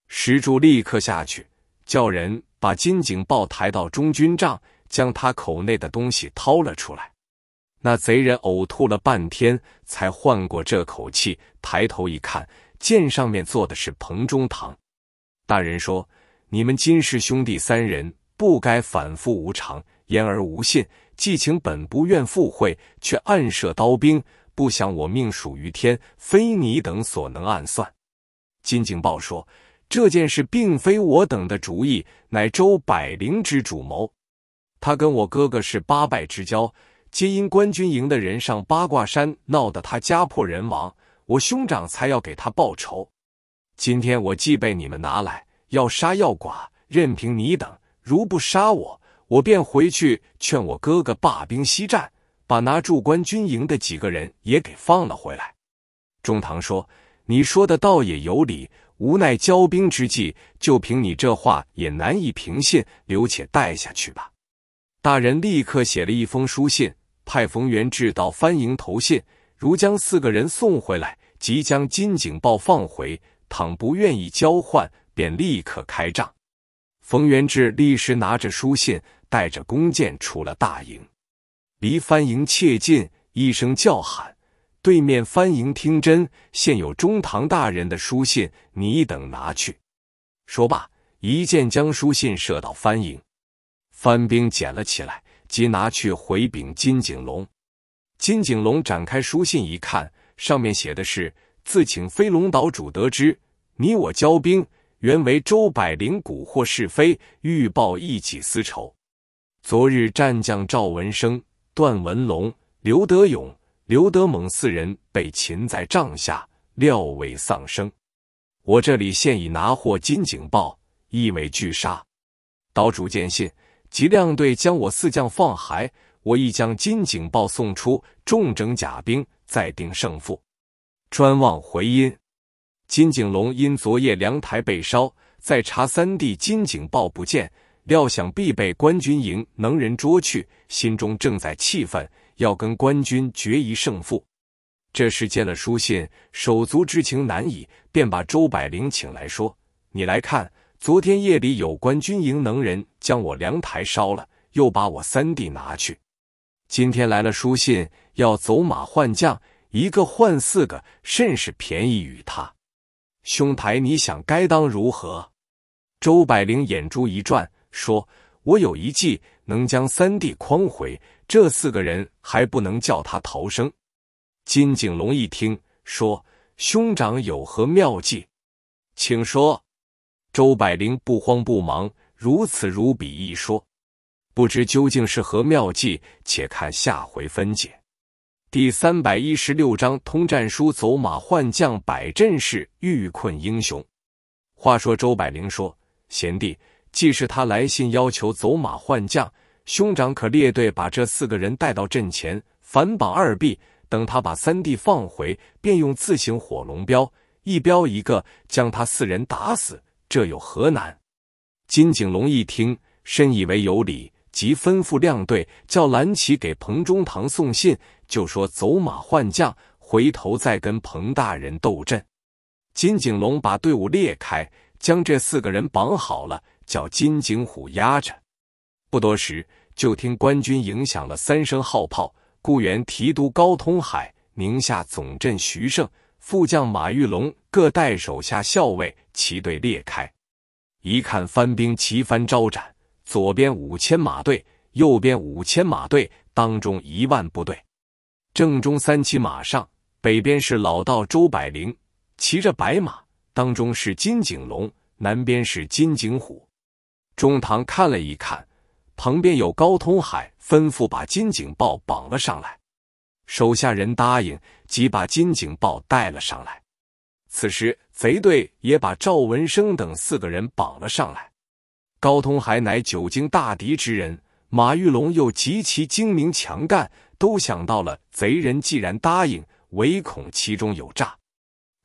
石柱立刻下去，叫人把金井豹抬到中军帐，将他口内的东西掏了出来。那贼人呕吐了半天，才换过这口气，抬头一看，见上面坐的是彭中堂大人，说。你们金氏兄弟三人不该反复无常，言而无信。寄情本不愿赴会，却暗设刀兵，不想我命属于天，非你等所能暗算。金景豹说：“这件事并非我等的主意，乃周百灵之主谋。他跟我哥哥是八拜之交，皆因官军营的人上八卦山闹得他家破人亡，我兄长才要给他报仇。今天我既被你们拿来。”要杀要剐，任凭你等。如不杀我，我便回去劝我哥哥罢兵西战，把拿驻关军营的几个人也给放了回来。中堂说：“你说的倒也有理，无奈交兵之际，就凭你这话也难以平信，留且带下去吧。”大人立刻写了一封书信，派冯元志到藩营投信，如将四个人送回来，即将金警报放回；倘不愿意交换。便立刻开仗。冯元志立时拿着书信，带着弓箭出了大营，离番营切近，一声叫喊，对面番营听真，现有中堂大人的书信，你等拿去。说罢，一箭将书信射到番营，番兵捡了起来，即拿去回禀金景龙。金景龙展开书信一看，上面写的是：“自请飞龙岛主得知，你我交兵。”原为周百灵蛊惑是非，欲报一己私仇。昨日战将赵文生、段文龙、刘德勇、刘德猛四人被擒在帐下，料未丧生。我这里现已拿获金警报，一尾巨鲨。岛主见信，即亮队将我四将放海。我亦将金警报送出，重整甲兵，再定胜负。专望回音。金景龙因昨夜凉台被烧，在查三弟金景豹不见，料想必被官军营能人捉去，心中正在气愤，要跟官军决一胜负。这时见了书信，手足之情难已，便把周百灵请来说：“你来看，昨天夜里有关军营能人将我凉台烧了，又把我三弟拿去。今天来了书信，要走马换将，一个换四个，甚是便宜于他。”兄台，你想该当如何？周百灵眼珠一转，说：“我有一计，能将三弟诓回，这四个人还不能叫他逃生。”金景龙一听，说：“兄长有何妙计，请说。”周百灵不慌不忙，如此如彼一说，不知究竟是何妙计，且看下回分解。第三百一十六章通战书走马换将摆阵势欲困英雄。话说周百灵说：“贤弟，既是他来信要求走马换将，兄长可列队把这四个人带到阵前，反绑二弟，等他把三弟放回，便用自行火龙镖，一镖一个，将他四人打死，这有何难？”金景龙一听，深以为有理，即吩咐亮队叫蓝旗给彭中堂送信。就说走马换将，回头再跟彭大人斗阵。金景龙把队伍列开，将这四个人绑好了，叫金景虎压着。不多时，就听官军影响了三声号炮。固原提督高通海、宁夏总镇徐胜、副将马玉龙各带手下校尉，齐队列开。一看，番兵旗幡招展，左边五千马队，右边五千马队，当中一万部队。正中三骑马上，北边是老道周百灵，骑着白马；当中是金井龙，南边是金井虎。中堂看了一看，旁边有高通海吩咐把金井豹绑了上来，手下人答应，即把金井豹带了上来。此时贼队也把赵文生等四个人绑了上来。高通海乃久经大敌之人，马玉龙又极其精明强干。都想到了，贼人既然答应，唯恐其中有诈。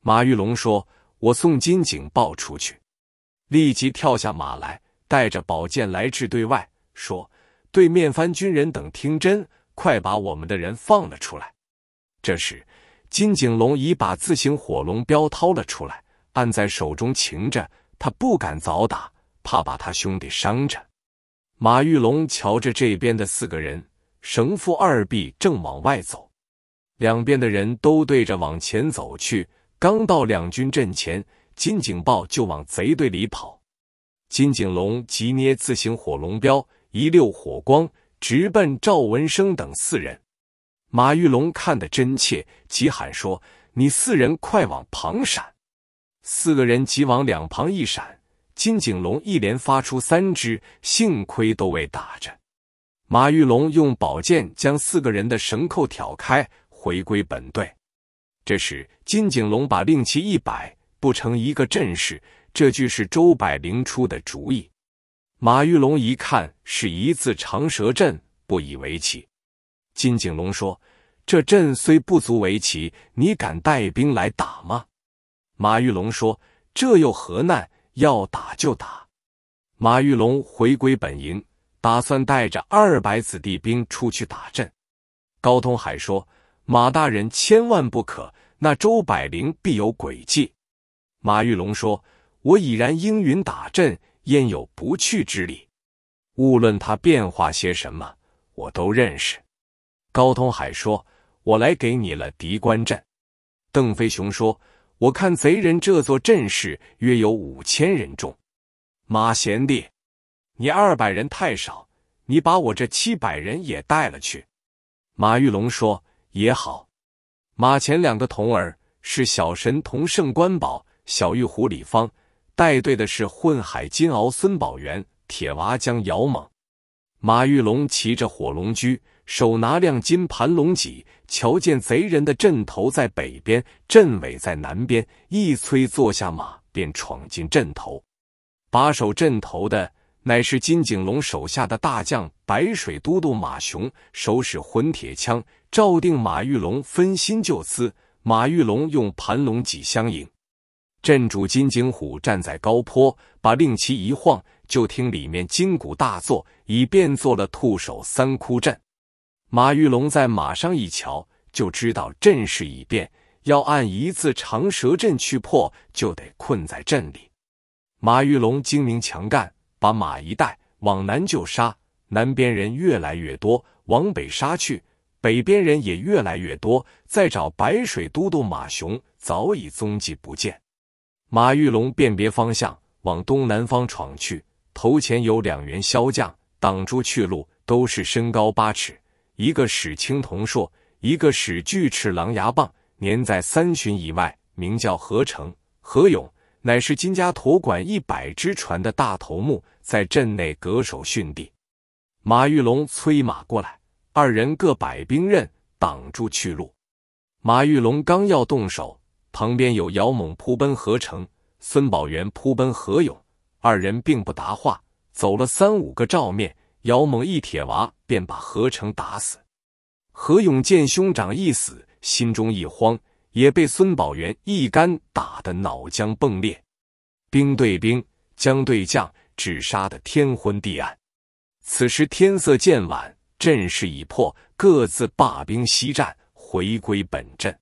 马玉龙说：“我送金井报出去。”立即跳下马来，带着宝剑来至对外，说：“对面番军人等听真，快把我们的人放了出来。”这时，金井龙已把自行火龙镖掏了出来，按在手中擎着，他不敢早打，怕把他兄弟伤着。马玉龙瞧着这边的四个人。绳父二臂正往外走，两边的人都对着往前走去。刚到两军阵前，金井豹就往贼队里跑。金井龙急捏自行火龙镖，一溜火光直奔赵文生等四人。马玉龙看得真切，急喊说：“你四人快往旁闪！”四个人急往两旁一闪。金井龙一连发出三只，幸亏都未打着。马玉龙用宝剑将四个人的绳扣挑开，回归本队。这时，金景龙把令旗一摆，布成一个阵势。这句是周百灵出的主意。马玉龙一看，是一字长蛇阵，不以为奇。金景龙说：“这阵虽不足为奇，你敢带兵来打吗？”马玉龙说：“这又何难？要打就打。”马玉龙回归本营。打算带着二百子弟兵出去打阵。高通海说：“马大人，千万不可！那周百灵必有诡计。”马玉龙说：“我已然应允打阵，焉有不去之理？无论他变化些什么，我都认识。”高通海说：“我来给你了敌关阵。”邓飞雄说：“我看贼人这座阵势约有五千人众，马贤弟。”你二百人太少，你把我这七百人也带了去。”马玉龙说：“也好。”马前两个童儿是小神童圣官宝、小玉虎李方，带队的是混海金鳌孙宝元、铁娃将姚猛。马玉龙骑着火龙驹，手拿亮金盘龙戟，瞧见贼人的阵头在北边，阵尾在南边，一催坐下马，便闯进阵头，把守阵头的。乃是金井龙手下的大将白水都督马雄，手使混铁枪，照定马玉龙分心就刺。马玉龙用盘龙戟相迎。镇主金井虎站在高坡，把令旗一晃，就听里面金鼓大作，已变做了兔首三窟阵。马玉龙在马上一瞧，就知道阵势已变，要按一字长蛇阵去破，就得困在阵里。马玉龙精明强干。把马一带往南就杀，南边人越来越多；往北杀去，北边人也越来越多。再找白水都督马雄，早已踪迹不见。马玉龙辨别方向，往东南方闯去。头前有两员骁将挡住去路，都是身高八尺，一个使青铜槊，一个使巨齿狼牙棒，年在三旬以外，名叫何成、何勇。乃是金家坨管一百只船的大头目，在镇内隔守训地。马玉龙催马过来，二人各摆兵刃，挡住去路。马玉龙刚要动手，旁边有姚猛扑奔何成，孙宝元扑奔何勇。二人并不答话，走了三五个照面，姚猛一铁娃便把何成打死。何勇见兄长一死，心中一慌。也被孙宝元一杆打得脑浆迸裂，兵对兵，将对将，只杀得天昏地暗。此时天色渐晚，阵势已破，各自罢兵息战，回归本阵。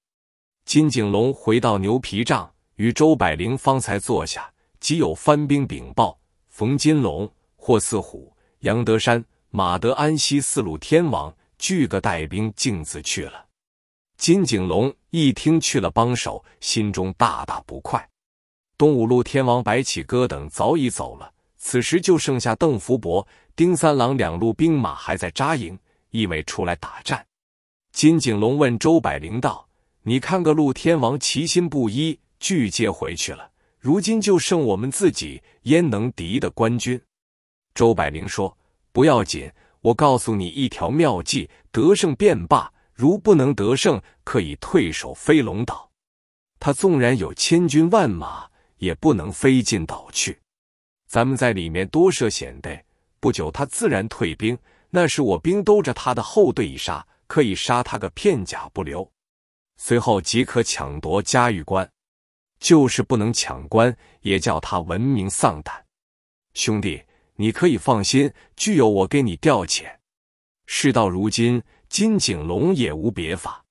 金景龙回到牛皮帐，与周百灵方才坐下，即有番兵禀报：冯金龙、霍四虎、杨德山、马德安西四路天王俱个带兵，径自去了。金景龙一听去了帮手，心中大大不快。东五路天王白起哥等早已走了，此时就剩下邓福伯、丁三郎两路兵马还在扎营，意为出来打战。金景龙问周百灵道：“你看，个陆天王齐心不一，拒接回去了。如今就剩我们自己，焉能敌得官军？”周百灵说：“不要紧，我告诉你一条妙计，得胜便罢。”如不能得胜，可以退守飞龙岛。他纵然有千军万马，也不能飞进岛去。咱们在里面多设险的，不久他自然退兵。那是我兵兜着他的后队一杀，可以杀他个片甲不留。随后即可抢夺嘉峪关，就是不能抢关，也叫他闻名丧胆。兄弟，你可以放心，具有我给你调遣。事到如今。金井龙也无别法，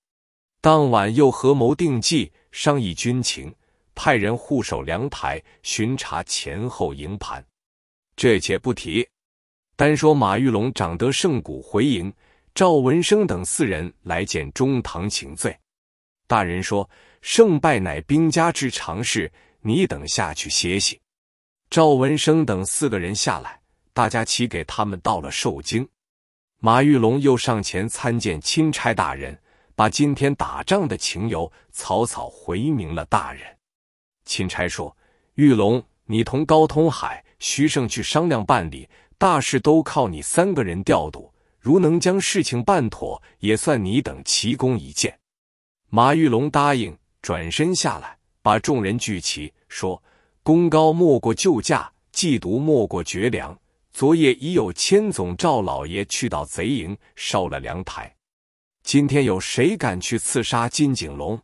当晚又合谋定计，商议军情，派人护守凉台，巡查前后营盘。这且不提，单说马玉龙长得胜骨回营，赵文生等四人来见中堂请罪。大人说：“胜败乃兵家之常事，你等下去歇息。”赵文生等四个人下来，大家齐给他们倒了寿羹。马玉龙又上前参见钦差大人，把今天打仗的情由草草回明了大人。钦差说：“玉龙，你同高通海、徐胜去商量办理大事，都靠你三个人调度。如能将事情办妥，也算你等奇功一件。”马玉龙答应，转身下来，把众人聚齐，说：“功高莫过救驾，计毒莫过绝粮。”昨夜已有千总赵老爷去到贼营烧了粮台。今天有谁敢去刺杀金景龙？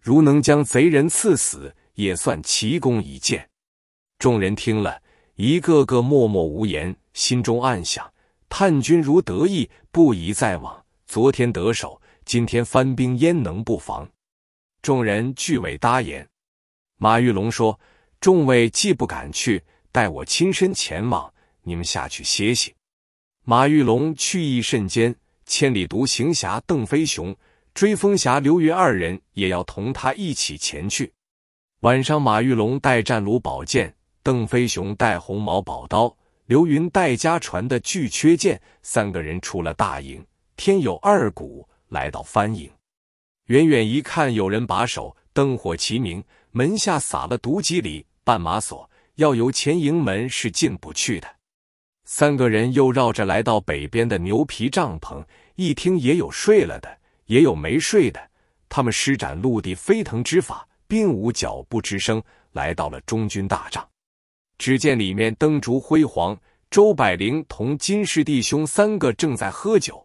如能将贼人刺死，也算奇功一件。众人听了，一个个默默无言，心中暗想：探军如得意，不宜再往。昨天得手，今天翻兵，焉能不防？众人俱未答言。马玉龙说：“众位既不敢去，待我亲身前往。”你们下去歇歇。马玉龙去意甚坚，千里独行侠邓飞雄、追风侠刘云二人也要同他一起前去。晚上，马玉龙带战卢宝剑，邓飞雄带红毛宝刀，刘云带家传的巨缺剑，三个人出了大营，天有二鼓，来到番营。远远一看，有人把守，灯火齐明，门下撒了毒蒺里绊马索，要由前营门是进不去的。三个人又绕着来到北边的牛皮帐篷，一听也有睡了的，也有没睡的。他们施展陆地飞腾之法，并无脚步之声，来到了中军大帐。只见里面灯烛辉煌，周百灵同金氏弟兄三个正在喝酒。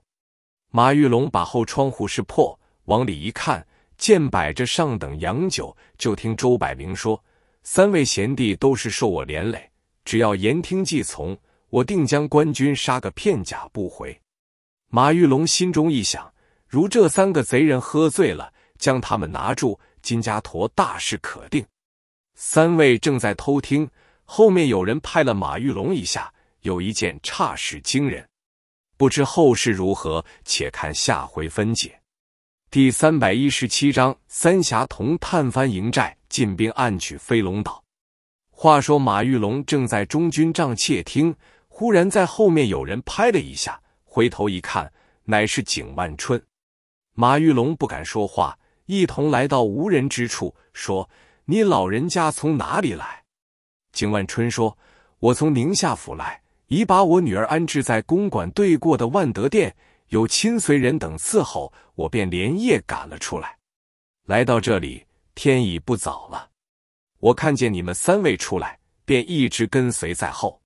马玉龙把后窗户是破，往里一看，见摆着上等洋酒，就听周百灵说：“三位贤弟都是受我连累，只要言听计从。”我定将官军杀个片甲不回。马玉龙心中一想：如这三个贼人喝醉了，将他们拿住，金家坨大事可定。三位正在偷听，后面有人拍了马玉龙一下，有一件差事惊人，不知后事如何，且看下回分解。第三百一十七章：三峡同探翻营寨，进兵暗取飞龙岛。话说马玉龙正在中军帐窃听。忽然在后面有人拍了一下，回头一看，乃是景万春。马玉龙不敢说话，一同来到无人之处，说：“你老人家从哪里来？”景万春说：“我从宁夏府来，已把我女儿安置在公馆对过的万德殿，有亲随人等伺候，我便连夜赶了出来。来到这里，天已不早了，我看见你们三位出来，便一直跟随在后。”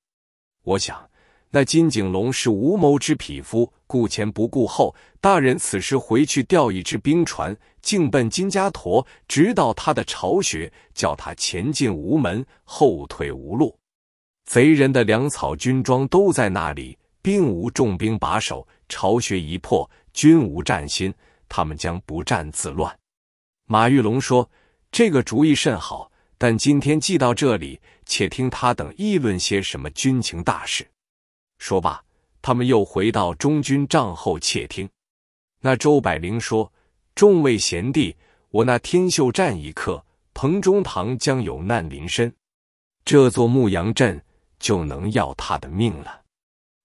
我想，那金景龙是无谋之匹夫，顾前不顾后。大人此时回去，调一只兵船，径奔金家坨，直到他的巢穴，叫他前进无门，后退无路。贼人的粮草、军装都在那里，并无重兵把守。巢穴一破，军无战心，他们将不战自乱。马玉龙说：“这个主意甚好。”但今天记到这里，且听他等议论些什么军情大事。说罢，他们又回到中军帐后窃听。那周百灵说：“众位贤弟，我那天秀战一刻，彭中堂将有难临身，这座牧羊镇就能要他的命了。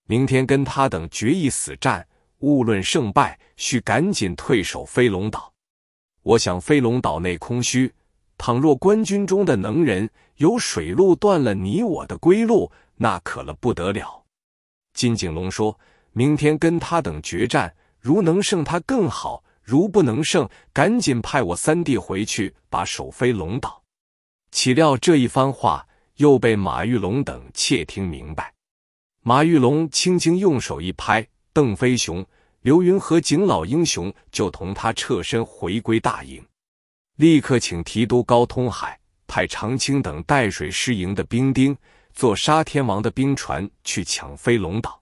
明天跟他等决一死战，勿论胜败，需赶紧退守飞龙岛。我想飞龙岛内空虚。”倘若官军中的能人有水路断了你我的归路，那可了不得了。金景龙说：“明天跟他等决战，如能胜他更好；如不能胜，赶紧派我三弟回去把守飞龙岛。”岂料这一番话又被马玉龙等窃听明白。马玉龙轻轻用手一拍，邓飞雄、刘云和景老英雄就同他撤身回归大营。立刻请提督高通海派长青等带水师营的兵丁坐沙天王的兵船去抢飞龙岛，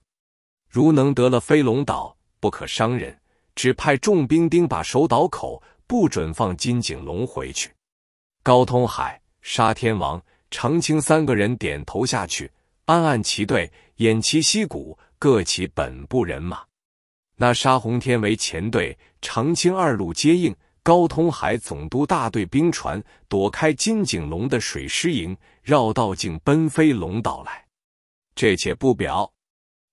如能得了飞龙岛，不可伤人，只派重兵丁把守岛口，不准放金井龙回去。高通海、沙天王、长青三个人点头下去，暗暗齐队，偃旗息鼓，各起本部人马。那沙洪天为前队，长青二路接应。高通海总督大队兵船躲开金景龙的水师营，绕道竟奔飞龙岛来。这且不表，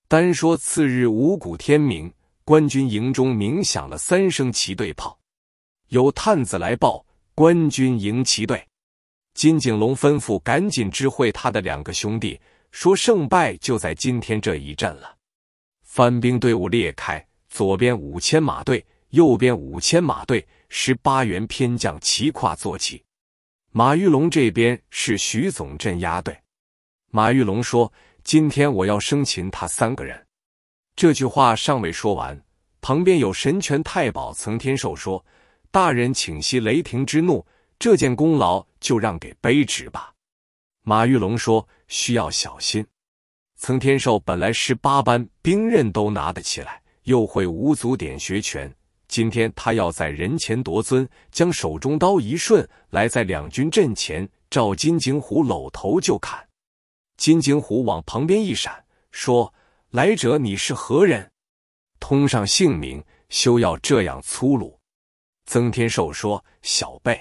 单说次日五谷天明，官军营中鸣响了三声旗队炮，有探子来报，官军迎旗队。金景龙吩咐赶紧知会他的两个兄弟，说胜败就在今天这一战了。番兵队伍裂开，左边五千马队，右边五千马队。十八员偏将齐跨坐骑，马玉龙这边是徐总镇压队。马玉龙说：“今天我要生擒他三个人。”这句话尚未说完，旁边有神拳太保曾天寿说：“大人，请息雷霆之怒，这件功劳就让给卑职吧。”马玉龙说：“需要小心。”曾天寿本来十八般兵刃都拿得起来，又会五足点穴拳。今天他要在人前夺尊，将手中刀一顺，来在两军阵前，照金井虎搂头就砍。金井虎往旁边一闪，说：“来者，你是何人？通上姓名，休要这样粗鲁。”曾天寿说：“小辈，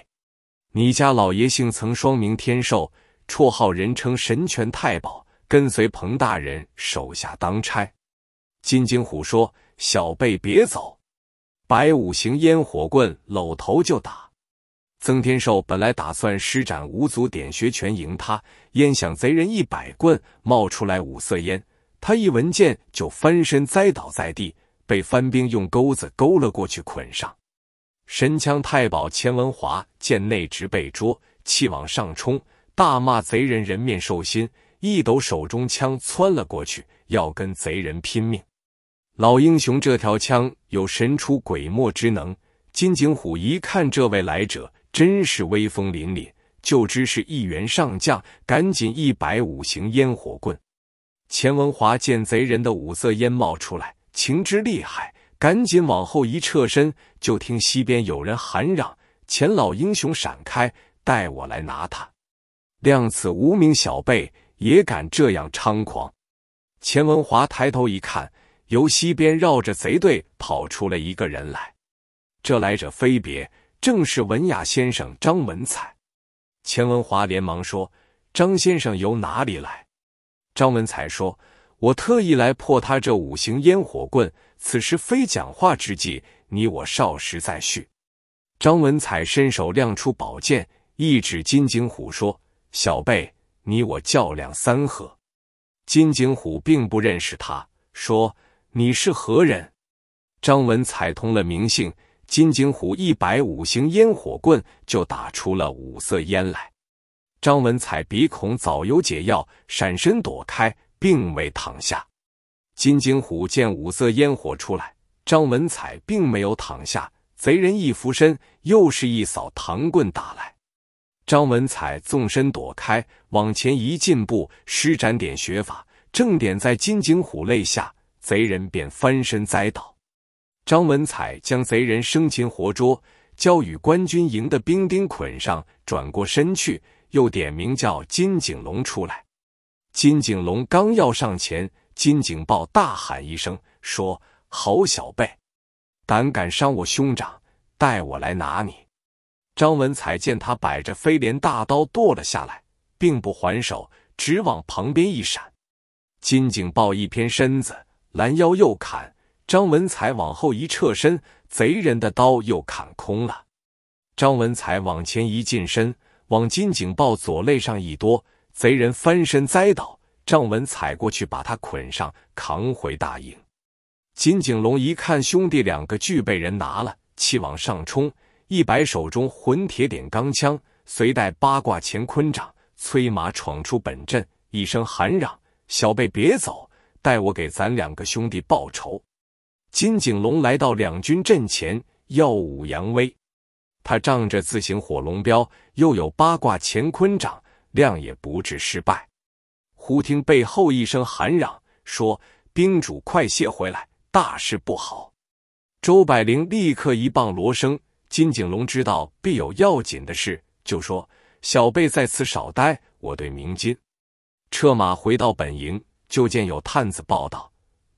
你家老爷姓曾，双名天寿，绰号人称神拳太保，跟随彭大人手下当差。”金井虎说：“小辈，别走。”白五行烟火棍搂头就打，曾天寿本来打算施展五祖点穴拳赢他，焉想贼人一摆棍，冒出来五色烟，他一闻见就翻身栽倒在地，被番兵用钩子勾了过去捆上。神枪太保钱文华见内侄被捉，气往上冲，大骂贼人人面兽心，一抖手中枪窜了过去，要跟贼人拼命。老英雄这条枪有神出鬼没之能。金井虎一看这位来者，真是威风凛凛，就知是一员上将，赶紧一摆五行烟火棍。钱文华见贼人的五色烟冒出来，情之厉害，赶紧往后一撤身。就听西边有人喊嚷：“钱老英雄，闪开，带我来拿他！”量此无名小辈也敢这样猖狂。钱文华抬头一看。由西边绕着贼队跑出了一个人来，这来者非别，正是文雅先生张文彩。钱文华连忙说：“张先生由哪里来？”张文彩说：“我特意来破他这五行烟火棍。此时非讲话之际，你我少时再叙。”张文彩伸手亮出宝剑，一指金井虎说：“小辈，你我较量三合。”金井虎并不认识他，说。你是何人？张文彩通了名姓，金井虎一百五行烟火棍，就打出了五色烟来。张文彩鼻孔早有解药，闪身躲开，并未躺下。金井虎见五色烟火出来，张文彩并没有躺下，贼人一俯身，又是一扫唐棍打来。张文彩纵身躲开，往前一进步，施展点穴法，正点在金井虎肋下。贼人便翻身栽倒，张文彩将贼人生擒活捉，交与官军营的兵丁捆上，转过身去，又点名叫金景龙出来。金景龙刚要上前，金景豹大喊一声，说：“好小辈，胆敢伤我兄长，待我来拿你！”张文彩见他摆着飞镰大刀剁了下来，并不还手，只往旁边一闪。金景豹一偏身子。拦腰又砍，张文才往后一撤身，贼人的刀又砍空了。张文才往前一近身，往金井豹左肋上一夺，贼人翻身栽倒。张文才过去把他捆上，扛回大营。金井龙一看兄弟两个俱被人拿了，气往上冲，一摆手中混铁点钢枪，随带八卦乾坤掌，催马闯出本阵，一声喊嚷：“小辈别走！”待我给咱两个兄弟报仇！金景龙来到两军阵前，耀武扬威。他仗着自行火龙镖，又有八卦乾坤掌，谅也不致失败。忽听背后一声喊嚷，说：“兵主快些回来，大事不好！”周百灵立刻一棒锣声。金景龙知道必有要紧的事，就说：“小辈在此少待，我对明金策马回到本营。”就见有探子报道，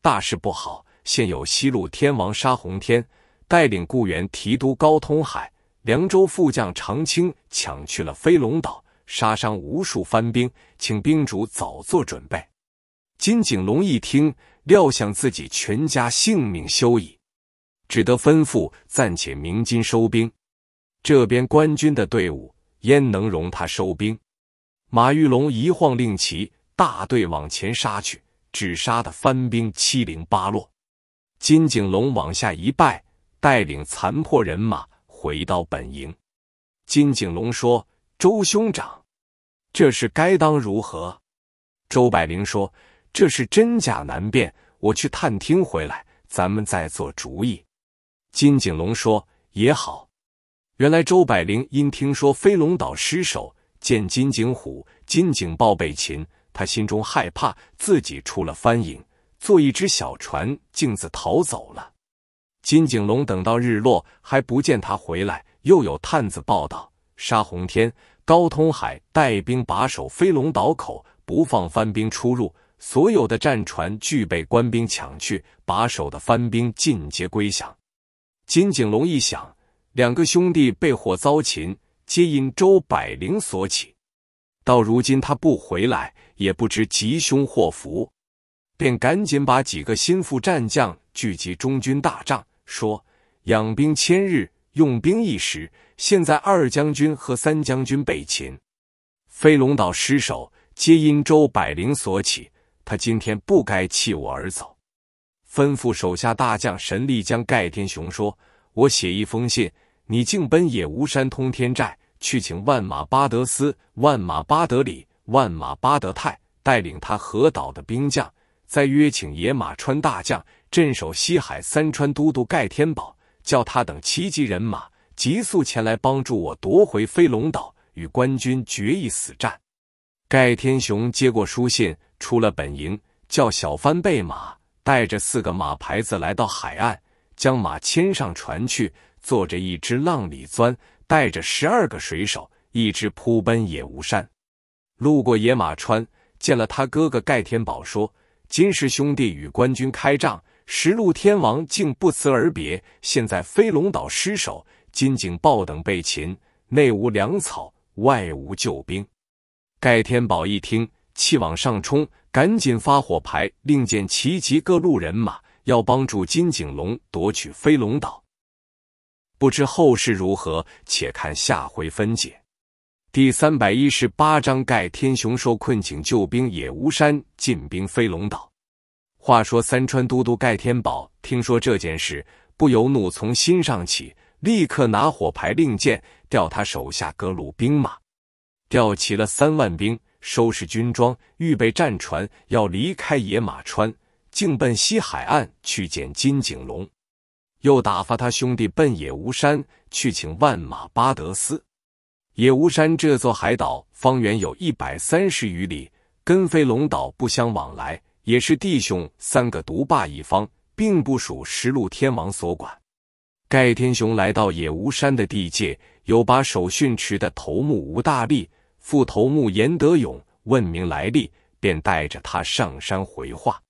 大事不好！现有西路天王沙洪天带领雇员提督高通海、凉州副将常青抢去了飞龙岛，杀伤无数番兵，请兵主早做准备。金景龙一听，料想自己全家性命休矣，只得吩咐暂且鸣金收兵。这边官军的队伍焉能容他收兵？马玉龙一晃令旗。大队往前杀去，只杀的番兵七零八落。金景龙往下一拜，带领残破人马回到本营。金景龙说：“周兄长，这是该当如何？”周百灵说：“这是真假难辨，我去探听回来，咱们再做主意。”金景龙说：“也好。”原来周百灵因听说飞龙岛失守，见金景虎、金景豹被擒。他心中害怕，自己出了翻营，坐一只小船径自逃走了。金景龙等到日落还不见他回来，又有探子报道：沙洪天、高通海带兵把守飞龙岛口，不放番兵出入，所有的战船俱被官兵抢去，把守的番兵尽皆归降。金景龙一想，两个兄弟被祸遭擒，皆因周百灵所起，到如今他不回来。也不知吉凶祸福，便赶紧把几个心腹战将聚集中军大帐，说：“养兵千日，用兵一时。现在二将军和三将军被擒，飞龙岛失守，皆因周百灵所起。他今天不该弃我而走。”吩咐手下大将神力将盖天雄说：“我写一封信，你竟奔野无山通天寨去，请万马巴德斯、万马巴德里。”万马巴德泰带领他河岛的兵将，再约请野马川大将镇守西海三川都督盖天宝，叫他等七级人马急速前来帮助我夺回飞龙岛，与官军决一死战。盖天雄接过书信，出了本营，叫小番备马，带着四个马牌子来到海岸，将马牵上船去，坐着一只浪里钻，带着十二个水手，一只扑奔野无山。路过野马川，见了他哥哥盖天宝，说：“金氏兄弟与官军开仗，十路天王竟不辞而别。现在飞龙岛失守，金井豹等被擒，内无粮草，外无救兵。”盖天宝一听，气往上冲，赶紧发火牌，令见齐集各路人马，要帮助金井龙夺取飞龙岛。不知后事如何，且看下回分解。第三百一十八章，盖天雄受困，请救兵；野巫山进兵飞龙岛。话说三川都督盖天宝听说这件事，不由怒从心上起，立刻拿火牌令箭调他手下各路兵马，调齐了三万兵，收拾军装，预备战船，要离开野马川，径奔西海岸去见金景龙，又打发他兄弟奔野巫山去请万马巴德斯。野无山这座海岛，方圆有一百三十余里，跟飞龙岛不相往来，也是弟兄三个独霸一方，并不属十路天王所管。盖天雄来到野无山的地界，有把守训池的头目吴大力、副头目严德勇问明来历，便带着他上山回话。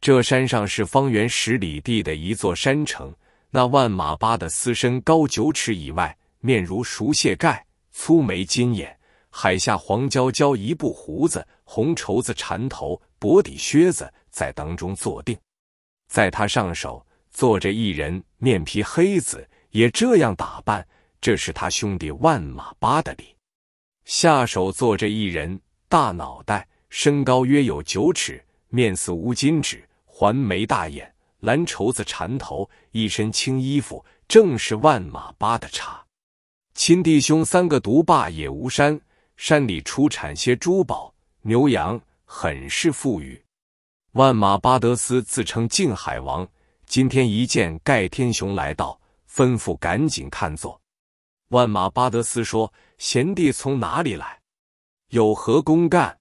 这山上是方圆十里地的一座山城，那万马八的私身高九尺，以外面如熟蟹盖。粗眉金眼，海下黄娇娇一部胡子，红绸子缠头，薄底靴子，在当中坐定。在他上手坐着一人，面皮黑子，也这样打扮，这是他兄弟万马八的礼。下手坐着一人，大脑袋，身高约有九尺，面似乌金纸，环眉大眼，蓝绸子缠头，一身青衣服，正是万马八的茶。亲弟兄三个独霸野无山，山里出产些珠宝牛羊，很是富裕。万马巴德斯自称近海王，今天一见盖天雄来到，吩咐赶紧看座。万马巴德斯说：“贤弟从哪里来？有何公干？”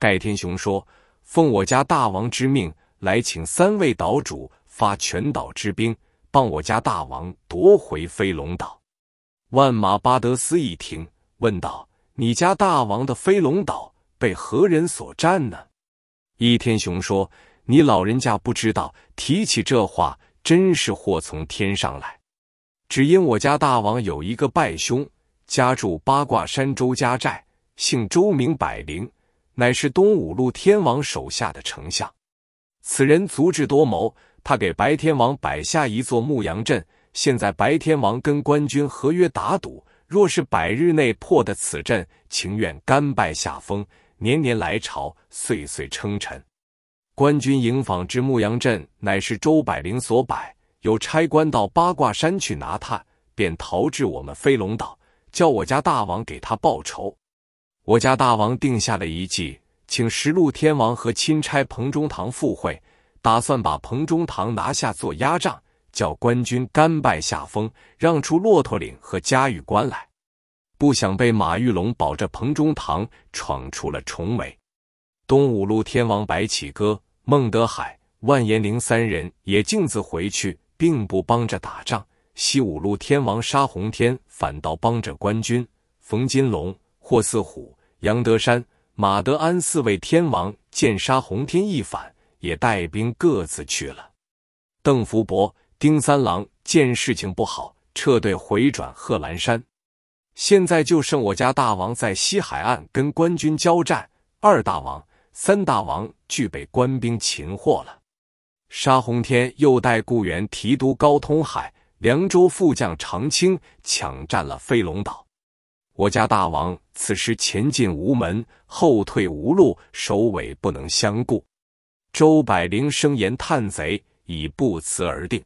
盖天雄说：“奉我家大王之命，来请三位岛主发全岛之兵，帮我家大王夺回飞龙岛。”万马巴德斯一听，问道：“你家大王的飞龙岛被何人所占呢？”易天雄说：“你老人家不知道，提起这话，真是祸从天上来。只因我家大王有一个败兄，家住八卦山周家寨，姓周，名百灵，乃是东五路天王手下的丞相。此人足智多谋，他给白天王摆下一座牧羊阵。”现在，白天王跟官军合约打赌，若是百日内破得此阵，情愿甘拜下风，年年来朝，岁岁称臣。官军营访之牧羊镇，乃是周百灵所摆，有差官到八卦山去拿他，便逃至我们飞龙岛，叫我家大王给他报仇。我家大王定下了一计，请十路天王和钦差彭中堂赴会，打算把彭中堂拿下做压仗。叫官军甘拜下风，让出骆驼岭和嘉峪关来，不想被马玉龙保着彭中堂闯出了重围。东五路天王白起哥、孟德海、万延龄三人也径自回去，并不帮着打仗。西五路天王沙洪天反倒帮着官军。冯金龙、霍四虎、杨德山、马德安四位天王见沙洪天一反，也带兵各自去了。邓福伯。丁三郎见事情不好，撤队回转贺兰山。现在就剩我家大王在西海岸跟官军交战，二大王、三大王俱被官兵擒获了。沙洪天又带雇员提督高通海、凉州副将常青抢占了飞龙岛。我家大王此时前进无门，后退无路，首尾不能相顾。周百灵声言探贼已不辞而定。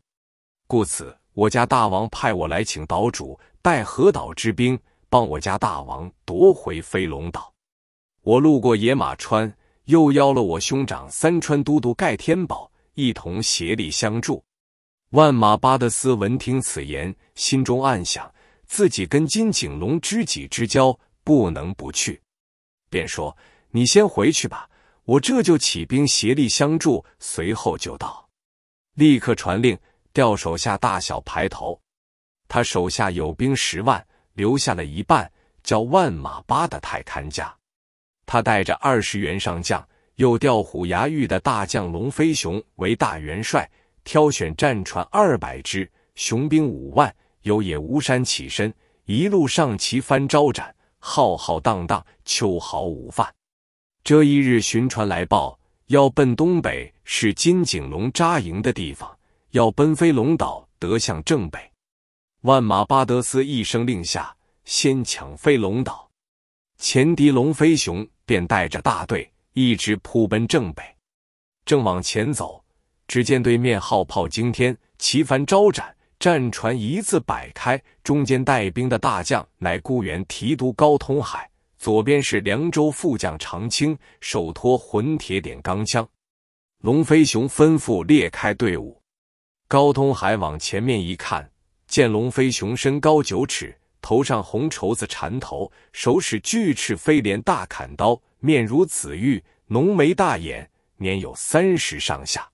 故此，我家大王派我来请岛主带河岛之兵，帮我家大王夺回飞龙岛。我路过野马川，又邀了我兄长三川都督盖天宝一同协力相助。万马巴德斯闻听此言，心中暗想：自己跟金景龙知己之交，不能不去。便说：“你先回去吧，我这就起兵协力相助，随后就到。”立刻传令。调手下大小排头，他手下有兵十万，留下了一半，叫万马八的太看家。他带着二十员上将，又调虎牙峪的大将龙飞熊为大元帅，挑选战船二百只，雄兵五万，由野巫山起身，一路上旗翻招展，浩浩荡荡，秋毫无犯。这一日巡船来报，要奔东北，是金景龙扎营的地方。要奔飞龙岛，得向正北。万马巴德斯一声令下，先抢飞龙岛。前敌龙飞熊便带着大队，一直扑奔正北。正往前走，只见对面号炮惊天，旗帆招展，战船一字摆开。中间带兵的大将乃固原提督高通海，左边是凉州副将长青，手托混铁点钢枪。龙飞熊吩咐裂开队伍。高通海往前面一看，见龙飞熊身高九尺，头上红绸子缠头，手使巨翅飞镰大砍刀，面如紫玉，浓眉大眼，年有三十上下。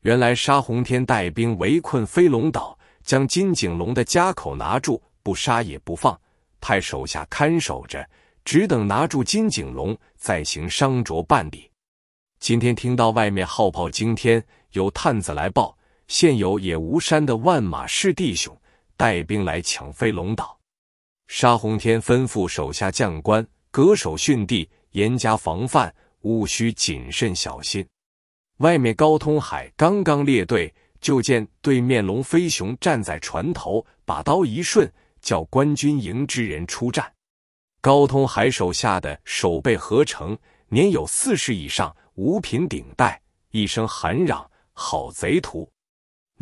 原来沙洪天带兵围困飞龙岛，将金井龙的家口拿住，不杀也不放，派手下看守着，只等拿住金井龙，再行商酌办理。今天听到外面号炮惊天，有探子来报。现有也无山的万马氏弟兄带兵来抢飞龙岛，沙洪天吩咐手下将官，隔守训地，严加防范，务需谨慎小心。外面高通海刚刚列队，就见对面龙飞熊站在船头，把刀一顺，叫官军营之人出战。高通海手下的守备合成，年有四十以上，五品顶戴，一声喊嚷：“好贼徒！”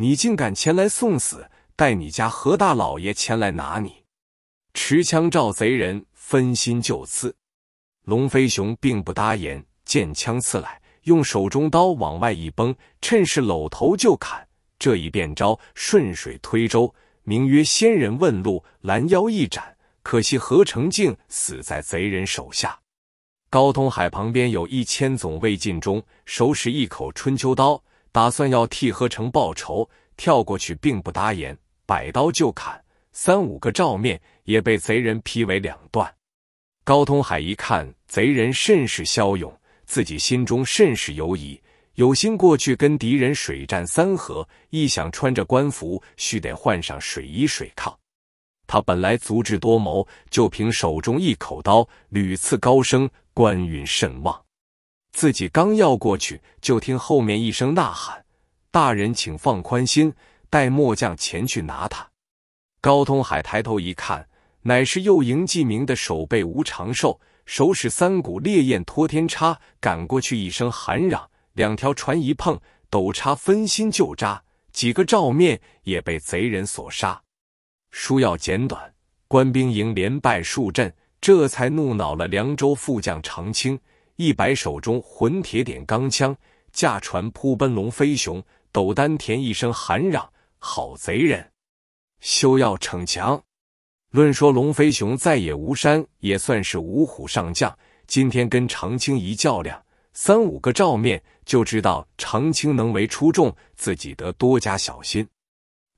你竟敢前来送死！待你家何大老爷前来拿你！持枪照贼人分心就刺，龙飞熊并不答言，见枪刺来，用手中刀往外一崩，趁势搂头就砍。这一变招顺水推舟，名曰“仙人问路”，拦腰一斩。可惜何成敬死在贼人手下。高通海旁边有一千总魏晋忠，手使一口春秋刀。打算要替何成报仇，跳过去并不答言，摆刀就砍，三五个照面也被贼人劈为两段。高通海一看贼人甚是骁勇，自己心中甚是犹疑，有心过去跟敌人水战三合。一想穿着官服，须得换上水衣水靠。他本来足智多谋，就凭手中一口刀，屡次高升，官运甚旺。自己刚要过去，就听后面一声呐喊：“大人，请放宽心，带末将前去拿他。”高通海抬头一看，乃是右营纪明的守备吴长寿，手使三股烈焰托天叉，赶过去一声喊嚷，两条船一碰，斗叉分心就扎，几个照面也被贼人所杀。书要简短，官兵营连败数阵，这才怒恼了凉州副将常青。一摆手中混铁点钢枪，驾船扑奔龙飞熊，斗丹田一声喊嚷：“好贼人，休要逞强！”论说龙飞熊在野无山也算是五虎上将，今天跟长青一较量，三五个照面就知道长青能为出众，自己得多加小心。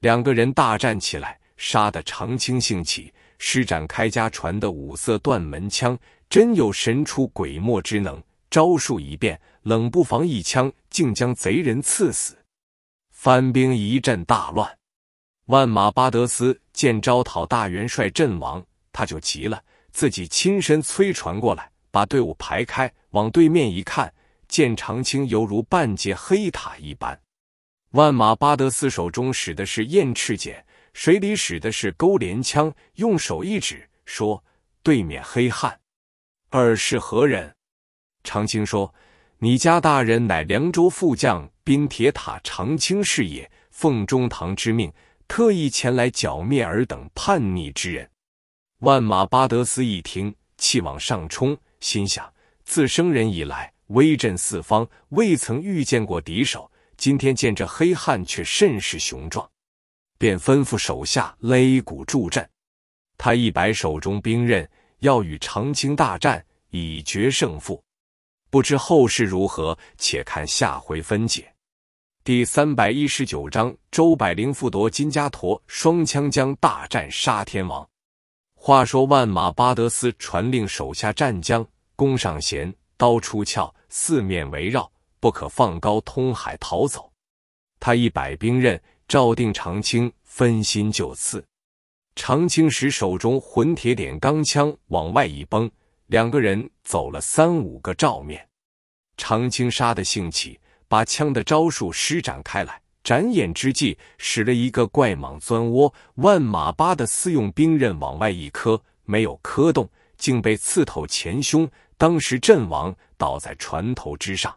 两个人大战起来，杀得长青兴起，施展开家传的五色断门枪。真有神出鬼没之能，招数一变，冷不防一枪竟将贼人刺死，番兵一阵大乱。万马巴德斯见招讨大元帅阵亡，他就急了，自己亲身催船过来，把队伍排开，往对面一看，见长青犹如半截黑塔一般。万马巴德斯手中使的是燕翅剪，水里使的是钩镰枪，用手一指，说：“对面黑汉。”尔是何人？长青说：“你家大人乃凉州副将，兵铁塔长青是也。奉中堂之命，特意前来剿灭尔等叛逆之人。”万马巴德斯一听，气往上冲，心想：自生人以来，威震四方，未曾遇见过敌手。今天见这黑汉却甚是雄壮，便吩咐手下擂鼓助阵。他一摆手中兵刃。要与长青大战，以决胜负。不知后事如何，且看下回分解。第三百一十九章：周柏灵复夺金家陀，双枪将大战杀天王。话说万马巴德斯传令手下战将，弓上弦，刀出鞘，四面围绕，不可放高通海逃走。他一摆兵刃，赵定长青分心就刺。常青石手中混铁点钢枪往外一崩，两个人走了三五个照面。常青杀的兴起，把枪的招数施展开来。展眼之际，使了一个怪蟒钻窝。万马八的私用兵刃往外一磕，没有磕动，竟被刺透前胸，当时阵亡，倒在船头之上。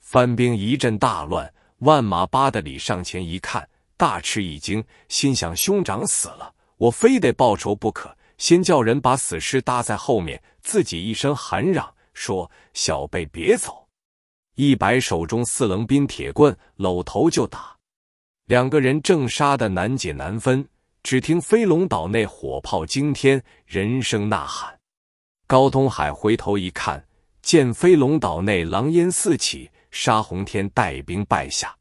番兵一阵大乱。万马八的里上前一看，大吃一惊，心想：兄长死了。我非得报仇不可，先叫人把死尸搭在后面，自己一声喊嚷，说：“小辈别走！”一摆手中四棱镔铁棍，搂头就打。两个人正杀得难解难分，只听飞龙岛内火炮惊天，人声呐喊。高通海回头一看，见飞龙岛内狼烟四起，沙洪天带兵败下。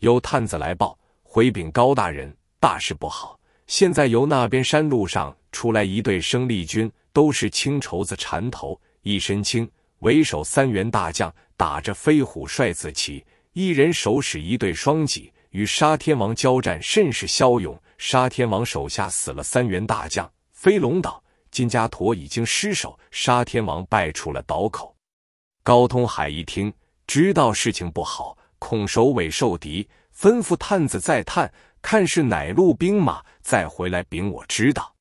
有探子来报，回禀高大人，大事不好。现在由那边山路上出来一队生力军，都是青绸子缠头，一身青，为首三员大将，打着飞虎帅字旗，一人手使一对双戟，与沙天王交战甚是骁勇。沙天王手下死了三员大将，飞龙岛金家陀已经失守，沙天王败出了岛口。高通海一听，知道事情不好，恐首尾受敌，吩咐探子再探。看是哪路兵马，再回来禀我知道。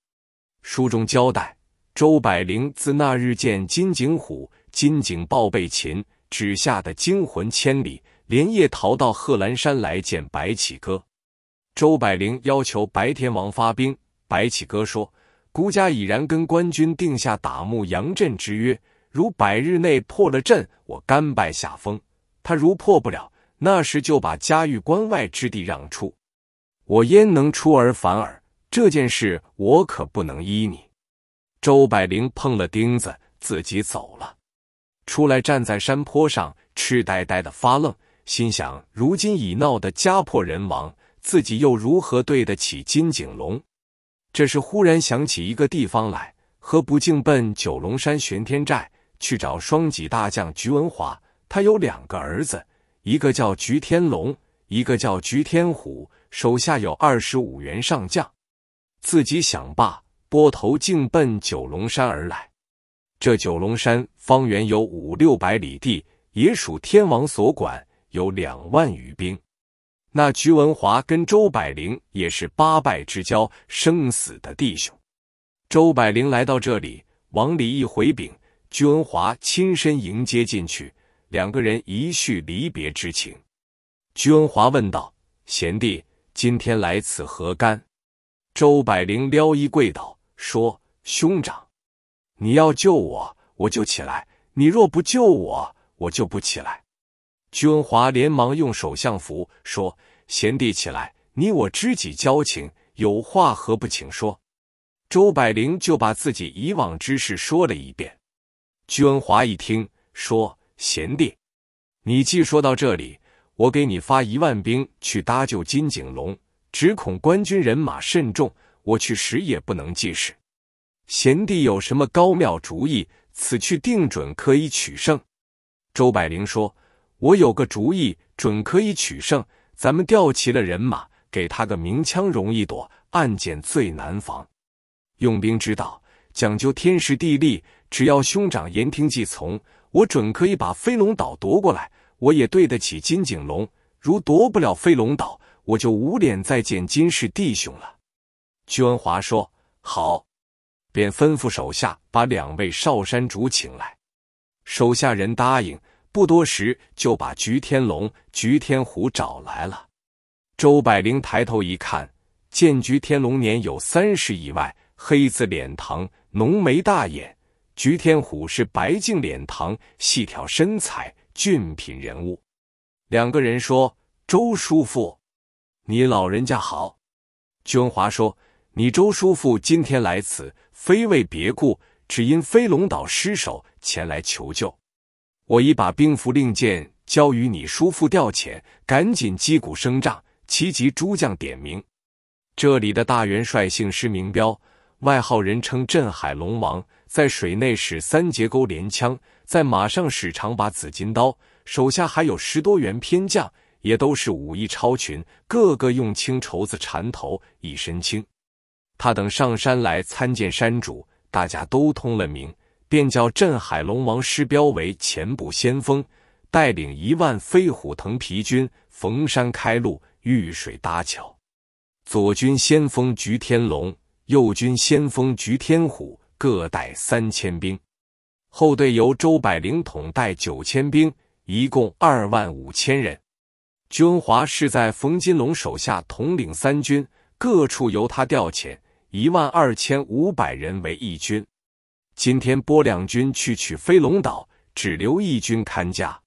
书中交代，周百灵自那日见金井虎、金井豹被擒，只吓得惊魂千里，连夜逃到贺兰山来见白起哥。周百灵要求白天王发兵。白起哥说：“孤家已然跟官军定下打木阳镇之约，如百日内破了阵，我甘拜下风。他如破不了，那时就把嘉峪关外之地让出。”我焉能出尔反尔？这件事我可不能依你。周百灵碰了钉子，自己走了出来，站在山坡上痴呆呆的发愣，心想：如今已闹得家破人亡，自己又如何对得起金景龙？这时忽然想起一个地方来，何不径奔九龙山玄天寨去找双脊大将菊文华？他有两个儿子，一个叫菊天龙，一个叫菊天虎。手下有二十五员上将，自己想罢，拨头径奔九龙山而来。这九龙山方圆有五六百里地，也属天王所管，有两万余兵。那瞿文华跟周百灵也是八拜之交，生死的弟兄。周百灵来到这里，往里一回禀，瞿文华亲身迎接进去，两个人一叙离别之情。瞿文华问道：“贤弟。”今天来此何干？周百灵撩衣跪倒，说：“兄长，你要救我，我就起来；你若不救我，我就不起来。”鞠文华连忙用手相扶，说：“贤弟起来，你我知己交情，有话何不请说？”周百灵就把自己以往之事说了一遍。鞠文华一听，说：“贤弟，你既说到这里。”我给你发一万兵去搭救金景龙，只恐官军人马甚重，我去时也不能济事。贤弟有什么高妙主意？此去定准可以取胜。周百灵说：“我有个主意，准可以取胜。咱们调齐了人马，给他个明枪容易躲，暗箭最难防。用兵之道讲究天时地利，只要兄长言听计从，我准可以把飞龙岛夺过来。”我也对得起金景龙，如夺不了飞龙岛，我就无脸再见金氏弟兄了。”鞠文华说：“好。”便吩咐手下把两位少山主请来。手下人答应，不多时就把菊天龙、菊天虎找来了。周百灵抬头一看，见菊天龙年有三十以外，黑子脸膛，浓眉大眼；菊天虎是白净脸膛，细挑身材。俊品人物，两个人说：“周叔父，你老人家好。”娟华说：“你周叔父今天来此，非为别故，只因飞龙岛失守，前来求救。我已把兵符令箭交与你叔父调遣，赶紧击鼓升帐，齐集诸将点名。这里的大元帅姓施，名彪，外号人称镇海龙王，在水内使三节钩连枪。”在马上使长把紫金刀，手下还有十多员偏将，也都是武艺超群，个个用青绸子缠头，一身轻。他等上山来参见山主，大家都通了名，便叫镇海龙王施彪为前部先锋，带领一万飞虎腾皮军，逢山开路，遇水搭桥。左军先锋菊天龙，右军先锋菊天虎，各带三千兵。后队由周百龄统带九千兵，一共二万五千人。居文华是在冯金龙手下统领三军，各处由他调遣，一万二千五百人为义军。今天拨两军去取飞龙岛，只留义军看家。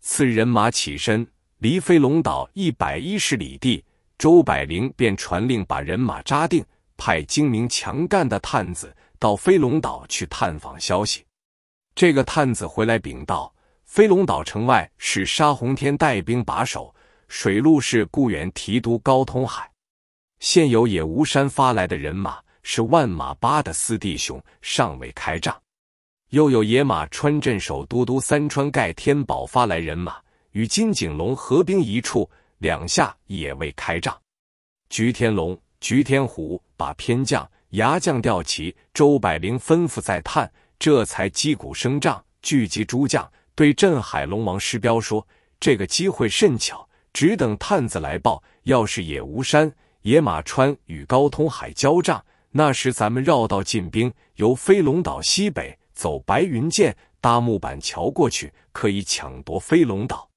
次日人马起身，离飞龙岛一百一十里地，周百龄便传令把人马扎定，派精明强干的探子到飞龙岛去探访消息。这个探子回来禀道：“飞龙岛城外是沙洪天带兵把守，水路是固原提督高通海。现有野无山发来的人马是万马八的四弟兄，尚未开仗；又有野马川镇守都督三川盖天宝发来人马，与金景龙合兵一处，两下也未开仗。菊天龙、菊天虎把偏将、牙将调齐，周百灵吩咐再探。”这才击鼓声仗，聚集诸将，对镇海龙王施彪说：“这个机会甚巧，只等探子来报。要是野吴山、野马川与高通海交战，那时咱们绕道进兵，由飞龙岛西北走白云涧，搭木板桥过去，可以抢夺飞龙岛。”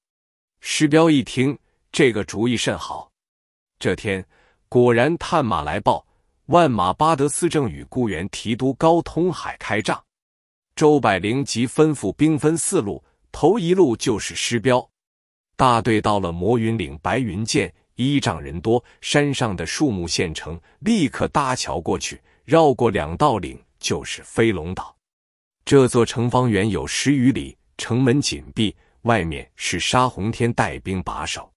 施彪一听，这个主意甚好。这天果然探马来报，万马巴德斯正与顾源提督高通海开战。周百灵即吩咐兵分四路，头一路就是师标大队，到了魔云岭白云涧，依仗人多，山上的树木现成，立刻搭桥过去，绕过两道岭，就是飞龙岛。这座城方圆有十余里，城门紧闭，外面是沙洪天带兵把守。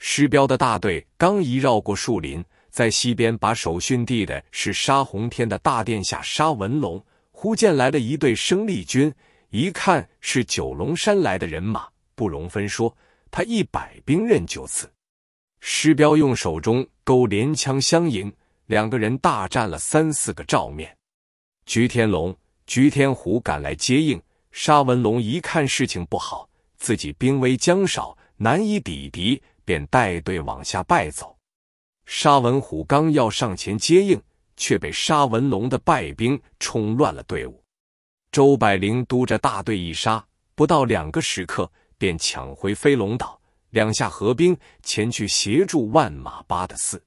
师标的大队刚一绕过树林，在西边把守训地的是沙洪天的大殿下沙文龙。忽见来了一队生力军，一看是九龙山来的人马，不容分说，他一百兵刃就刺。施彪用手中钩镰枪相迎，两个人大战了三四个照面。菊天龙、菊天虎赶来接应。沙文龙一看事情不好，自己兵微将少，难以抵敌，便带队往下败走。沙文虎刚要上前接应。却被沙文龙的败兵冲乱了队伍。周百灵督着大队一杀，不到两个时刻，便抢回飞龙岛。两下合兵，前去协助万马八的寺。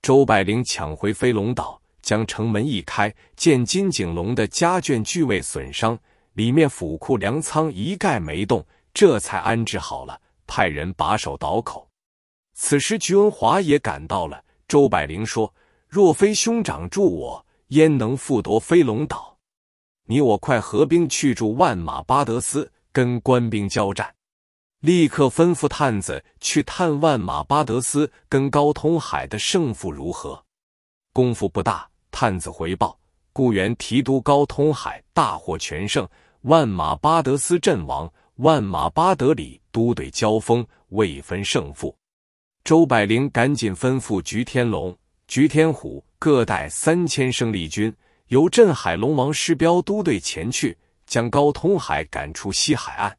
周百灵抢回飞龙岛，将城门一开，见金景龙的家眷俱未损伤，里面府库粮仓一概没动，这才安置好了，派人把守岛口。此时，徐文华也赶到了。周百灵说。若非兄长助我，焉能复夺飞龙岛？你我快合兵去助万马巴德斯，跟官兵交战。立刻吩咐探子去探万马巴德斯跟高通海的胜负如何。功夫不大，探子回报：固原提督高通海大获全胜，万马巴德斯阵亡，万马巴德里都队交锋未分胜负。周百灵赶紧吩咐菊天龙。菊天虎各带三千生力军，由镇海龙王师标都队前去，将高通海赶出西海岸。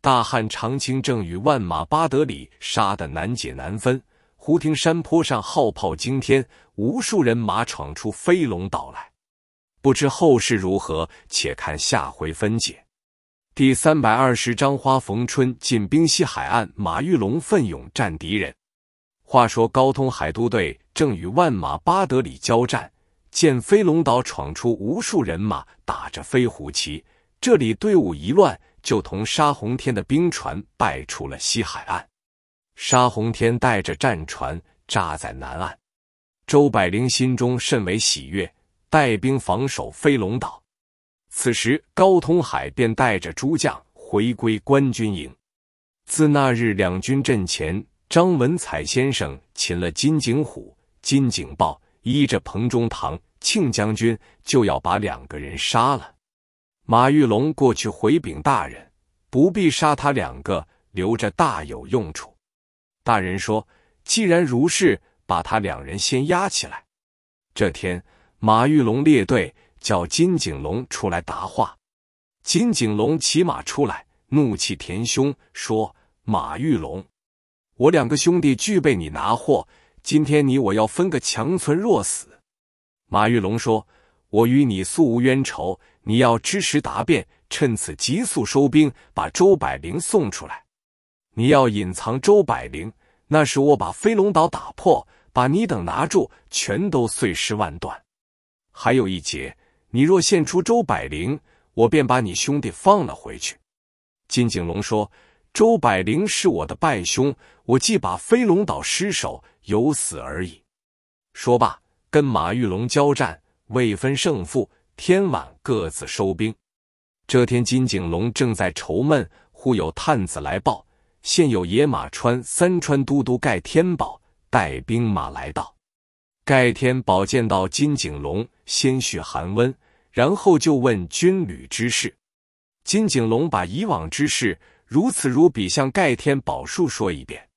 大汉长青正与万马巴德里杀得难解难分，胡亭山坡上号炮惊天，无数人马闯出飞龙岛来。不知后事如何，且看下回分解。第三百二十章：花逢春进兵西海岸，马玉龙奋勇战敌人。话说高通海都队。正与万马巴德里交战，见飞龙岛闯出无数人马，打着飞虎旗，这里队伍一乱，就同沙洪天的兵船败出了西海岸。沙洪天带着战船扎在南岸，周百灵心中甚为喜悦，带兵防守飞龙岛。此时高通海便带着诸将回归官军营。自那日两军阵前，张文彩先生擒了金井虎。金景豹依着彭中堂庆将军，就要把两个人杀了。马玉龙过去回禀大人：“不必杀他两个，留着大有用处。”大人说：“既然如是，把他两人先押起来。”这天，马玉龙列队叫金景龙出来答话。金景龙骑马出来，怒气填胸，说：“马玉龙，我两个兄弟俱被你拿货。”今天你我要分个强存弱死。马玉龙说：“我与你素无冤仇，你要知时答辩，趁此急速收兵，把周百灵送出来。你要隐藏周百灵，那时我把飞龙岛打破，把你等拿住，全都碎尸万段。还有一劫，你若献出周百灵，我便把你兄弟放了回去。”金景龙说：“周百灵是我的拜兄，我既把飞龙岛失守。”有死而已。说罢，跟马玉龙交战，未分胜负。天晚，各自收兵。这天，金景龙正在愁闷，忽有探子来报，现有野马川三川都督盖天宝带兵马来到。盖天宝见到金景龙，先叙寒温，然后就问军旅之事。金景龙把以往之事，如此如彼，向盖天宝述说一遍。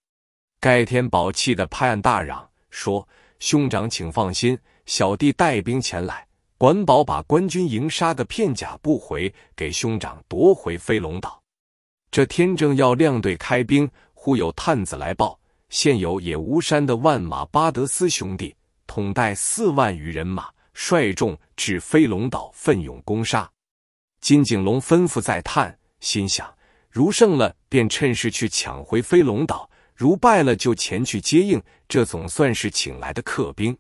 盖天宝气的拍案大嚷，说：“兄长，请放心，小弟带兵前来，管保把官军营杀个片甲不回，给兄长夺回飞龙岛。”这天正要亮队开兵，忽有探子来报，现有野无山的万马巴德斯兄弟统带四万余人马，率众至飞龙岛奋勇攻杀。金景龙吩咐再探，心想：如胜了，便趁势去抢回飞龙岛。如败了，就前去接应，这总算是请来的客兵。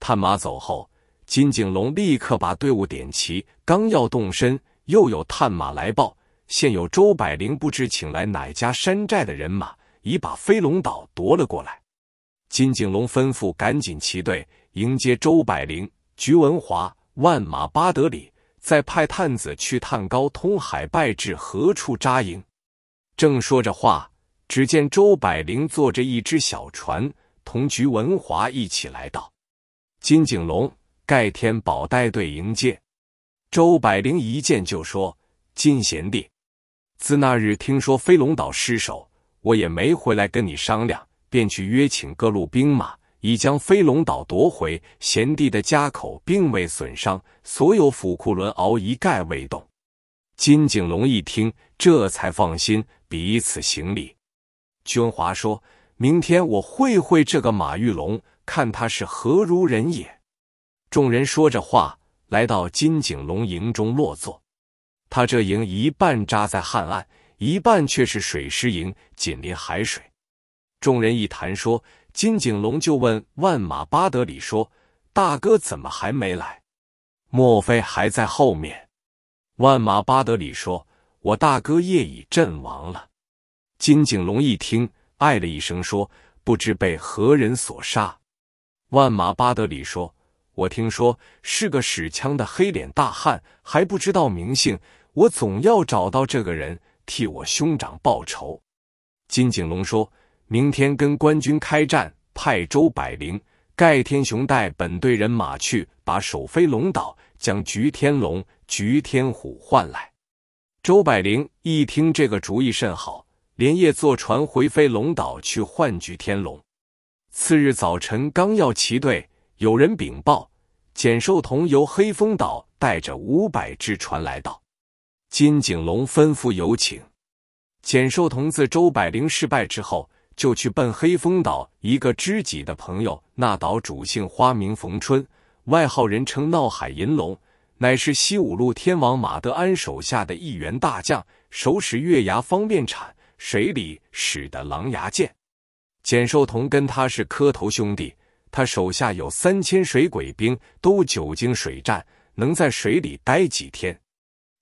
探马走后，金景龙立刻把队伍点齐，刚要动身，又有探马来报：现有周百灵不知请来哪家山寨的人马，已把飞龙岛夺了过来。金景龙吩咐赶紧齐队迎接周百灵、菊文华、万马巴德里，再派探子去探高通海拜至何处扎营。正说着话。只见周百灵坐着一只小船，同菊文华一起来到。金景龙、盖天宝带队迎接。周百灵一见就说：“金贤弟，自那日听说飞龙岛失守，我也没回来跟你商量，便去约请各路兵马，已将飞龙岛夺回。贤弟的家口并未损伤，所有府库、轮熬一概未动。”金景龙一听，这才放心，彼此行礼。居文华说：“明天我会会这个马玉龙，看他是何如人也。”众人说着话，来到金景龙营中落座。他这营一半扎在汉岸，一半却是水师营，紧邻海水。众人一谈说，金景龙就问万马巴德里说：“大哥怎么还没来？莫非还在后面？”万马巴德里说：“我大哥夜已阵亡了。”金井龙一听，哎了一声，说：“不知被何人所杀？”万马巴德里说：“我听说是个使枪的黑脸大汉，还不知道名姓。我总要找到这个人，替我兄长报仇。”金井龙说：“明天跟官军开战，派周百灵、盖天雄带本队人马去把首飞龙岛，将菊天龙、菊天虎换来。”周百灵一听这个主意甚好。连夜坐船回飞龙岛去换取天龙。次日早晨刚要齐队，有人禀报，简寿童由黑风岛带着五百只船来到。金景龙吩咐有请。简寿童自周百灵失败之后，就去奔黑风岛一个知己的朋友。那岛主姓花名冯春，外号人称闹海银龙，乃是西五路天王马德安手下的一员大将，手使月牙方便铲。水里使的狼牙剑，简寿同跟他是磕头兄弟，他手下有三千水鬼兵，都久经水战，能在水里待几天。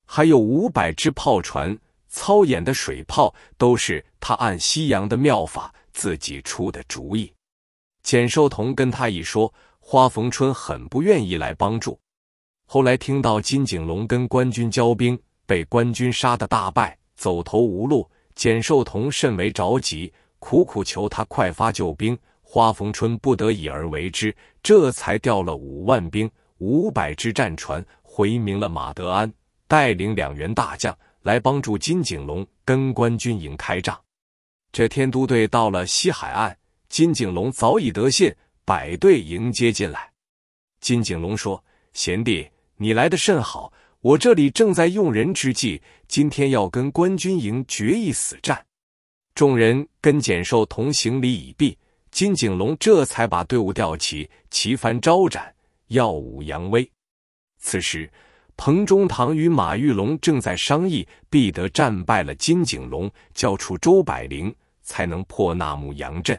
还有五百只炮船，操演的水炮都是他按西洋的妙法自己出的主意。简寿同跟他一说，花逢春很不愿意来帮助。后来听到金景龙跟官军交兵，被官军杀得大败，走投无路。简寿同甚为着急，苦苦求他快发救兵。花逢春不得已而为之，这才调了五万兵、五百只战船，回明了马德安，带领两员大将来帮助金景龙跟关军营开仗。这天都队到了西海岸，金景龙早已得信，摆队迎接进来。金景龙说：“贤弟，你来的甚好。”我这里正在用人之际，今天要跟官军营决一死战。众人跟简寿同行礼已毕，金景龙这才把队伍调齐，旗招展，耀武扬威。此时，彭中堂与马玉龙正在商议，必得战败了金景龙，交出周百灵，才能破那木杨阵。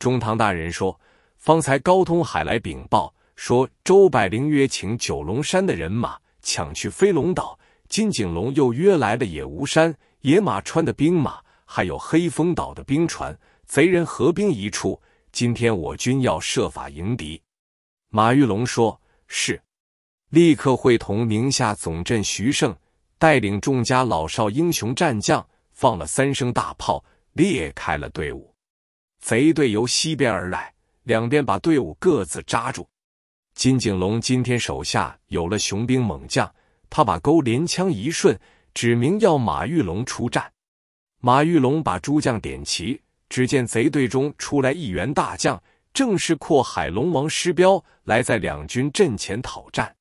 中堂大人说，方才高通海来禀报说，周百灵约请九龙山的人马。抢去飞龙岛，金井龙又约来了野吴山、野马川的兵马，还有黑风岛的兵船，贼人合兵一处。今天我军要设法迎敌。马玉龙说：“是，立刻会同宁夏总镇徐盛带领众家老少英雄战将，放了三声大炮，裂开了队伍。贼队由西边而来，两边把队伍各自扎住。”金景龙今天手下有了雄兵猛将，他把钩连枪一顺，指明要马玉龙出战。马玉龙把诸将点齐，只见贼队中出来一员大将，正是阔海龙王施彪，来在两军阵前讨战。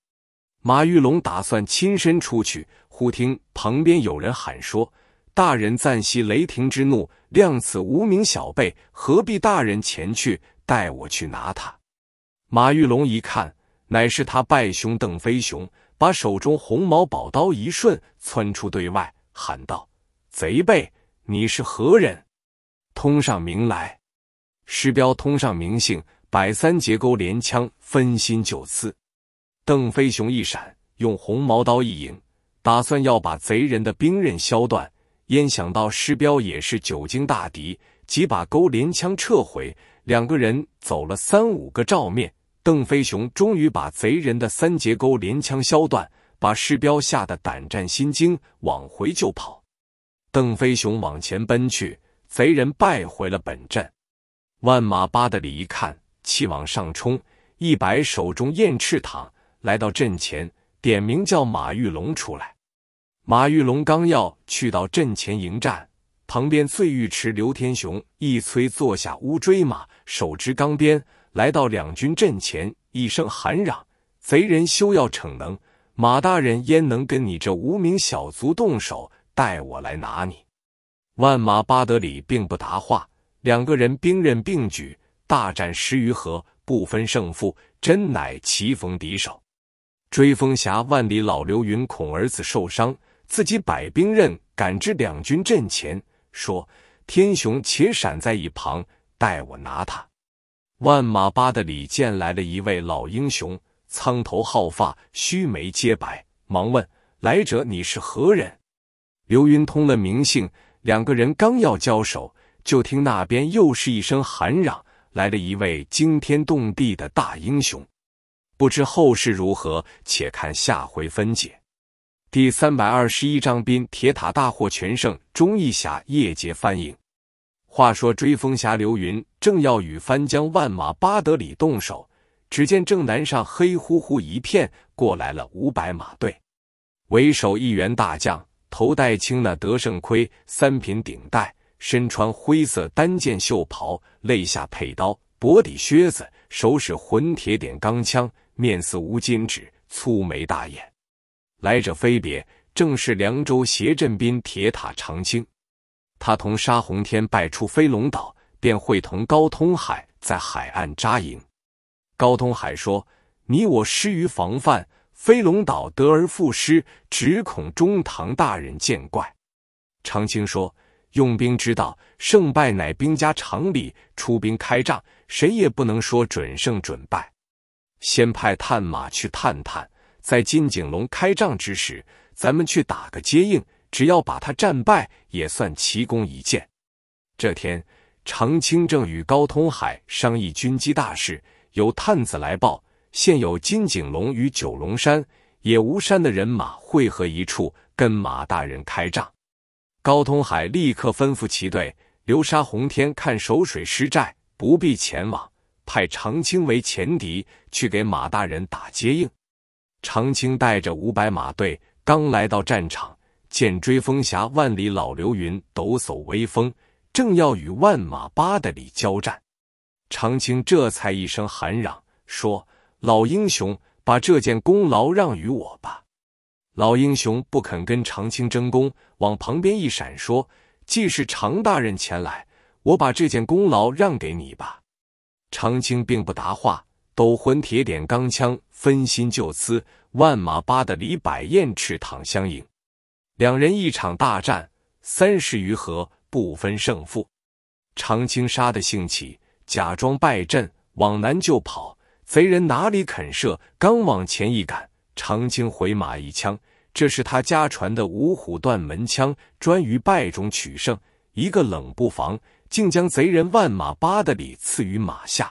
马玉龙打算亲身出去，忽听旁边有人喊说：“大人暂息雷霆之怒，量此无名小辈，何必大人前去？待我去拿他。”马玉龙一看，乃是他拜兄邓飞雄，把手中红毛宝刀一顺，窜出对外喊道：“贼辈，你是何人？通上名来！”师彪通上名姓，摆三节钩连枪，分心就刺。邓飞雄一闪，用红毛刀一迎，打算要把贼人的兵刃削断。焉想到师彪也是久经大敌，几把钩连枪撤回，两个人走了三五个照面。邓飞雄终于把贼人的三节钩连枪削断，把士彪吓得胆战心惊，往回就跑。邓飞雄往前奔去，贼人败回了本阵。万马八的里一看，气往上冲，一摆手中燕翅躺，来到阵前，点名叫马玉龙出来。马玉龙刚要去到阵前迎战，旁边醉玉池刘天雄一催坐下乌骓马，手执钢鞭。来到两军阵前，一声喊嚷：“贼人休要逞能！马大人焉能跟你这无名小卒动手？带我来拿你！”万马巴德里并不答话。两个人兵刃并举，大战十余合，不分胜负，真乃棋逢敌手。追风侠万里老刘云，恐儿子受伤，自己摆兵刃赶至两军阵前，说：“天雄，且闪在一旁，待我拿他。”万马巴的里见来了一位老英雄，苍头皓发，须眉皆白，忙问来者你是何人？刘云通了名姓，两个人刚要交手，就听那边又是一声喊嚷，来了一位惊天动地的大英雄。不知后事如何，且看下回分解。第三百二十一章：兵铁塔大获全胜，钟义侠夜劫翻营。话说追风侠刘云正要与翻江万马巴德里动手，只见正南上黑乎乎一片，过来了五百马队，为首一员大将，头戴青那德胜盔，三品顶戴，身穿灰色单件袖袍，肋下佩刀，薄底靴子，手使混铁点钢枪，面似无金指，粗眉大眼，来者非别，正是凉州协镇兵铁塔长青。他同沙洪天败出飞龙岛，便会同高通海在海岸扎营。高通海说：“你我失于防范，飞龙岛得而复失，只恐中堂大人见怪。”长青说：“用兵之道，胜败乃兵家常理。出兵开仗，谁也不能说准胜准败。先派探马去探探，在金景龙开仗之时，咱们去打个接应。”只要把他战败，也算奇功一件。这天，长清正与高通海商议军机大事，有探子来报，现有金景龙与九龙山、野无山的人马汇合一处，跟马大人开战。高通海立刻吩咐其队，流沙洪天看守水师寨，不必前往，派长清为前敌，去给马大人打接应。长清带着五百马队，刚来到战场。见追风侠万里老刘云抖擞威风，正要与万马八的里交战，长青这才一声喊嚷说：“老英雄，把这件功劳让与我吧。”老英雄不肯跟长青争功，往旁边一闪说：“既是常大人前来，我把这件功劳让给你吧。”长青并不答话，斗魂铁点钢枪分心就刺，万马八的李百燕赤躺相迎。两人一场大战，三十余合不分胜负。常青杀的兴起，假装败阵，往南就跑。贼人哪里肯射？刚往前一赶，常青回马一枪，这是他家传的五虎断门枪，专于败中取胜。一个冷不防，竟将贼人万马八的里刺于马下。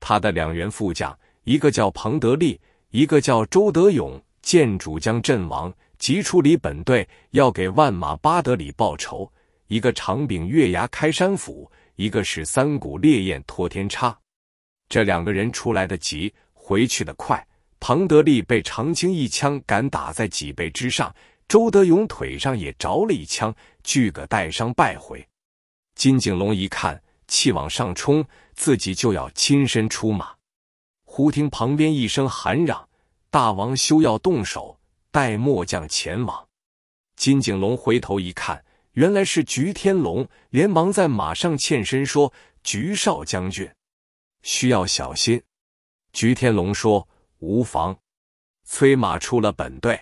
他的两员副将，一个叫庞德利，一个叫周德勇，见主将阵亡。急出离本队，要给万马巴德里报仇。一个长柄月牙开山斧，一个是三股烈焰托天叉。这两个人出来的急，回去的快。庞德利被长青一枪赶打在脊背之上，周德勇腿上也着了一枪，巨个带伤败回。金景龙一看，气往上冲，自己就要亲身出马。忽听旁边一声喊嚷：“大王，休要动手！”带末将前往。金景龙回头一看，原来是菊天龙，连忙在马上欠身说：“菊少将军，需要小心。”菊天龙说：“无妨。”催马出了本队。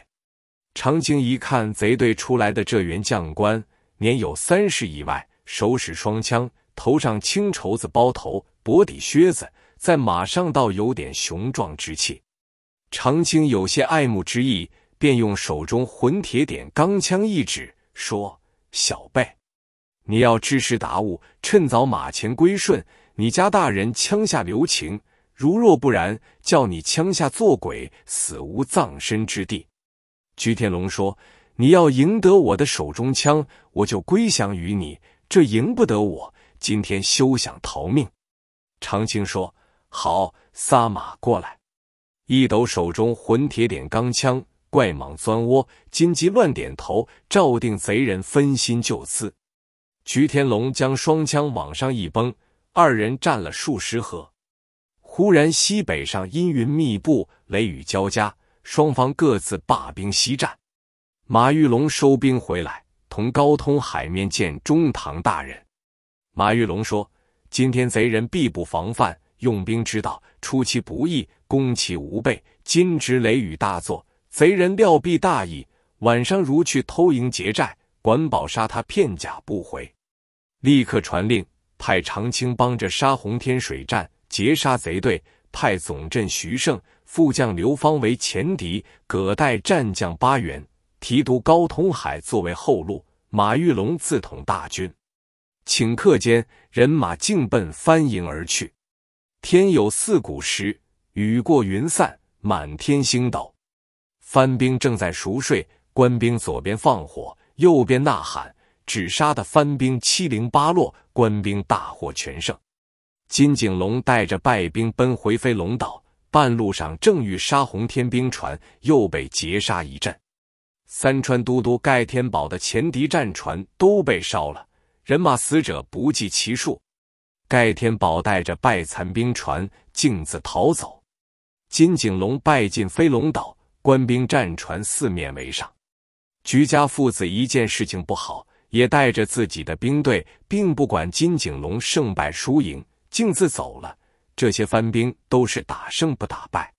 长青一看，贼队出来的这员将官，年有三十以外，手使双枪，头上青绸子包头，薄底靴子，在马上倒有点雄壮之气。长青有些爱慕之意。便用手中混铁点钢枪一指，说：“小辈，你要知时达物，趁早马前归顺，你家大人枪下留情。如若不然，叫你枪下做鬼，死无葬身之地。”鞠天龙说：“你要赢得我的手中枪，我就归降于你。这赢不得我，今天休想逃命。”长青说：“好，撒马过来。”一抖手中混铁点钢枪。怪蟒钻窝，金鸡乱点头。照定贼人分心就刺，徐天龙将双枪往上一崩，二人战了数十合。忽然西北上阴云密布，雷雨交加，双方各自罢兵西战。马玉龙收兵回来，同高通海面见中堂大人。马玉龙说：“今天贼人必不防范，用兵之道出其不意，攻其无备。今值雷雨大作。”贼人料必大意，晚上如去偷营劫寨，管保杀他片甲不回。立刻传令，派长青帮着杀洪天水战，截杀贼队；派总镇徐盛、副将刘芳为前敌，葛代战将八元、提督高通海作为后路，马玉龙自统大军。顷刻间，人马径奔翻营而去。天有四鼓时，雨过云散，满天星斗。番兵正在熟睡，官兵左边放火，右边呐喊，只杀的番兵七零八落，官兵大获全胜。金景龙带着败兵奔回飞龙岛，半路上正欲杀洪天兵船，又被截杀一阵。三川都督盖天宝的前敌战船都被烧了，人马死者不计其数。盖天宝带着败残兵船径自逃走。金景龙败进飞龙岛。官兵战船四面围上，徐家父子一见事情不好，也带着自己的兵队，并不管金景龙胜败输赢，径自走了。这些番兵都是打胜不打败。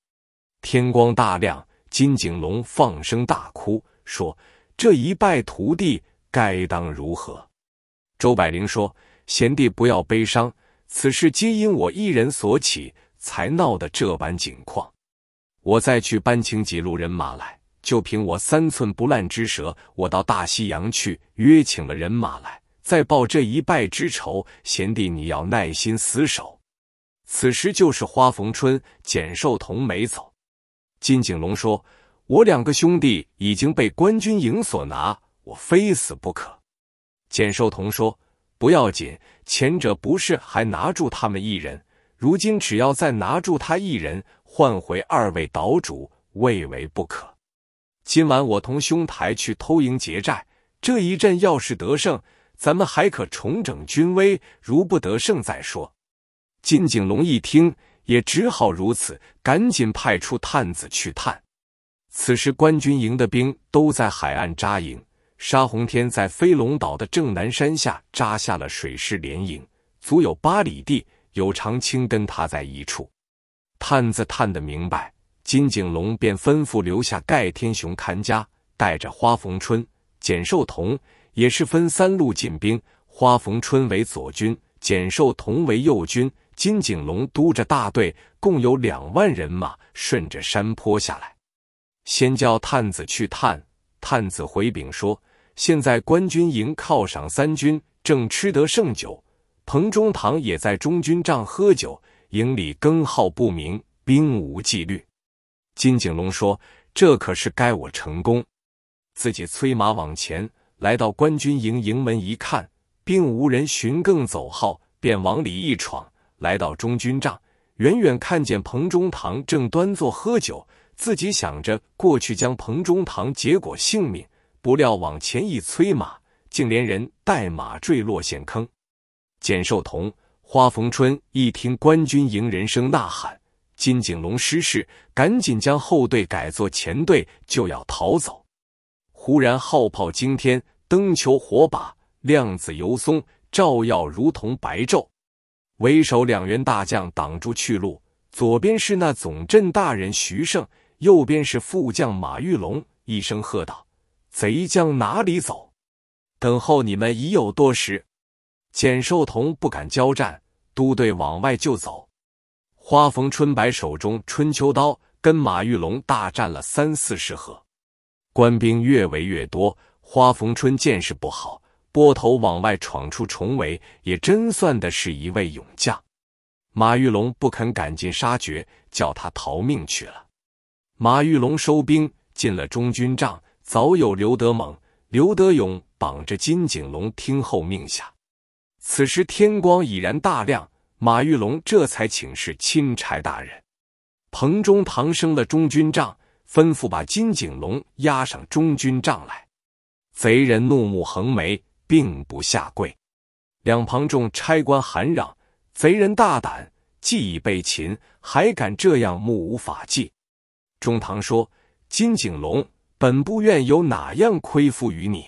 天光大亮，金景龙放声大哭，说：“这一败涂地，该当如何？”周百灵说：“贤弟不要悲伤，此事皆因我一人所起，才闹得这般景况。”我再去搬请几路人马来，就凭我三寸不烂之舌，我到大西洋去约请了人马来，再报这一拜之仇。贤弟，你要耐心死守。此时就是花逢春，简寿同没走。金景龙说：“我两个兄弟已经被官军营所拿，我非死不可。”简寿同说：“不要紧，前者不是还拿住他们一人？如今只要再拿住他一人。”换回二位岛主，未为不可。今晚我同兄台去偷营劫寨，这一阵要是得胜，咱们还可重整军威；如不得胜，再说。金景龙一听，也只好如此，赶紧派出探子去探。此时官军营的兵都在海岸扎营，沙洪天在飞龙岛的正南山下扎下了水师连营，足有八里地，有长青跟他在一处。探子探得明白，金景龙便吩咐留下盖天雄看家，带着花逢春、简寿同，也是分三路进兵。花逢春为左军，简寿同为右军。金景龙督着大队，共有两万人马，顺着山坡下来。先叫探子去探，探子回禀说，现在官军营犒赏三军，正吃得胜酒。彭中堂也在中军帐喝酒。营里更号不明，兵无纪律。金景龙说：“这可是该我成功。”自己催马往前，来到官军营营门一看，并无人寻更走号，便往里一闯，来到中军帐，远远看见彭中堂正端坐喝酒，自己想着过去将彭中堂结果性命，不料往前一催马，竟连人带马坠落陷坑。简寿同。花逢春一听官军迎人声呐喊，金景龙失势，赶紧将后队改作前队，就要逃走。忽然号炮惊天，灯球火把亮子油松，照耀如同白昼。为首两员大将挡住去路，左边是那总镇大人徐胜，右边是副将马玉龙，一声喝道：“贼将哪里走？等候你们已有多时。”简寿童不敢交战，都队往外就走。花逢春摆手中春秋刀，跟马玉龙大战了三四十合。官兵越围越多，花逢春见势不好，拨头往外闯出重围，也真算的是一位勇将。马玉龙不肯赶尽杀绝，叫他逃命去了。马玉龙收兵进了中军帐，早有刘德猛、刘德勇绑着金景龙听候命下。此时天光已然大亮，马玉龙这才请示钦差大人。彭中堂升了中军帐，吩咐把金景龙押上中军帐来。贼人怒目横眉，并不下跪。两旁众差官喊嚷：“贼人大胆，既已被擒，还敢这样目无法纪！”中堂说：“金景龙，本部院有哪样亏负于你？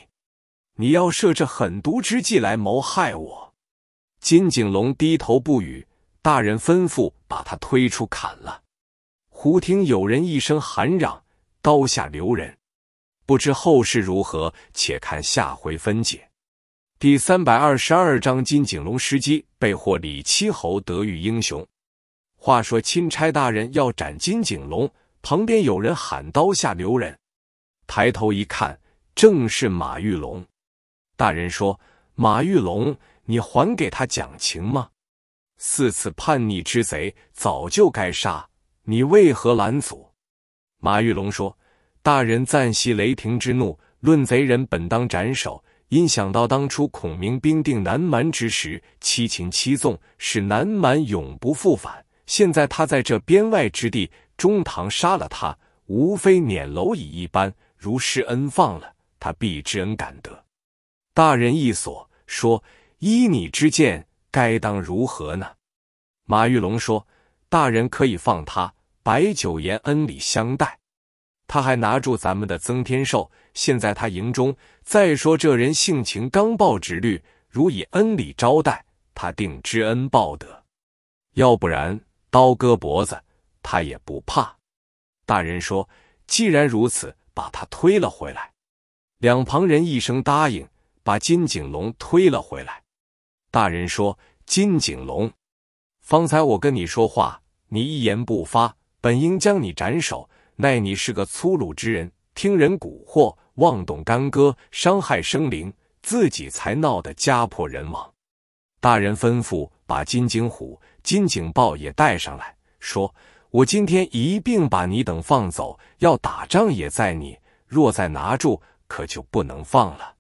你要设这狠毒之计来谋害我！”金景龙低头不语，大人吩咐把他推出砍了。忽听有人一声喊嚷：“刀下留人！”不知后事如何，且看下回分解。第三百二十二章：金景龙失机，被获李七侯得遇英雄。话说钦差大人要斩金景龙，旁边有人喊：“刀下留人！”抬头一看，正是马玉龙。大人说：“马玉龙。”你还给他讲情吗？四次叛逆之贼，早就该杀，你为何拦阻？马玉龙说：“大人暂息雷霆之怒，论贼人本当斩首，因想到当初孔明兵定南蛮之时，七擒七纵，使南蛮永不复返。现在他在这边外之地，中堂杀了他，无非撵蝼蚁一般。如施恩放了他，必知恩感德。大人一所说。”依你之见，该当如何呢？马玉龙说：“大人可以放他，白九言恩礼相待。他还拿住咱们的曾天寿，现在他营中。再说这人性情刚暴直率，如以恩礼招待，他定知恩报德。要不然刀割脖子，他也不怕。”大人说：“既然如此，把他推了回来。”两旁人一声答应，把金景龙推了回来。大人说：“金景龙，方才我跟你说话，你一言不发，本应将你斩首。奈你是个粗鲁之人，听人蛊惑，妄动干戈，伤害生灵，自己才闹得家破人亡。”大人吩咐把金景虎、金景豹也带上来说：“我今天一并把你等放走，要打仗也在你。若再拿住，可就不能放了。”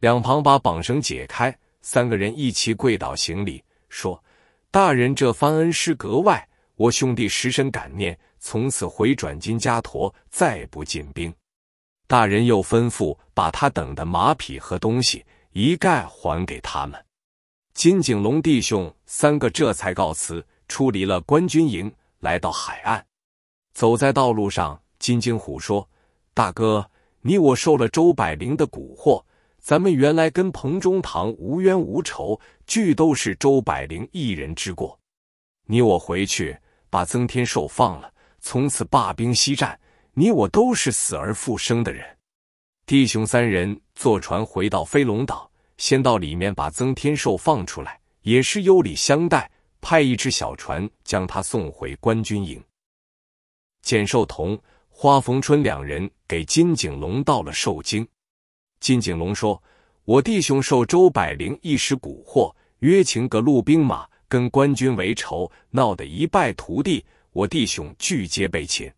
两旁把绑绳解开。三个人一齐跪倒行礼，说：“大人这番恩师格外，我兄弟十深感念。从此回转金家沱，再不进兵。”大人又吩咐把他等的马匹和东西一概还给他们。金景龙弟兄三个这才告辞，出离了官军营，来到海岸。走在道路上，金景虎说：“大哥，你我受了周百灵的蛊惑。”咱们原来跟彭中堂无冤无仇，俱都是周百灵一人之过。你我回去把曾天寿放了，从此罢兵西战，你我都是死而复生的人。弟兄三人坐船回到飞龙岛，先到里面把曾天寿放出来，也是优礼相待，派一只小船将他送回官军营。简寿童、花逢春两人给金景龙道了寿经。金景龙说：“我弟兄受周百灵一时蛊惑，约请各路兵马跟官军为仇，闹得一败涂地。我弟兄俱皆被擒。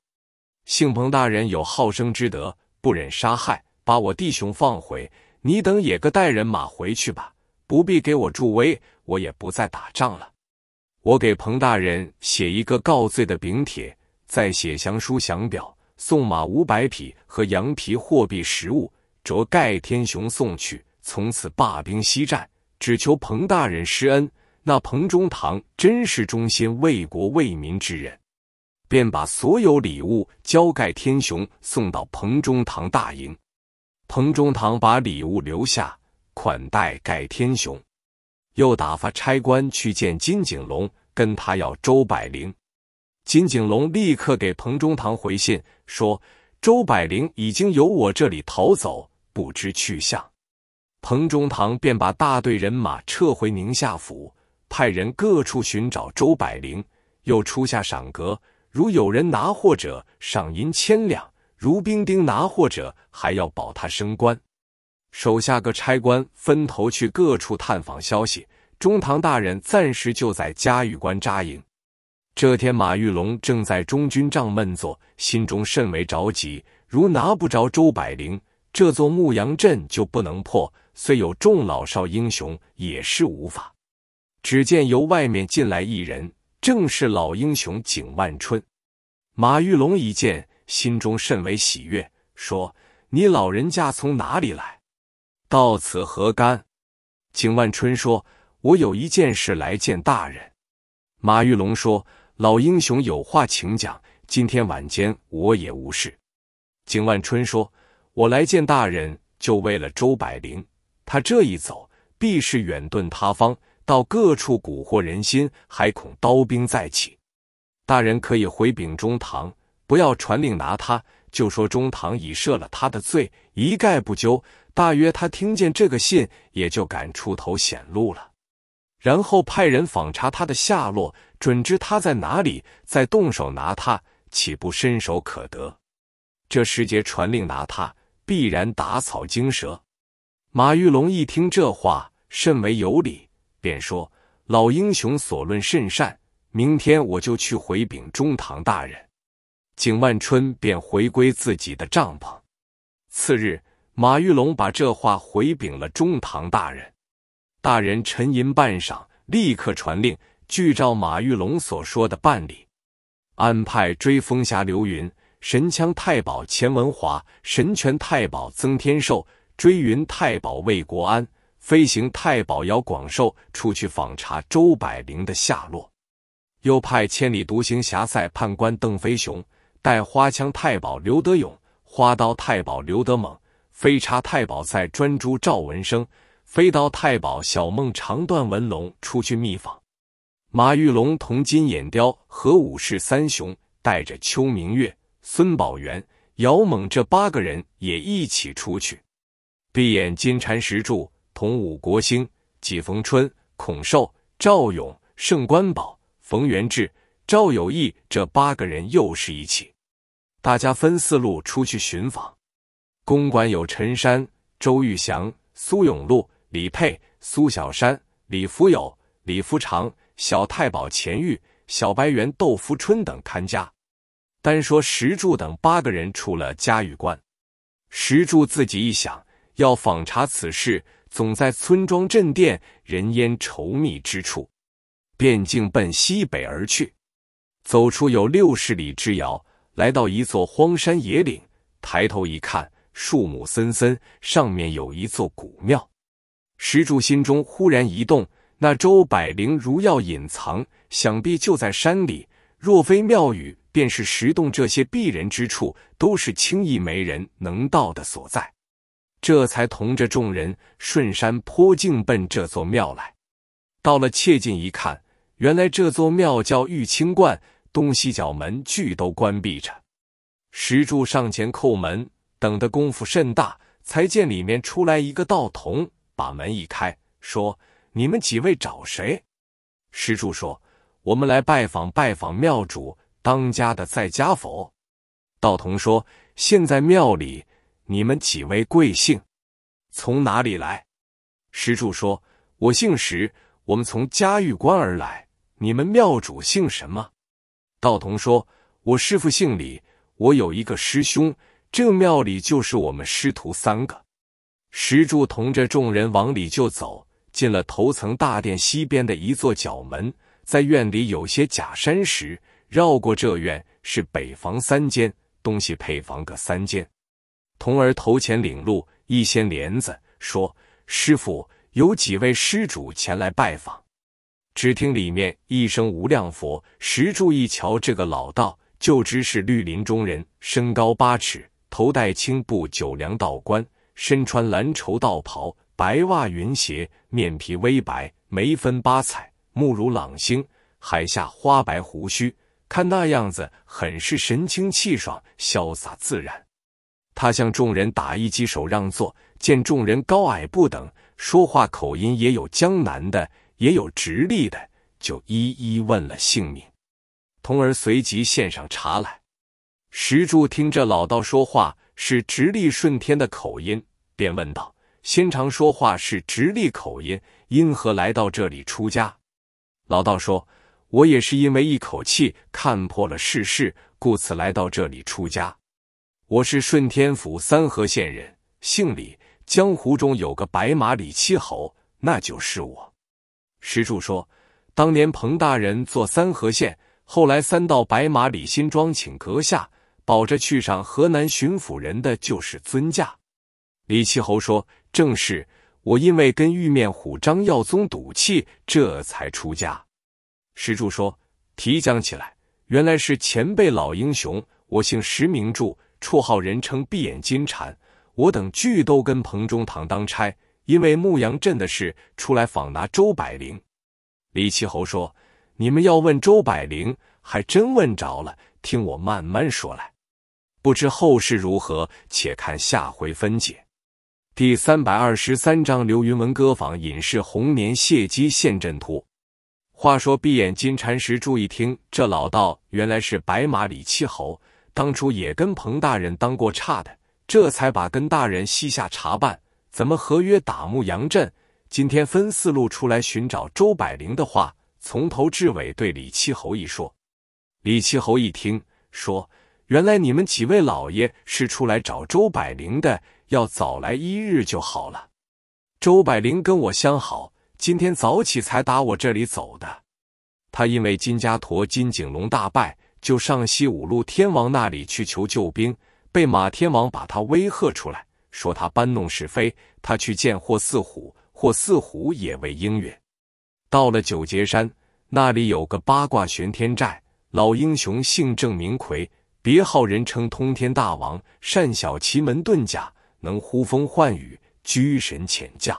姓彭大人有好生之德，不忍杀害，把我弟兄放回。你等也个带人马回去吧，不必给我助威，我也不再打仗了。我给彭大人写一个告罪的禀帖，再写降书降表，送马五百匹和羊皮货币实物。”着盖天雄送去，从此罢兵西战，只求彭大人施恩。那彭中堂真是忠心为国为民之人，便把所有礼物交盖天雄送到彭中堂大营。彭中堂把礼物留下款待盖天雄，又打发差官去见金景龙，跟他要周百灵。金景龙立刻给彭中堂回信说，周百灵已经由我这里逃走。不知去向，彭中堂便把大队人马撤回宁夏府，派人各处寻找周百灵，又出下赏格：如有人拿货者，赏银千两；如兵丁拿货者，还要保他升官。手下个差官分头去各处探访消息。中堂大人暂时就在嘉峪关扎营。这天，马玉龙正在中军帐闷坐，心中甚为着急，如拿不着周百灵。这座牧羊镇就不能破，虽有众老少英雄，也是无法。只见由外面进来一人，正是老英雄景万春。马玉龙一见，心中甚为喜悦，说：“你老人家从哪里来？到此何干？”景万春说：“我有一件事来见大人。”马玉龙说：“老英雄有话请讲，今天晚间我也无事。”景万春说。我来见大人，就为了周百灵。他这一走，必是远遁他方，到各处蛊惑人心，还恐刀兵再起。大人可以回禀中堂，不要传令拿他，就说中堂已赦了他的罪，一概不究。大约他听见这个信，也就敢出头显露了。然后派人访查他的下落，准知他在哪里，再动手拿他，岂不伸手可得？这时节传令拿他。必然打草惊蛇。马玉龙一听这话，甚为有理，便说：“老英雄所论甚善，明天我就去回禀中堂大人。”景万春便回归自己的帐篷。次日，马玉龙把这话回禀了中堂大人。大人沉吟半晌，立刻传令，据照马玉龙所说的办理，安派追风侠刘云。神枪太保钱文华、神拳太保曾天寿、追云太保魏国安、飞行太保姚广寿出去访查周百灵的下落，又派千里独行侠赛判官邓飞雄、带花枪太保刘德勇、花刀太保刘德猛、飞叉太保赛专诸赵文生、飞刀太保小孟长段文龙出去密访。马玉龙同金眼雕和武士三雄带着秋明月。孙宝元、姚猛这八个人也一起出去。闭眼金蟾石柱同武国兴、纪逢春、孔寿、赵勇、盛官宝、冯元志、赵有义这八个人又是一起。大家分四路出去寻访。公馆有陈山、周玉祥、苏永禄、李佩、苏小山、李福友、李福长、小太保钱玉、小白猿窦福春等看家。单说石柱等八个人出了嘉峪关，石柱自己一想，要访查此事，总在村庄镇店、人烟稠密之处，便径奔西北而去。走出有六十里之遥，来到一座荒山野岭，抬头一看，树木森森，上面有一座古庙。石柱心中忽然一动，那周百灵如要隐藏，想必就在山里。若非庙宇。便是石洞这些避人之处，都是轻易没人能到的所在。这才同着众人顺山坡径奔这座庙来。到了，切近一看，原来这座庙叫玉清观，东西角门俱都关闭着。石柱上前叩门，等的功夫甚大，才见里面出来一个道童，把门一开，说：“你们几位找谁？”石柱说：“我们来拜访拜访庙主。”当家的在家否？道童说：“现在庙里，你们几位贵姓？从哪里来？”石柱说：“我姓石，我们从嘉峪关而来。你们庙主姓什么？”道童说：“我师傅姓李，我有一个师兄，这庙里就是我们师徒三个。”石柱同着众人往里就走，进了头层大殿西边的一座角门，在院里有些假山石。绕过这院是北房三间，东西配房各三间。童儿头前领路，一掀帘子，说：“师傅，有几位施主前来拜访。”只听里面一声“无量佛”，石柱一瞧，这个老道就知是绿林中人，身高八尺，头戴青布九梁道冠，身穿蓝绸道袍，白袜云鞋，面皮微白，眉分八彩，目如朗星，海下花白胡须。看那样子，很是神清气爽、潇洒自然。他向众人打一击手，让座。见众人高矮不等，说话口音也有江南的，也有直隶的，就一一问了姓名。童儿随即献上茶来。石柱听着老道说话是直隶顺天的口音，便问道：“先常说话是直隶口音，因何来到这里出家？”老道说。我也是因为一口气看破了世事，故此来到这里出家。我是顺天府三河县人，姓李。江湖中有个白马李七侯，那就是我。石柱说，当年彭大人做三河县，后来三道白马李新庄，请阁下保着去上河南巡抚人的，就是尊驾。李七侯说：“正是，我因为跟玉面虎张耀宗赌气，这才出家。”石柱说：“提讲起来，原来是前辈老英雄。我姓石，名柱，绰号人称闭眼金蝉。我等俱都跟彭中堂当差，因为牧羊镇的事，出来访拿周百灵。”李七侯说：“你们要问周百灵，还真问着了。听我慢慢说来，不知后事如何，且看下回分解。”第三百二十三章：刘云文歌坊隐士红年谢机陷阵图。话说，闭眼金蝉石柱一听，这老道原来是白马李七侯，当初也跟彭大人当过差的，这才把跟大人膝下查办。怎么合约打牧羊镇？今天分四路出来寻找周百灵的话，从头至尾对李七侯一说。李七侯一听，说：“原来你们几位老爷是出来找周百灵的，要早来一日就好了。”周百灵跟我相好。今天早起才打我这里走的，他因为金家陀、金井龙大败，就上西五路天王那里去求救兵，被马天王把他威吓出来，说他搬弄是非。他去见霍四虎，霍四虎也未应允。到了九节山，那里有个八卦玄天寨，老英雄姓郑名魁，别号人称通天大王，善晓奇门遁甲，能呼风唤雨，居神遣将。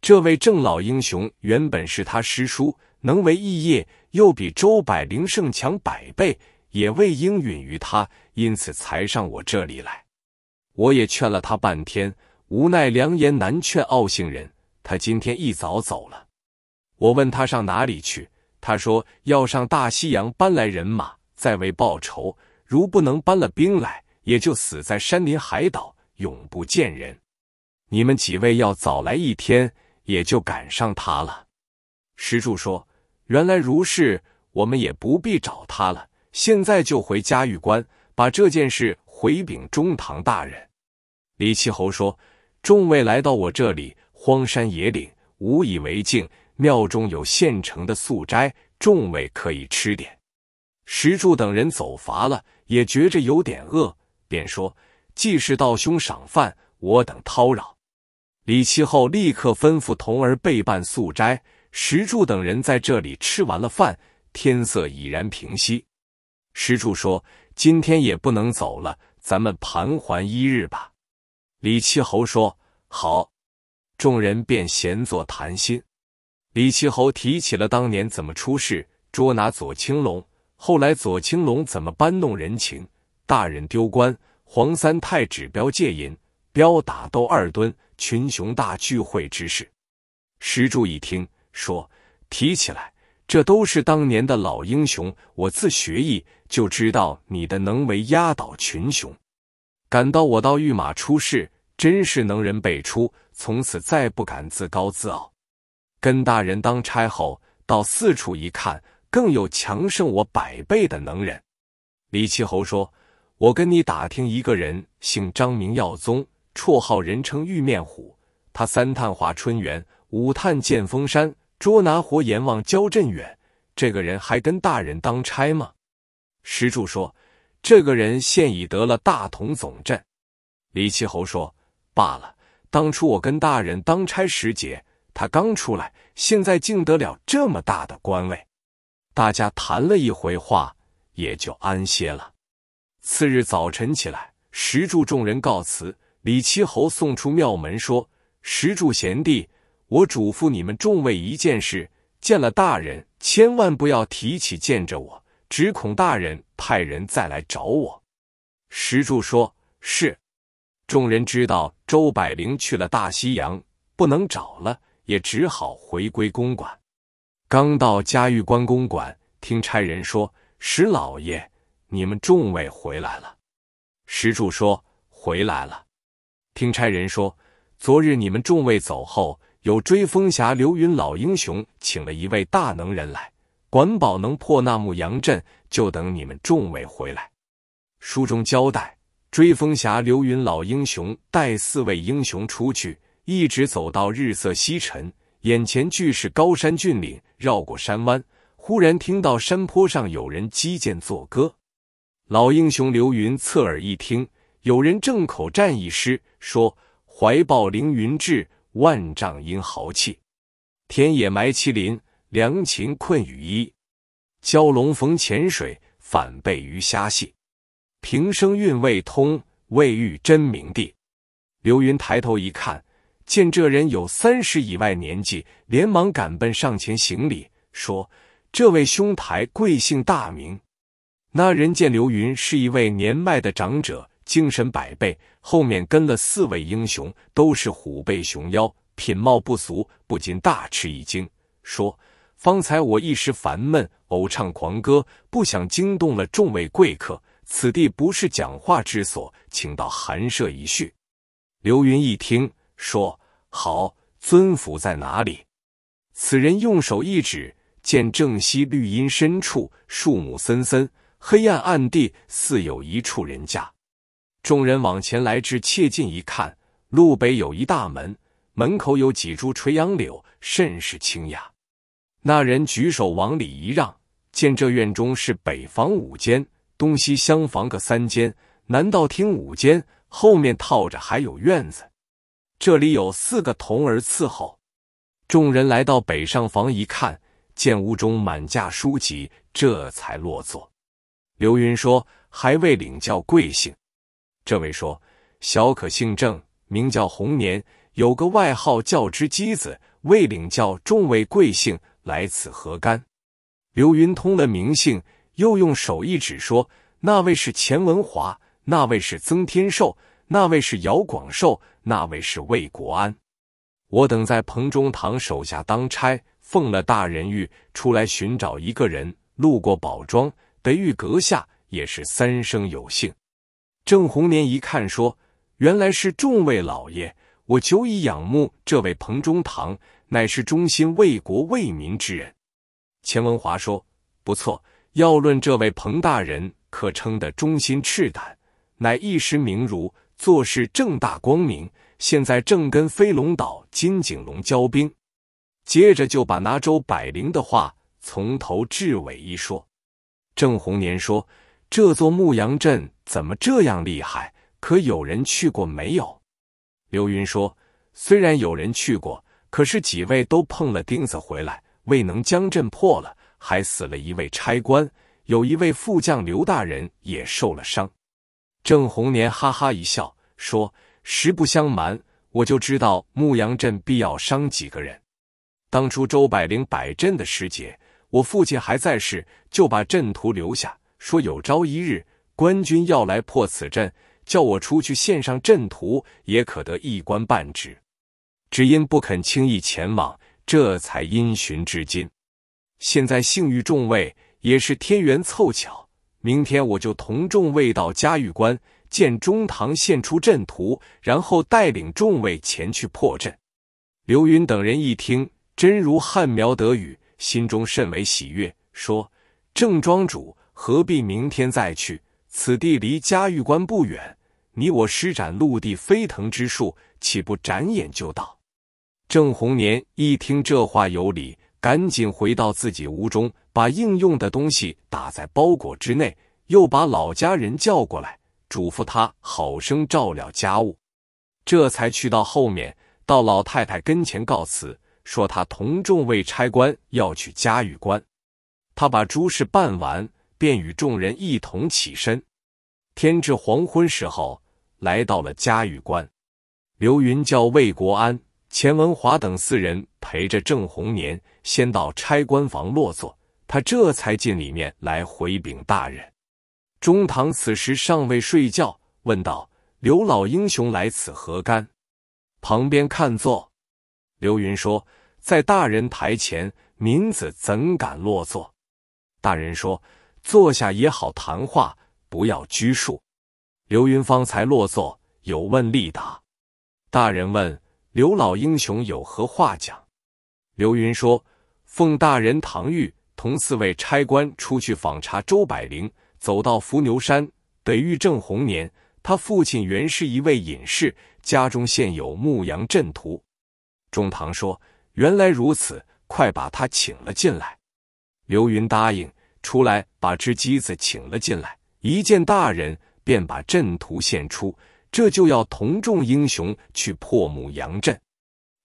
这位郑老英雄原本是他师叔，能为异业，又比周百灵胜强百倍，也未应允于他，因此才上我这里来。我也劝了他半天，无奈良言难劝傲姓人。他今天一早走了。我问他上哪里去，他说要上大西洋搬来人马，再为报仇。如不能搬了兵来，也就死在山林海岛，永不见人。你们几位要早来一天。也就赶上他了。石柱说：“原来如是，我们也不必找他了。现在就回嘉峪关，把这件事回禀中堂大人。”李七侯说：“众位来到我这里，荒山野岭，无以为敬。庙中有现成的素斋，众位可以吃点。”石柱等人走乏了，也觉着有点饿，便说：“既是道兄赏饭，我等叨扰。”李七侯立刻吩咐童儿备办素斋，石柱等人在这里吃完了饭，天色已然平息。石柱说：“今天也不能走了，咱们盘桓一日吧。”李七侯说：“好。”众人便闲坐谈心。李七侯提起了当年怎么出事，捉拿左青龙，后来左青龙怎么搬弄人情，大人丢官，黄三太指标戒银，标打斗二吨。群雄大聚会之事，石柱一听说，提起来，这都是当年的老英雄。我自学艺就知道你的能为压倒群雄。感到我到御马出世，真是能人辈出。从此再不敢自高自傲。跟大人当差后，到四处一看，更有强胜我百倍的能人。李七侯说：“我跟你打听一个人，姓张，名耀宗。”绰号人称玉面虎，他三探华春园，五探剑峰山，捉拿活阎王焦振远。这个人还跟大人当差吗？石柱说：“这个人现已得了大同总镇。”李七侯说：“罢了，当初我跟大人当差时节，他刚出来，现在竟得了这么大的官位。”大家谈了一回话，也就安歇了。次日早晨起来，石柱众人告辞。李七侯送出庙门，说：“石柱贤弟，我嘱咐你们众位一件事：见了大人，千万不要提起见着我，只恐大人派人再来找我。”石柱说：“是。”众人知道周百灵去了大西洋，不能找了，也只好回归公馆。刚到嘉峪关公馆，听差人说：“石老爷，你们众位回来了。”石柱说：“回来了。”听差人说，昨日你们众位走后，有追风侠刘云老英雄请了一位大能人来，管保能破那牧羊阵，就等你们众位回来。书中交代，追风侠刘云老英雄带四位英雄出去，一直走到日色西沉，眼前俱是高山峻岭，绕过山湾，忽然听到山坡上有人击剑作歌。老英雄刘云侧耳一听，有人正口战一诗。说：“怀抱凌云志，万丈英豪气。田野埋麒麟，良禽困雨衣。蛟龙逢浅水，反被鱼虾戏。平生运未通，未遇真名帝。”刘云抬头一看，见这人有三十以外年纪，连忙赶奔上前行礼，说：“这位兄台，贵姓大名？”那人见刘云是一位年迈的长者。精神百倍，后面跟了四位英雄，都是虎背熊腰，品貌不俗，不禁大吃一惊，说：“方才我一时烦闷，偶唱狂歌，不想惊动了众位贵客。此地不是讲话之所，请到寒舍一叙。”刘云一听，说：“好，尊府在哪里？”此人用手一指，见正西绿荫深处，树木森森，黑暗暗地，似有一处人家。众人往前来至，切近一看，路北有一大门，门口有几株垂杨柳，甚是清雅。那人举手往里一让，见这院中是北房五间，东西厢房各三间，南道厅五间，后面套着还有院子。这里有四个童儿伺候。众人来到北上房一看，见屋中满架书籍，这才落座。刘云说：“还未领教贵姓。”这位说：“小可姓郑，名叫红年，有个外号叫只鸡子。未领教众位贵姓，来此何干？”刘云通的名姓，又用手一指说：“那位是钱文华，那位是曾天寿，那位是姚广寿，那位是魏国安。我等在彭中堂手下当差，奉了大人谕，出来寻找一个人，路过宝庄，得遇阁下，也是三生有幸。”郑红年一看，说：“原来是众位老爷，我久已仰慕这位彭中堂，乃是忠心为国为民之人。”钱文华说：“不错，要论这位彭大人，可称得忠心赤胆，乃一时名儒，做事正大光明。现在正跟飞龙岛金景龙交兵。”接着就把拿州百灵的话从头至尾一说。郑红年说：“这座牧羊镇。”怎么这样厉害？可有人去过没有？刘云说：“虽然有人去过，可是几位都碰了钉子回来，未能将阵破了，还死了一位差官，有一位副将刘大人也受了伤。”郑红年哈哈一笑说：“实不相瞒，我就知道牧羊镇必要伤几个人。当初周百灵摆阵的时节，我父亲还在世，就把阵图留下，说有朝一日。”官军要来破此阵，叫我出去献上阵图，也可得一官半职。只因不肯轻易前往，这才因循至今。现在幸遇众位，也是天缘凑巧。明天我就同众位到嘉峪关，见中堂献出阵图，然后带领众位前去破阵。刘云等人一听，真如汉苗得语，心中甚为喜悦，说：“郑庄主何必明天再去？”此地离嘉峪关不远，你我施展陆地飞腾之术，岂不眨眼就到？郑红年一听这话有理，赶紧回到自己屋中，把应用的东西打在包裹之内，又把老家人叫过来，嘱咐他好生照料家务，这才去到后面，到老太太跟前告辞，说他同众位差官要去嘉峪关，他把诸事办完。便与众人一同起身，天至黄昏时候，来到了嘉峪关。刘云叫魏国安、钱文华等四人陪着郑红年先到差官房落座，他这才进里面来回禀大人。中堂此时尚未睡觉，问道：“刘老英雄来此何干？”旁边看座，刘云说：“在大人台前，民子怎敢落座？”大人说。坐下也好谈话，不要拘束。刘云方才落座，有问必答。大人问刘老英雄有何话讲？刘云说：“奉大人唐玉同四位差官出去访查周百灵，走到伏牛山得遇正红年，他父亲原是一位隐士，家中现有牧羊阵图。”中堂说：“原来如此，快把他请了进来。”刘云答应。出来把只鸡子请了进来，一见大人，便把阵图献出。这就要同众英雄去破牧羊阵，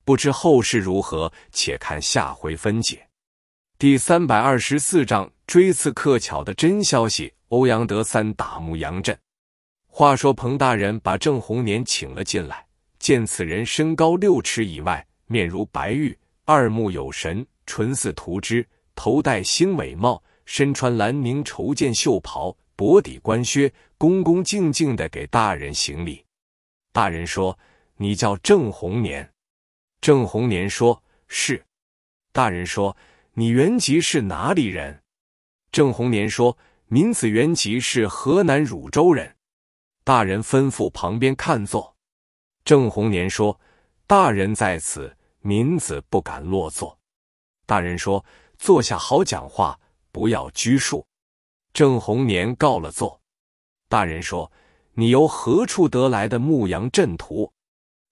不知后事如何，且看下回分解。第三百二十四章追刺克巧的真消息。欧阳德三打牧羊阵。话说彭大人把郑红年请了进来，见此人身高六尺以外，面如白玉，二目有神，唇似涂脂，头戴星尾帽。身穿蓝宁绸件袖袍，薄底官靴，恭恭敬敬的给大人行礼。大人说：“你叫郑红年。”郑红年说：“是。”大人说：“你原籍是哪里人？”郑红年说：“民子原籍是河南汝州人。”大人吩咐旁边看座。郑红年说：“大人在此，民子不敢落座。”大人说：“坐下好讲话。”不要拘束。郑红年告了座，大人说：“你由何处得来的牧羊阵图？”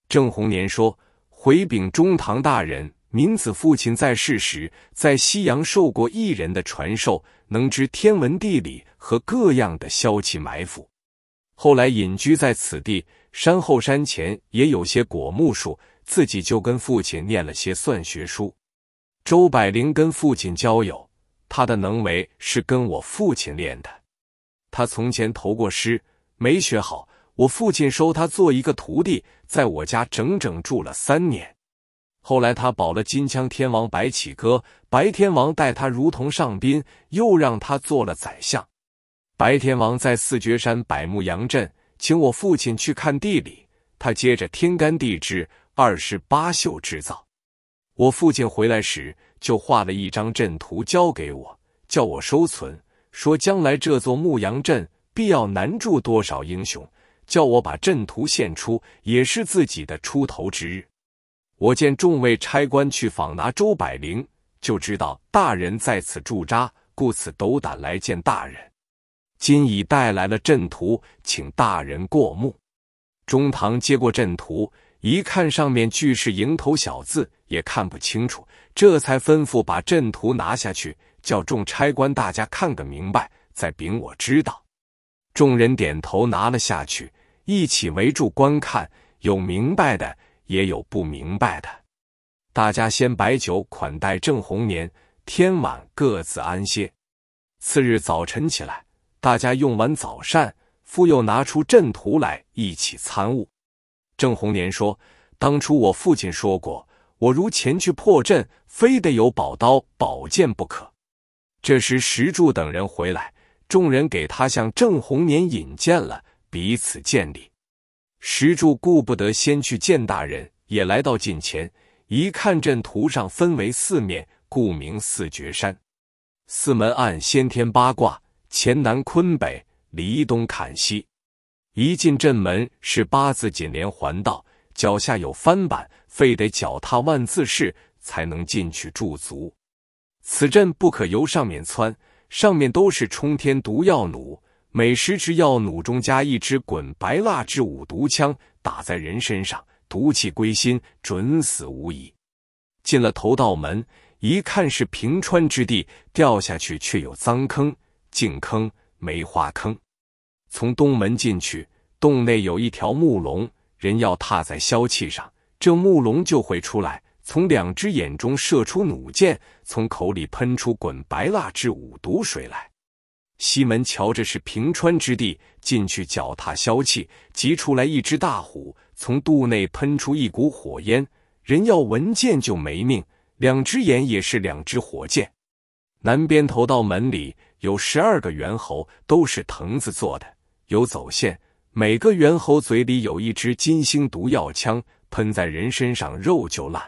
郑红年说：“回禀中堂大人，民子父亲在世时，在西洋受过一人的传授，能知天文地理和各样的消气埋伏。后来隐居在此地，山后山前也有些果木树，自己就跟父亲念了些算学书。”周百灵跟父亲交友。他的能为是跟我父亲练的。他从前投过师，没学好。我父亲收他做一个徒弟，在我家整整住了三年。后来他保了金枪天王白起哥，白天王待他如同上宾，又让他做了宰相。白天王在四绝山百木阳镇请我父亲去看地理，他接着天干地支、二十八宿制造。我父亲回来时。就画了一张阵图交给我，叫我收存，说将来这座牧羊阵必要难住多少英雄，叫我把阵图献出，也是自己的出头之日。我见众位差官去访拿周百灵，就知道大人在此驻扎，故此斗胆来见大人。今已带来了阵图，请大人过目。中堂接过阵图。一看上面俱是蝇头小字也看不清楚，这才吩咐把阵图拿下去，叫众差官大家看个明白，再禀我知道。众人点头拿了下去，一起围住观看，有明白的，也有不明白的。大家先摆酒款待郑红年，天晚各自安歇。次日早晨起来，大家用完早膳，复又拿出阵图来一起参悟。郑红年说：“当初我父亲说过，我如前去破阵，非得有宝刀宝剑不可。”这时石柱等人回来，众人给他向郑红年引荐了，彼此见礼。石柱顾不得先去见大人，也来到近前，一看阵图上分为四面，故名四绝山。四门按先天八卦：乾南坤北，离东坎西。一进阵门是八字锦连环道，脚下有翻板，非得脚踏万字式才能进去驻足。此阵不可由上面窜，上面都是冲天毒药弩，每十支药弩中加一支滚白蜡之五毒枪，打在人身上，毒气归心，准死无疑。进了头道门，一看是平川之地，掉下去却有脏坑，净坑，梅花坑。从东门进去，洞内有一条木龙，人要踏在消气上，这木龙就会出来，从两只眼中射出弩箭，从口里喷出滚白蜡至五毒水来。西门瞧着是平川之地，进去脚踏消气，急出来一只大虎，从肚内喷出一股火烟，人要闻见就没命。两只眼也是两只火箭。南边头道门里有十二个猿猴，都是藤子做的。有走线，每个猿猴嘴里有一支金星毒药枪，喷在人身上肉就烂。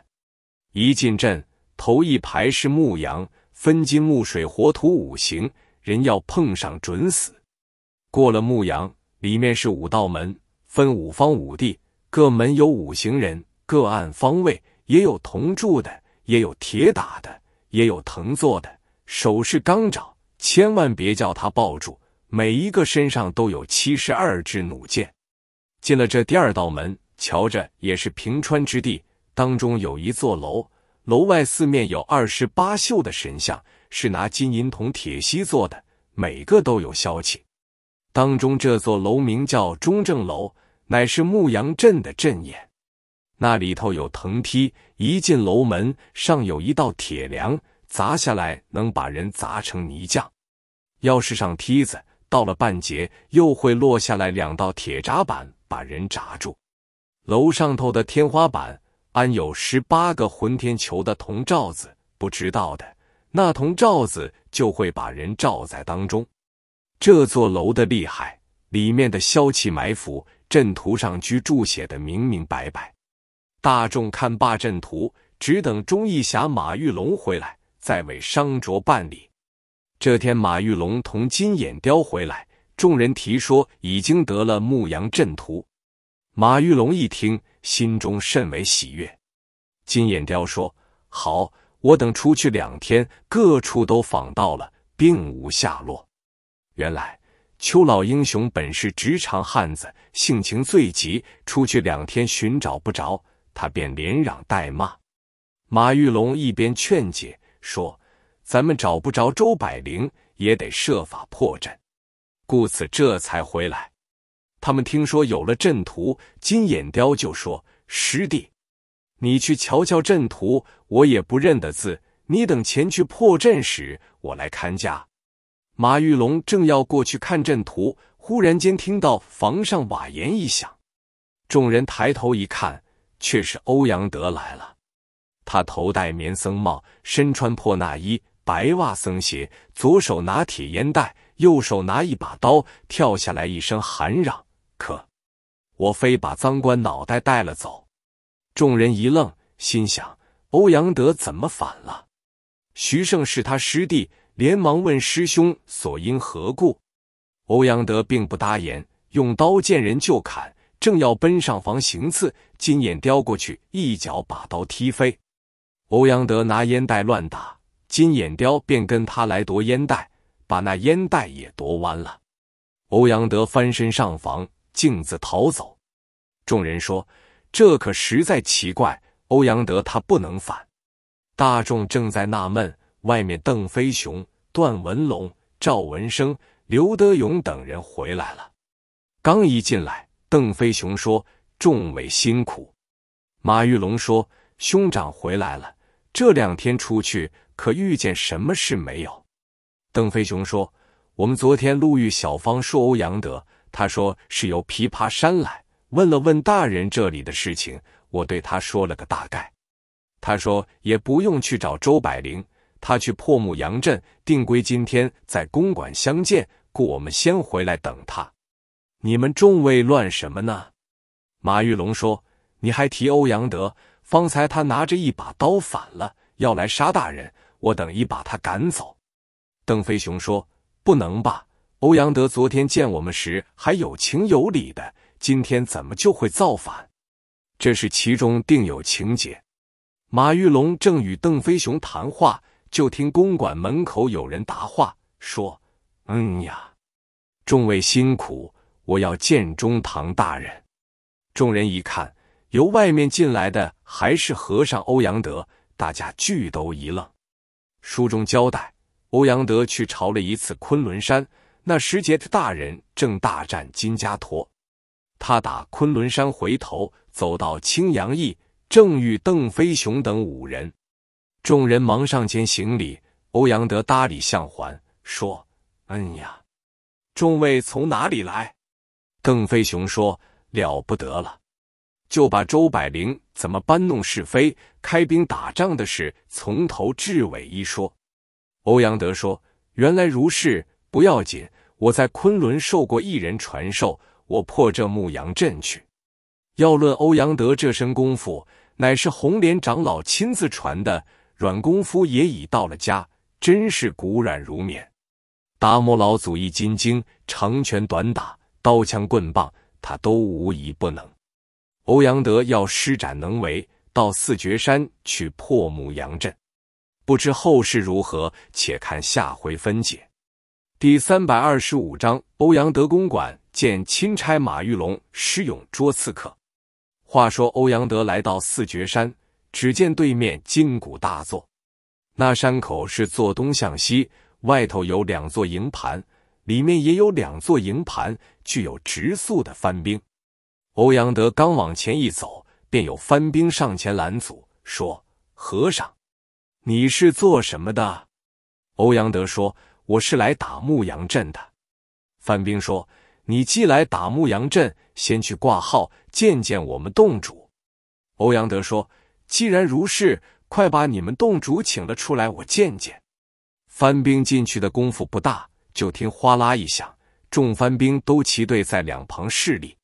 一进阵，头一排是牧羊，分金木水火土五行人，要碰上准死。过了牧羊，里面是五道门，分五方五地，各门有五行人，各按方位也有铜铸的，也有铁打的，也有藤做的，手是钢爪，千万别叫他抱住。每一个身上都有七十二支弩箭。进了这第二道门，瞧着也是平川之地，当中有一座楼，楼外四面有二十八宿的神像，是拿金银铜铁锡做的，每个都有消气。当中这座楼名叫中正楼，乃是牧羊镇的镇眼。那里头有藤梯，一进楼门上有一道铁梁，砸下来能把人砸成泥浆。要是上梯子。到了半截，又会落下来两道铁闸板，把人闸住。楼上头的天花板安有十八个混天球的铜罩子，不知道的，那铜罩子就会把人罩在当中。这座楼的厉害，里面的消气埋伏阵图上居住写的明明白白。大众看罢阵图，只等忠义侠马玉龙回来，再为商卓办理。这天，马玉龙同金眼雕回来，众人提说已经得了牧羊阵图。马玉龙一听，心中甚为喜悦。金眼雕说：“好，我等出去两天，各处都访到了，并无下落。”原来，邱老英雄本是直肠汉子，性情最急，出去两天寻找不着，他便连嚷带骂。马玉龙一边劝解说。咱们找不着周百灵，也得设法破阵，故此这才回来。他们听说有了阵图，金眼雕就说：“师弟，你去瞧瞧阵图，我也不认得字。你等前去破阵时，我来看家。”马玉龙正要过去看阵图，忽然间听到房上瓦檐一响，众人抬头一看，却是欧阳德来了。他头戴棉僧帽，身穿破衲衣。白袜僧鞋，左手拿铁烟袋，右手拿一把刀，跳下来一声喊嚷：“可，我非把赃官脑袋带了走！”众人一愣，心想：“欧阳德怎么反了？”徐胜是他师弟，连忙问师兄所因何故。欧阳德并不答言，用刀见人就砍，正要奔上房行刺，金眼叼过去一脚把刀踢飞。欧阳德拿烟袋乱打。金眼雕便跟他来夺烟袋，把那烟袋也夺弯了。欧阳德翻身上房，径自逃走。众人说：“这可实在奇怪。”欧阳德他不能反。大众正在纳闷，外面邓飞雄、段文龙、赵文生、刘德勇等人回来了。刚一进来，邓飞雄说：“众位辛苦。”马玉龙说：“兄长回来了，这两天出去。”可遇见什么事没有？邓飞雄说：“我们昨天路遇小芳说欧阳德，他说是由琵琶山来，问了问大人这里的事情，我对他说了个大概。他说也不用去找周百灵，他去破木阳镇，定规今天在公馆相见，故我们先回来等他。你们众位乱什么呢？”马玉龙说：“你还提欧阳德？方才他拿着一把刀反了，要来杀大人。”我等一把他赶走。”邓飞雄说，“不能吧？欧阳德昨天见我们时还有情有理的，今天怎么就会造反？这是其中定有情节。”马玉龙正与邓飞雄谈话，就听公馆门口有人答话：“说，嗯呀，众位辛苦，我要见中堂大人。”众人一看，由外面进来的还是和尚欧阳德，大家俱都一愣。书中交代，欧阳德去朝了一次昆仑山，那时节的大人正大战金家沱。他打昆仑山回头走到青阳驿，正遇邓飞雄等五人，众人忙上前行礼，欧阳德搭理向环说：“嗯呀，众位从哪里来？”邓飞雄说：“了不得了。”就把周百灵怎么搬弄是非、开兵打仗的事从头至尾一说。欧阳德说：“原来如是，不要紧。我在昆仑受过一人传授，我破这牧羊阵去。要论欧阳德这身功夫，乃是红莲长老亲自传的。软功夫也已到了家，真是骨软如棉。达摩老祖一金经，长拳短打、刀枪棍棒，他都无一不能。”欧阳德要施展能为，到四绝山去破牧羊阵，不知后事如何，且看下回分解。第三百二十五章：欧阳德公馆见钦差马玉龙，施勇捉刺客。话说欧阳德来到四绝山，只见对面金鼓大作。那山口是坐东向西，外头有两座营盘，里面也有两座营盘，具有直宿的番兵。欧阳德刚往前一走，便有番兵上前拦阻，说：“和尚，你是做什么的？”欧阳德说：“我是来打牧羊镇的。”番兵说：“你既来打牧羊镇，先去挂号，见见我们洞主。”欧阳德说：“既然如是，快把你们洞主请了出来，我见见。”番兵进去的功夫不大，就听哗啦一响，众番兵都齐队在两旁势力。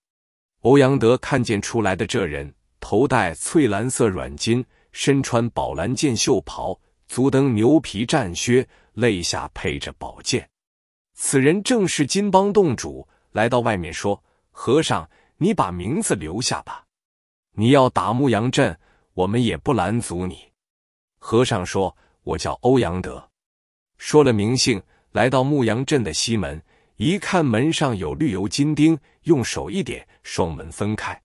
欧阳德看见出来的这人，头戴翠蓝色软巾，身穿宝蓝箭袖袍，足蹬牛皮战靴，肋下配着宝剑。此人正是金帮洞主。来到外面说：“和尚，你把名字留下吧。你要打牧羊镇，我们也不拦阻你。”和尚说：“我叫欧阳德。”说了名姓，来到牧羊镇的西门，一看门上有绿油金钉，用手一点。双门分开，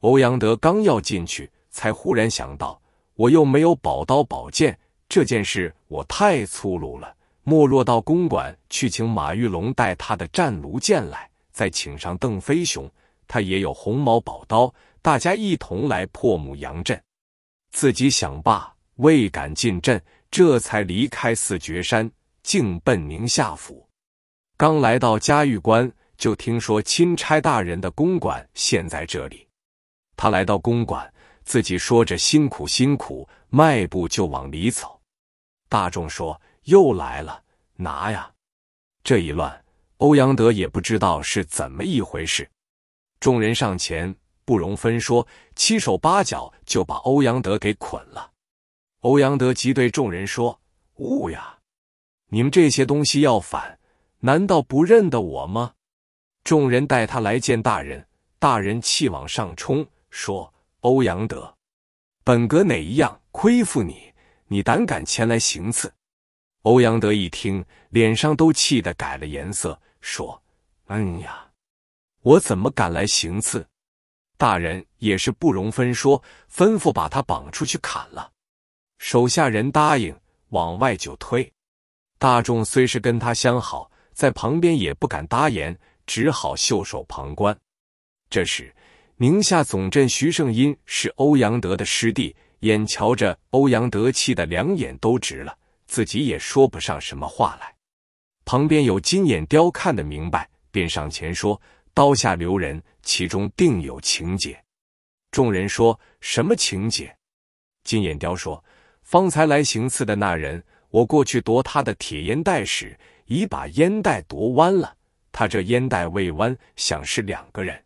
欧阳德刚要进去，才忽然想到，我又没有宝刀宝剑，这件事我太粗鲁了。莫若到公馆去请马玉龙带他的战卢剑来，再请上邓飞雄，他也有红毛宝刀，大家一同来破母羊阵。自己想罢，未敢进阵，这才离开四绝山，径奔宁夏府。刚来到嘉峪关。就听说钦差大人的公馆现在这里，他来到公馆，自己说着辛苦辛苦，迈步就往里走。大众说又来了，拿呀！这一乱，欧阳德也不知道是怎么一回事。众人上前，不容分说，七手八脚就把欧阳德给捆了。欧阳德即对众人说：“勿呀，你们这些东西要反，难道不认得我吗？”众人带他来见大人，大人气往上冲，说：“欧阳德，本阁哪一样亏负你？你胆敢前来行刺！”欧阳德一听，脸上都气得改了颜色，说：“哎呀，我怎么敢来行刺？”大人也是不容分说，吩咐把他绑出去砍了。手下人答应，往外就推。大众虽是跟他相好，在旁边也不敢搭言。只好袖手旁观。这时，宁夏总镇徐胜英是欧阳德的师弟，眼瞧着欧阳德气得两眼都直了，自己也说不上什么话来。旁边有金眼雕看得明白，便上前说：“刀下留人，其中定有情节。”众人说：“什么情节？”金眼雕说：“方才来行刺的那人，我过去夺他的铁烟袋时，已把烟袋夺弯了。”他这烟袋未弯，想是两个人。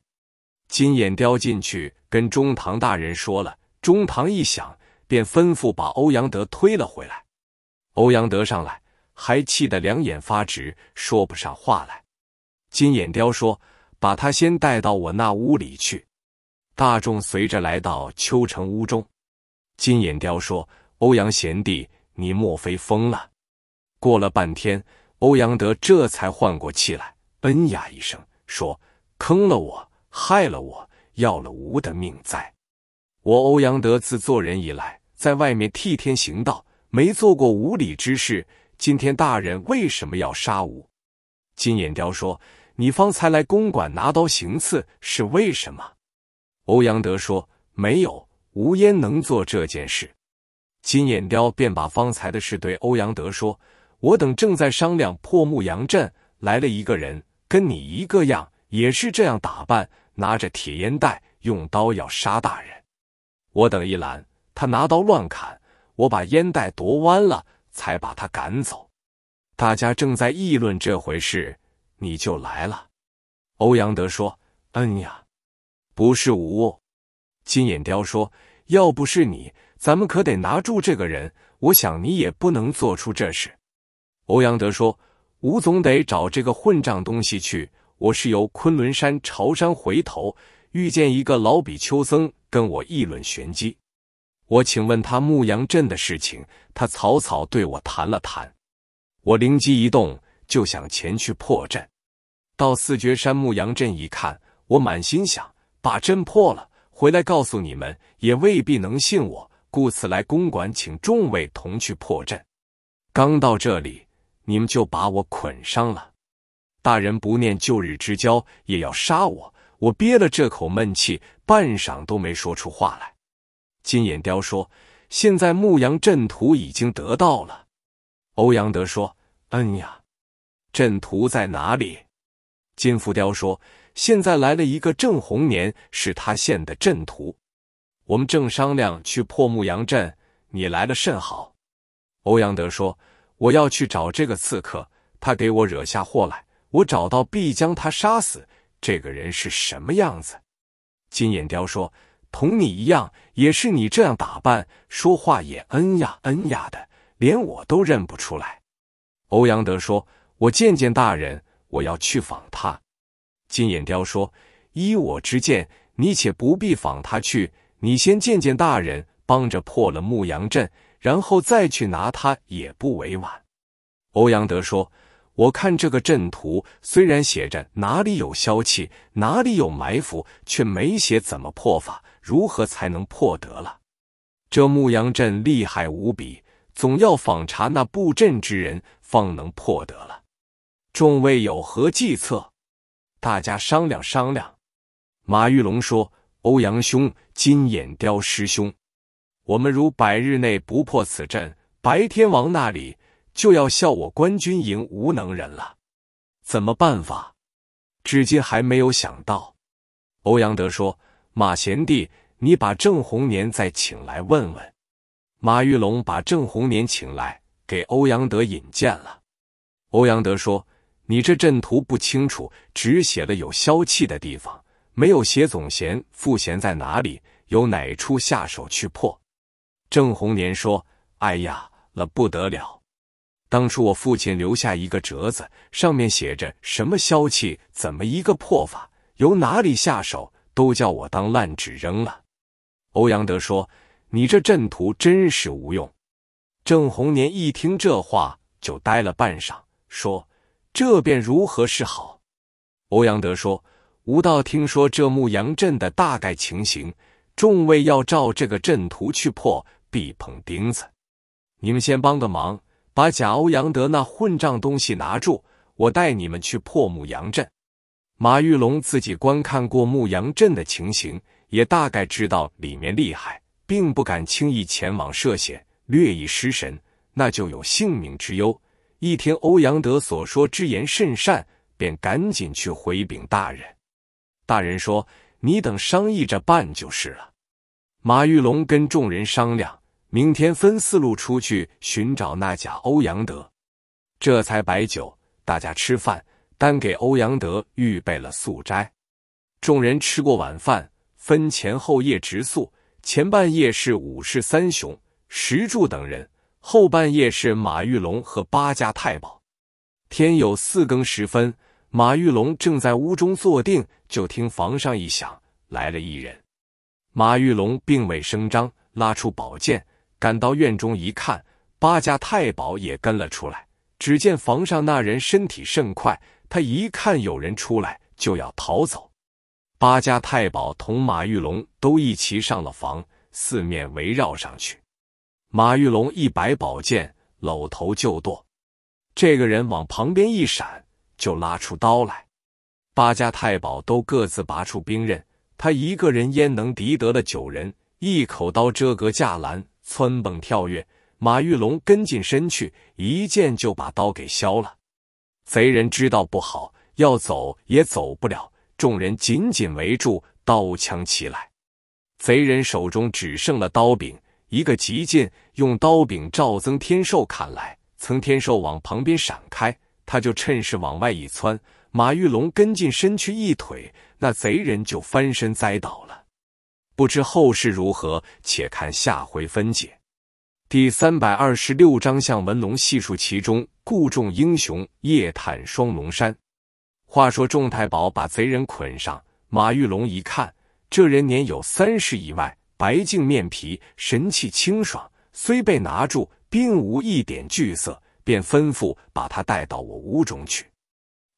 金眼雕进去跟中堂大人说了，中堂一想，便吩咐把欧阳德推了回来。欧阳德上来还气得两眼发直，说不上话来。金眼雕说：“把他先带到我那屋里去。”大众随着来到秋城屋中。金眼雕说：“欧阳贤弟，你莫非疯了？”过了半天，欧阳德这才缓过气来。“恩呀！”一声说，“坑了我，害了我，要了吴的命在。我欧阳德自做人以来，在外面替天行道，没做过无礼之事。今天大人为什么要杀吴？”金眼雕说：“你方才来公馆拿刀行刺，是为什么？”欧阳德说：“没有，吴焉能做这件事。”金眼雕便把方才的事对欧阳德说：“我等正在商量破牧羊阵。”来了一个人，跟你一个样，也是这样打扮，拿着铁烟袋，用刀要杀大人。我等一拦，他拿刀乱砍，我把烟袋夺弯了，才把他赶走。大家正在议论这回事，你就来了。欧阳德说：“嗯呀，不是我。”金眼雕说：“要不是你，咱们可得拿住这个人。我想你也不能做出这事。”欧阳德说。吴总得找这个混账东西去。我是由昆仑山朝山回头，遇见一个老比丘僧，跟我议论玄机。我请问他牧羊阵的事情，他草草对我谈了谈。我灵机一动，就想前去破阵。到四绝山牧羊阵一看，我满心想把阵破了，回来告诉你们，也未必能信我，故此来公馆请众位同去破阵。刚到这里。你们就把我捆上了，大人不念旧日之交，也要杀我。我憋了这口闷气，半晌都没说出话来。金眼雕说：“现在牧羊阵图已经得到了。”欧阳德说：“嗯呀，阵图在哪里？”金浮雕说：“现在来了一个郑红年，是他献的阵图。我们正商量去破牧羊阵，你来了甚好。”欧阳德说。我要去找这个刺客，他给我惹下祸来，我找到必将他杀死。这个人是什么样子？金眼雕说：“同你一样，也是你这样打扮，说话也恩呀恩呀的，连我都认不出来。”欧阳德说：“我见见大人，我要去访他。”金眼雕说：“依我之见，你且不必访他去，你先见见大人，帮着破了牧羊阵。”然后再去拿他也不委婉。欧阳德说：“我看这个阵图虽然写着哪里有消气，哪里有埋伏，却没写怎么破法，如何才能破得了？这牧羊阵厉害无比，总要访查那布阵之人，方能破得了。众位有何计策？大家商量商量。”马玉龙说：“欧阳兄，金眼雕师兄。”我们如百日内不破此阵，白天王那里就要笑我官军营无能人了。怎么办法？至今还没有想到。欧阳德说：“马贤弟，你把郑红年再请来问问。”马玉龙把郑红年请来，给欧阳德引荐了。欧阳德说：“你这阵图不清楚，只写了有消气的地方，没有写总贤副贤在哪里，有哪处下手去破？”郑红年说：“哎呀，了不得了！当初我父亲留下一个折子，上面写着什么消气，怎么一个破法，由哪里下手，都叫我当烂纸扔了。”欧阳德说：“你这阵图真是无用。”郑红年一听这话，就呆了半晌，说：“这便如何是好？”欧阳德说：“吴道听说这牧羊阵的大概情形，众位要照这个阵图去破。”必碰钉子！你们先帮个忙，把贾欧阳德那混账东西拿住，我带你们去破牧羊镇。马玉龙自己观看过牧羊镇的情形，也大概知道里面厉害，并不敢轻易前往涉险，略一失神，那就有性命之忧。一听欧阳德所说之言甚善，便赶紧去回禀大人。大人说：“你等商议着办就是了。”马玉龙跟众人商量。明天分四路出去寻找那假欧阳德，这才摆酒，大家吃饭。单给欧阳德预备了素斋。众人吃过晚饭，分前后夜直宿。前半夜是武士三雄、石柱等人；后半夜是马玉龙和八家太保。天有四更时分，马玉龙正在屋中坐定，就听房上一响，来了一人。马玉龙并未声张，拉出宝剑。赶到院中一看，八家太保也跟了出来。只见房上那人身体甚快，他一看有人出来，就要逃走。八家太保同马玉龙都一齐上了房，四面围绕上去。马玉龙一摆宝剑，搂头就剁。这个人往旁边一闪，就拉出刀来。八家太保都各自拔出兵刃，他一个人焉能敌得了九人？一口刀遮隔架栏，蹿蹦跳跃，马玉龙跟进身去，一剑就把刀给削了。贼人知道不好，要走也走不了。众人紧紧围住，刀枪齐来。贼人手中只剩了刀柄，一个急进，用刀柄照曾天寿砍来。曾天寿往旁边闪开，他就趁势往外一窜。马玉龙跟进身去一腿，那贼人就翻身栽倒。不知后事如何，且看下回分解。第三百二十六章，向文龙细述其中故。众英雄夜探双龙山。话说众太保把贼人捆上，马玉龙一看，这人年有三十以外，白净面皮，神气清爽，虽被拿住，并无一点惧色，便吩咐把他带到我屋中去。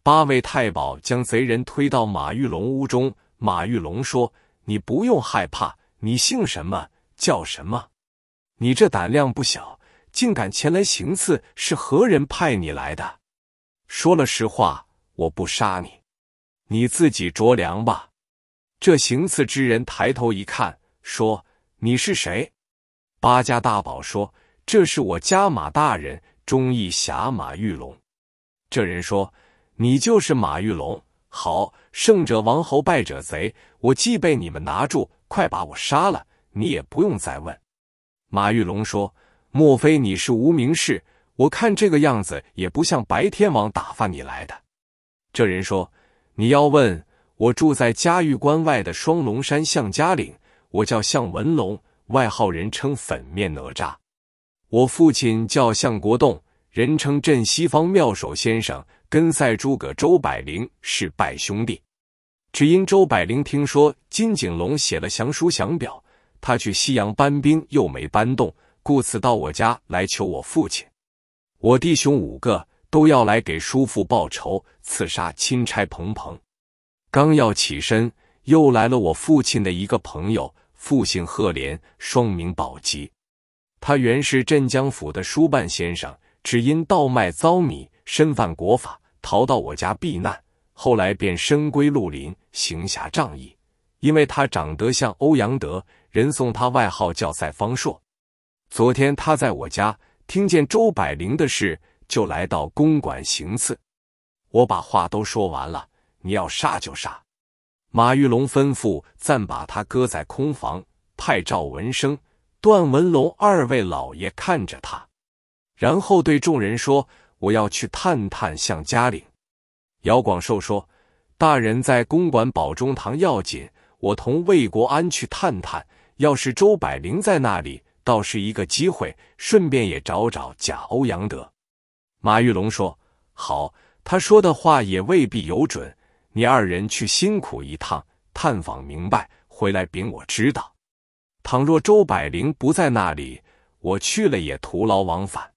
八位太保将贼人推到马玉龙屋中，马玉龙说。你不用害怕，你姓什么？叫什么？你这胆量不小，竟敢前来行刺，是何人派你来的？说了实话，我不杀你，你自己着凉吧。这行刺之人抬头一看，说：“你是谁？”八家大宝说：“这是我家马大人，忠义侠马玉龙。”这人说：“你就是马玉龙，好。”胜者王侯，败者贼。我既被你们拿住，快把我杀了！你也不用再问。马玉龙说：“莫非你是无名氏？我看这个样子也不像白天王打发你来的。”这人说：“你要问我住在嘉峪关外的双龙山向家岭，我叫向文龙，外号人称粉面哪吒。我父亲叫向国栋，人称镇西方妙手先生，跟赛诸葛周柏林是拜兄弟。”只因周百灵听说金景龙写了降书降表，他去西洋搬兵又没搬动，故此到我家来求我父亲。我弟兄五个都要来给叔父报仇，刺杀钦差彭鹏。刚要起身，又来了我父亲的一个朋友，父姓赫连，双名宝吉。他原是镇江府的书办先生，只因盗卖糟米，身犯国法，逃到我家避难。后来便深归绿林，行侠仗义。因为他长得像欧阳德，人送他外号叫赛方硕。昨天他在我家听见周百灵的事，就来到公馆行刺。我把话都说完了，你要杀就杀。马玉龙吩咐暂把他搁在空房，派赵文生、段文龙二位老爷看着他。然后对众人说：“我要去探探向家岭。”姚广寿说：“大人在公馆保中堂要紧，我同魏国安去探探。要是周百灵在那里，倒是一个机会，顺便也找找假欧阳德。”马玉龙说：“好，他说的话也未必有准，你二人去辛苦一趟，探访明白，回来禀我知道。倘若周百灵不在那里，我去了也徒劳往返。”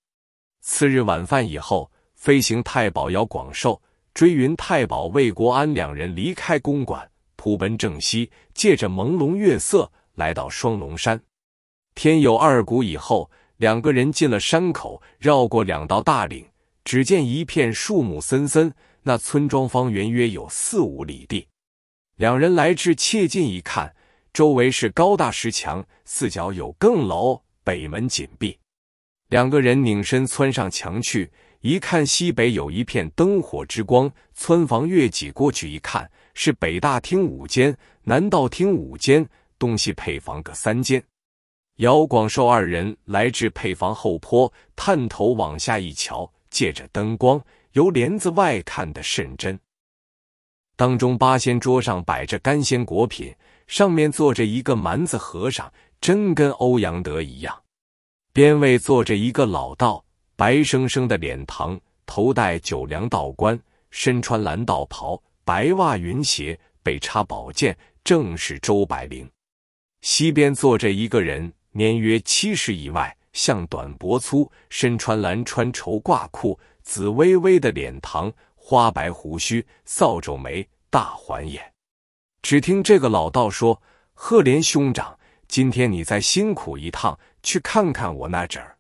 次日晚饭以后，飞行太保姚广寿。追云太保魏国安两人离开公馆，扑奔正西，借着朦胧月色，来到双龙山。天有二谷以后，两个人进了山口，绕过两道大岭，只见一片树木森森。那村庄方圆约有四五里地。两人来至，切近一看，周围是高大石墙，四角有更楼，北门紧闭。两个人拧身窜上墙去。一看西北有一片灯火之光，村房越脊过去一看，是北大厅五间，南道厅五间，东西配房各三间。姚广寿二人来至配房后坡，探头往下一瞧，借着灯光，由帘子外看的甚真。当中八仙桌上摆着干鲜果品，上面坐着一个蛮子和尚，真跟欧阳德一样；边位坐着一个老道。白生生的脸膛，头戴九梁道冠，身穿蓝道袍，白袜云鞋，背插宝剑，正是周柏灵。西边坐着一个人，年约七十以外，相短薄粗，身穿蓝穿绸褂裤，紫微微的脸膛，花白胡须，扫帚眉，大环眼。只听这个老道说：“赫连兄长，今天你再辛苦一趟，去看看我那侄儿。”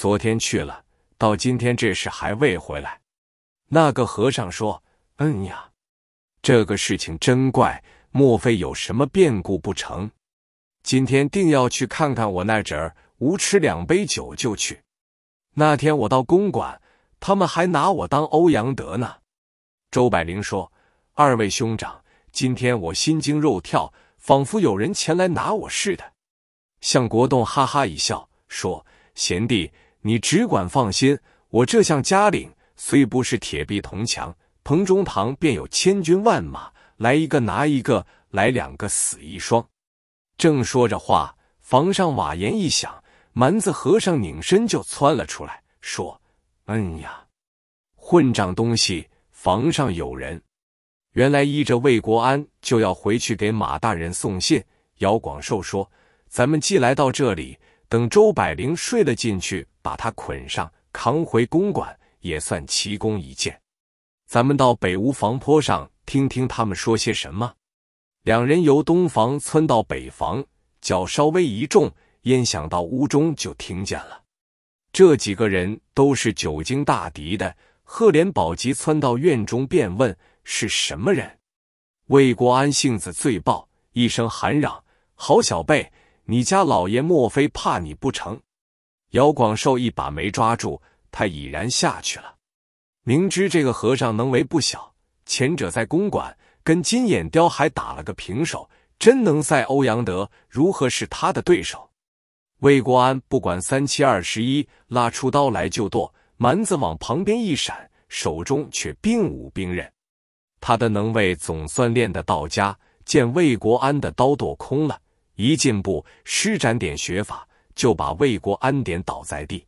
昨天去了，到今天这事还未回来。那个和尚说：“嗯呀，这个事情真怪，莫非有什么变故不成？今天定要去看看我那侄儿，无吃两杯酒就去。”那天我到公馆，他们还拿我当欧阳德呢。周柏龄说：“二位兄长，今天我心惊肉跳，仿佛有人前来拿我似的。”向国栋哈哈一笑说：“贤弟。”你只管放心，我这向家岭虽不是铁壁铜墙，彭中堂便有千军万马来一个拿一个，来两个死一双。正说着话，房上瓦檐一响，蛮子和尚拧身就窜了出来，说：“嗯呀，混账东西，房上有人！”原来依着魏国安就要回去给马大人送信。姚广寿说：“咱们既来到这里，等周百灵睡了进去。”把他捆上，扛回公馆也算奇功一件。咱们到北屋房坡上听听他们说些什么。两人由东房窜到北房，脚稍微一重，烟响到屋中就听见了。这几个人都是久经大敌的。赫连宝吉窜到院中便问：“是什么人？”魏国安性子最暴，一声喊嚷：“好小辈，你家老爷莫非怕你不成？”姚广寿一把没抓住，他已然下去了。明知这个和尚能为不小，前者在公馆跟金眼雕还打了个平手，真能赛欧阳德，如何是他的对手？魏国安不管三七二十一，拉出刀来就剁。蛮子往旁边一闪，手中却并无兵刃。他的能为总算练得到家，见魏国安的刀剁空了，一进步施展点学法。就把魏国安点倒在地。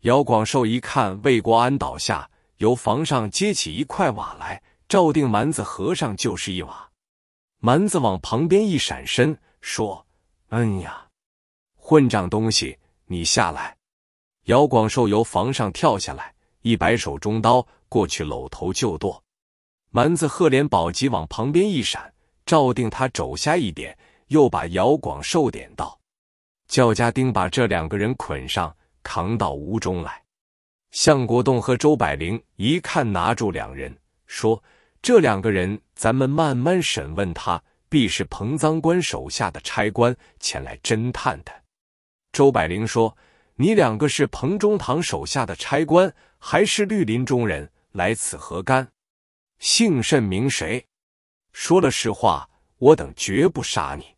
姚广寿一看魏国安倒下，由房上接起一块瓦来，照定蛮子和尚就是一瓦。蛮子往旁边一闪身，说：“嗯呀，混账东西，你下来！”姚广寿由房上跳下来，一摆手中刀过去搂头就剁。蛮子赫连宝吉往旁边一闪，照定他肘下一点，又把姚广寿点到。叫家丁把这两个人捆上，扛到屋中来。向国栋和周百灵一看，拿住两人，说：“这两个人，咱们慢慢审问他，必是彭赃官手下的差官前来侦探的。”周百灵说：“你两个是彭中堂手下的差官，还是绿林中人？来此何干？姓甚名谁？说了实话，我等绝不杀你。”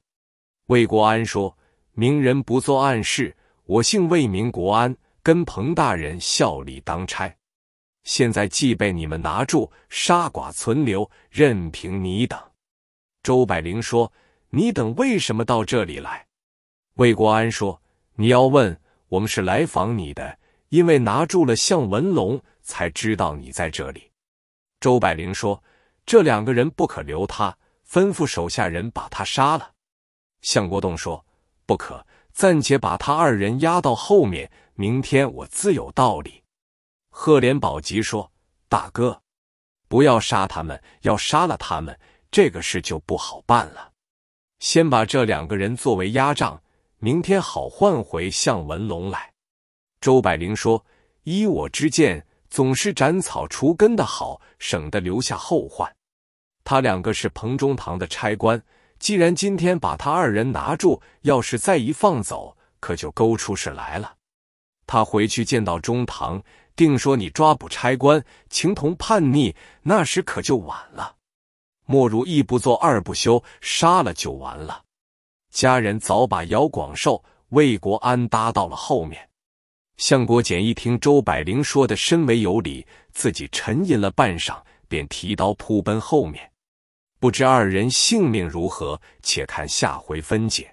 魏国安说。明人不做暗事，我姓魏，名国安，跟彭大人效力当差。现在既被你们拿住，杀剐存留，任凭你等。周百灵说：“你等为什么到这里来？”魏国安说：“你要问，我们是来访你的，因为拿住了向文龙，才知道你在这里。”周百灵说：“这两个人不可留，他吩咐手下人把他杀了。”向国栋说。不可，暂且把他二人押到后面，明天我自有道理。赫连宝吉说：“大哥，不要杀他们，要杀了他们，这个事就不好办了。先把这两个人作为压账，明天好换回向文龙来。”周百灵说：“依我之见，总是斩草除根的好，省得留下后患。他两个是彭中堂的差官。”既然今天把他二人拿住，要是再一放走，可就勾出事来了。他回去见到中堂，定说你抓捕差官，情同叛逆，那时可就晚了。莫如一不做二不休，杀了就完了。家人早把姚广寿、魏国安搭到了后面。相国俭一听周百灵说的，深为有理，自己沉吟了半晌，便提刀扑奔后面。不知二人性命如何，且看下回分解。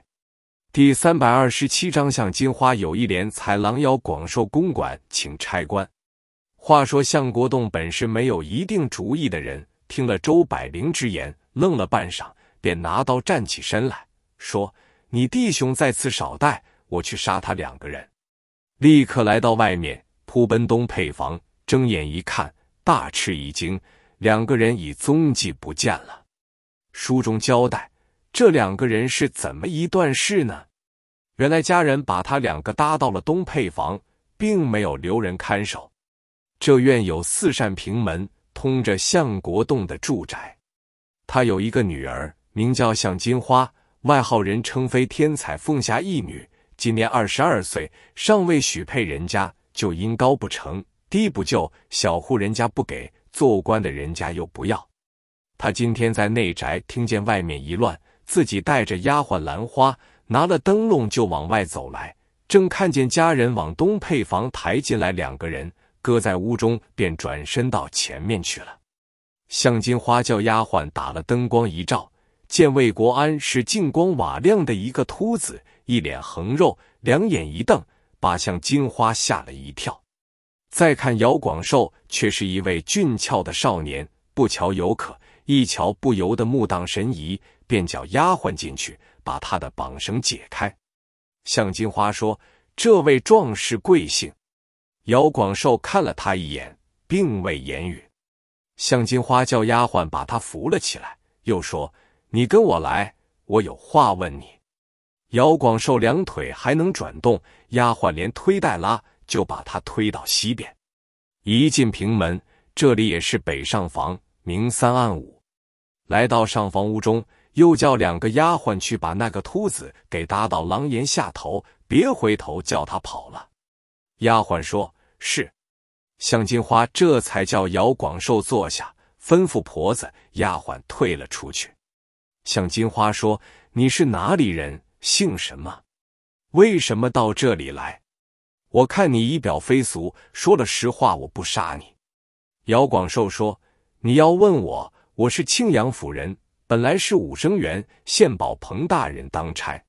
第三百二十七章：向金花有一怜才，狼妖广受公馆请差官。话说向国栋本是没有一定主意的人，听了周百灵之言，愣了半晌，便拿刀站起身来说：“你弟兄在此少待，我去杀他两个人。”立刻来到外面，扑奔东配房，睁眼一看，大吃一惊，两个人已踪迹不见了。书中交代，这两个人是怎么一段事呢？原来家人把他两个搭到了东配房，并没有留人看守。这院有四扇平门，通着相国洞的住宅。他有一个女儿，名叫向金花，外号人称飞天彩凤霞一女，今年二十二岁，尚未许配人家，就因高不成低不就，小户人家不给，做官的人家又不要。他今天在内宅听见外面一乱，自己带着丫鬟兰花，拿了灯笼就往外走来，正看见家人往东配房抬进来两个人，搁在屋中，便转身到前面去了。向金花叫丫鬟打了灯光一照，见魏国安是镜光瓦亮的一个秃子，一脸横肉，两眼一瞪，把向金花吓了一跳。再看姚广寿，却是一位俊俏的少年，不巧有可。一瞧，不由得目荡神疑，便叫丫鬟进去把他的绑绳解开。向金花说：“这位壮士贵姓？”姚广寿看了他一眼，并未言语。向金花叫丫鬟把他扶了起来，又说：“你跟我来，我有话问你。”姚广寿两腿还能转动，丫鬟连推带拉，就把他推到西边。一进平门，这里也是北上房。明三暗五，来到上房屋中，又叫两个丫鬟去把那个秃子给打到廊檐下头，别回头叫他跑了。丫鬟说：“是。”向金花这才叫姚广寿坐下，吩咐婆子、丫鬟退了出去。向金花说：“你是哪里人？姓什么？为什么到这里来？我看你仪表非俗，说了实话，我不杀你。”姚广寿说。你要问我，我是庆阳府人，本来是武生员，现保彭大人当差。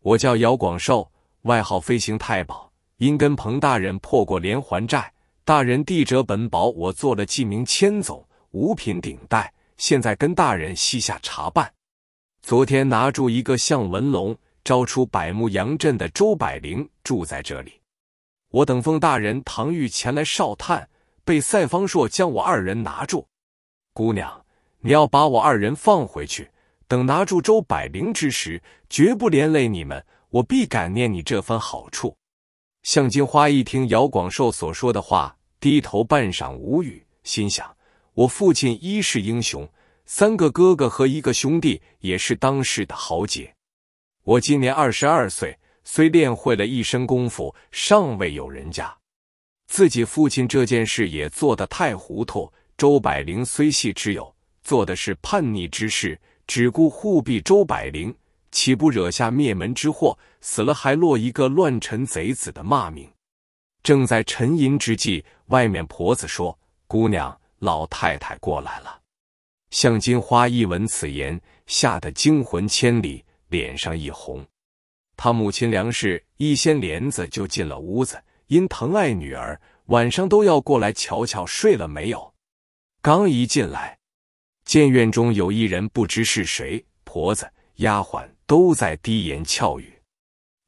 我叫姚广寿，外号飞行太保。因跟彭大人破过连环债，大人递折本保我做了记名千总，五品顶戴。现在跟大人膝下查办。昨天拿住一个向文龙，招出百木杨镇的周百灵住在这里。我等奉大人唐玉前来哨探，被赛方硕将我二人拿住。姑娘，你要把我二人放回去，等拿住周百灵之时，绝不连累你们，我必感念你这番好处。向金花一听姚广寿所说的话，低头半晌无语，心想：我父亲一世英雄，三个哥哥和一个兄弟也是当世的豪杰。我今年二十二岁，虽练会了一身功夫，尚未有人家。自己父亲这件事也做得太糊涂。周百灵虽系之友，做的是叛逆之事，只顾护庇周百灵，岂不惹下灭门之祸？死了还落一个乱臣贼子的骂名。正在沉吟之际，外面婆子说：“姑娘，老太太过来了。”向金花一闻此言，吓得惊魂千里，脸上一红。她母亲梁氏一掀帘子就进了屋子，因疼爱女儿，晚上都要过来瞧瞧睡了没有。刚一进来，见院中有一人，不知是谁。婆子、丫鬟都在低言俏语。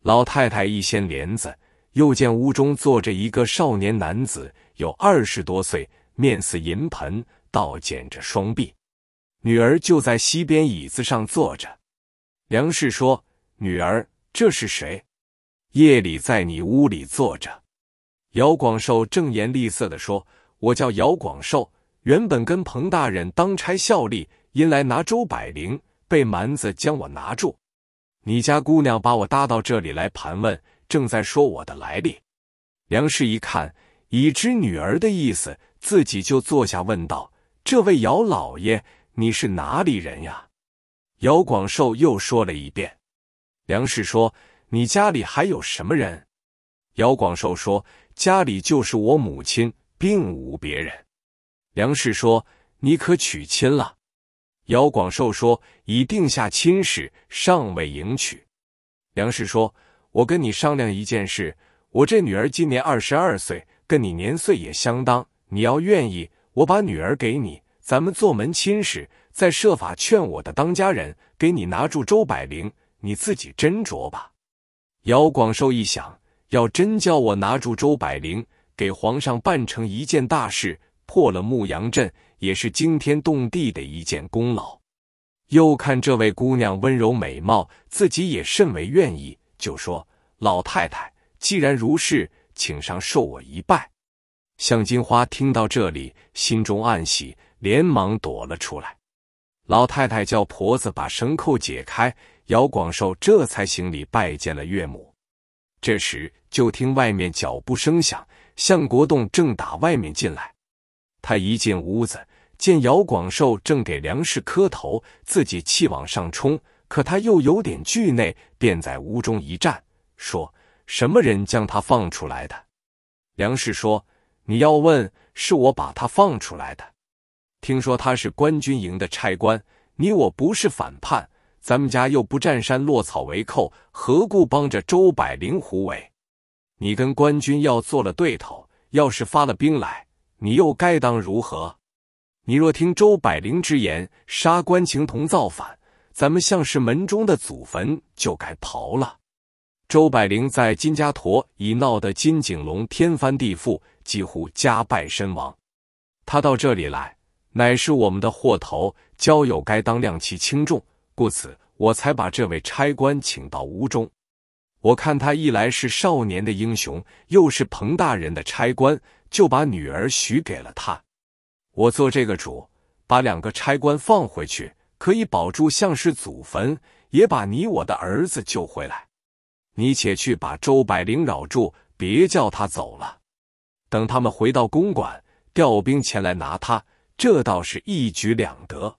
老太太一掀帘子，又见屋中坐着一个少年男子，有二十多岁，面似银盆，倒剪着双臂。女儿就在西边椅子上坐着。梁氏说：“女儿，这是谁？夜里在你屋里坐着。”姚广寿正颜厉色地说：“我叫姚广寿。”原本跟彭大人当差效力，因来拿周百灵，被蛮子将我拿住。你家姑娘把我搭到这里来盘问，正在说我的来历。梁氏一看，已知女儿的意思，自己就坐下问道：“这位姚老爷，你是哪里人呀？”姚广寿又说了一遍。梁氏说：“你家里还有什么人？”姚广寿说：“家里就是我母亲，并无别人。”梁氏说：“你可娶亲了？”姚广寿说：“已定下亲事，尚未迎娶。”梁氏说：“我跟你商量一件事，我这女儿今年二十二岁，跟你年岁也相当。你要愿意，我把女儿给你，咱们做门亲事，再设法劝我的当家人给你拿住周百灵，你自己斟酌吧。”姚广寿一想，要真叫我拿住周百灵，给皇上办成一件大事。破了牧羊镇，也是惊天动地的一件功劳。又看这位姑娘温柔美貌，自己也甚为愿意，就说：“老太太，既然如是，请上受我一拜。”向金花听到这里，心中暗喜，连忙躲了出来。老太太叫婆子把绳扣解开，姚广寿这才行礼拜见了岳母。这时就听外面脚步声响，向国栋正打外面进来。他一进屋子，见姚广寿正给梁氏磕头，自己气往上冲，可他又有点惧内，便在屋中一站，说：“什么人将他放出来的？”梁氏说：“你要问，是我把他放出来的。听说他是官军营的差官，你我不是反叛，咱们家又不占山落草为寇，何故帮着周百灵胡为？你跟官军要做了对头，要是发了兵来。”你又该当如何？你若听周百灵之言，杀官情同造反，咱们像是门中的祖坟，就该刨了。周百灵在金家坨已闹得金景龙天翻地覆，几乎家败身亡。他到这里来，乃是我们的祸头，交友该当量其轻重，故此我才把这位差官请到屋中。我看他一来是少年的英雄，又是彭大人的差官。就把女儿许给了他，我做这个主，把两个差官放回去，可以保住向氏祖坟，也把你我的儿子救回来。你且去把周百灵扰住，别叫他走了。等他们回到公馆，调兵前来拿他，这倒是一举两得。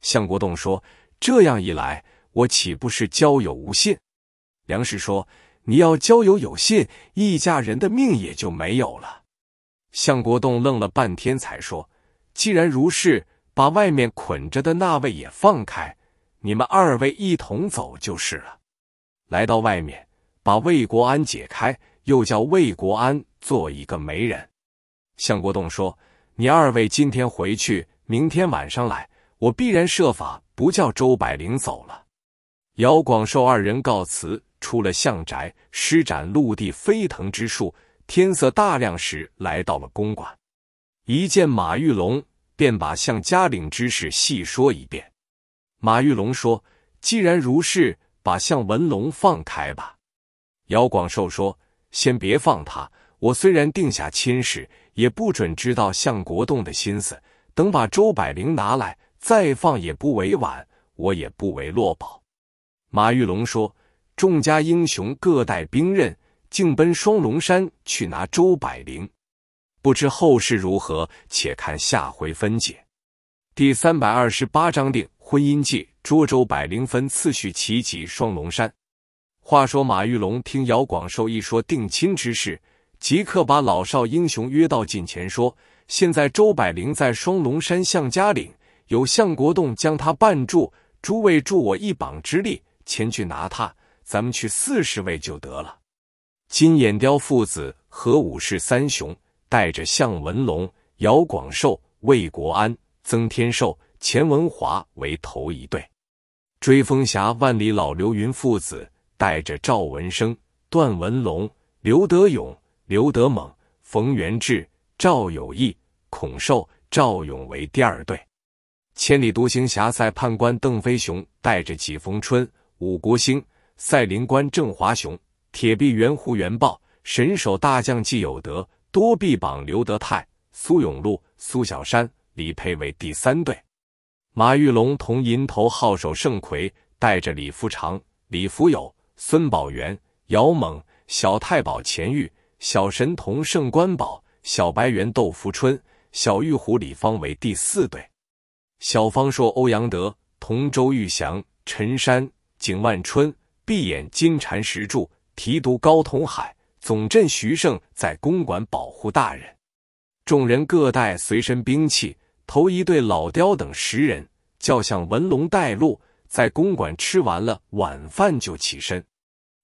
向国栋说：“这样一来，我岂不是交友无信？”梁氏说：“你要交友有信，一家人的命也就没有了。”向国栋愣了半天，才说：“既然如是，把外面捆着的那位也放开，你们二位一同走就是了。”来到外面，把魏国安解开，又叫魏国安做一个媒人。向国栋说：“你二位今天回去，明天晚上来，我必然设法不叫周百灵走了。”姚广寿二人告辞，出了相宅，施展陆地飞腾之术。天色大亮时，来到了公馆，一见马玉龙，便把向家岭之事细说一遍。马玉龙说：“既然如是，把向文龙放开吧。”姚广寿说：“先别放他，我虽然定下亲事，也不准知道向国栋的心思。等把周百灵拿来，再放也不为晚，我也不为落宝。”马玉龙说：“众家英雄各带兵刃。”竟奔双龙山去拿周百灵，不知后事如何，且看下回分解。第三百二十八章定婚姻记，捉周百灵分次序齐集双龙山。话说马玉龙听姚广寿一说定亲之事，即刻把老少英雄约到近前说：“现在周百灵在双龙山向家岭，有向国栋将他绊住，诸位助我一膀之力，前去拿他，咱们去四十位就得了。”金眼雕父子和武士三雄带着项文龙、姚广寿、魏国安、曾天寿、钱文华为头一队；追风侠万里老刘云父子带着赵文生、段文龙、刘德勇、刘德猛、冯元志、赵有义、孔寿、赵勇为第二队；千里独行侠赛判官邓飞雄带着几逢春、武国兴、赛林官郑华雄。铁臂圆弧圆豹神手大将纪有德多臂膀刘德泰苏永禄苏小山李佩为第三队，马玉龙同银头号手盛奎带着李福长李福友孙宝元姚猛小太保钱玉小神童盛官宝小白猿窦福春小玉虎李芳为第四队。小方说：欧阳德同周玉祥陈山景万春闭眼金蝉石柱。提督高同海，总镇徐胜在公馆保护大人。众人各带随身兵器。头一对老雕等十人，叫向文龙带路。在公馆吃完了晚饭，就起身。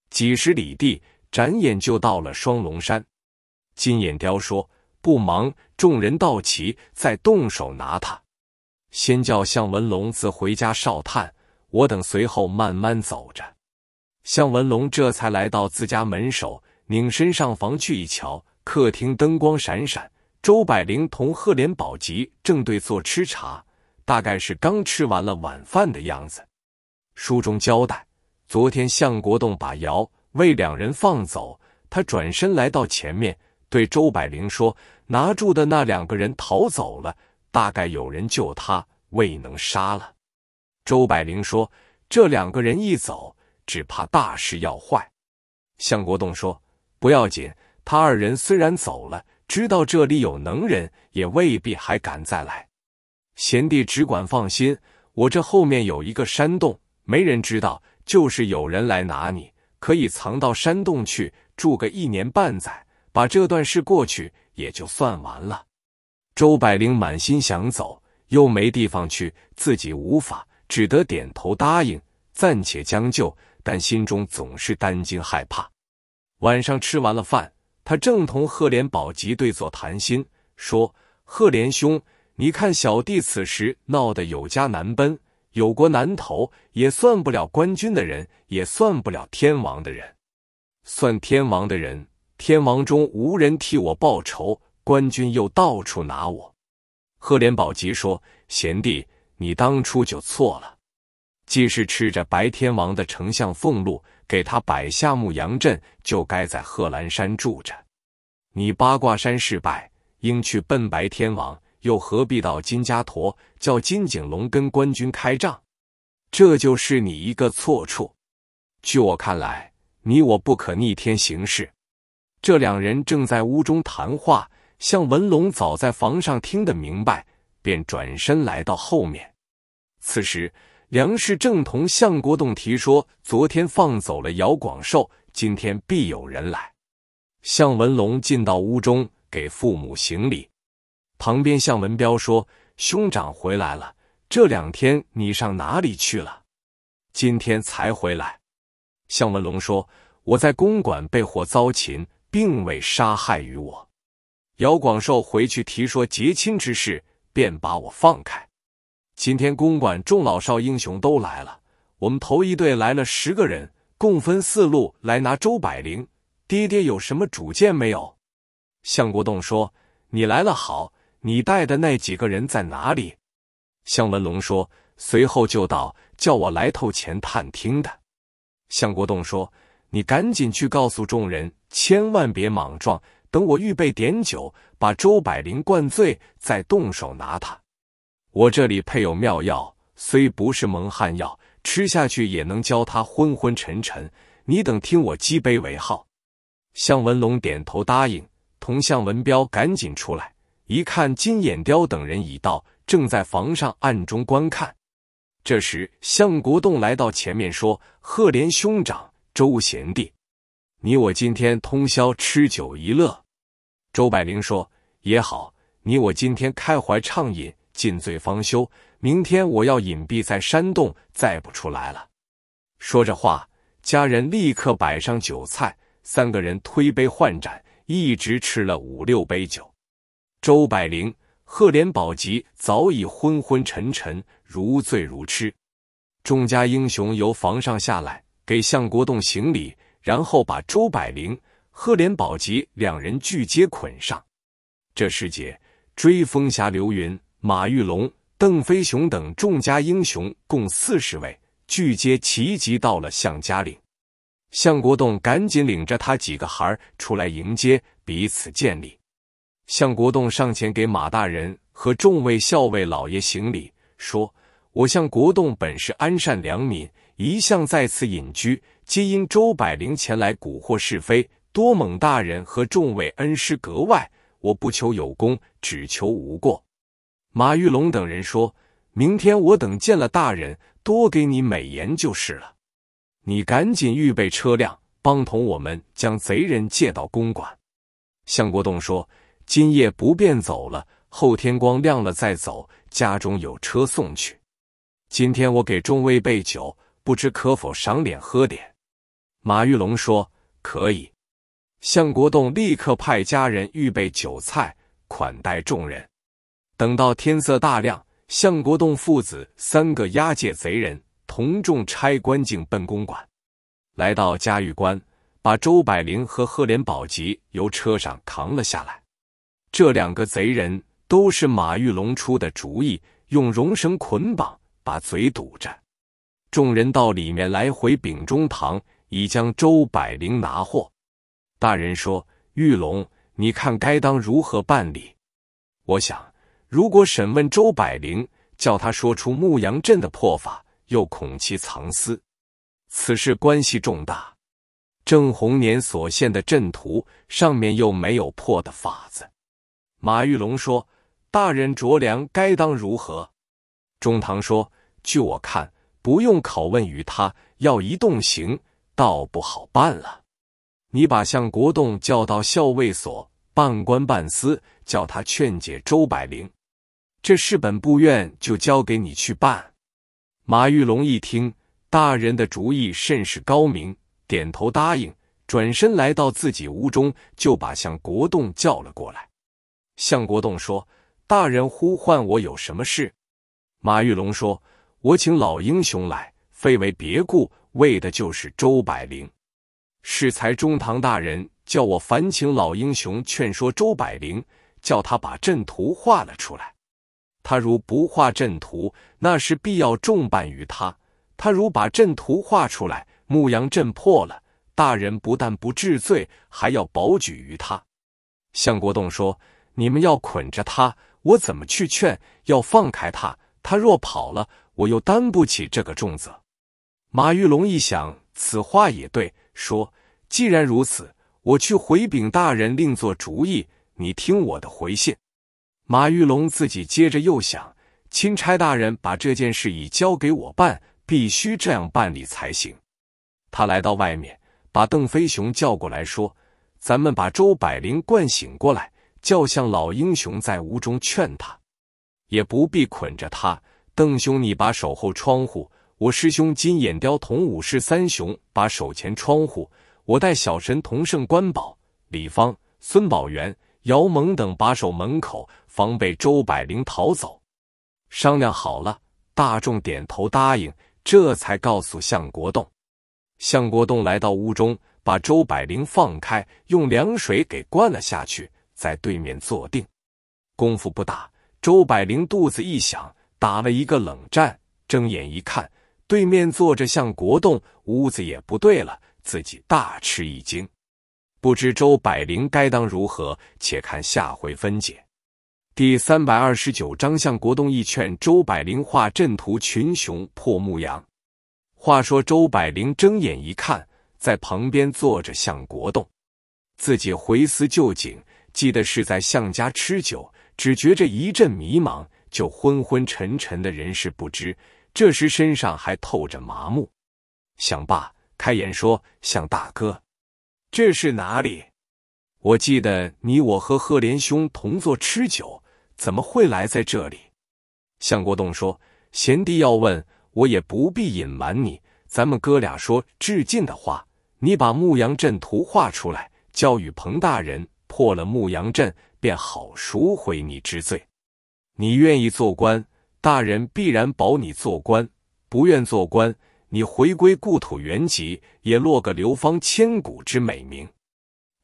几十里地，眨眼就到了双龙山。金眼雕说：“不忙，众人到齐再动手拿他。先叫向文龙自回家哨探，我等随后慢慢走着。”向文龙这才来到自家门首，拧身上房去一瞧，客厅灯光闪闪，周百灵同赫连宝吉正对坐吃茶，大概是刚吃完了晚饭的样子。书中交代，昨天向国栋把姚魏两人放走，他转身来到前面对周百灵说：“拿住的那两个人逃走了，大概有人救他，未能杀了。”周百灵说：“这两个人一走。”只怕大事要坏。”向国栋说，“不要紧，他二人虽然走了，知道这里有能人，也未必还敢再来。贤弟只管放心，我这后面有一个山洞，没人知道，就是有人来拿你，可以藏到山洞去住个一年半载，把这段事过去，也就算完了。”周百灵满心想走，又没地方去，自己无法，只得点头答应，暂且将就。但心中总是担惊害怕。晚上吃完了饭，他正同赫连宝吉对坐谈心，说：“赫连兄，你看小弟此时闹得有家难奔，有国难投，也算不了官军的人，也算不了天王的人。算天王的人，天王中无人替我报仇，官军又到处拿我。”赫连宝吉说：“贤弟，你当初就错了。”既是吃着白天王的丞相俸禄，给他摆下牧羊阵，就该在贺兰山住着。你八卦山失败，应去奔白天王，又何必到金家坨叫金景龙跟官军开仗？这就是你一个错处。据我看来，你我不可逆天行事。这两人正在屋中谈话，向文龙早在房上听得明白，便转身来到后面。此时。梁氏正同向国栋提说，昨天放走了姚广寿，今天必有人来。向文龙进到屋中，给父母行礼。旁边向文彪说：“兄长回来了，这两天你上哪里去了？今天才回来。”向文龙说：“我在公馆被火遭擒，并未杀害于我。姚广寿回去提说结亲之事，便把我放开。”今天公馆众老少英雄都来了，我们头一队来了十个人，共分四路来拿周百灵。爹爹有什么主见没有？向国栋说：“你来了好，你带的那几个人在哪里？”向文龙说：“随后就到，叫我来透前探听的。”向国栋说：“你赶紧去告诉众人，千万别莽撞，等我预备点酒，把周百灵灌醉，再动手拿他。”我这里配有妙药，虽不是蒙汗药，吃下去也能教他昏昏沉沉。你等听我击杯为号。向文龙点头答应，同向文彪赶紧出来。一看金眼雕等人已到，正在房上暗中观看。这时向国栋来到前面说：“赫连兄长，周贤弟，你我今天通宵吃酒一乐。”周百灵说：“也好，你我今天开怀畅饮。”尽醉方休。明天我要隐蔽在山洞，再不出来了。说着话，家人立刻摆上酒菜，三个人推杯换盏，一直吃了五六杯酒。周百灵、赫连宝吉早已昏昏沉沉，如醉如痴。众家英雄由房上下来，给向国栋行礼，然后把周百灵、赫连宝吉两人俱皆捆上。这时节，追风侠刘云。马玉龙、邓飞雄等众家英雄共四十位，俱皆齐集到了向家岭。向国栋赶紧领着他几个孩儿出来迎接，彼此见礼。向国栋上前给马大人和众位校尉老爷行礼，说：“我向国栋本是安善良民，一向在此隐居，皆因周百灵前来蛊惑是非。多蒙大人和众位恩师格外，我不求有功，只求无过。”马玉龙等人说明天我等见了大人，多给你美言就是了。你赶紧预备车辆，帮同我们将贼人借到公馆。向国栋说：“今夜不便走了，后天光亮了再走。家中有车送去。今天我给众位备酒，不知可否赏脸喝点？”马玉龙说：“可以。”向国栋立刻派家人预备酒菜，款待众人。等到天色大亮，向国栋父子三个押解贼人，同众差官进奔公馆。来到嘉峪关，把周百灵和赫连宝吉由车上扛了下来。这两个贼人都是马玉龙出的主意，用绒绳捆绑，把嘴堵着。众人到里面来回禀中堂，已将周百灵拿获。大人说：“玉龙，你看该当如何办理？”我想。如果审问周百灵，叫他说出牧羊镇的破法，又恐其藏私。此事关系重大，郑红年所献的阵图上面又没有破的法子。马玉龙说：“大人酌量，该当如何？”中堂说：“据我看，不用拷问于他，要一动刑，倒不好办了。你把向国栋叫到校尉所，半官半私，叫他劝解周百灵。”这事本部院就交给你去办。马玉龙一听，大人的主意甚是高明，点头答应，转身来到自己屋中，就把向国栋叫了过来。向国栋说：“大人呼唤我有什么事？”马玉龙说：“我请老英雄来，非为别故，为的就是周百灵。适才中堂大人叫我烦请老英雄劝说周百灵，叫他把阵图画了出来。”他如不画阵图，那是必要重办于他；他如把阵图画出来，牧羊阵破了，大人不但不治罪，还要保举于他。向国栋说：“你们要捆着他，我怎么去劝？要放开他，他若跑了，我又担不起这个重责。”马玉龙一想，此话也对，说：“既然如此，我去回禀大人，另做主意。你听我的回信。”马玉龙自己接着又想：钦差大人把这件事已交给我办，必须这样办理才行。他来到外面，把邓飞雄叫过来，说：“咱们把周百灵灌醒过来，叫向老英雄在屋中劝他，也不必捆着他。邓兄，你把守后窗户；我师兄金眼雕同武士三雄把守前窗户；我带小神同圣官宝、李芳、孙宝元、姚猛等把守门口。”防备周百灵逃走，商量好了，大众点头答应，这才告诉向国栋。向国栋来到屋中，把周百灵放开，用凉水给灌了下去，在对面坐定。功夫不大，周百灵肚子一响，打了一个冷战，睁眼一看，对面坐着向国栋，屋子也不对了，自己大吃一惊。不知周百灵该当如何，且看下回分解。第三百二十九章，向国栋一劝周百灵画阵图，群雄破牧羊。话说周百灵睁眼一看，在旁边坐着向国栋。自己回思旧景，记得是在向家吃酒，只觉着一阵迷茫，就昏昏沉沉的人事不知。这时身上还透着麻木。想罢，开言说：“向大哥，这是哪里？我记得你我和赫连兄同坐吃酒。”怎么会来在这里？向国栋说：“贤弟要问我，也不必隐瞒你。咱们哥俩说致敬的话，你把牧羊镇图画出来，交与彭大人，破了牧羊镇，便好赎回你之罪。你愿意做官，大人必然保你做官；不愿做官，你回归故土原籍，也落个流芳千古之美名。”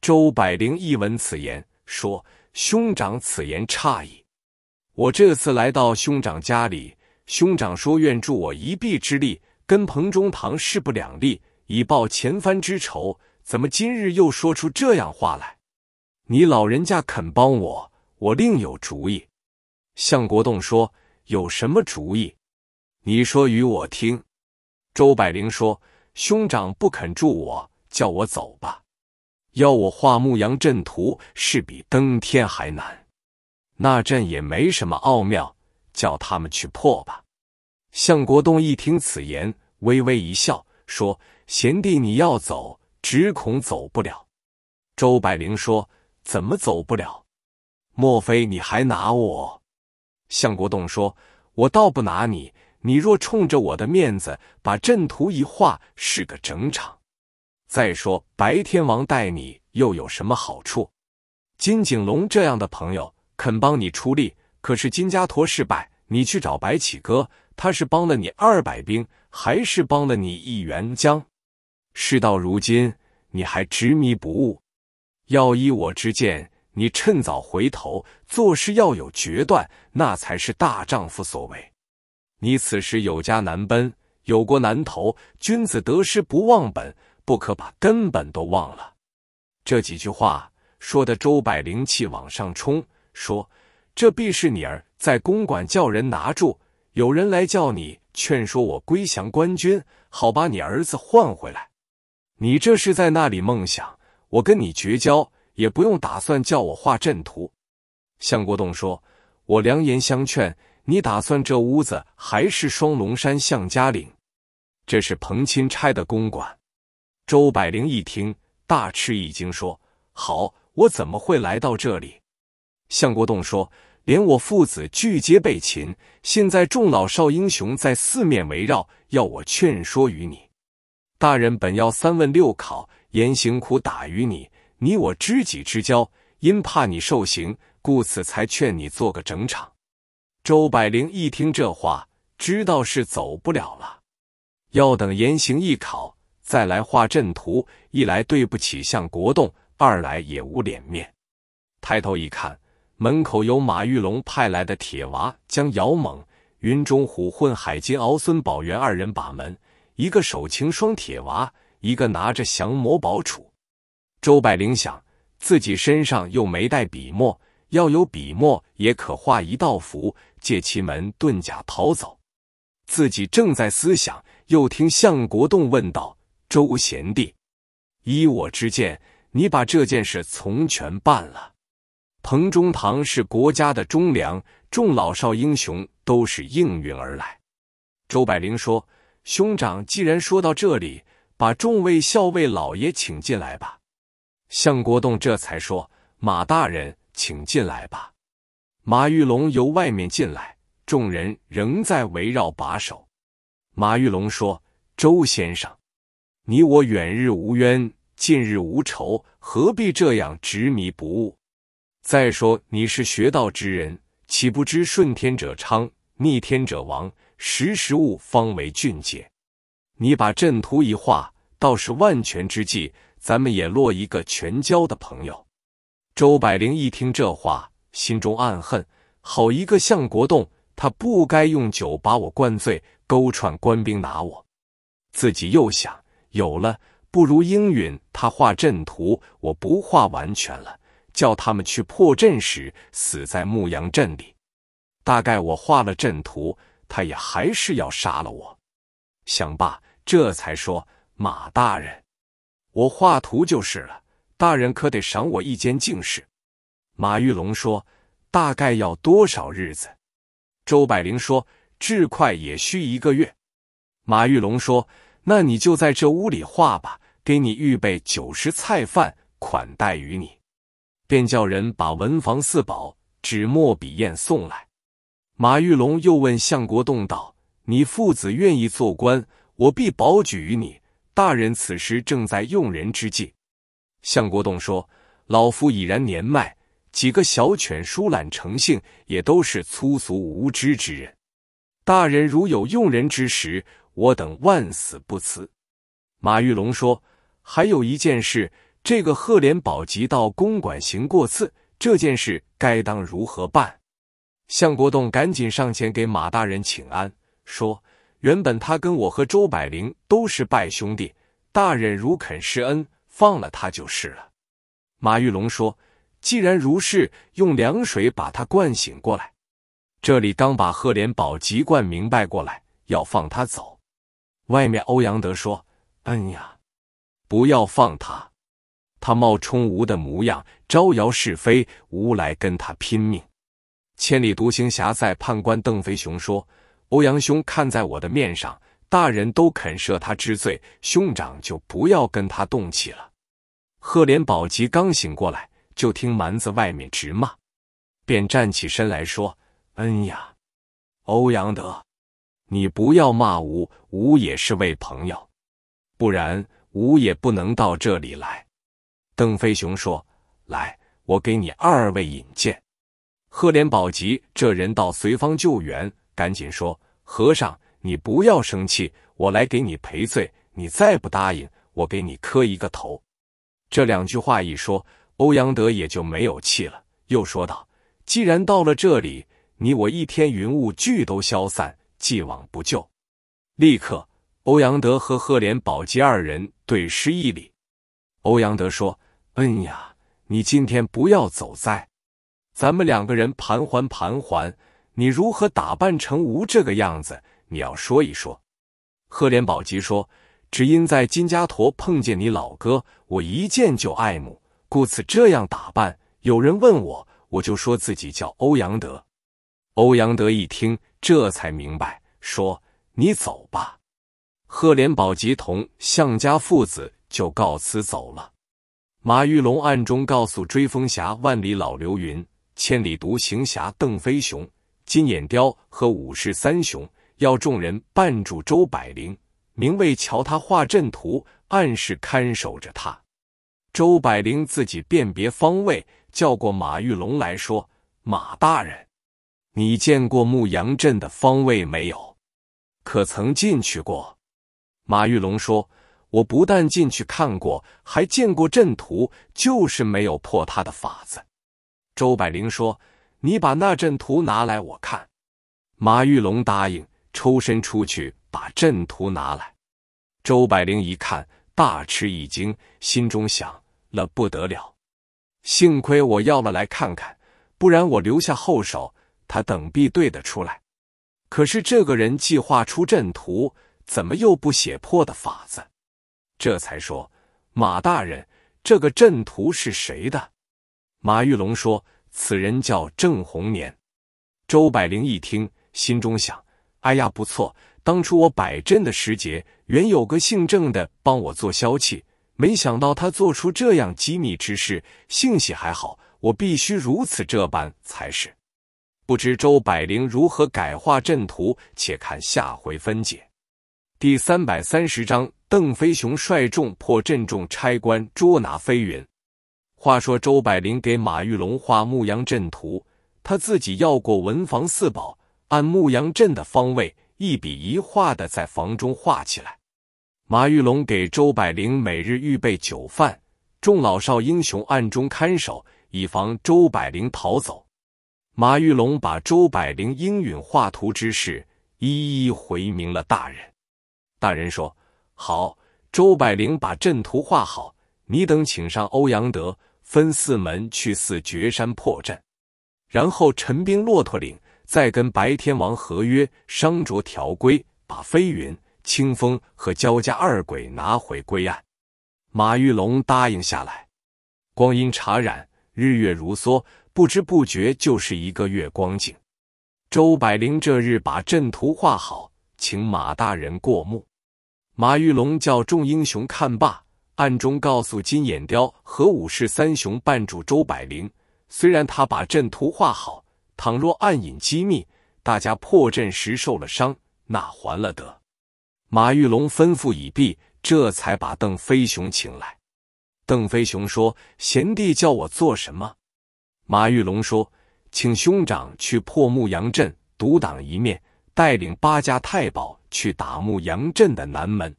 周百灵一闻此言，说：“兄长此言差矣。”我这次来到兄长家里，兄长说愿助我一臂之力，跟彭中堂势不两立，以报前番之仇。怎么今日又说出这样话来？你老人家肯帮我，我另有主意。向国栋说：“有什么主意？你说与我听。”周百灵说：“兄长不肯助我，叫我走吧。要我画牧羊阵图，是比登天还难。”那阵也没什么奥妙，叫他们去破吧。向国栋一听此言，微微一笑，说：“贤弟，你要走，只恐走不了。”周百灵说：“怎么走不了？莫非你还拿我？”向国栋说：“我倒不拿你，你若冲着我的面子，把阵图一画，是个整场。再说白天王带你又有什么好处？金景龙这样的朋友。”肯帮你出力，可是金家沱失败，你去找白起哥，他是帮了你二百兵，还是帮了你一员将？事到如今，你还执迷不悟，要依我之见，你趁早回头，做事要有决断，那才是大丈夫所为。你此时有家难奔，有国难投，君子得失不忘本，不可把根本都忘了。这几句话说的，周百灵气往上冲。说：“这必是你儿在公馆叫人拿住，有人来叫你劝说我归降官军，好把你儿子换回来。你这是在那里梦想？我跟你绝交，也不用打算叫我画阵图。”向国栋说：“我良言相劝，你打算这屋子还是双龙山向家岭？这是彭钦差的公馆。”周百灵一听，大吃一惊，说：“好，我怎么会来到这里？”向国栋说：“连我父子俱皆被擒，现在众老少英雄在四面围绕，要我劝说于你。大人本要三问六考，严刑苦打于你。你我知己之交，因怕你受刑，故此才劝你做个整场。”周百灵一听这话，知道是走不了了，要等严刑一考再来画阵图。一来对不起向国栋，二来也无脸面。抬头一看。门口有马玉龙派来的铁娃，将姚猛、云中虎、混海金、敖孙、宝元二人把门，一个手擎双铁娃，一个拿着降魔宝杵。周柏灵想，自己身上又没带笔墨，要有笔墨也可画一道符，借其门遁甲逃走。自己正在思想，又听向国栋问道：“周贤弟，依我之见，你把这件事从全办了。”彭中堂是国家的忠良，众老少英雄都是应运而来。周百灵说：“兄长既然说到这里，把众位校尉老爷请进来吧。”向国栋这才说：“马大人，请进来吧。”马玉龙由外面进来，众人仍在围绕把守。马玉龙说：“周先生，你我远日无冤，近日无仇，何必这样执迷不悟？”再说你是学道之人，岂不知顺天者昌，逆天者亡？识时务方为俊杰。你把阵图一画，倒是万全之计。咱们也落一个全交的朋友。周百灵一听这话，心中暗恨：好一个相国栋，他不该用酒把我灌醉，勾串官兵拿我。自己又想：有了，不如应允他画阵图，我不画完全了。叫他们去破阵时死在牧羊阵里。大概我画了阵图，他也还是要杀了我。想罢，这才说：“马大人，我画图就是了。大人可得赏我一间净室。”马玉龙说：“大概要多少日子？”周百灵说：“至快也需一个月。”马玉龙说：“那你就在这屋里画吧，给你预备酒食菜饭款待于你。”便叫人把文房四宝、纸墨笔砚送来。马玉龙又问相国栋道：“你父子愿意做官，我必保举于你。大人此时正在用人之际。”相国栋说：“老夫已然年迈，几个小犬疏懒成性，也都是粗俗无知之人。大人如有用人之时，我等万死不辞。”马玉龙说：“还有一件事。”这个赫连宝吉到公馆行过次，这件事该当如何办？向国栋赶紧上前给马大人请安，说：“原本他跟我和周百灵都是拜兄弟，大人如肯施恩，放了他就是了。”马玉龙说：“既然如是，用凉水把他灌醒过来。”这里刚把赫连宝吉灌明白过来，要放他走。外面欧阳德说：“嗯呀，不要放他。”他冒充吴的模样，招摇是非。吴来跟他拼命。千里独行侠在判官邓飞雄说：“欧阳兄，看在我的面上，大人都肯赦他之罪，兄长就不要跟他动气了。”赫连宝吉刚醒过来，就听蛮子外面直骂，便站起身来说：“恩呀，欧阳德，你不要骂吴，吴也是位朋友，不然吴也不能到这里来。”邓飞雄说：“来，我给你二位引荐。”赫连宝吉这人到随方救援，赶紧说，和尚，你不要生气，我来给你赔罪。你再不答应，我给你磕一个头。”这两句话一说，欧阳德也就没有气了，又说道：“既然到了这里，你我一天云雾俱都消散，既往不咎。”立刻，欧阳德和赫连宝吉二人对视一礼。欧阳德说。哎呀，你今天不要走哉，咱们两个人盘桓盘桓。你如何打扮成无这个样子？你要说一说。赫连宝吉说：“只因在金家坨碰见你老哥，我一见就爱慕，故此这样打扮。有人问我，我就说自己叫欧阳德。”欧阳德一听，这才明白，说：“你走吧。”赫连宝吉同向家父子就告辞走了。马玉龙暗中告诉追风侠、万里老刘云、千里独行侠邓飞雄、金眼雕和武士三雄，要众人绊住周百灵，名为瞧他画阵图，暗示看守着他。周百灵自己辨别方位，叫过马玉龙来说：“马大人，你见过牧羊镇的方位没有？可曾进去过？”马玉龙说。我不但进去看过，还见过阵图，就是没有破他的法子。周百灵说：“你把那阵图拿来我看。”马玉龙答应，抽身出去把阵图拿来。周百灵一看，大吃一惊，心中想了不得了：幸亏我要了来看看，不然我留下后手，他等必对得出来。可是这个人计划出阵图，怎么又不写破的法子？这才说：“马大人，这个阵图是谁的？”马玉龙说：“此人叫郑红年。”周百灵一听，心中想：“哎呀，不错，当初我摆阵的时节，原有个姓郑的帮我做消气，没想到他做出这样机密之事。幸喜还好，我必须如此这般才是。”不知周百灵如何改画阵图，且看下回分解。第三百三十章。邓飞雄率众破阵，众差官捉拿飞云。话说周柏林给马玉龙画牧羊阵图，他自己要过文房四宝，按牧羊阵的方位，一笔一画的在房中画起来。马玉龙给周柏林每日预备酒饭，众老少英雄暗中看守，以防周柏林逃走。马玉龙把周柏林应允画图之事一一回明了大人。大人说。好，周百灵把阵图画好，你等请上欧阳德，分四门去四绝山破阵，然后陈兵骆驼岭，再跟白天王合约商酌条规，把飞云、清风和焦家二鬼拿回归案。马玉龙答应下来。光阴茶染，日月如梭，不知不觉就是一个月光景。周百灵这日把阵图画好，请马大人过目。马玉龙叫众英雄看罢，暗中告诉金眼雕和武士三雄扮住周百灵。虽然他把阵图画好，倘若暗影机密，大家破阵时受了伤，那还了得？马玉龙吩咐已毕，这才把邓飞熊请来。邓飞熊说：“贤弟叫我做什么？”马玉龙说：“请兄长去破牧羊阵，独挡一面，带领八家太保。”去打牧羊镇的南门，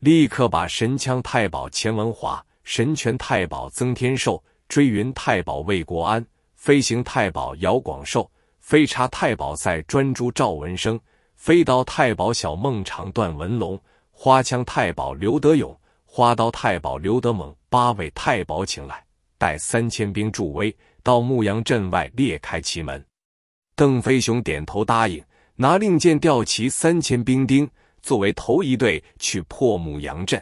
立刻把神枪太保钱文华、神拳太保曾天寿、追云太保魏国安、飞行太保姚广寿、飞叉太保赛专诸赵文生、飞刀太保小孟长段文龙、花枪太保刘德勇、花刀太保刘德猛八位太保请来，带三千兵助威，到牧羊镇外裂开奇门。邓飞雄点头答应。拿令箭调齐三千兵丁，作为头一队去破牧羊镇。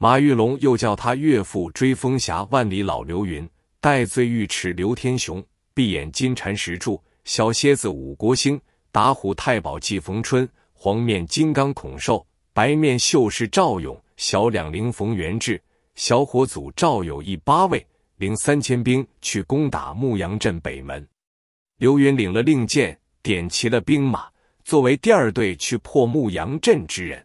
马玉龙又叫他岳父追风侠万里老刘云戴罪御史刘天雄，闭眼金蝉石柱小蝎子武国兴，打虎太保季逢春，黄面金刚孔寿，白面秀士赵勇，小两灵冯元志，小伙祖赵友义八位领三千兵去攻打牧羊镇北门。刘云领了令箭，点齐了兵马。作为第二队去破牧羊镇之人，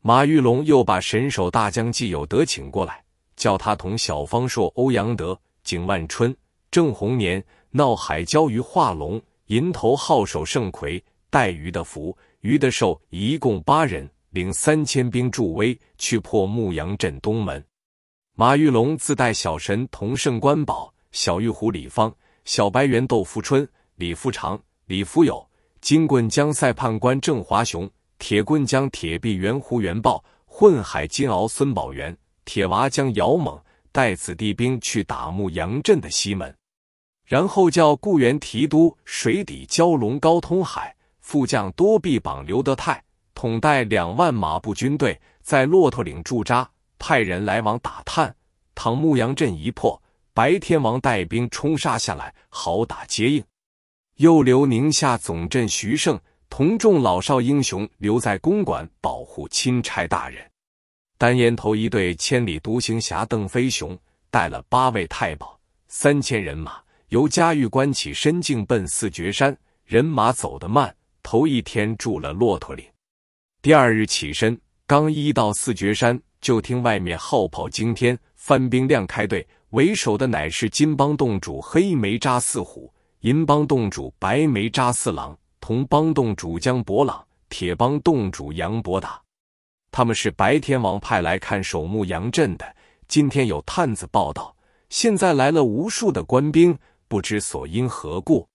马玉龙又把神手大将纪有德请过来，叫他同小方硕、欧阳德、景万春、郑红年、闹海蛟鱼化龙、银头号手盛魁、带鱼的福、鱼的寿，一共八人，领三千兵助威，去破牧羊镇东门。马玉龙自带小神同盛官宝、小玉虎李芳、小白猿窦福春、李福长、李福友。金棍将赛判官郑华雄，铁棍将铁臂猿胡元豹，混海金鳌孙宝元，铁娃将姚猛带子弟兵去打牧羊镇的西门，然后叫固原提督水底蛟龙高通海，副将多臂膀刘德泰统带两万马步军队在骆驼岭驻扎，派人来往打探。倘牧羊镇一破，白天王带兵冲杀下来，好打接应。又留宁夏总镇徐胜同众老少英雄留在公馆保护钦差大人。单烟头一队千里独行侠邓飞雄带了八位太保，三千人马由嘉峪关起身，径奔四绝山。人马走得慢，头一天住了骆驼岭。第二日起身，刚一到四绝山，就听外面号炮惊天，番兵亮开队，为首的乃是金帮洞主黑眉扎四虎。银帮洞主白眉扎四郎，同帮洞主江伯朗，铁帮洞主杨伯达，他们是白天王派来看守牧阳镇的。今天有探子报道，现在来了无数的官兵，不知所因何故。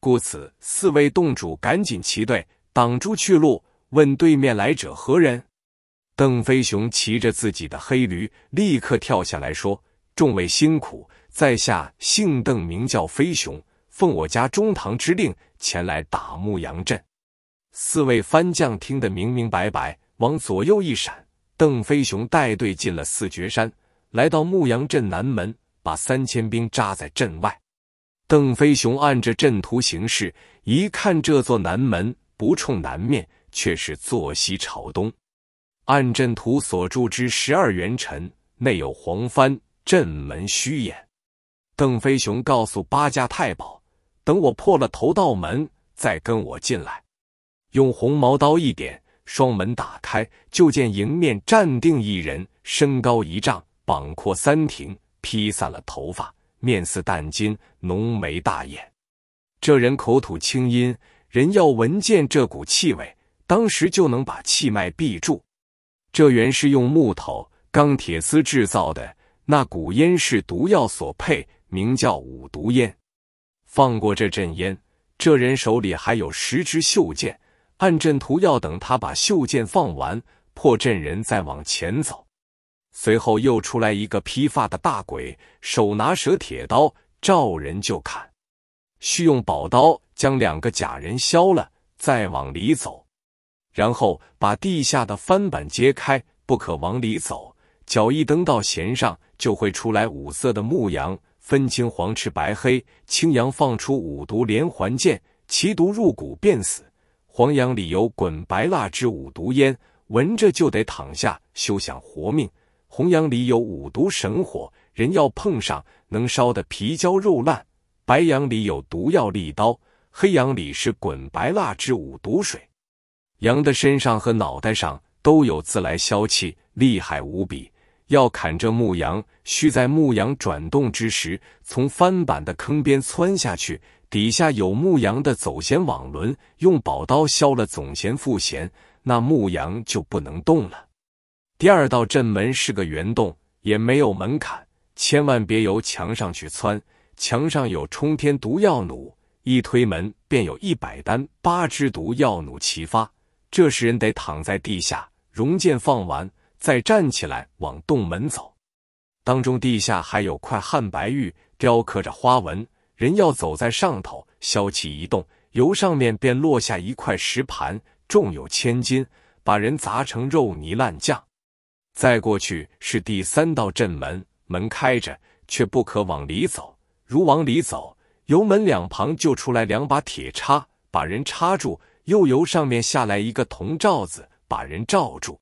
故此，四位洞主赶紧齐队挡住去路，问对面来者何人。邓飞熊骑着自己的黑驴，立刻跳下来说：“众位辛苦，在下姓邓，名叫飞熊。”奉我家中堂之令，前来打牧羊镇。四位藩将听得明明白白，往左右一闪。邓飞雄带队进了四绝山，来到牧羊镇南门，把三千兵扎在镇外。邓飞雄按着阵图行事，一看这座南门不冲南面，却是坐西朝东。按阵图所注之十二元辰，内有黄帆镇门虚掩。邓飞雄告诉八家太保。等我破了头道门，再跟我进来。用红毛刀一点，双门打开，就见迎面站定一人，身高一丈，膀阔三庭，披散了头发，面似淡金，浓眉大眼。这人口吐青烟，人要闻见这股气味，当时就能把气脉闭住。这原是用木头、钢铁丝制造的，那股烟是毒药所配，名叫五毒烟。放过这阵烟，这人手里还有十支袖箭，按阵图要等他把袖箭放完，破阵人再往前走。随后又出来一个披发的大鬼，手拿蛇铁刀，照人就砍。需用宝刀将两个假人削了，再往里走。然后把地下的翻板揭开，不可往里走，脚一蹬到弦上，就会出来五色的牧羊。分青黄、赤、白、黑、青羊，放出五毒连环剑，其毒入骨便死。黄羊里有滚白蜡之五毒烟，闻着就得躺下，休想活命。红羊里有五毒神火，人要碰上能烧得皮焦肉烂。白羊里有毒药利刀，黑羊里是滚白蜡之五毒水。羊的身上和脑袋上都有自来消气，厉害无比。要砍这牧羊，需在牧羊转动之时，从翻板的坑边窜下去。底下有牧羊的走弦网轮，用宝刀削了总弦副弦，那牧羊就不能动了。第二道阵门是个圆洞，也没有门槛，千万别由墙上去窜。墙上有冲天毒药弩，一推门便有一百单八支毒药弩齐发。这时人得躺在地下，容剑放完。再站起来往洞门走，当中地下还有块汉白玉，雕刻着花纹。人要走在上头，稍气一动，由上面便落下一块石盘，重有千斤，把人砸成肉泥烂酱。再过去是第三道镇门，门开着，却不可往里走。如往里走，由门两旁就出来两把铁叉，把人插住；又由上面下来一个铜罩子，把人罩住。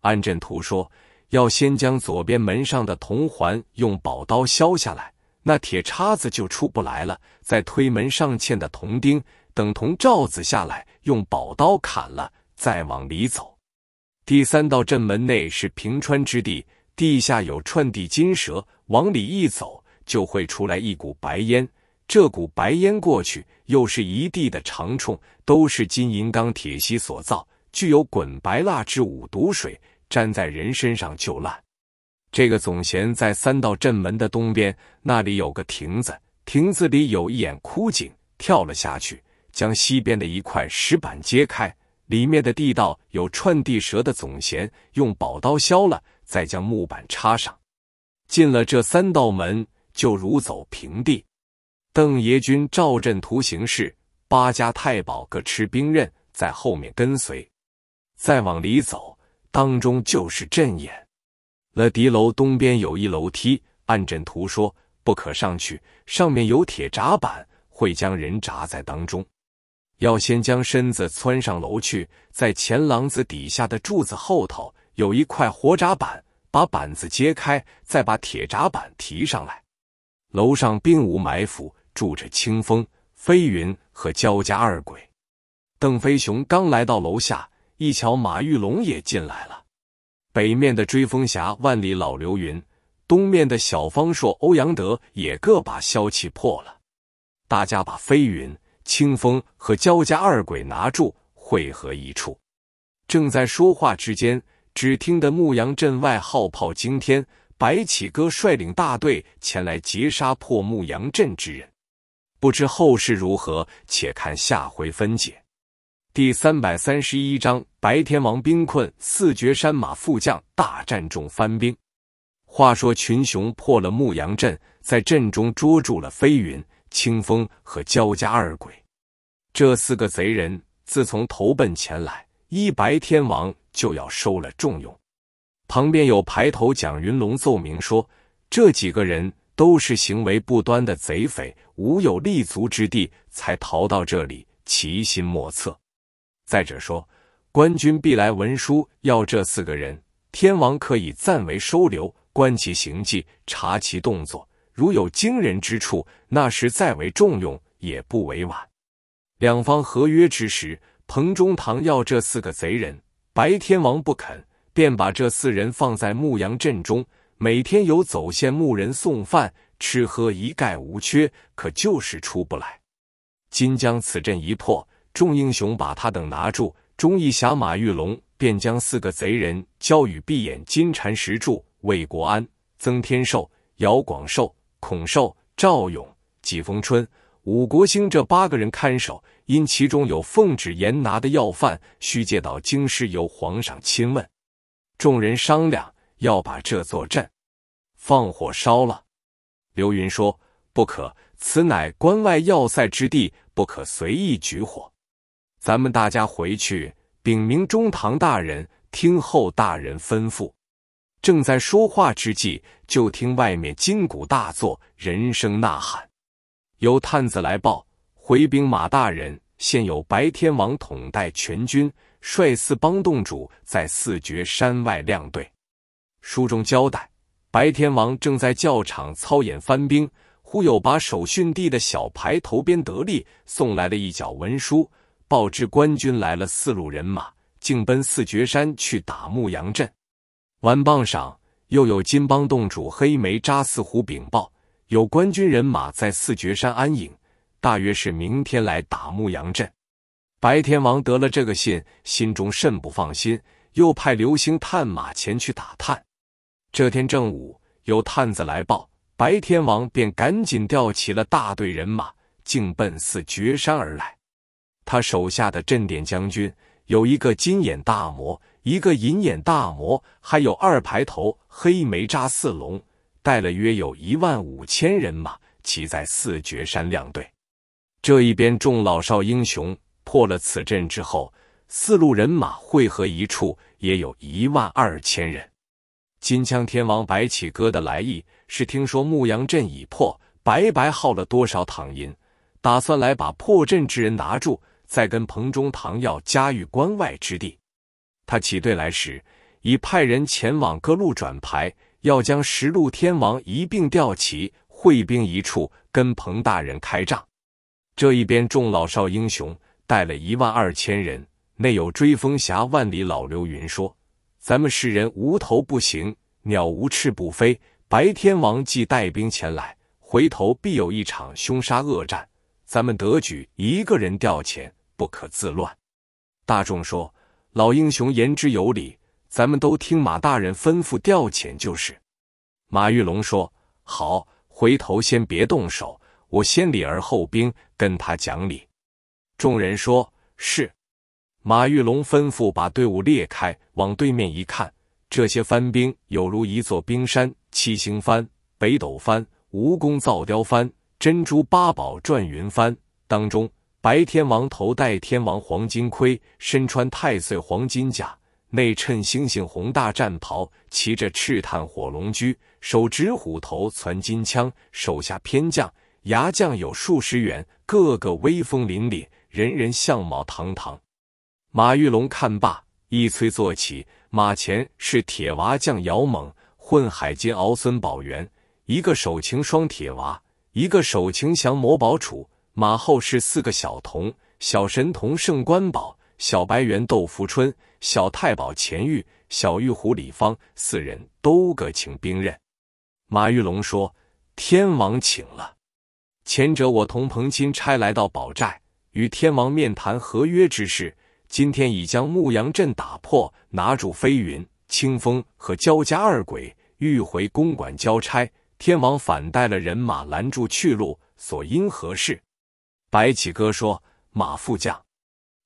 安阵图说，要先将左边门上的铜环用宝刀削下来，那铁叉子就出不来了。再推门上嵌的铜钉，等铜罩子下来，用宝刀砍了，再往里走。第三道阵门内是平川之地，地下有串地金蛇，往里一走就会出来一股白烟。这股白烟过去，又是一地的长虫，都是金银钢铁锡所造。具有滚白蜡之五毒水，粘在人身上就烂。这个总衔在三道镇门的东边，那里有个亭子，亭子里有一眼枯井，跳了下去，将西边的一块石板揭开，里面的地道有串地蛇的总衔，用宝刀削了，再将木板插上。进了这三道门，就如走平地。邓爷君照阵图行事，八家太保各持兵刃在后面跟随。再往里走，当中就是阵眼了。敌楼东边有一楼梯，按阵图说不可上去，上面有铁闸板，会将人闸在当中。要先将身子窜上楼去，在前廊子底下的柱子后头有一块活闸板，把板子揭开，再把铁闸板提上来。楼上并无埋伏，住着清风、飞云和焦家二鬼。邓飞雄刚来到楼下。一瞧，马玉龙也进来了。北面的追风侠万里老刘云，东面的小方硕欧阳德也各把萧气破了。大家把飞云、清风和焦家二鬼拿住，汇合一处。正在说话之间，只听得牧羊镇外号炮惊天，白起哥率领大队前来截杀破牧羊镇之人。不知后事如何，且看下回分解。第三百三十一章白天王兵困四绝山马副将大战众番兵。话说群雄破了牧羊镇，在镇中捉住了飞云、清风和焦家二鬼。这四个贼人自从投奔前来，一白天王就要收了重用。旁边有排头蒋云龙奏明说，这几个人都是行为不端的贼匪，无有立足之地，才逃到这里，其心莫测。再者说，官军必来文书要这四个人，天王可以暂为收留，观其行迹，察其动作，如有惊人之处，那时再为重用也不为晚。两方合约之时，彭中堂要这四个贼人，白天王不肯，便把这四人放在牧羊镇中，每天有走线牧人送饭，吃喝一概无缺，可就是出不来。今将此阵一破。众英雄把他等拿住，忠义侠马玉龙便将四个贼人交与闭眼金蝉石柱、魏国安、曾天寿、姚广寿、孔寿、赵勇、季逢春、武国兴这八个人看守。因其中有奉旨严拿的要犯，需借到京师由皇上亲问。众人商量要把这座镇放火烧了。刘云说：“不可，此乃关外要塞之地，不可随意举火。”咱们大家回去禀明中堂大人，听候大人吩咐。正在说话之际，就听外面金鼓大作，人声呐喊，有探子来报：回兵马大人，现有白天王统带全军，率四帮洞主在四绝山外亮队。书中交代，白天王正在教场操演番兵。忽有把守训地的小牌头边得力送来了一角文书。报知官军来了四路人马，竟奔四绝山去打牧羊镇。晚棒上又有金帮洞主黑眉扎四虎禀报，有官军人马在四绝山安营，大约是明天来打牧羊镇。白天王得了这个信，心中甚不放心，又派流星探马前去打探。这天正午，有探子来报，白天王便赶紧调齐了大队人马，竟奔四绝山而来。他手下的镇点将军有一个金眼大魔，一个银眼大魔，还有二排头黑眉扎四龙，带了约有一万五千人马，骑在四绝山亮队。这一边众老少英雄破了此阵之后，四路人马汇合一处，也有一万二千人。金枪天王白起哥的来意是听说牧羊阵已破，白白耗了多少躺银，打算来把破阵之人拿住。在跟彭中堂要嘉峪关外之地，他起队来时已派人前往各路转牌，要将十路天王一并调齐，会兵一处跟彭大人开仗。这一边众老少英雄带了一万二千人，内有追风侠万里老刘云说：“咱们是人无头不行，鸟无翅不飞。白天王既带兵前来，回头必有一场凶杀恶战。咱们得举一个人调遣，不可自乱。大众说：“老英雄言之有理，咱们都听马大人吩咐调遣就是。”马玉龙说：“好，回头先别动手，我先礼而后兵，跟他讲理。”众人说：“是。”马玉龙吩咐把队伍列开，往对面一看，这些番兵有如一座冰山，七星番、北斗番、蜈蚣造雕番、珍珠八宝转云番。当中。白天王头戴天王黄金盔，身穿太岁黄金甲，内衬猩猩红大战袍，骑着赤炭火龙驹，手执虎头攒金枪，手下偏将牙将有数十员，个个威风凛凛，人人相貌堂堂。马玉龙看罢，一催坐起，马前是铁娃将姚猛，混海金敖孙宝元，一个手擎双铁娃，一个手擎降魔宝杵。马后是四个小童：小神童圣官宝、小白猿窦福春、小太保钱玉、小玉虎李芳，四人都各请兵刃。马玉龙说：“天王请了。前者我同彭钦差来到宝寨，与天王面谈合约之事。今天已将牧羊镇打破，拿住飞云、清风和焦家二鬼，欲回公馆交差。天王反带了人马拦住去路，所因何事？”白起哥说：“马副将，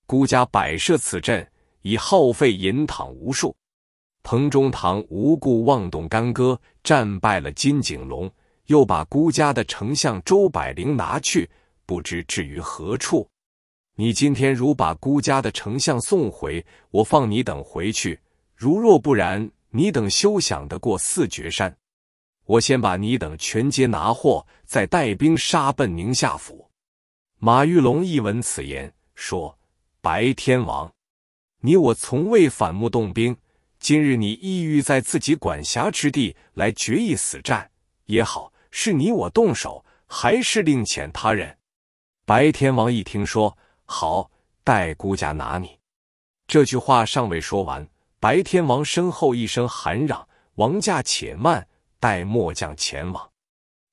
孤家摆设此阵，已耗费银躺无数。彭中堂无故妄动干戈，战败了金景龙，又把孤家的丞相周百灵拿去，不知置于何处。你今天如把孤家的丞相送回，我放你等回去；如若不然，你等休想得过四绝山。我先把你等全皆拿获，再带兵杀奔宁夏府。”马玉龙一闻此言，说：“白天王，你我从未反目动兵。今日你意欲在自己管辖之地来决一死战，也好，是你我动手，还是另遣他人？”白天王一听，说：“好，待孤家拿你。”这句话尚未说完，白天王身后一声喊嚷：“王驾且慢，待末将前往。”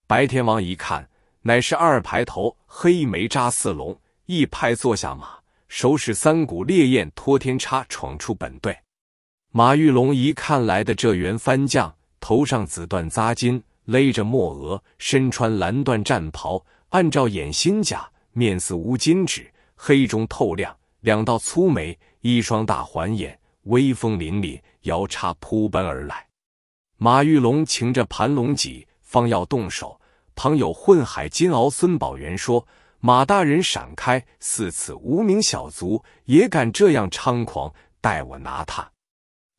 白天王一看，乃是二排头。黑眉扎四龙一拍坐下马，手使三股烈焰托天叉闯出本队。马玉龙一看来的这员番将，头上紫缎扎金，勒着墨额，身穿蓝缎战袍，按照眼心甲，面似乌金纸，黑中透亮，两道粗眉，一双大环眼，威风凛凛，摇叉扑奔而来。马玉龙擎着盘龙脊，方要动手。旁有混海金鳌孙宝元说：“马大人闪开！似此无名小卒也敢这样猖狂，待我拿他！”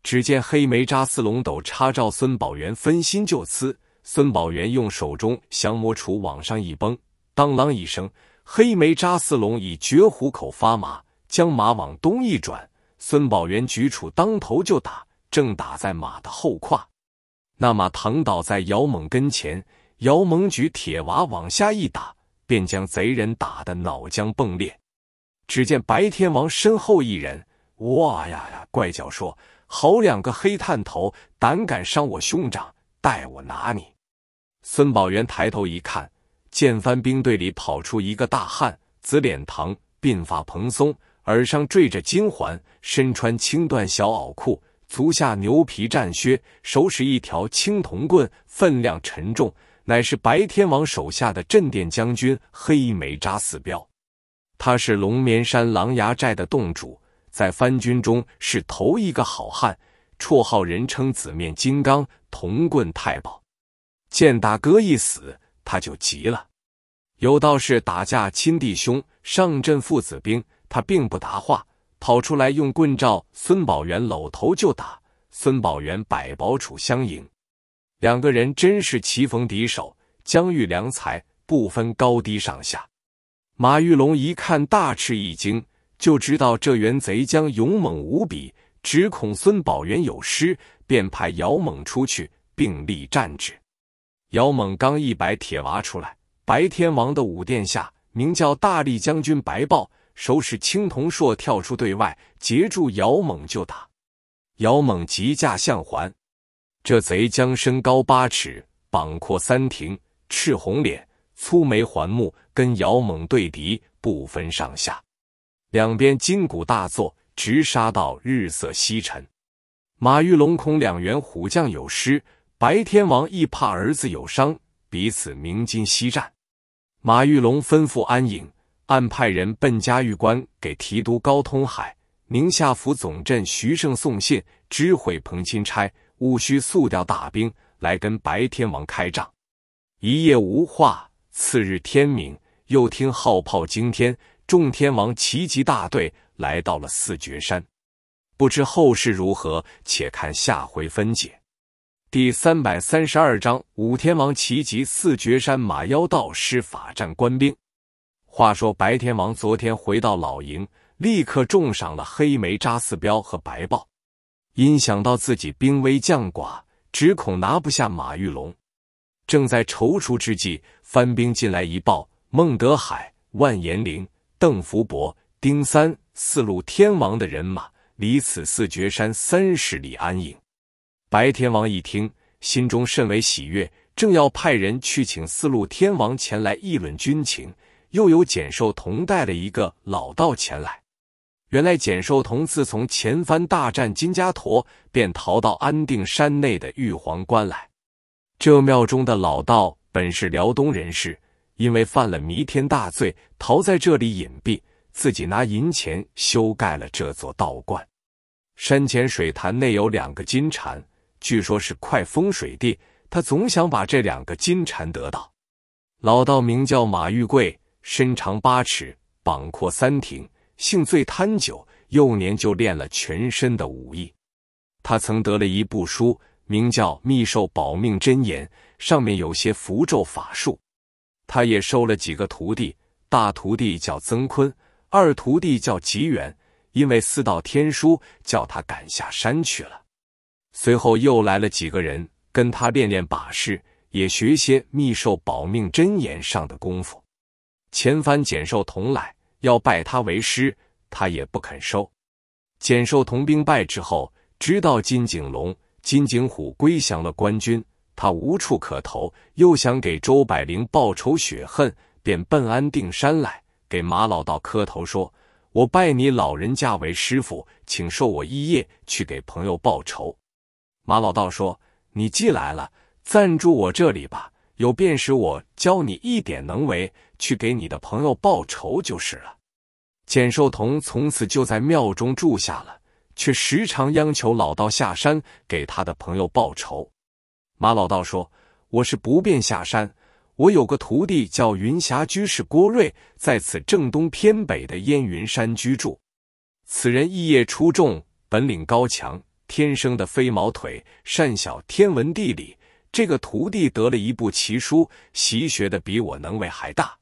只见黑眉扎斯龙斗插照孙宝元分心就刺，孙宝元用手中降魔杵往上一崩，当啷一声，黑眉扎斯龙以绝虎口发马，将马往东一转，孙宝元举杵当头就打，正打在马的后胯，那马躺倒在姚猛跟前。姚猛举铁娃往下一打，便将贼人打得脑浆迸裂。只见白天王身后一人，哇呀呀怪叫说：“好两个黑探头，胆敢伤我兄长，待我拿你！”孙宝元抬头一看，见翻兵队里跑出一个大汉，紫脸膛，鬓发蓬松，耳上坠着金环，身穿青缎小袄裤，足下牛皮战靴，手使一条青铜棍，分量沉重。乃是白天王手下的镇殿将军黑眉扎四彪，他是龙眠山狼牙寨的洞主，在番军中是头一个好汉，绰号人称紫面金刚、铜棍太保。见大哥一死，他就急了。有道是打架亲弟兄，上阵父子兵，他并不答话，跑出来用棍照孙宝元搂头就打，孙宝元百宝杵相迎。两个人真是棋逢敌手，将遇良才，不分高低上下。马玉龙一看，大吃一惊，就知道这员贼将勇猛无比，只恐孙宝元有失，便派姚猛出去，并立战旨。姚猛刚一摆铁娃出来，白天王的五殿下名叫大力将军白豹，手使青铜槊跳出队外，截住姚猛就打。姚猛急驾向还。这贼将身高八尺，膀阔三庭，赤红脸，粗眉环目，跟姚猛对敌不分上下，两边筋骨大作，直杀到日色西沉。马玉龙恐两员虎将有失，白天王亦怕儿子有伤，彼此鸣金息战。马玉龙吩咐安营，暗派人奔嘉峪关，给提督高通海、宁夏府总镇徐胜送信，知会彭钦差。务须速调大兵来跟白天王开仗。一夜无话，次日天明，又听号炮惊天，众天王齐集大队，来到了四绝山。不知后事如何，且看下回分解。第三百三十二章：五天王齐集四绝山，马妖道施法战官兵。话说白天王昨天回到老营，立刻重赏了黑眉扎四彪和白豹。因想到自己兵危将寡，只恐拿不下马玉龙。正在踌躇之际，番兵进来一报：孟德海、万延龄、邓福伯、丁三四路天王的人马离此四绝山三十里安营。白天王一听，心中甚为喜悦，正要派人去请四路天王前来议论军情，又有简寿同带了一个老道前来。原来简寿童自从前番大战金家沱，便逃到安定山内的玉皇关来。这庙中的老道本是辽东人士，因为犯了弥天大罪，逃在这里隐蔽，自己拿银钱修盖了这座道观。山前水潭内有两个金蟾，据说是快风水地，他总想把这两个金蟾得到。老道名叫马玉贵，身长八尺，膀阔三挺。性最贪酒，幼年就练了全身的武艺。他曾得了一部书，名叫《密兽保命真言》，上面有些符咒法术。他也收了几个徒弟，大徒弟叫曾坤，二徒弟叫吉远。因为四道天书，叫他赶下山去了。随后又来了几个人，跟他练练把式，也学些《秘兽保命真言》上的功夫。前番捡寿同来。要拜他为师，他也不肯收。简寿同兵败之后，知道金景龙、金景虎归降了官军，他无处可投，又想给周百灵报仇雪恨，便奔安定山来，给马老道磕头说：“我拜你老人家为师傅，请受我一业，去给朋友报仇。”马老道说：“你既来了，暂住我这里吧，有便识我教你一点能为。”去给你的朋友报仇就是了。简寿童从此就在庙中住下了，却时常央求老道下山给他的朋友报仇。马老道说：“我是不便下山，我有个徒弟叫云霞居士郭瑞，在此正东偏北的烟云山居住。此人异业出众，本领高强，天生的飞毛腿，善晓天文地理。这个徒弟得了一部奇书，习学的比我能为还大。”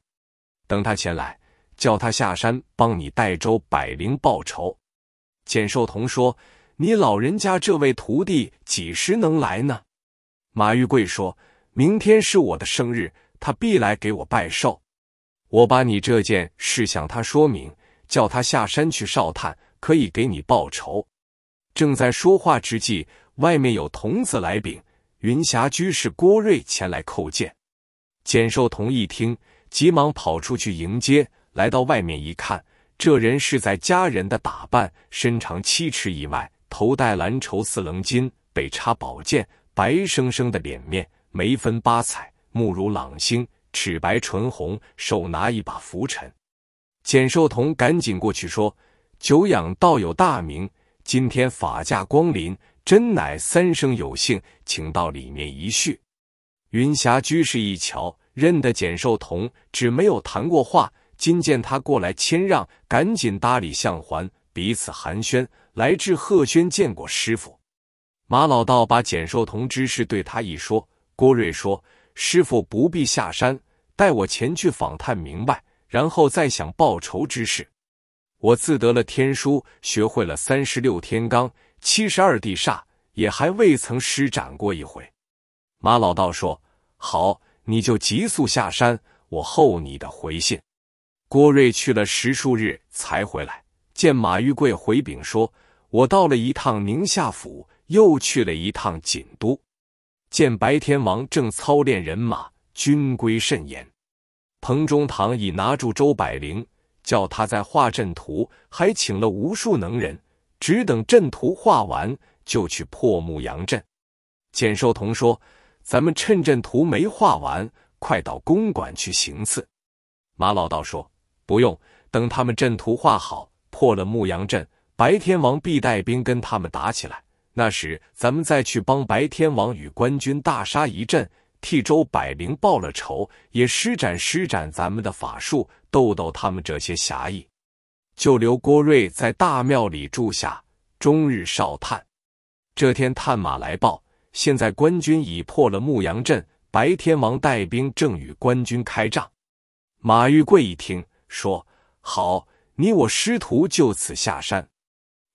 等他前来，叫他下山帮你代周百灵报仇。简寿童说：“你老人家这位徒弟几时能来呢？”马玉贵说：“明天是我的生日，他必来给我拜寿。我把你这件事向他说明，叫他下山去哨探，可以给你报仇。”正在说话之际，外面有童子来禀：“云霞居士郭瑞前来叩见。”简寿童一听。急忙跑出去迎接，来到外面一看，这人是在家人的打扮，身长七尺以外，头戴蓝绸四棱巾，背插宝剑，白生生的脸面，眉分八彩，目如朗星，齿白唇红，手拿一把拂尘。简寿童赶紧过去说：“久仰道友大名，今天法驾光临，真乃三生有幸，请到里面一叙。”云霞居士一瞧。认得简寿童，只没有谈过话。今见他过来谦让，赶紧搭理向环，彼此寒暄。来至贺轩，见过师傅。马老道把简寿童之事对他一说，郭瑞说：“师傅不必下山，待我前去访探明白，然后再想报仇之事。我自得了天书，学会了三十六天罡、七十二地煞，也还未曾施展过一回。”马老道说：“好。”你就急速下山，我候你的回信。郭瑞去了十数日才回来，见马玉贵回禀说：“我到了一趟宁夏府，又去了一趟锦都，见白天王正操练人马，军规甚严。彭中堂已拿住周百灵，叫他在画阵图，还请了无数能人，只等阵图画完，就去破木阳阵。”简寿同说。咱们趁阵图没画完，快到公馆去行刺。马老道说：“不用，等他们阵图画好，破了牧羊阵，白天王必带兵跟他们打起来。那时咱们再去帮白天王与官军大杀一阵，替周百灵报了仇，也施展施展咱们的法术，逗逗他们这些侠义。就留郭瑞在大庙里住下，终日哨探。这天探马来报。”现在官军已破了牧羊镇，白天王带兵正与官军开仗。马玉贵一听，说：“好，你我师徒就此下山。”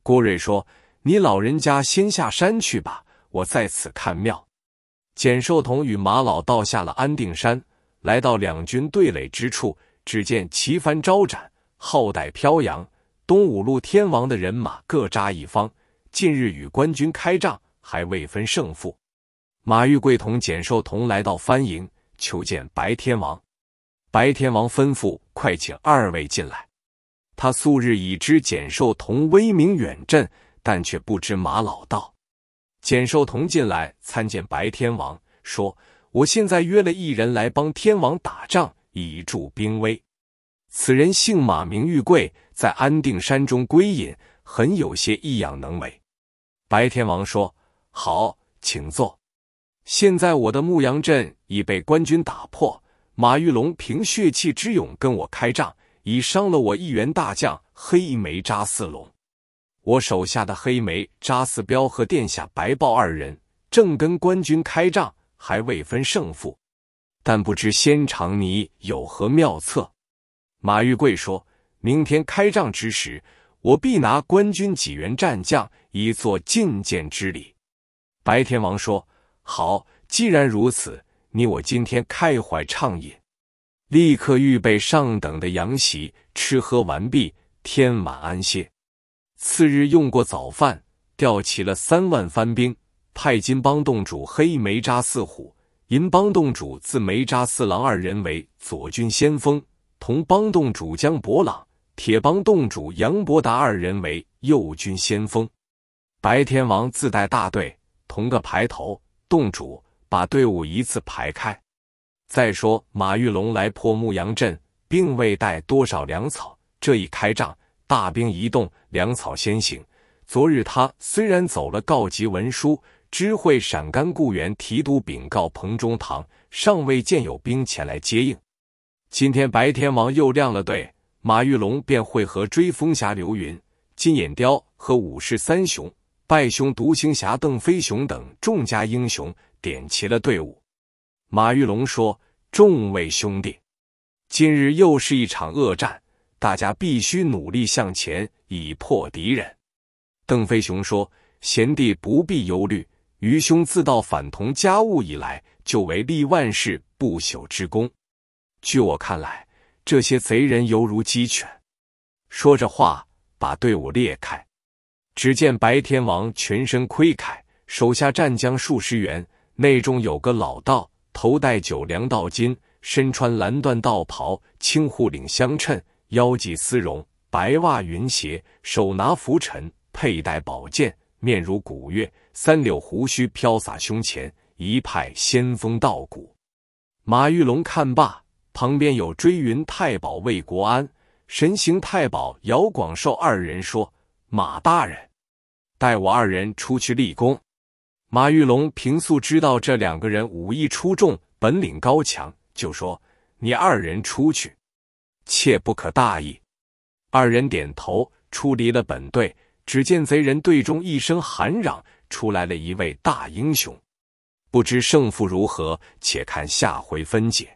郭瑞说：“你老人家先下山去吧，我在此看庙。”简寿童与马老道下了安定山，来到两军对垒之处，只见旗帆招展，浩带飘扬，东五路天王的人马各扎一方，近日与官军开仗。还未分胜负，马玉贵同简寿同来到番营，求见白天王。白天王吩咐：“快请二位进来。”他素日已知简寿同威名远震，但却不知马老道。简寿同进来参见白天王，说：“我现在约了一人来帮天王打仗，以助兵威。此人姓马，名玉贵，在安定山中归隐，很有些异样能为。”白天王说。好，请坐。现在我的牧羊阵已被官军打破，马玉龙凭血气之勇跟我开仗，已伤了我一员大将黑眉扎四龙。我手下的黑眉扎四彪和殿下白豹二人正跟官军开仗，还未分胜负。但不知先长你有何妙策？马玉贵说：“明天开仗之时，我必拿官军几员战将，以作觐见之礼。”白天王说：“好，既然如此，你我今天开怀畅饮，立刻预备上等的羊席，吃喝完毕，天晚安歇。次日用过早饭，调齐了三万番兵，派金帮洞主黑梅扎四虎、银帮洞主字梅扎四郎二人为左军先锋，同帮洞主江伯朗、铁帮洞主杨伯达二人为右军先锋。白天王自带大队。”同个排头，洞主把队伍一字排开。再说马玉龙来破牧羊镇，并未带多少粮草。这一开仗，大兵一动，粮草先行。昨日他虽然走了告急文书，知会陕甘固原提督禀告彭中堂，尚未见有兵前来接应。今天白天王又亮了队，马玉龙便会合追风侠刘云、金眼雕和武士三雄。拜兄独行侠邓飞雄等众家英雄点齐了队伍。马玉龙说：“众位兄弟，今日又是一场恶战，大家必须努力向前，以破敌人。”邓飞雄说：“贤弟不必忧虑，愚兄自到反同家务以来，就为立万世不朽之功。据我看来，这些贼人犹如鸡犬。”说着话，把队伍裂开。只见白天王全身盔铠，手下战将数十员，内中有个老道，头戴九梁道巾，身穿蓝缎道袍，青护领相衬，腰系丝绒，白袜云鞋，手拿拂尘，佩戴宝剑，面如古月，三绺胡须飘洒胸前，一派仙风道骨。马玉龙看罢，旁边有追云太保魏国安、神行太保姚广寿二人说：“马大人。”带我二人出去立功。马玉龙平素知道这两个人武艺出众，本领高强，就说：“你二人出去，切不可大意。”二人点头，出离了本队。只见贼人队中一声喊嚷，出来了一位大英雄，不知胜负如何，且看下回分解。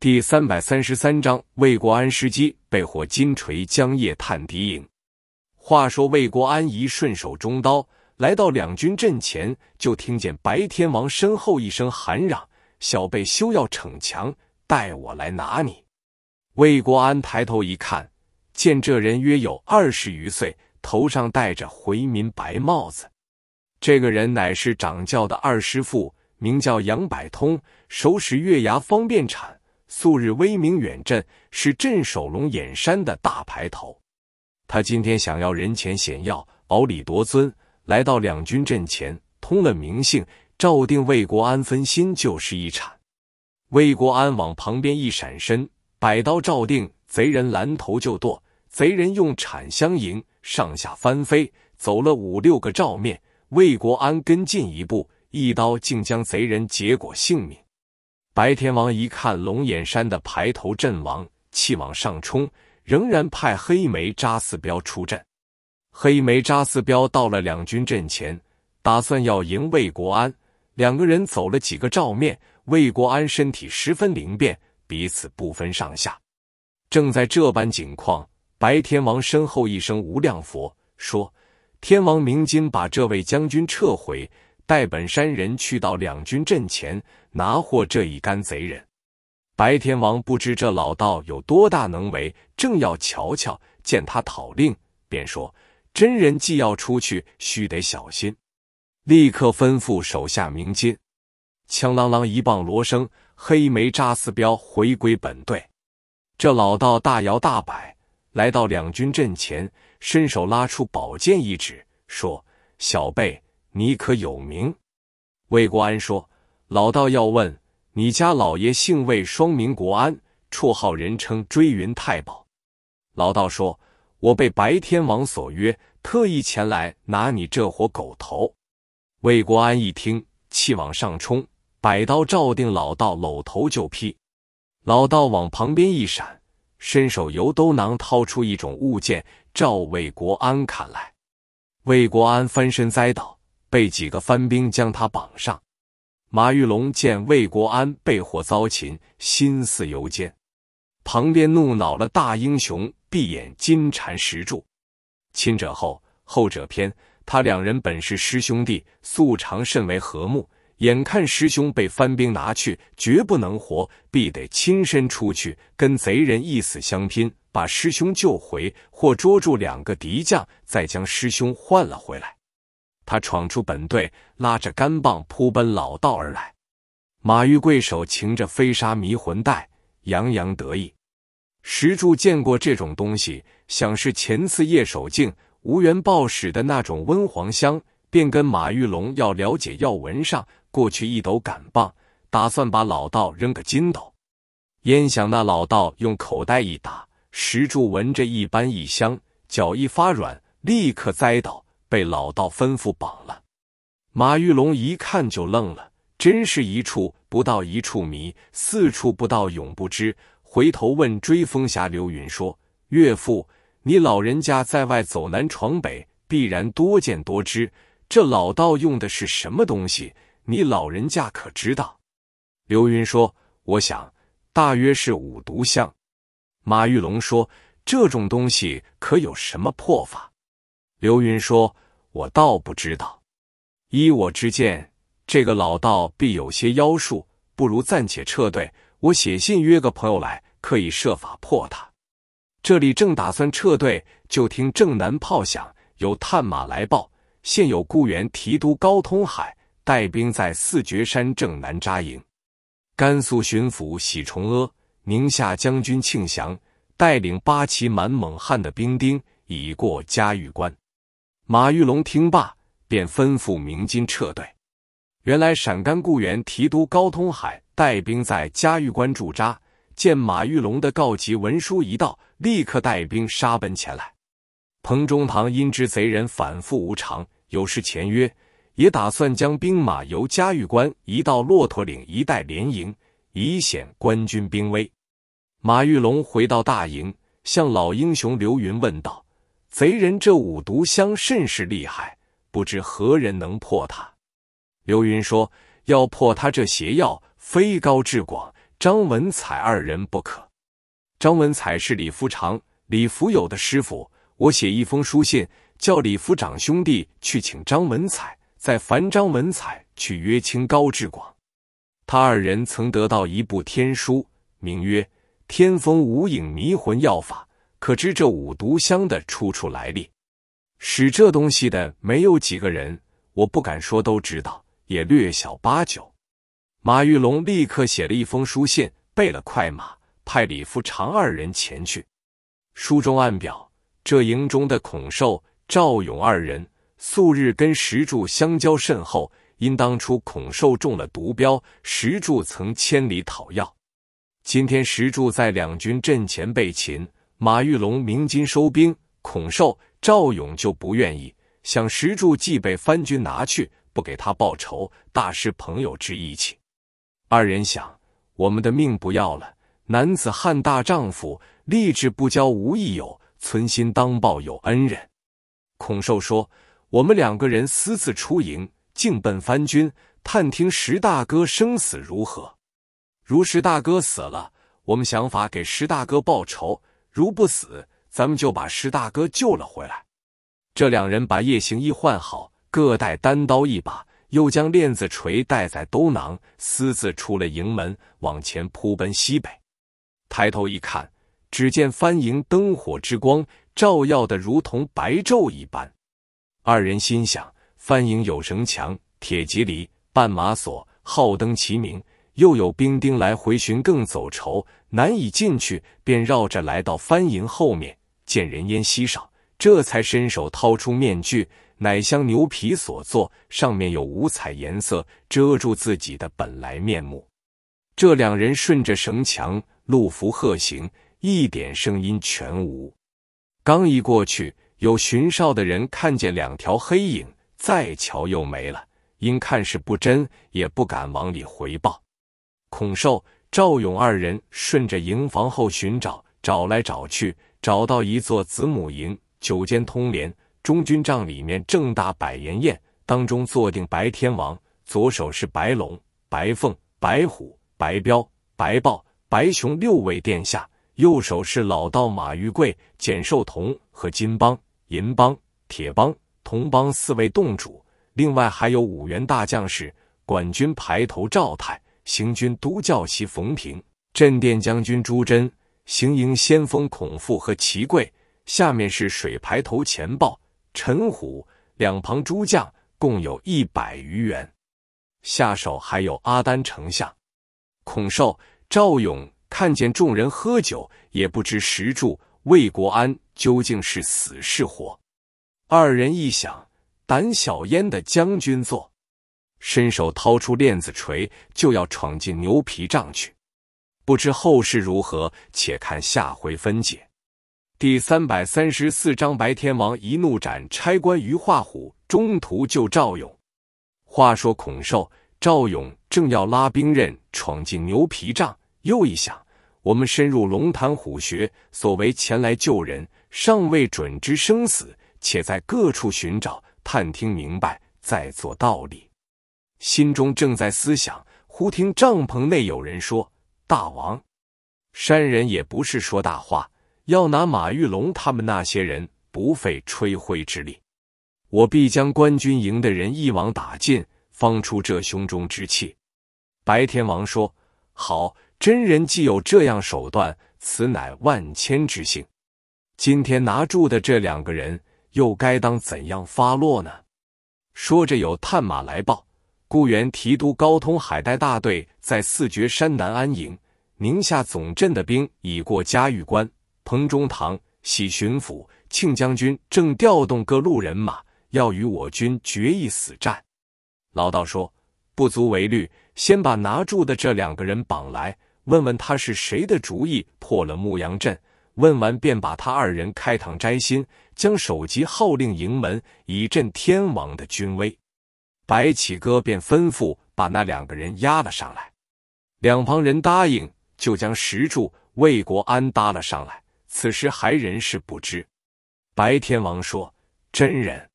第三百三十三章：魏国安时机被火金锤，将夜探敌营。话说魏国安仪顺手中刀来到两军阵前，就听见白天王身后一声喊嚷：“小辈休要逞强，待我来拿你！”魏国安抬头一看，见这人约有二十余岁，头上戴着回民白帽子。这个人乃是掌教的二师父，名叫杨百通，手使月牙方便铲，素日威名远震，是镇守龙眼山的大排头。他今天想要人前显耀，傲李夺尊，来到两军阵前，通了名姓，赵定魏国安分心就是一铲，魏国安往旁边一闪身，摆刀赵定贼人拦头就剁，贼人用铲相迎，上下翻飞，走了五六个照面，魏国安跟进一步，一刀竟将贼人结果性命。白天王一看龙眼山的排头阵亡，气往上冲。仍然派黑眉扎四彪出阵。黑眉扎四彪到了两军阵前，打算要迎魏国安。两个人走了几个照面，魏国安身体十分灵便，彼此不分上下。正在这般景况，白天王身后一声无量佛说：“天王明金，把这位将军撤回，带本山人去到两军阵前，拿获这一干贼人。”白天王不知这老道有多大能为，正要瞧瞧，见他讨令，便说：“真人既要出去，须得小心。”立刻吩咐手下鸣金，枪啷啷一棒锣声，黑眉扎四镖回归本队。这老道大摇大摆来到两军阵前，伸手拉出宝剑一指，说：“小辈，你可有名？”魏国安说：“老道要问。”你家老爷姓魏，双名国安，绰号人称追云太保。老道说：“我被白天王所约，特意前来拿你这伙狗头。”魏国安一听，气往上冲，百刀照定老道，搂头就劈。老道往旁边一闪，伸手由兜囊掏出一种物件，照魏国安砍来。魏国安翻身栽倒，被几个番兵将他绑上。马玉龙见魏国安被火遭擒，心思犹坚。旁边怒恼了大英雄，闭眼金蝉石柱。亲者后，后者偏。他两人本是师兄弟，素常甚为和睦。眼看师兄被番兵拿去，绝不能活，必得亲身出去，跟贼人一死相拼，把师兄救回，或捉住两个敌将，再将师兄换了回来。他闯出本队，拉着杆棒扑奔老道而来。马玉贵手擎着飞沙迷魂袋，洋洋得意。石柱见过这种东西，想是前次叶守敬无缘报使的那种温黄香，便跟马玉龙要了解药闻上过去一抖杆棒，打算把老道扔个筋斗。焉想那老道用口袋一打，石柱闻着一般异香，脚一发软，立刻栽倒。被老道吩咐绑了，马玉龙一看就愣了，真是一处不到一处迷，四处不到永不知。回头问追风侠刘云说：“岳父，你老人家在外走南闯北，必然多见多知。这老道用的是什么东西？你老人家可知道？”刘云说：“我想大约是五毒香。”马玉龙说：“这种东西可有什么破法？”刘云说：“我倒不知道，依我之见，这个老道必有些妖术，不如暂且撤退。我写信约个朋友来，可以设法破他。”这里正打算撤退，就听正南炮响，有探马来报：现有雇员提督高通海带兵在四绝山正南扎营，甘肃巡抚喜崇阿、宁夏将军庆祥带领八旗满蒙汉的兵丁已过嘉峪关。马玉龙听罢，便吩咐鸣金撤退。原来陕甘固原提督高通海带兵在嘉峪关驻扎，见马玉龙的告急文书一到，立刻带兵杀奔前来。彭中堂因知贼人反复无常，有失前约，也打算将兵马由嘉峪关移到骆驼岭一带联营，以显官军兵威。马玉龙回到大营，向老英雄刘云问道。贼人这五毒香甚是厉害，不知何人能破他？刘云说：“要破他这邪药，非高志广、张文彩二人不可。张文彩是李福长、李福友的师傅。我写一封书信，叫李福长兄弟去请张文彩，再烦张文彩去约清高志广。他二人曾得到一部天书，名曰《天风无影迷魂药法》。”可知这五毒香的出处来历，使这东西的没有几个人，我不敢说都知道，也略小八九。马玉龙立刻写了一封书信，备了快马，派李福长二人前去。书中暗表，这营中的孔寿、赵勇二人素日跟石柱相交甚厚，因当初孔寿中了毒镖，石柱曾千里讨药。今天石柱在两军阵前被擒。马玉龙鸣金收兵，孔寿、赵勇就不愿意，想石柱既被番军拿去，不给他报仇，大失朋友之义气。二人想，我们的命不要了，男子汉大丈夫，立志不交无义友，存心当报有恩人。孔寿说：“我们两个人私自出营，竟奔番军，探听石大哥生死如何。如石大哥死了，我们想法给石大哥报仇。”如不死，咱们就把石大哥救了回来。这两人把夜行衣换好，各带单刀一把，又将链子锤带在兜囊，私自出了营门，往前扑奔西北。抬头一看，只见番营灯火之光，照耀的如同白昼一般。二人心想，番营有绳墙、铁蒺藜、绊马索、号灯齐鸣。又有兵丁来回巡更走筹，难以进去，便绕着来到番营后面，见人烟稀少，这才伸手掏出面具，乃香牛皮所做，上面有五彩颜色，遮住自己的本来面目。这两人顺着绳墙路福鹤行，一点声音全无。刚一过去，有巡哨的人看见两条黑影，再瞧又没了，因看是不真，也不敢往里回报。孔寿、赵勇二人顺着营房后寻找，找来找去，找到一座子母营，九间通连中军帐里面正大摆筵宴，当中坐定白天王，左手是白龙、白凤、白虎、白彪、白豹、白熊六位殿下，右手是老道马玉贵、简寿同和金帮、银帮、铁帮、铜帮四位洞主，另外还有五员大将士，管军排头赵泰。行军都教习冯平，镇殿将军朱桢，行营先锋孔富和齐贵，下面是水排头钱豹、陈虎，两旁诸将共有一百余员，下手还有阿丹丞相、孔寿、赵勇。看见众人喝酒，也不知石柱、魏国安究竟是死是活。二人一想，胆小焉的将军坐。伸手掏出链子锤，就要闯进牛皮帐去。不知后事如何，且看下回分解。第三百三十四章：白天王一怒斩差官于化虎，中途救赵勇。话说孔寿、赵勇正要拉兵刃闯进牛皮帐，又一想：我们深入龙潭虎穴，所为前来救人，尚未准知生死，且在各处寻找、探听明白，再做道理。心中正在思想，忽听帐篷内有人说：“大王，山人也不是说大话，要拿马玉龙他们那些人不费吹灰之力，我必将官军营的人一网打尽，方出这胸中之气。”白天王说：“好，真人既有这样手段，此乃万千之幸。今天拿住的这两个人，又该当怎样发落呢？”说着，有探马来报。固原提督高通海带大队在四绝山南安营，宁夏总镇的兵已过嘉峪关。彭中堂、喜巡抚、庆将军正调动各路人马，要与我军决一死战。老道说：“不足为虑，先把拿住的这两个人绑来，问问他是谁的主意破了牧羊镇。问完便把他二人开膛摘心，将首级号令营门，以振天王的军威。”白起哥便吩咐把那两个人押了上来，两旁人答应，就将石柱魏国安搭了上来。此时还人事不知。白天王说：“真人，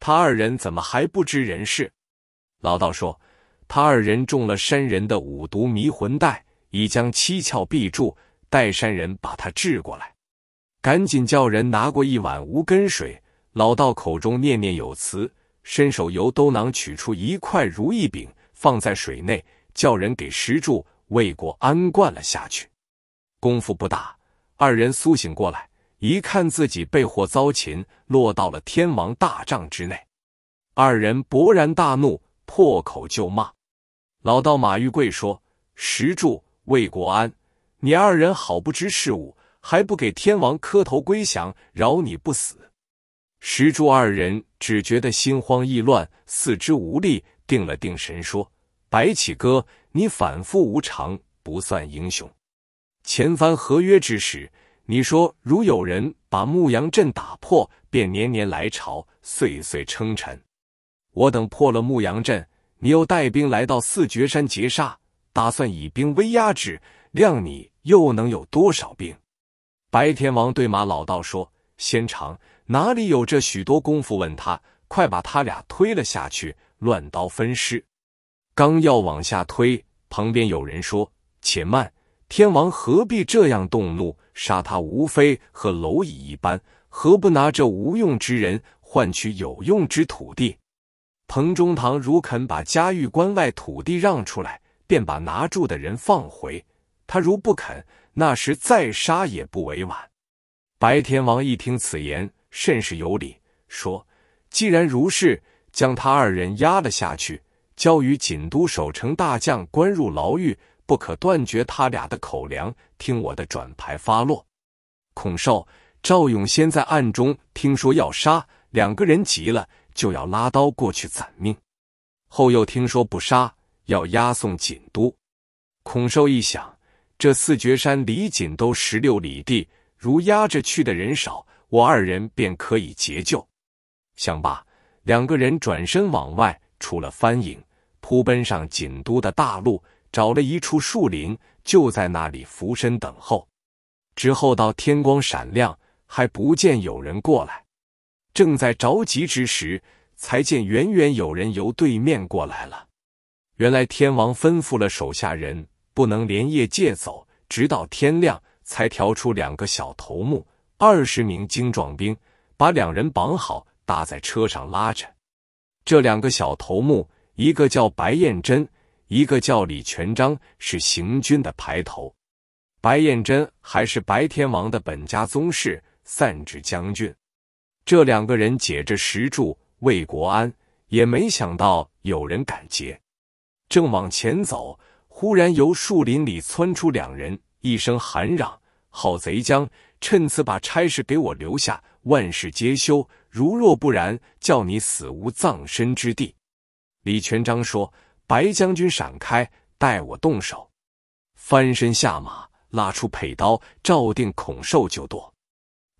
他二人怎么还不知人事？”老道说：“他二人中了山人的五毒迷魂带，已将七窍闭住，待山人把他治过来。”赶紧叫人拿过一碗无根水，老道口中念念有词。伸手由兜囊取出一块如意饼，放在水内，叫人给石柱、魏国安灌了下去。功夫不大，二人苏醒过来，一看自己被祸遭擒，落到了天王大帐之内。二人勃然大怒，破口就骂。老道马玉贵说：“石柱、魏国安，你二人好不知事物，还不给天王磕头归降，饶你不死！”石柱二人只觉得心慌意乱，四肢无力，定了定神说：“白起哥，你反复无常，不算英雄。前番合约之时，你说如有人把牧羊阵打破，便年年来朝，岁岁称臣。我等破了牧羊阵，你又带兵来到四绝山劫杀，打算以兵威压之，量你又能有多少兵？”白天王对马老道说：“先长。”哪里有这许多功夫？问他，快把他俩推了下去，乱刀分尸。刚要往下推，旁边有人说：“且慢，天王何必这样动怒？杀他无非和蝼蚁一般，何不拿这无用之人换取有用之土地？彭中堂如肯把嘉峪关外土地让出来，便把拿住的人放回；他如不肯，那时再杀也不为晚。白天王一听此言。甚是有理。说，既然如是，将他二人压了下去，交与锦都守城大将，关入牢狱，不可断绝他俩的口粮，听我的转牌发落。孔寿、赵勇先在暗中听说要杀两个人，急了就要拉刀过去攒命，后又听说不杀，要押送锦都。孔寿一想，这四绝山离锦都十六里地，如压着去的人少。我二人便可以解救。想罢，两个人转身往外出了翻影，扑奔上锦都的大路，找了一处树林，就在那里伏身等候。之后到天光闪亮，还不见有人过来。正在着急之时，才见远远有人由对面过来了。原来天王吩咐了手下人，不能连夜借走，直到天亮才调出两个小头目。二十名精壮兵把两人绑好，搭在车上拉着。这两个小头目，一个叫白彦珍，一个叫李全章，是行军的排头。白彦珍还是白天王的本家宗室，散至将军。这两个人解着石柱，魏国安也没想到有人敢劫，正往前走，忽然由树林里窜出两人，一声喊嚷：“好贼将！”趁此把差事给我留下，万事皆休。如若不然，叫你死无葬身之地。李全章说：“白将军，闪开，待我动手。”翻身下马，拉出佩刀，照定孔寿就剁。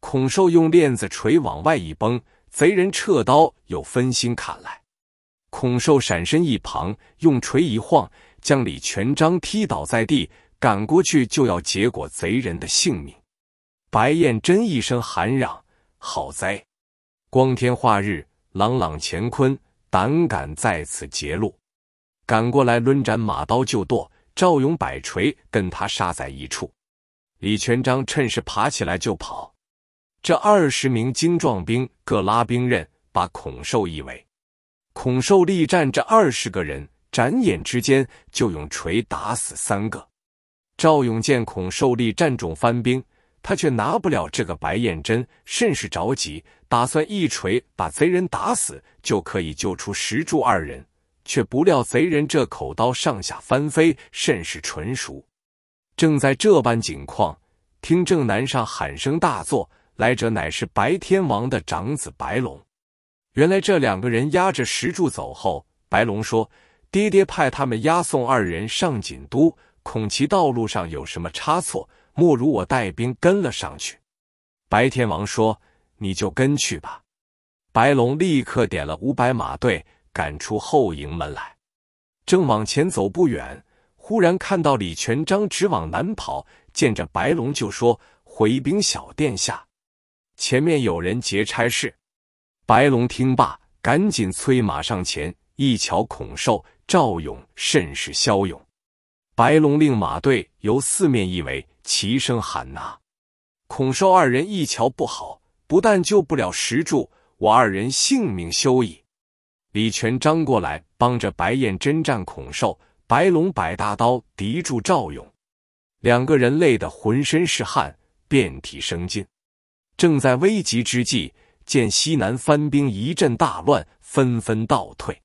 孔寿用链子锤往外一崩，贼人撤刀又分心砍来。孔寿闪身一旁，用锤一晃，将李全章踢倒在地，赶过去就要结果贼人的性命。白燕真一声喊嚷：“好哉！光天化日，朗朗乾坤，胆敢在此劫路！”赶过来抡斩马刀就剁。赵勇摆锤跟他杀在一处。李全章趁势爬起来就跑。这二十名精壮兵各拉兵刃，把孔寿一围。孔寿力战这二十个人，眨眼之间就用锤打死三个。赵勇见孔寿力战众翻兵。他却拿不了这个白燕针，甚是着急，打算一锤把贼人打死，就可以救出石柱二人。却不料贼人这口刀上下翻飞，甚是纯熟。正在这般景况，听正南上喊声大作，来者乃是白天王的长子白龙。原来这两个人押着石柱走后，白龙说：“爹爹派他们押送二人上锦都，恐其道路上有什么差错。”莫如我带兵跟了上去。”白天王说，“你就跟去吧。”白龙立刻点了五百马队，赶出后营门来。正往前走不远，忽然看到李全章直往南跑，见着白龙就说：“回禀小殿下，前面有人劫差事。”白龙听罢，赶紧催马上前，一瞧孔寿、赵勇甚是骁勇。白龙令马队由四面一围，齐声喊呐。孔寿二人一瞧不好，不但救不了石柱，我二人性命休矣。李全张过来帮着白燕征战孔寿，白龙摆大刀敌住赵勇，两个人累得浑身是汗，遍体生津。正在危急之际，见西南番兵一阵大乱，纷纷倒退。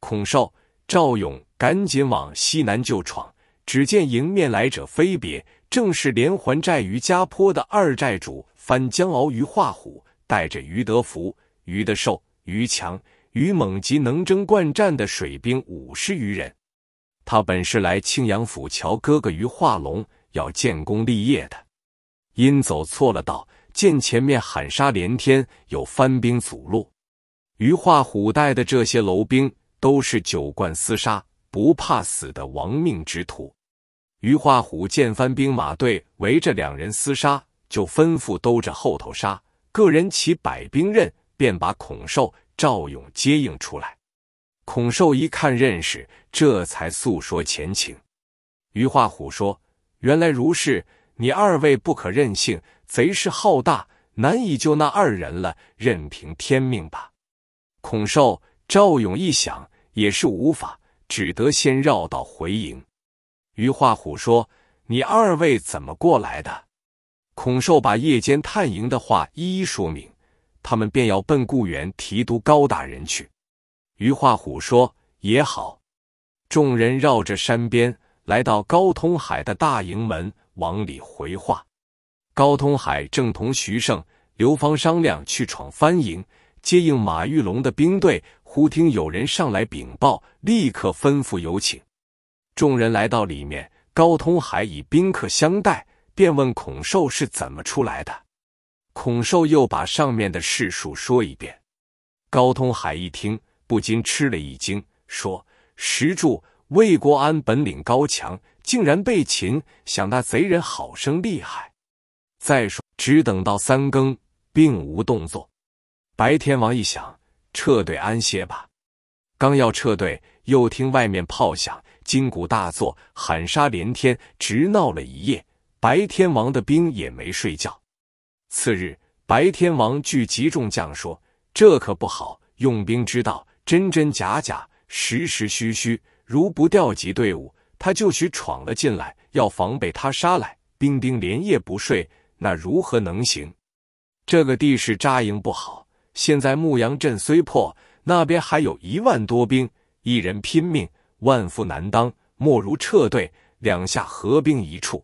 孔寿、赵勇赶紧往西南就闯。只见迎面来者非别，正是连环寨于家坡的二寨主翻江鳌于化虎，带着于德福、于德寿、于强、于猛及能征惯战的水兵五十余人。他本是来青阳府瞧哥哥于化龙，要建功立业的，因走错了道，见前面喊杀连天，有番兵阻路。于化虎带的这些楼兵，都是酒贯厮杀。不怕死的亡命之徒，于化虎见翻兵马队围着两人厮杀，就吩咐兜着后头杀。个人骑百兵刃，便把孔寿、赵勇接应出来。孔寿一看认识，这才诉说前情。于化虎说：“原来如是，你二位不可任性，贼势浩大，难以救那二人了，任凭天命吧。”孔寿、赵勇一想，也是无法。只得先绕道回营。于化虎说：“你二位怎么过来的？”孔寿把夜间探营的话一一说明，他们便要奔固原提督高大人去。于化虎说：“也好。”众人绕着山边，来到高通海的大营门，往里回话。高通海正同徐盛、刘芳商量去闯番营，接应马玉龙的兵队。忽听有人上来禀报，立刻吩咐有请。众人来到里面，高通海以宾客相待，便问孔寿是怎么出来的。孔寿又把上面的事述说一遍。高通海一听，不禁吃了一惊，说：“石柱、魏国安本领高强，竟然被擒，想那贼人好生厉害。再说，只等到三更，并无动作。”白天王一想。撤队安歇吧。刚要撤队，又听外面炮响，金鼓大作，喊杀连天，直闹了一夜。白天王的兵也没睡觉。次日，白天王聚集众将说：“这可不好。用兵之道，真真假假，实实虚虚。如不调集队伍，他就许闯了进来，要防备他杀来。兵丁连夜不睡，那如何能行？这个地势扎营不好。”现在牧羊镇虽破，那边还有一万多兵，一人拼命，万夫难当，莫如撤队，两下合兵一处。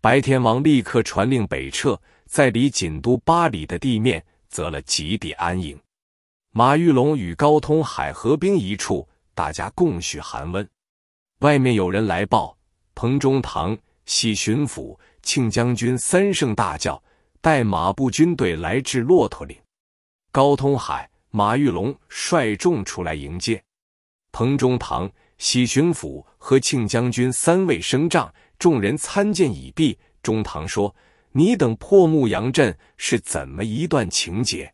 白天王立刻传令北撤，在离锦都八里的地面择了极地安营。马玉龙与高通海合兵一处，大家共叙寒温。外面有人来报：彭中堂、西巡抚、庆将军、三圣大叫，带马步军队来至骆驼岭。高通海、马玉龙率众出来迎接，彭中堂、喜巡抚和庆将军三位升帐，众人参见已毕。中堂说：“你等破牧羊阵是怎么一段情节？”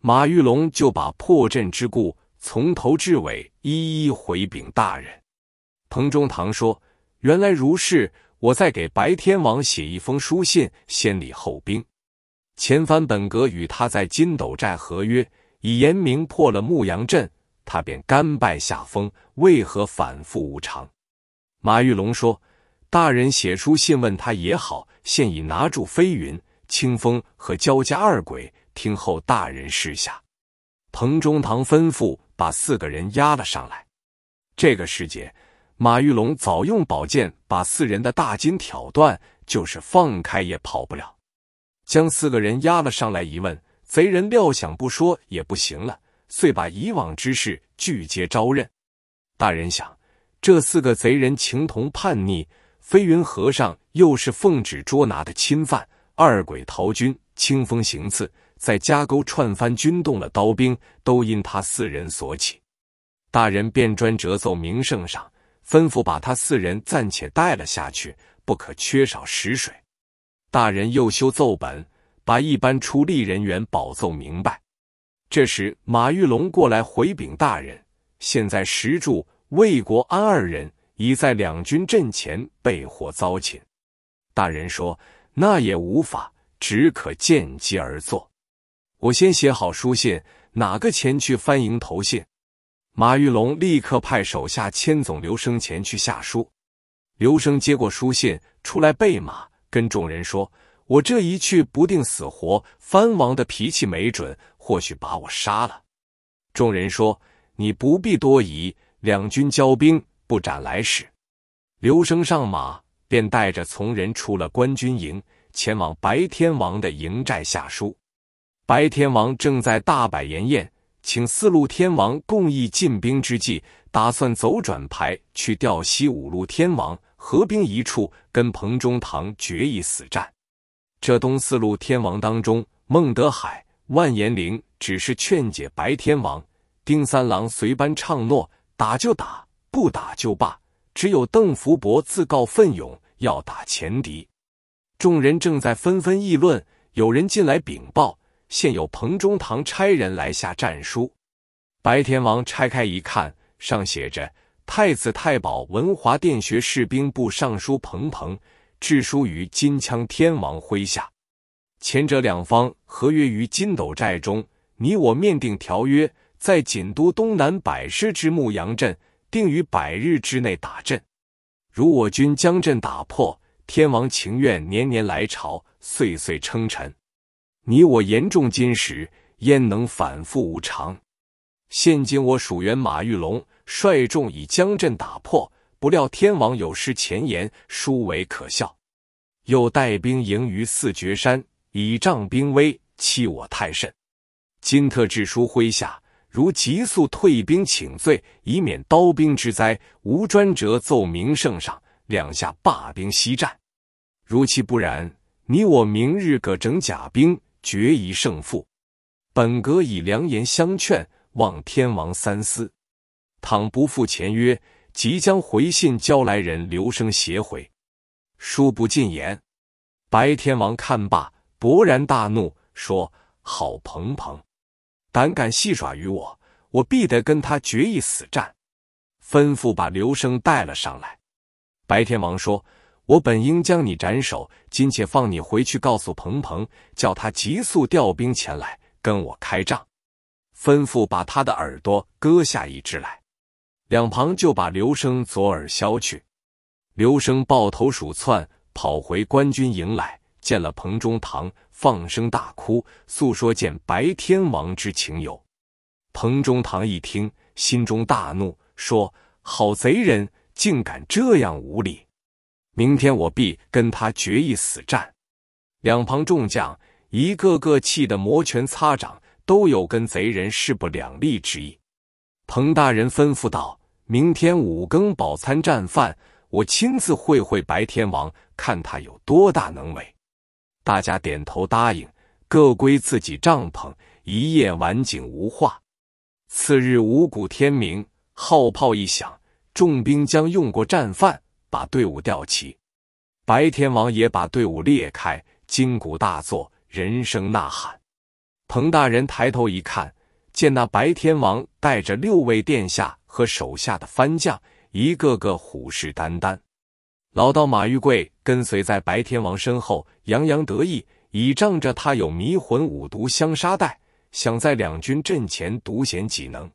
马玉龙就把破阵之故从头至尾一一回禀大人。彭中堂说：“原来如是，我再给白天王写一封书信，先礼后兵。”前番本阁与他在金斗寨合约，已言明破了牧羊阵，他便甘拜下风。为何反复无常？马玉龙说：“大人写书信问他也好，现已拿住飞云、清风和焦家二鬼，听候大人示下。”彭中堂吩咐把四个人押了上来。这个时节，马玉龙早用宝剑把四人的大筋挑断，就是放开也跑不了。将四个人押了上来一问，贼人料想不说也不行了，遂把以往之事俱皆招认。大人想，这四个贼人情同叛逆，飞云和尚又是奉旨捉拿的钦犯。二鬼逃军，清风行刺，在加沟串番军动了刀兵，都因他四人所起。大人便专折奏名圣上，吩咐把他四人暂且带了下去，不可缺少食水。大人又修奏本，把一般出力人员保奏明白。这时马玉龙过来回禀大人：“现在石柱、魏国安二人已在两军阵前被火遭擒。”大人说：“那也无法，只可见机而作。我先写好书信，哪个前去翻营投信？”马玉龙立刻派手下千总刘生前去下书。刘生接过书信，出来备马。跟众人说：“我这一去，不定死活。藩王的脾气没准，或许把我杀了。”众人说：“你不必多疑，两军交兵，不斩来使。”刘升上马，便带着从人出了官军营，前往白天王的营寨下书。白天王正在大摆筵宴，请四路天王共议进兵之计，打算走转牌去调西五路天王。合兵一处，跟彭中堂决一死战。这东四路天王当中，孟德海、万延龄只是劝解白天王，丁三郎随班唱诺，打就打，不打就罢。只有邓福伯自告奋勇，要打前敌。众人正在纷纷议论，有人进来禀报，现有彭中堂差人来下战书。白天王拆开一看，上写着。太子太保、文华殿学士、兵部尚书彭彭致书于金枪天王麾下。前者两方合约于金斗寨中，你我面定条约，在锦都东南百师之牧羊镇，定于百日之内打阵。如我军将阵打破，天王情愿年年来朝，岁岁称臣。你我言重金石，焉能反复无常？现今我属员马玉龙。率众以将阵打破，不料天王有失前言，殊为可笑。又带兵迎于四绝山，以仗兵威，欺我太甚。金特制书麾下，如急速退兵请罪，以免刀兵之灾。吴专者奏明圣上，两下罢兵息战。如其不然，你我明日各整甲兵，决一胜负。本阁以良言相劝，望天王三思。倘不赴前约，即将回信交来人，刘生携回。书不尽言。白天王看罢，勃然大怒，说：“好鹏鹏，胆敢戏耍于我，我必得跟他决一死战。”吩咐把刘生带了上来。白天王说：“我本应将你斩首，今且放你回去，告诉鹏鹏，叫他急速调兵前来，跟我开仗。”吩咐把他的耳朵割下一只来。两旁就把刘生左耳削去，刘生抱头鼠窜，跑回官军营来，见了彭中堂，放声大哭，诉说见白天王之情由。彭中堂一听，心中大怒，说：“好贼人，竟敢这样无礼！明天我必跟他决一死战。”两旁众将一个个气得摩拳擦掌，都有跟贼人势不两立之意。彭大人吩咐道：“明天五更饱餐战饭，我亲自会会白天王，看他有多大能为。”大家点头答应，各归自己帐篷。一夜晚景无话。次日五谷天明，号炮一响，众兵将用过战饭，把队伍调齐。白天王也把队伍列开，金鼓大作，人声呐喊。彭大人抬头一看。见那白天王带着六位殿下和手下的番将，一个个虎视眈眈。老道马玉贵跟随在白天王身后，洋洋得意，倚仗着他有迷魂五毒香沙袋，想在两军阵前独显己能。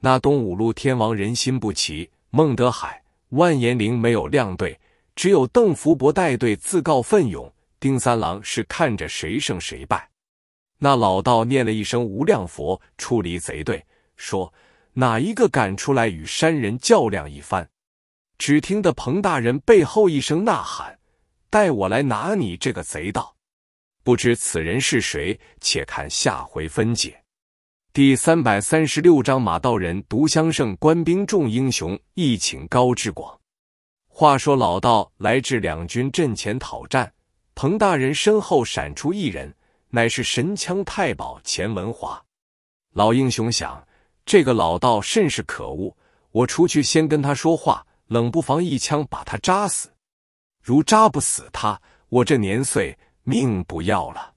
那东五路天王人心不齐，孟德海、万延龄没有亮队，只有邓福伯带队自告奋勇。丁三郎是看着谁胜谁败。那老道念了一声无量佛，出离贼队，说：“哪一个敢出来与山人较量一番？”只听得彭大人背后一声呐喊：“待我来拿你这个贼道！”不知此人是谁，且看下回分解。第三百三十六章：马道人独相胜，官兵众英雄，一请高志广。话说老道来至两军阵前讨战，彭大人身后闪出一人。乃是神枪太保钱文华，老英雄想，这个老道甚是可恶，我出去先跟他说话，冷不防一枪把他扎死。如扎不死他，我这年岁命不要了，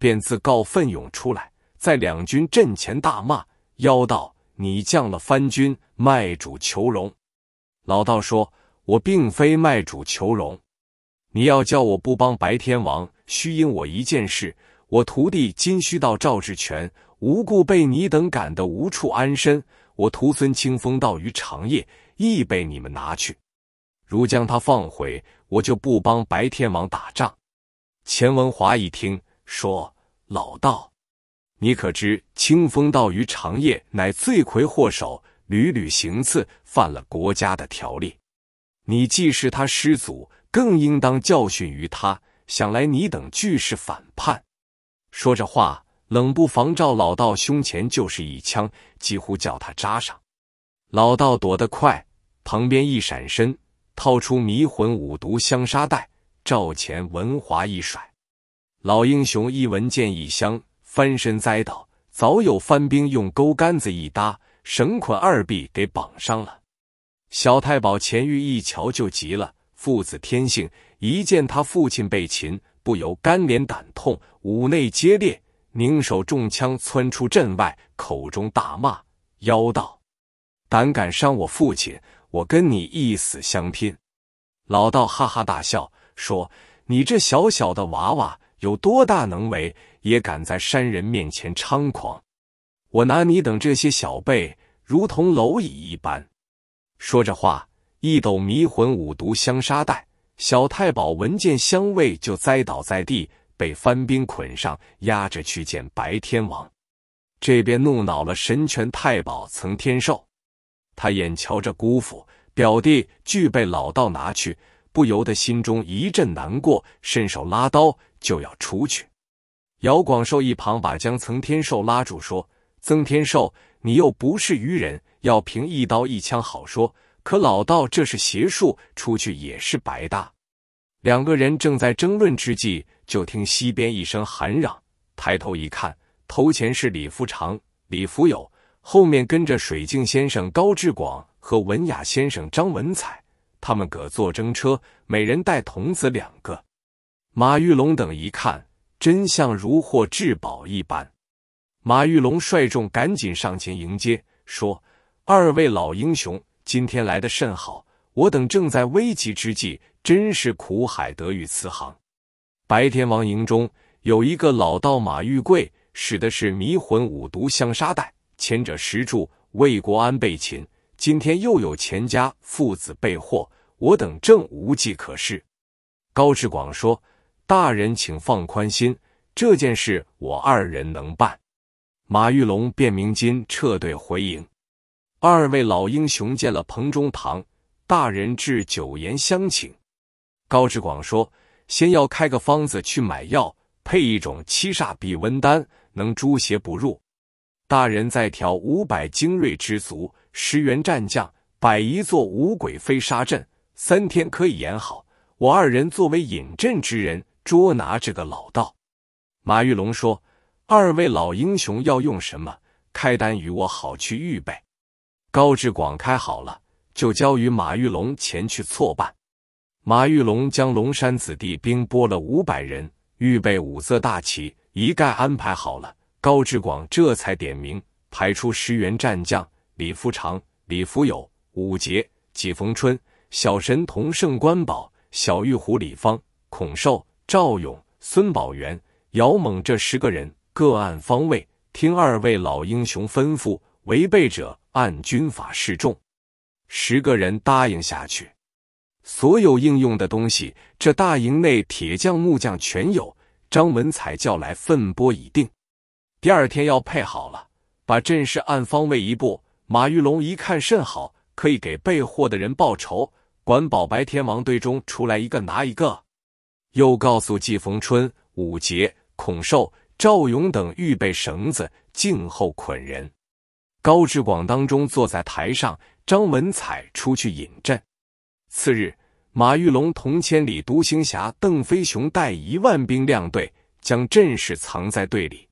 便自告奋勇出来，在两军阵前大骂妖道：“你降了番军，卖主求荣。”老道说：“我并非卖主求荣，你要叫我不帮白天王，须因我一件事。”我徒弟金须道赵志全无故被你等赶得无处安身，我徒孙清风道于长夜亦被你们拿去。如将他放回，我就不帮白天王打仗。钱文华一听，说：“老道，你可知清风道于长夜乃罪魁祸首，屡屡行刺，犯了国家的条例。你既是他师祖，更应当教训于他。想来你等俱是反叛。”说着话，冷不防赵老道胸前就是一枪，几乎叫他扎上。老道躲得快，旁边一闪身，掏出迷魂五毒香沙袋，赵钱文华一甩，老英雄一闻见一香，翻身栽倒。早有番兵用钩杆子一搭，绳捆二臂给绑上了。小太保钱玉一瞧就急了，父子天性，一见他父亲被擒。不由肝连胆痛，五内皆裂，凝手中枪窜出阵外，口中大骂：“妖道，胆敢伤我父亲，我跟你一死相拼！”老道哈哈大笑，说：“你这小小的娃娃，有多大能为，也敢在山人面前猖狂？我拿你等这些小辈，如同蝼蚁一般。”说着话，一抖迷魂五毒香沙袋。小太保闻见香味，就栽倒在地，被番兵捆上，押着去见白天王。这边怒恼了神拳太保曾天寿，他眼瞧着姑父表弟俱被老道拿去，不由得心中一阵难过，伸手拉刀就要出去。姚广寿一旁把将曾天寿拉住，说：“曾天寿，你又不是愚人，要凭一刀一枪好说。”可老道，这是邪术，出去也是白搭。两个人正在争论之际，就听西边一声喊嚷，抬头一看，头前是李福长、李福友，后面跟着水镜先生高志广和文雅先生张文彩，他们各坐征车，每人带童子两个。马玉龙等一看，真像如获至宝一般。马玉龙率众赶紧上前迎接，说：“二位老英雄。”今天来的甚好，我等正在危急之际，真是苦海得遇慈航。白天王营中有一个老道马玉贵，使的是迷魂五毒香沙袋，前者石柱、魏国安被擒，今天又有钱家父子被获，我等正无计可施。高志广说：“大人，请放宽心，这件事我二人能办。”马玉龙、卞明金撤队回营。二位老英雄见了彭中堂大人，致酒言相请。高志广说：“先要开个方子去买药，配一种七煞避瘟丹，能诛邪不入。大人再调五百精锐之卒，十员战将，摆一座五鬼飞沙阵，三天可以演好。我二人作为引阵之人，捉拿这个老道。”马玉龙说：“二位老英雄要用什么？开单与我好去预备。”高志广开好了，就交与马玉龙前去措办。马玉龙将龙山子弟兵拨了五百人，预备五色大旗，一概安排好了。高志广这才点名，排出十员战将：李福长、李福友、武杰、季逢春、小神童盛官宝、小玉虎李方、孔寿、赵勇、孙宝元、姚猛这十个人，各按方位，听二位老英雄吩咐。违背者按军法示众。十个人答应下去。所有应用的东西，这大营内铁匠、木匠全有。张文彩叫来分拨已定，第二天要配好了。把阵势按方位移步。马玉龙一看甚好，可以给备货的人报仇。管保白天王队中出来一个拿一个。又告诉季逢春、武杰、孔寿、赵勇等预备绳子，静候捆人。高志广当中坐在台上，张文彩出去引阵。次日，马玉龙同千里独行侠邓飞雄带一万兵亮队，将阵势藏在队里。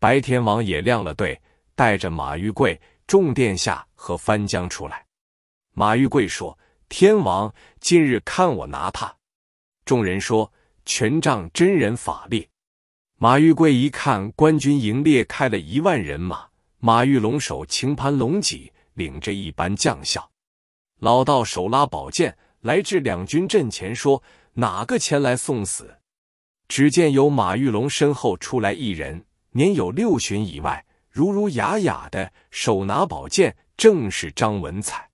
白天王也亮了队，带着马玉贵众殿下和翻江出来。马玉贵说：“天王，今日看我拿他。”众人说：“权杖真人法力。”马玉贵一看，官军营列开了一万人马。马玉龙手擎盘龙戟，领着一班将校。老道手拉宝剑，来至两军阵前，说：“哪个前来送死？”只见有马玉龙身后出来一人，年有六旬以外，如如雅雅的，手拿宝剑，正是张文彩。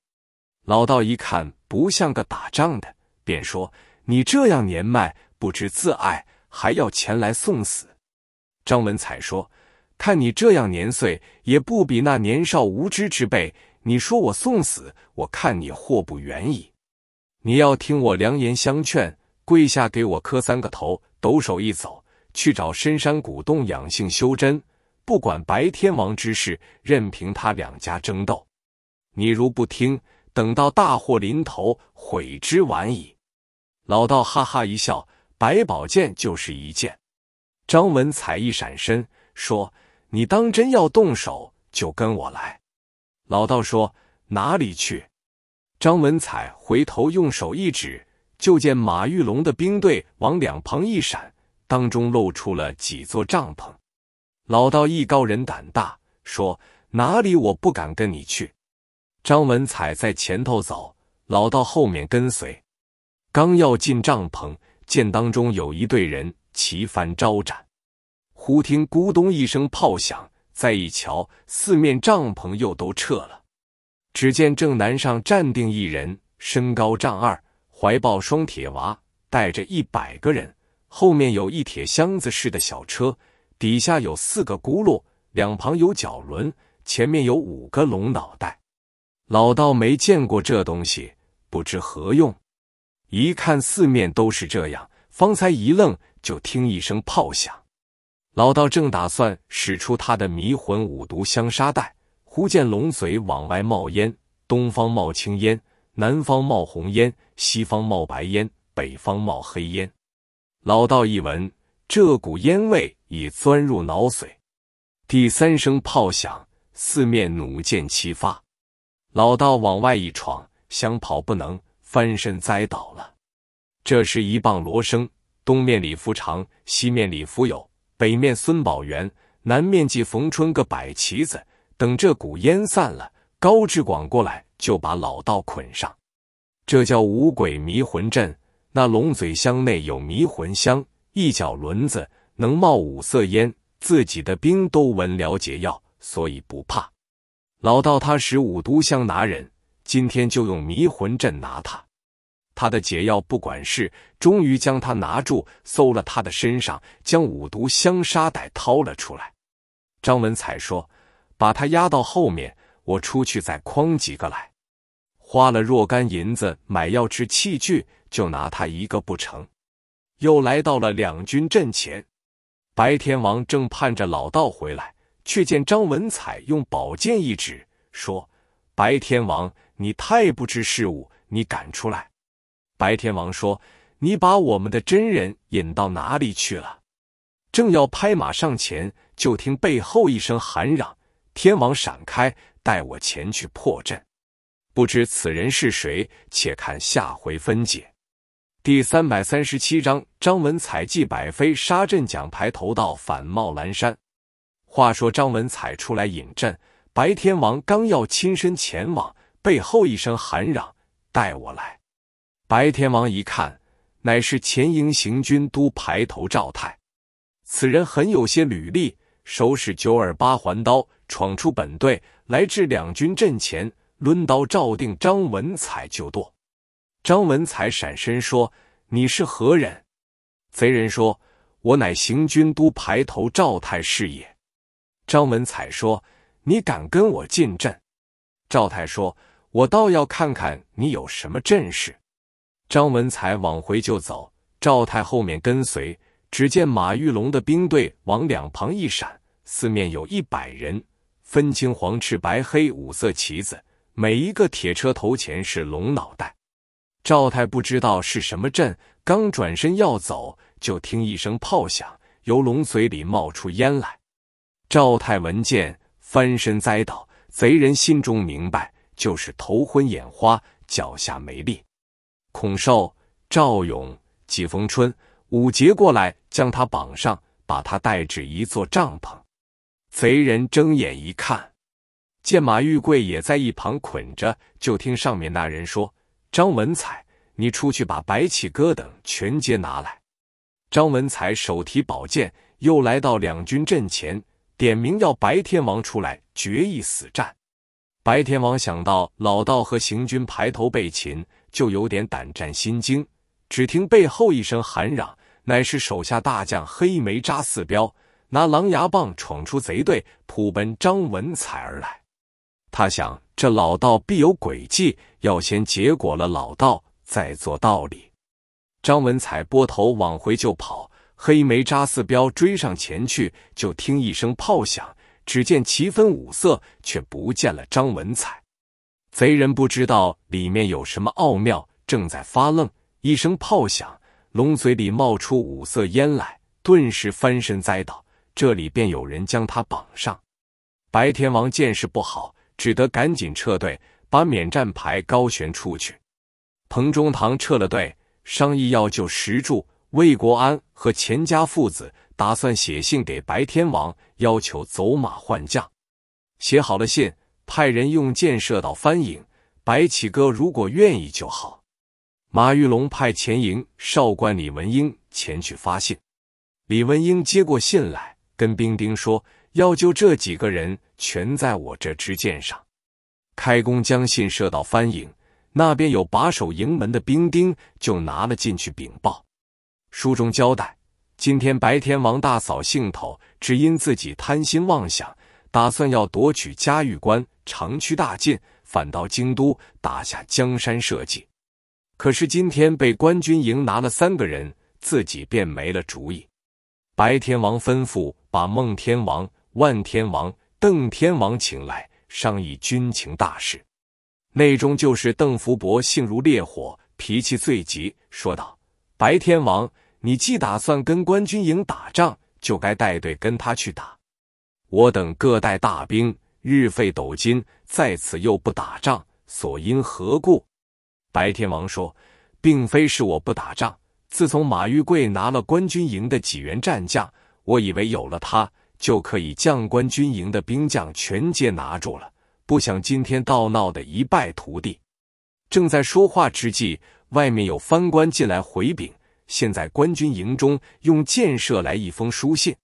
老道一看，不像个打仗的，便说：“你这样年迈，不知自爱，还要前来送死？”张文彩说。看你这样年岁，也不比那年少无知之辈。你说我送死，我看你祸不远矣。你要听我良言相劝，跪下给我磕三个头，抖手一走，去找深山古洞养性修真，不管白天王之事，任凭他两家争斗。你如不听，等到大祸临头，悔之晚矣。老道哈哈一笑，白宝剑就是一剑。张文彩一闪身，说。你当真要动手，就跟我来。”老道说，“哪里去？”张文彩回头用手一指，就见马玉龙的兵队往两旁一闪，当中露出了几座帐篷。老道艺高人胆大，说：“哪里我不敢跟你去？”张文彩在前头走，老道后面跟随。刚要进帐篷，见当中有一队人，旗幡招展。忽听“咕咚”一声炮响，再一瞧，四面帐篷又都撤了。只见正南上站定一人，身高丈二，怀抱双铁娃，带着一百个人，后面有一铁箱子似的小车，底下有四个轱辘，两旁有脚轮，前面有五个龙脑袋。老道没见过这东西，不知何用。一看四面都是这样，方才一愣，就听一声炮响。老道正打算使出他的迷魂五毒香沙袋，忽见龙嘴往外冒烟，东方冒青烟，南方冒红烟，西方冒白烟，北方冒黑烟。老道一闻，这股烟味已钻入脑髓。第三声炮响，四面弩箭齐发，老道往外一闯，想跑不能，翻身栽倒了。这时一棒锣声，东面李福长，西面李福友。北面孙宝元，南面即逢春个摆旗子。等这股烟散了，高志广过来就把老道捆上。这叫五鬼迷魂阵。那龙嘴香内有迷魂香，一脚轮子能冒五色烟，自己的兵都闻了解药，所以不怕。老道他使五毒香拿人，今天就用迷魂阵拿他。他的解药不管事，终于将他拿住，搜了他的身上，将五毒香沙袋掏了出来。张文彩说：“把他押到后面，我出去再诓几个来。”花了若干银子买药吃器具，就拿他一个不成。又来到了两军阵前，白天王正盼着老道回来，却见张文彩用宝剑一指，说：“白天王，你太不知事物，你敢出来？”白天王说：“你把我们的真人引到哪里去了？”正要拍马上前，就听背后一声喊嚷：“天王闪开，带我前去破阵。不知此人是谁，且看下回分解。”第三百三十七章：张文采祭百飞杀阵，奖牌头道反冒蓝山。话说张文采出来引阵，白天王刚要亲身前往，背后一声喊嚷：“带我来！”白天王一看，乃是前营行军都排头赵泰。此人很有些履历，手使九耳八环刀，闯出本队来至两军阵前，抡刀照定张文彩就剁。张文彩闪身说：“你是何人？”贼人说：“我乃行军都排头赵泰是也。”张文彩说：“你敢跟我进阵？”赵泰说：“我倒要看看你有什么阵势。”张文才往回就走，赵太后面跟随。只见马玉龙的兵队往两旁一闪，四面有一百人，分青黄赤白黑五色旗子，每一个铁车头前是龙脑袋。赵太不知道是什么阵，刚转身要走，就听一声炮响，由龙嘴里冒出烟来。赵太闻见，翻身栽倒。贼人心中明白，就是头昏眼花，脚下没力。孔寿、赵勇、季逢春、武杰过来，将他绑上，把他带至一座帐篷。贼人睁眼一看，见马玉贵也在一旁捆着，就听上面那人说：“张文采，你出去把白起哥等全皆拿来。”张文彩手提宝剑，又来到两军阵前，点名要白天王出来决一死战。白天王想到老道和行军排头被擒。就有点胆战心惊，只听背后一声喊嚷，乃是手下大将黑眉扎四彪拿狼牙棒闯出贼队，扑奔张文彩而来。他想这老道必有诡计，要先结果了老道，再做道理。张文彩拨头往回就跑，黑眉扎四彪追上前去，就听一声炮响，只见旗分五色，却不见了张文彩。贼人不知道里面有什么奥妙，正在发愣。一声炮响，龙嘴里冒出五色烟来，顿时翻身栽倒。这里便有人将他绑上。白天王见势不好，只得赶紧撤队，把免战牌高悬出去。彭中堂撤了队，商议要救石柱、魏国安和钱家父子，打算写信给白天王，要求走马换将。写好了信。派人用箭射到翻营，白起哥如果愿意就好。马玉龙派前营少官李文英前去发信。李文英接过信来，跟兵丁说：“要救这几个人，全在我这支箭上。”开弓将信射到翻营，那边有把守营门的兵丁，就拿了进去禀报。书中交代，今天白天王大嫂兴头，只因自己贪心妄想，打算要夺取嘉峪关。长驱大进，反到京都打下江山社稷。可是今天被官军营拿了三个人，自己便没了主意。白天王吩咐把孟天王、万天王、邓天王请来商议军情大事。内中就是邓福伯性如烈火，脾气最急，说道：“白天王，你既打算跟官军营打仗，就该带队跟他去打。我等各带大兵。”日费斗金，在此又不打仗，所因何故？白天王说，并非是我不打仗。自从马玉贵拿了官军营的几员战将，我以为有了他就可以将官军营的兵将全皆拿住了，不想今天倒闹得一败涂地。正在说话之际，外面有藩官进来回禀，现在官军营中用箭射来一封书信。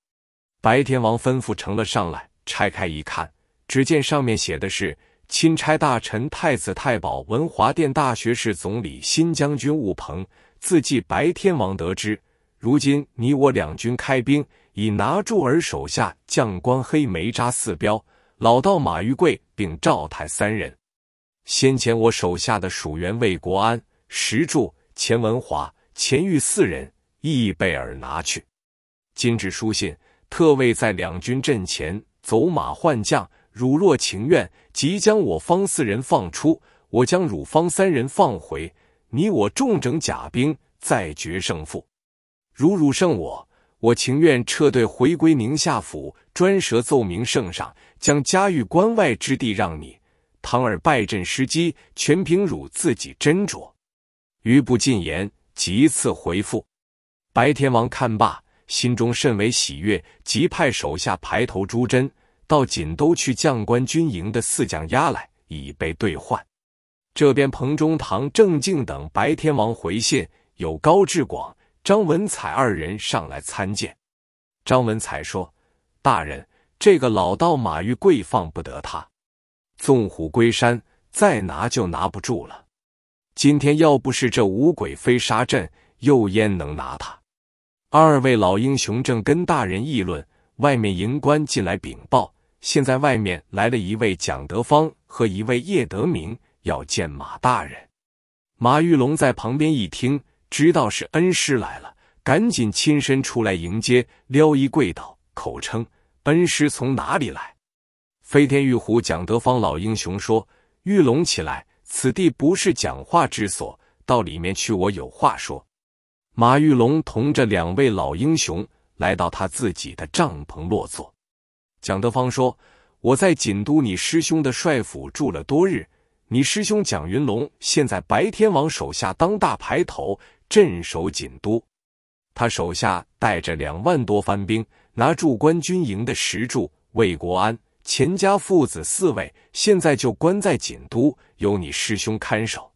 白天王吩咐呈了上来，拆开一看。只见上面写的是钦差大臣、太子太保、文华殿大学士、总理新将军务鹏，字继白天王得知，如今你我两军开兵，已拿住尔手下将官黑眉扎四标老道马玉贵并赵泰三人。先前我手下的属员魏国安、石柱、钱文华、钱玉四人亦被尔拿去。今致书信，特为在两军阵前走马换将。汝若情愿，即将我方四人放出，我将汝方三人放回，你我重整甲兵，再决胜负。如汝胜我，我情愿撤退回归宁夏府，专舌奏明圣上，将嘉峪关外之地让你。倘尔败阵失机，全凭汝自己斟酌。余不进言，即次回复。白天王看罢，心中甚为喜悦，即派手下排头朱桢。到锦都去将官军营的四将押来，以备兑换。这边彭中堂、郑敬等白天王回信，有高志广、张文彩二人上来参见。张文彩说：“大人，这个老道马玉贵放不得他，纵虎归山，再拿就拿不住了。今天要不是这五鬼飞沙阵，又焉能拿他？”二位老英雄正跟大人议论，外面营官进来禀报。现在外面来了一位蒋德芳和一位叶德明，要见马大人。马玉龙在旁边一听，知道是恩师来了，赶紧亲身出来迎接，撩衣跪倒，口称：“恩师从哪里来？”飞天玉虎蒋德芳老英雄说：“玉龙起来，此地不是讲话之所，到里面去，我有话说。”马玉龙同着两位老英雄来到他自己的帐篷落座。蒋德芳说：“我在锦都你师兄的帅府住了多日，你师兄蒋云龙现在白天王手下当大排头，镇守锦都。他手下带着两万多番兵，拿住关军营的石柱。魏国安、钱家父子四位，现在就关在锦都，由你师兄看守。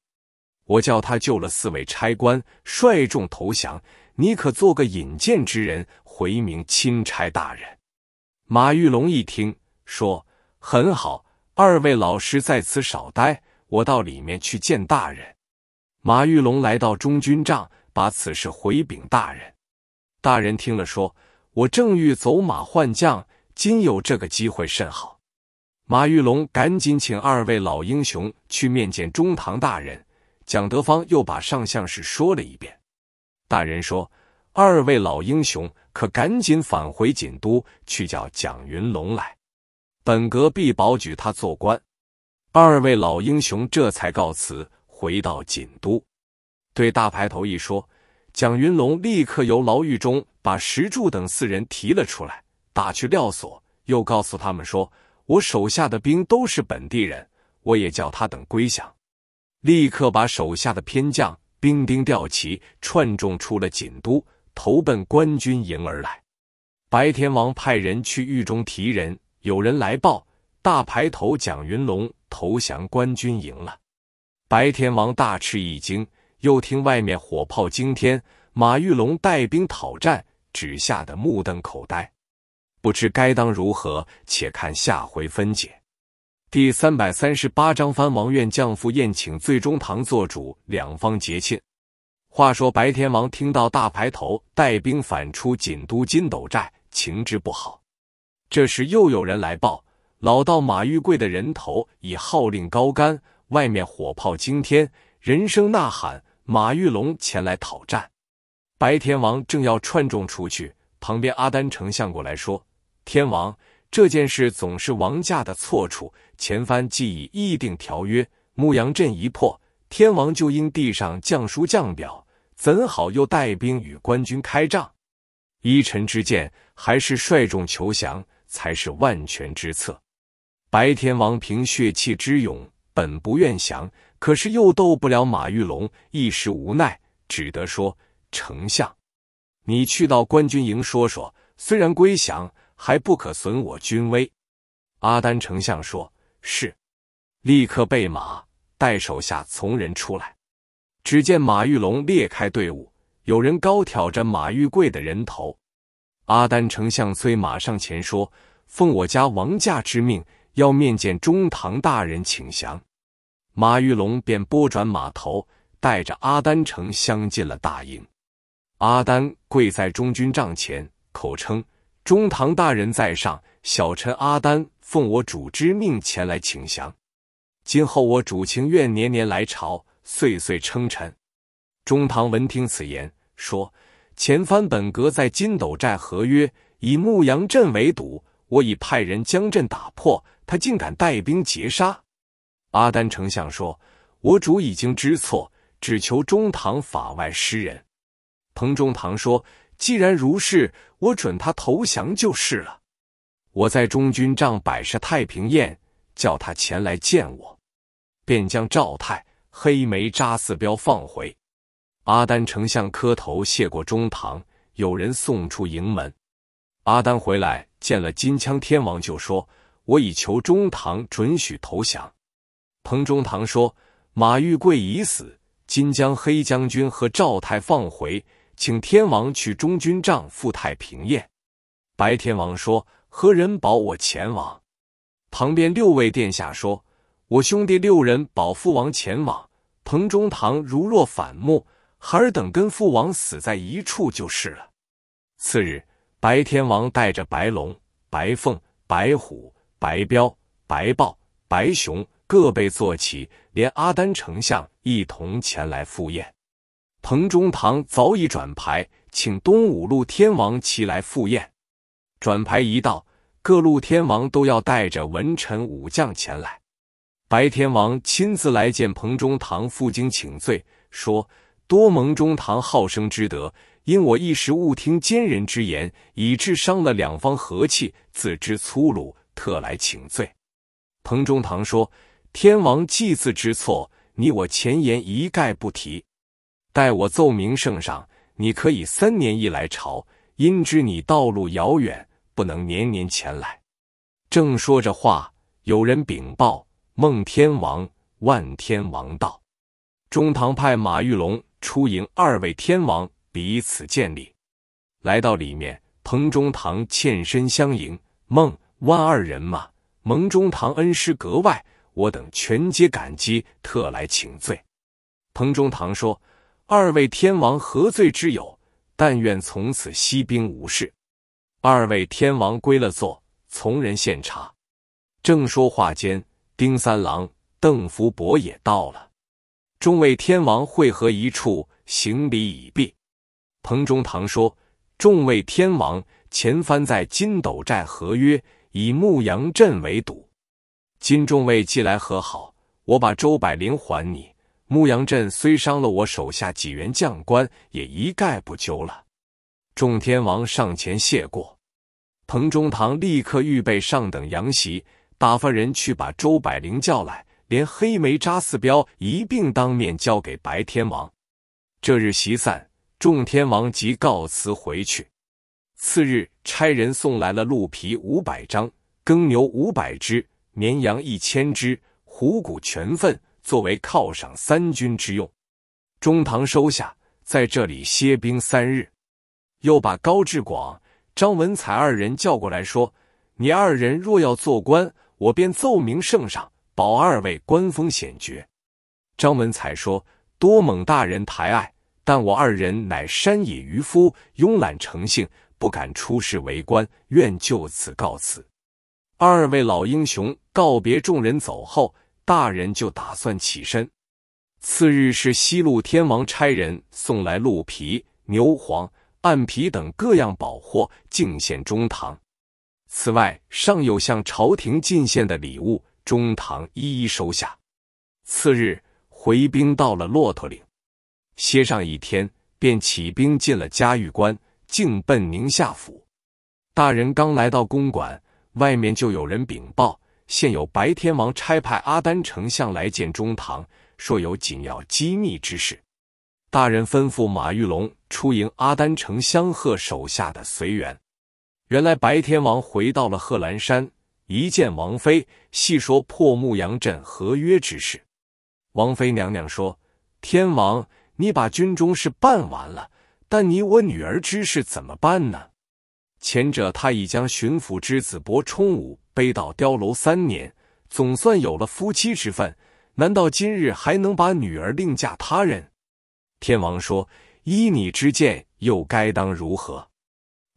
我叫他救了四位差官，率众投降。你可做个引荐之人，回明钦差大人。”马玉龙一听，说：“很好，二位老师在此少待，我到里面去见大人。”马玉龙来到中军帐，把此事回禀大人。大人听了，说：“我正欲走马换将，今有这个机会，甚好。”马玉龙赶紧请二位老英雄去面见中堂大人。蒋德芳又把上相事说了一遍。大人说：“二位老英雄。”可赶紧返回锦都去叫蒋云龙来，本阁必保举他做官。二位老英雄这才告辞，回到锦都，对大排头一说，蒋云龙立刻由牢狱中把石柱等四人提了出来，打去镣锁，又告诉他们说：“我手下的兵都是本地人，我也叫他等归降。”立刻把手下的偏将兵丁调齐，串众出了锦都。投奔官军营而来，白天王派人去狱中提人，有人来报，大排头蒋云龙投降官军营了。白天王大吃一惊，又听外面火炮惊天，马玉龙带兵讨战，只吓得目瞪口呆，不知该当如何。且看下回分解。第三百三十八章：藩王院将赴宴请，醉中堂做主，两方结亲。话说，白天王听到大排头带兵反出锦都金斗寨，情之不好。这时又有人来报，老道马玉贵的人头已号令高干，外面火炮惊天，人声呐喊，马玉龙前来讨战。白天王正要串众出去，旁边阿丹丞相过来说：“天王，这件事总是王家的错处。前番既已议定条约，牧羊镇一破，天王就应递上降书降表。”怎好又带兵与官军开仗？依臣之见，还是率众求降才是万全之策。白天王凭血气之勇，本不愿降，可是又斗不了马玉龙，一时无奈，只得说：“丞相，你去到官军营说说，虽然归降，还不可损我军威。”阿丹丞相说：“是，立刻备马，带手下从人出来。”只见马玉龙裂开队伍，有人高挑着马玉贵的人头。阿丹丞相催马上前说：“奉我家王驾之命，要面见中堂大人，请降。”马玉龙便拨转马头，带着阿丹丞相进了大营。阿丹跪在中军帐前，口称：“中堂大人在上，小臣阿丹奉我主之命前来请降。今后我主情愿年年来朝。”岁岁称臣。中堂闻听此言，说：“前番本阁在金斗寨合约，以牧羊镇为赌，我已派人将镇打破，他竟敢带兵劫杀。”阿丹丞相说：“我主已经知错，只求中堂法外施仁。”彭中堂说：“既然如是，我准他投降就是了。我在中军帐摆设太平宴，叫他前来见我，便将赵泰、黑眉扎四标放回，阿丹丞相磕头谢过中堂，有人送出营门。阿丹回来见了金枪天王，就说：“我已求中堂准许投降。”彭中堂说：“马玉贵已死，今将黑将军和赵太放回，请天王去中军帐赴太平宴。”白天王说：“何人保我前往？”旁边六位殿下说：“我兄弟六人保父王前往。”彭中堂如若反目，孩儿等跟父王死在一处就是了。次日，白天王带着白龙、白凤、白虎、白彪、白豹、白熊各被坐骑，连阿丹丞相一同前来赴宴。彭中堂早已转牌，请东五路天王齐来赴宴。转牌一到，各路天王都要带着文臣武将前来。白天王亲自来见彭中堂，负荆请罪，说：“多蒙中堂好生之德，因我一时误听奸人之言，以致伤了两方和气，自知粗鲁，特来请罪。”彭中堂说：“天王祭祀之错，你我前言一概不提，待我奏明圣上，你可以三年一来朝，因知你道路遥远，不能年年前来。”正说着话，有人禀报。孟天王、万天王道，中堂派马玉龙出迎二位天王，彼此见礼。来到里面，彭中堂欠身相迎。孟、万二人嘛，蒙中堂恩师格外，我等全皆感激，特来请罪。彭中堂说：“二位天王何罪之有？但愿从此息兵无事。”二位天王归了座，从人献茶。正说话间。丁三郎、邓福伯也到了，众位天王会合一处，行礼已毕。彭中堂说：“众位天王，前番在金斗寨合约，以牧羊镇为赌。今众位既来和好，我把周百灵还你。牧羊镇虽伤了我手下几员将官，也一概不究了。”众天王上前谢过。彭中堂立刻预备上等羊席。打发人去把周百灵叫来，连黑眉扎四标一并当面交给白天王。这日席散，众天王即告辞回去。次日，差人送来了鹿皮五百张，耕牛五百只，绵羊一千只，虎骨全份，作为犒赏三军之用。中堂收下，在这里歇兵三日。又把高志广、张文彩二人叫过来说：“你二人若要做官。”我便奏明圣上，保二位官封显爵。张文才说：“多蒙大人抬爱，但我二人乃山野渔夫，慵懒成性，不敢出仕为官，愿就此告辞。”二位老英雄告别众人走后，大人就打算起身。次日是西路天王差人送来鹿皮、牛黄、暗皮等各样宝货，敬献中堂。此外，尚有向朝廷进献的礼物，中堂一一收下。次日回兵到了骆驼岭，歇上一天，便起兵进了嘉峪关，径奔宁夏府。大人刚来到公馆，外面就有人禀报，现有白天王差派阿丹丞相来见中堂，说有紧要机密之事。大人吩咐马玉龙出迎阿丹丞相，贺手下的随员。原来白天王回到了贺兰山，一见王妃，细说破牧羊镇合约之事。王妃娘娘说：“天王，你把军中事办完了，但你我女儿之事怎么办呢？”前者他已将巡抚之子伯冲武背到碉楼三年，总算有了夫妻之分。难道今日还能把女儿另嫁他人？天王说：“依你之见，又该当如何？”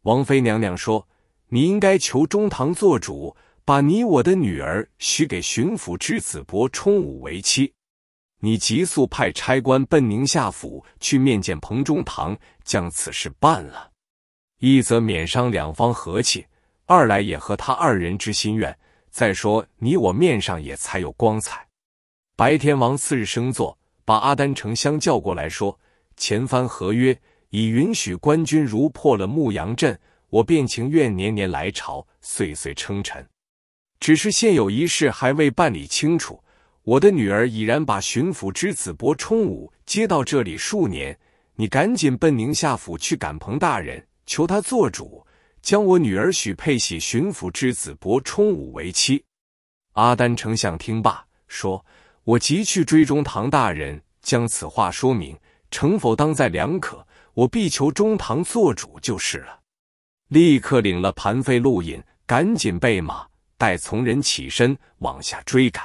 王妃娘娘说：“你应该求中堂做主，把你我的女儿许给巡抚之子伯冲武为妻。你急速派差官奔宁夏府去面见彭中堂，将此事办了。一则免伤两方和气，二来也合他二人之心愿。再说你我面上也才有光彩。”白天王次日升座，把阿丹丞相叫过来说：“前番合约。”已允许官军如破了牧羊镇，我便情愿年年来朝，岁岁称臣。只是现有一事还未办理清楚，我的女儿已然把巡抚之子伯冲武接到这里数年，你赶紧奔宁夏府去赶彭大人，求他做主，将我女儿许配喜巡抚之子伯冲武为妻。阿丹丞相听罢，说：“我急去追踪唐大人，将此话说明，成否当在两可。”我必求中堂做主就是了。立刻领了盘费路引，赶紧备马，待从人起身往下追赶。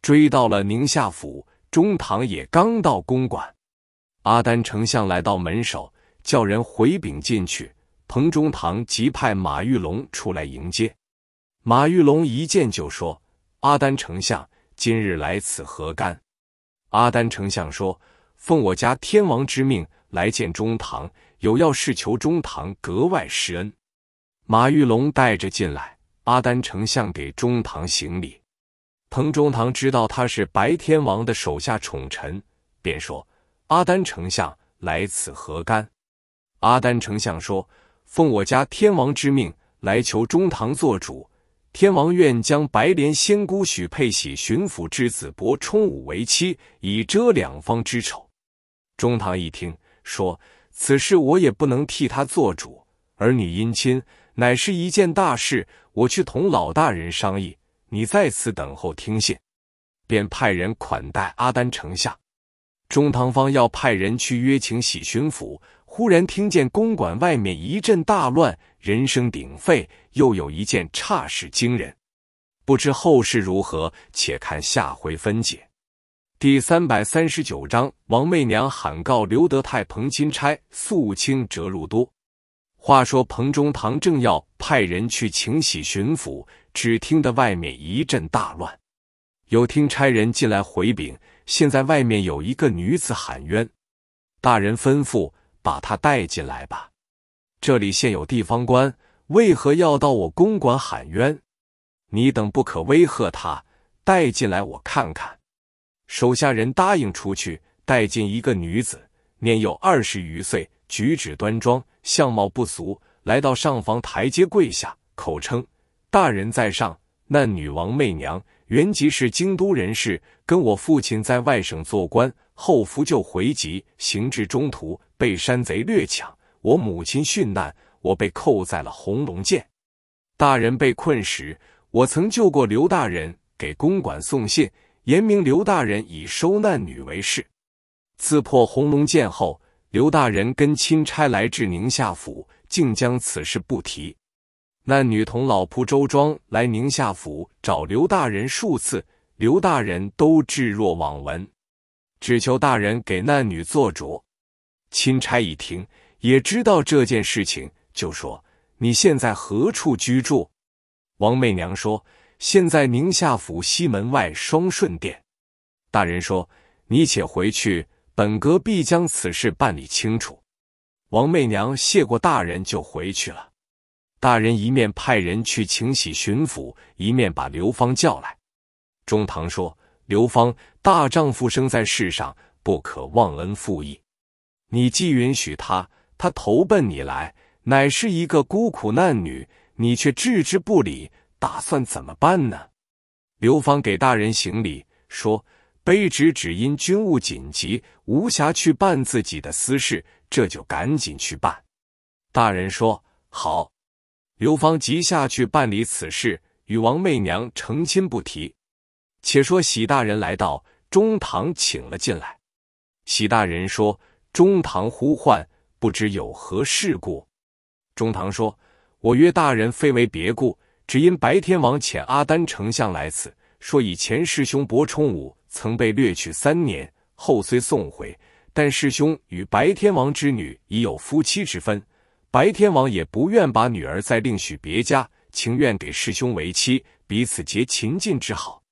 追到了宁夏府，中堂也刚到公馆。阿丹丞相来到门首，叫人回禀进去。彭中堂即派马玉龙出来迎接。马玉龙一见就说：“阿丹丞相，今日来此何干？”阿丹丞相说：“奉我家天王之命。”来见中堂，有要事求中堂格外施恩。马玉龙带着进来，阿丹丞相给中堂行礼。彭中堂知道他是白天王的手下宠臣，便说：“阿丹丞相来此何干？”阿丹丞相说：“奉我家天王之命来求中堂做主，天王愿将白莲仙姑许配喜、巡抚之子伯冲武为妻，以遮两方之丑。”中堂一听。说此事我也不能替他做主，儿女姻亲乃是一件大事，我去同老大人商议，你在此等候听信。便派人款待阿丹丞相。中堂方要派人去约请喜巡抚，忽然听见公馆外面一阵大乱，人声鼎沸，又有一件差事惊人，不知后事如何，且看下回分解。第三百三十九章，王媚娘喊告刘德泰、彭钦差肃清折入都。话说彭中堂正要派人去请喜巡抚，只听得外面一阵大乱，有听差人进来回禀：现在外面有一个女子喊冤，大人吩咐把她带进来吧。这里现有地方官，为何要到我公馆喊冤？你等不可威吓她，带进来我看看。手下人答应出去，带进一个女子，年有二十余岁，举止端庄，相貌不俗。来到上房台阶，跪下，口称：“大人在上，那女王媚娘原籍是京都人士，跟我父亲在外省做官，后扶柩回籍，行至中途被山贼掠抢，我母亲殉难，我被扣在了红龙涧。大人被困时，我曾救过刘大人，给公馆送信。”言明刘大人以收难女为事，刺破红龙剑后，刘大人跟钦差来至宁夏府，竟将此事不提。难女同老仆周庄来宁夏府找刘大人数次，刘大人都置若罔闻，只求大人给难女做主。钦差一听，也知道这件事情，就说：“你现在何处居住？”王媚娘说。现在宁夏府西门外双顺殿。大人说：“你且回去，本阁必将此事办理清楚。”王媚娘谢过大人，就回去了。大人一面派人去请喜巡抚，一面把刘芳叫来。中堂说：“刘芳，大丈夫生在世上，不可忘恩负义。你既允许他，他投奔你来，乃是一个孤苦难女，你却置之不理。”打算怎么办呢？刘芳给大人行礼，说：“卑职只因军务紧急，无暇去办自己的私事，这就赶紧去办。”大人说：“好。”刘芳即下去办理此事，与王媚娘成亲不提。且说喜大人来到中堂，请了进来。喜大人说：“中堂呼唤，不知有何事故？”中堂说：“我约大人非为别故。”只因白天王遣阿丹丞相来此，说以前师兄伯冲武曾被掠去三年，后虽送回，但师兄与白天王之女已有夫妻之分，白天王也不愿把女儿再另娶别家，情愿给师兄为妻，彼此结秦晋之好。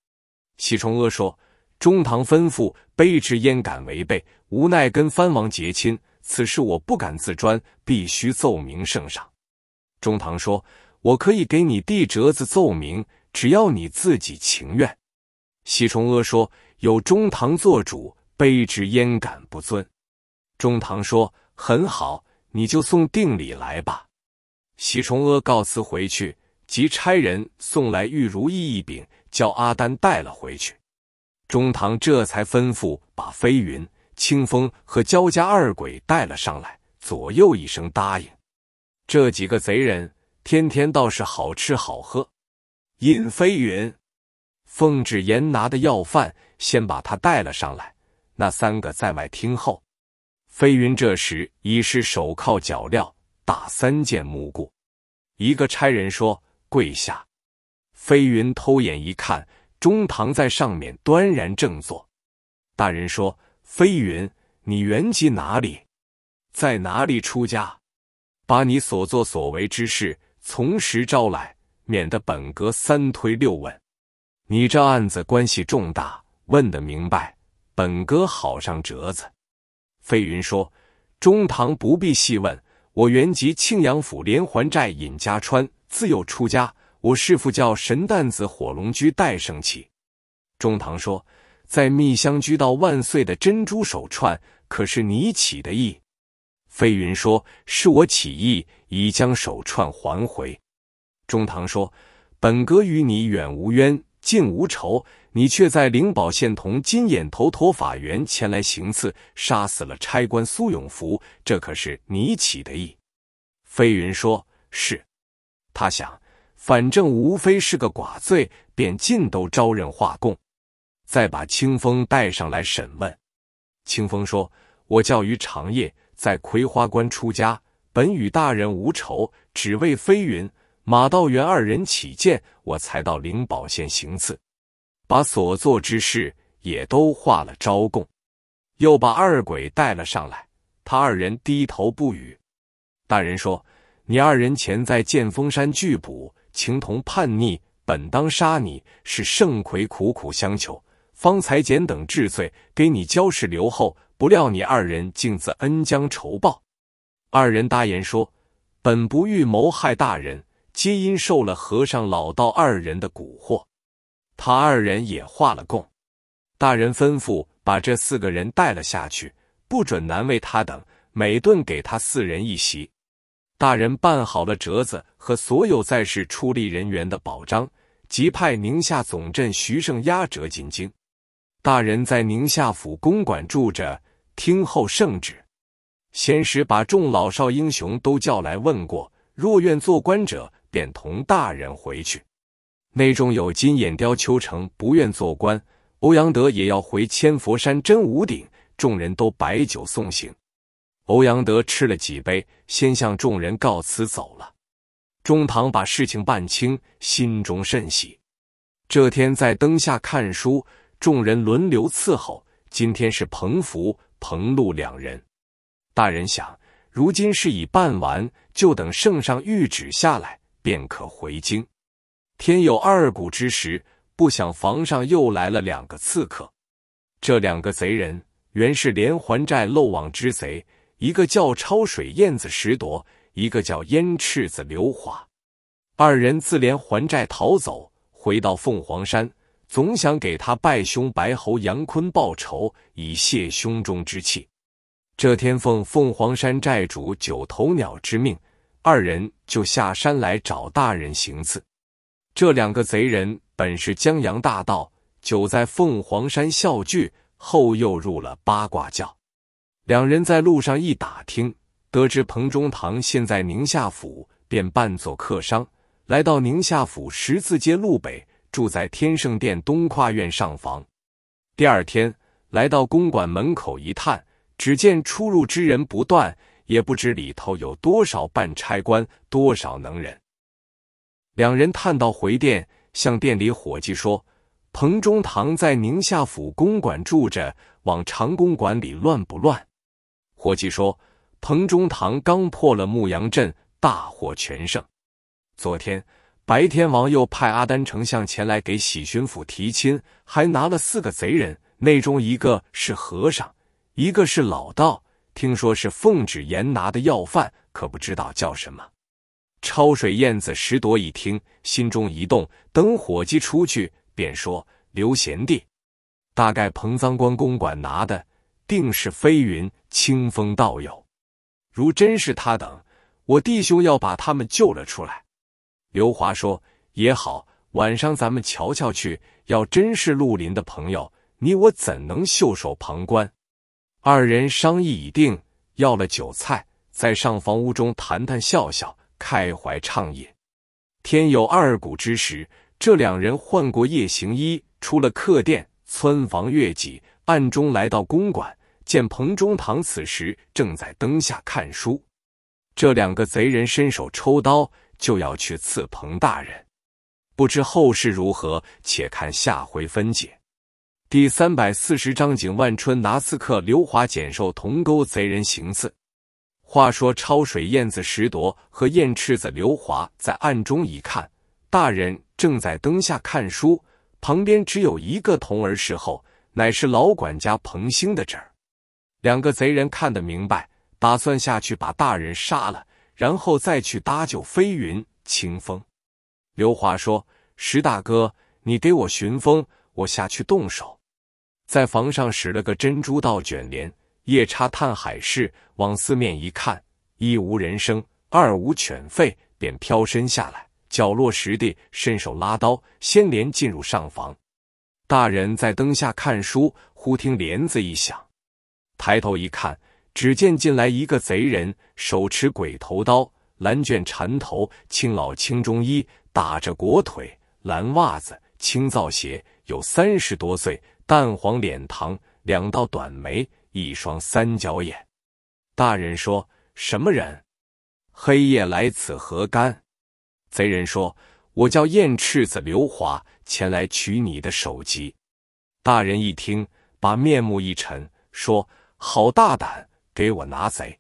西崇阿说：“中堂吩咐，卑职焉敢违背？无奈跟藩王结亲，此事我不敢自专，必须奏明圣上。”中堂说。我可以给你递折子奏明，只要你自己情愿。西崇阿说：“有中堂做主，卑职焉敢不遵？”中堂说：“很好，你就送定礼来吧。”西崇阿告辞回去，即差人送来玉如意一柄，叫阿丹带了回去。中堂这才吩咐把飞云、清风和焦家二鬼带了上来。左右一声答应，这几个贼人。天天倒是好吃好喝。尹飞云，奉旨严拿的要饭，先把他带了上来。那三个在外听候。飞云这时已是手铐脚镣，打三件木鼓。一个差人说：“跪下！”飞云偷眼一看，中堂在上面端然正坐。大人说：“飞云，你原籍哪里？在哪里出家？把你所作所为之事。”从实招来，免得本阁三推六问。你这案子关系重大，问得明白，本阁好上折子。飞云说：“中堂不必细问，我原籍庆阳府连环寨尹家川，自幼出家，我师父叫神担子火龙驹戴胜奇。”中堂说：“在蜜香居到万岁的珍珠手串，可是你起的意？”飞云说：“是我起意，已将手串还回。”中堂说：“本阁与你远无冤，近无仇，你却在灵宝县同金眼头陀法源前来行刺，杀死了差官苏永福，这可是你起的意。”飞云说：“是。”他想，反正无非是个寡罪，便尽都招认画供，再把清风带上来审问。清风说：“我叫于长夜。”在葵花关出家，本与大人无仇，只为飞云、马道元二人起见，我才到灵宝县行刺，把所做之事也都画了招供，又把二鬼带了上来。他二人低头不语。大人说：“你二人前在剑峰山拒捕，情同叛逆，本当杀你。是圣魁苦苦相求，方才减等治罪，给你交事留后。”不料你二人竟自恩将仇报，二人答言说：“本不欲谋害大人，皆因受了和尚、老道二人的蛊惑。”他二人也画了供。大人吩咐把这四个人带了下去，不准难为他等，每顿给他四人一席。大人办好了折子和所有在世出力人员的保障，即派宁夏总镇徐盛压折进京。大人在宁夏府公馆住着。听候圣旨。先时把众老少英雄都叫来问过，若愿做官者，便同大人回去。内中有金眼雕秋成不愿做官，欧阳德也要回千佛山真武顶。众人都摆酒送行。欧阳德吃了几杯，先向众人告辞走了。中堂把事情办清，心中甚喜。这天在灯下看书，众人轮流伺候。今天是彭福。彭禄两人，大人想，如今事已办完，就等圣上谕旨下来，便可回京。天有二鼓之时，不想房上又来了两个刺客。这两个贼人原是连环寨漏网之贼，一个叫抄水燕子石铎，一个叫燕赤子刘华。二人自连环寨逃走，回到凤凰山。总想给他拜兄白猴杨坤报仇，以泄胸中之气。这天奉凤凰山寨主九头鸟之命，二人就下山来找大人行刺。这两个贼人本是江洋大盗，久在凤凰山啸聚，后又入了八卦教。两人在路上一打听，得知彭中堂现在宁夏府，便扮作客商来到宁夏府十字街路北。住在天圣殿东跨院上房。第二天来到公馆门口一探，只见出入之人不断，也不知里头有多少办差官，多少能人。两人探到回殿，向店里伙计说：“彭中堂在宁夏府公馆住着，往长公馆里乱不乱？”伙计说：“彭中堂刚破了牧羊镇，大获全胜。昨天。”白天王又派阿丹丞相前来给喜巡抚提亲，还拿了四个贼人，内中一个是和尚，一个是老道，听说是奉旨严拿的要犯，可不知道叫什么。抄水燕子石铎一听，心中一动，等伙计出去，便说：“刘贤弟，大概彭臧官公馆拿的定是飞云清风道友，如真是他等，我弟兄要把他们救了出来。”刘华说：“也好，晚上咱们瞧瞧去。要真是陆林的朋友，你我怎能袖手旁观？”二人商议已定，要了酒菜，在上房屋中谈谈笑笑，开怀畅饮。天有二鼓之时，这两人换过夜行衣，出了客店，蹿房越脊，暗中来到公馆，见彭中堂此时正在灯下看书。这两个贼人伸手抽刀。就要去刺彭大人，不知后事如何，且看下回分解。第三百四十章：景万春拿刺客刘华，减受同沟贼人行刺。话说，抄水燕子石铎和燕赤子刘华在暗中一看，大人正在灯下看书，旁边只有一个童儿侍候，乃是老管家彭兴的侄儿。两个贼人看得明白，打算下去把大人杀了。然后再去搭救飞云清风，刘华说：“石大哥，你给我寻风，我下去动手。”在房上使了个珍珠倒卷帘，夜叉探海式往四面一看，一无人声，二无犬吠，便飘身下来，脚落实地，伸手拉刀，掀帘进入上房。大人在灯下看书，忽听帘子一响，抬头一看。只见进来一个贼人，手持鬼头刀，蓝卷缠头，青袄青中衣，打着裹腿蓝袜子，青皂鞋，有三十多岁，淡黄脸膛，两道短眉，一双三角眼。大人说：“什么人？黑夜来此何干？”贼人说：“我叫燕赤子刘华，前来取你的首级。”大人一听，把面目一沉，说：“好大胆！”给我拿贼！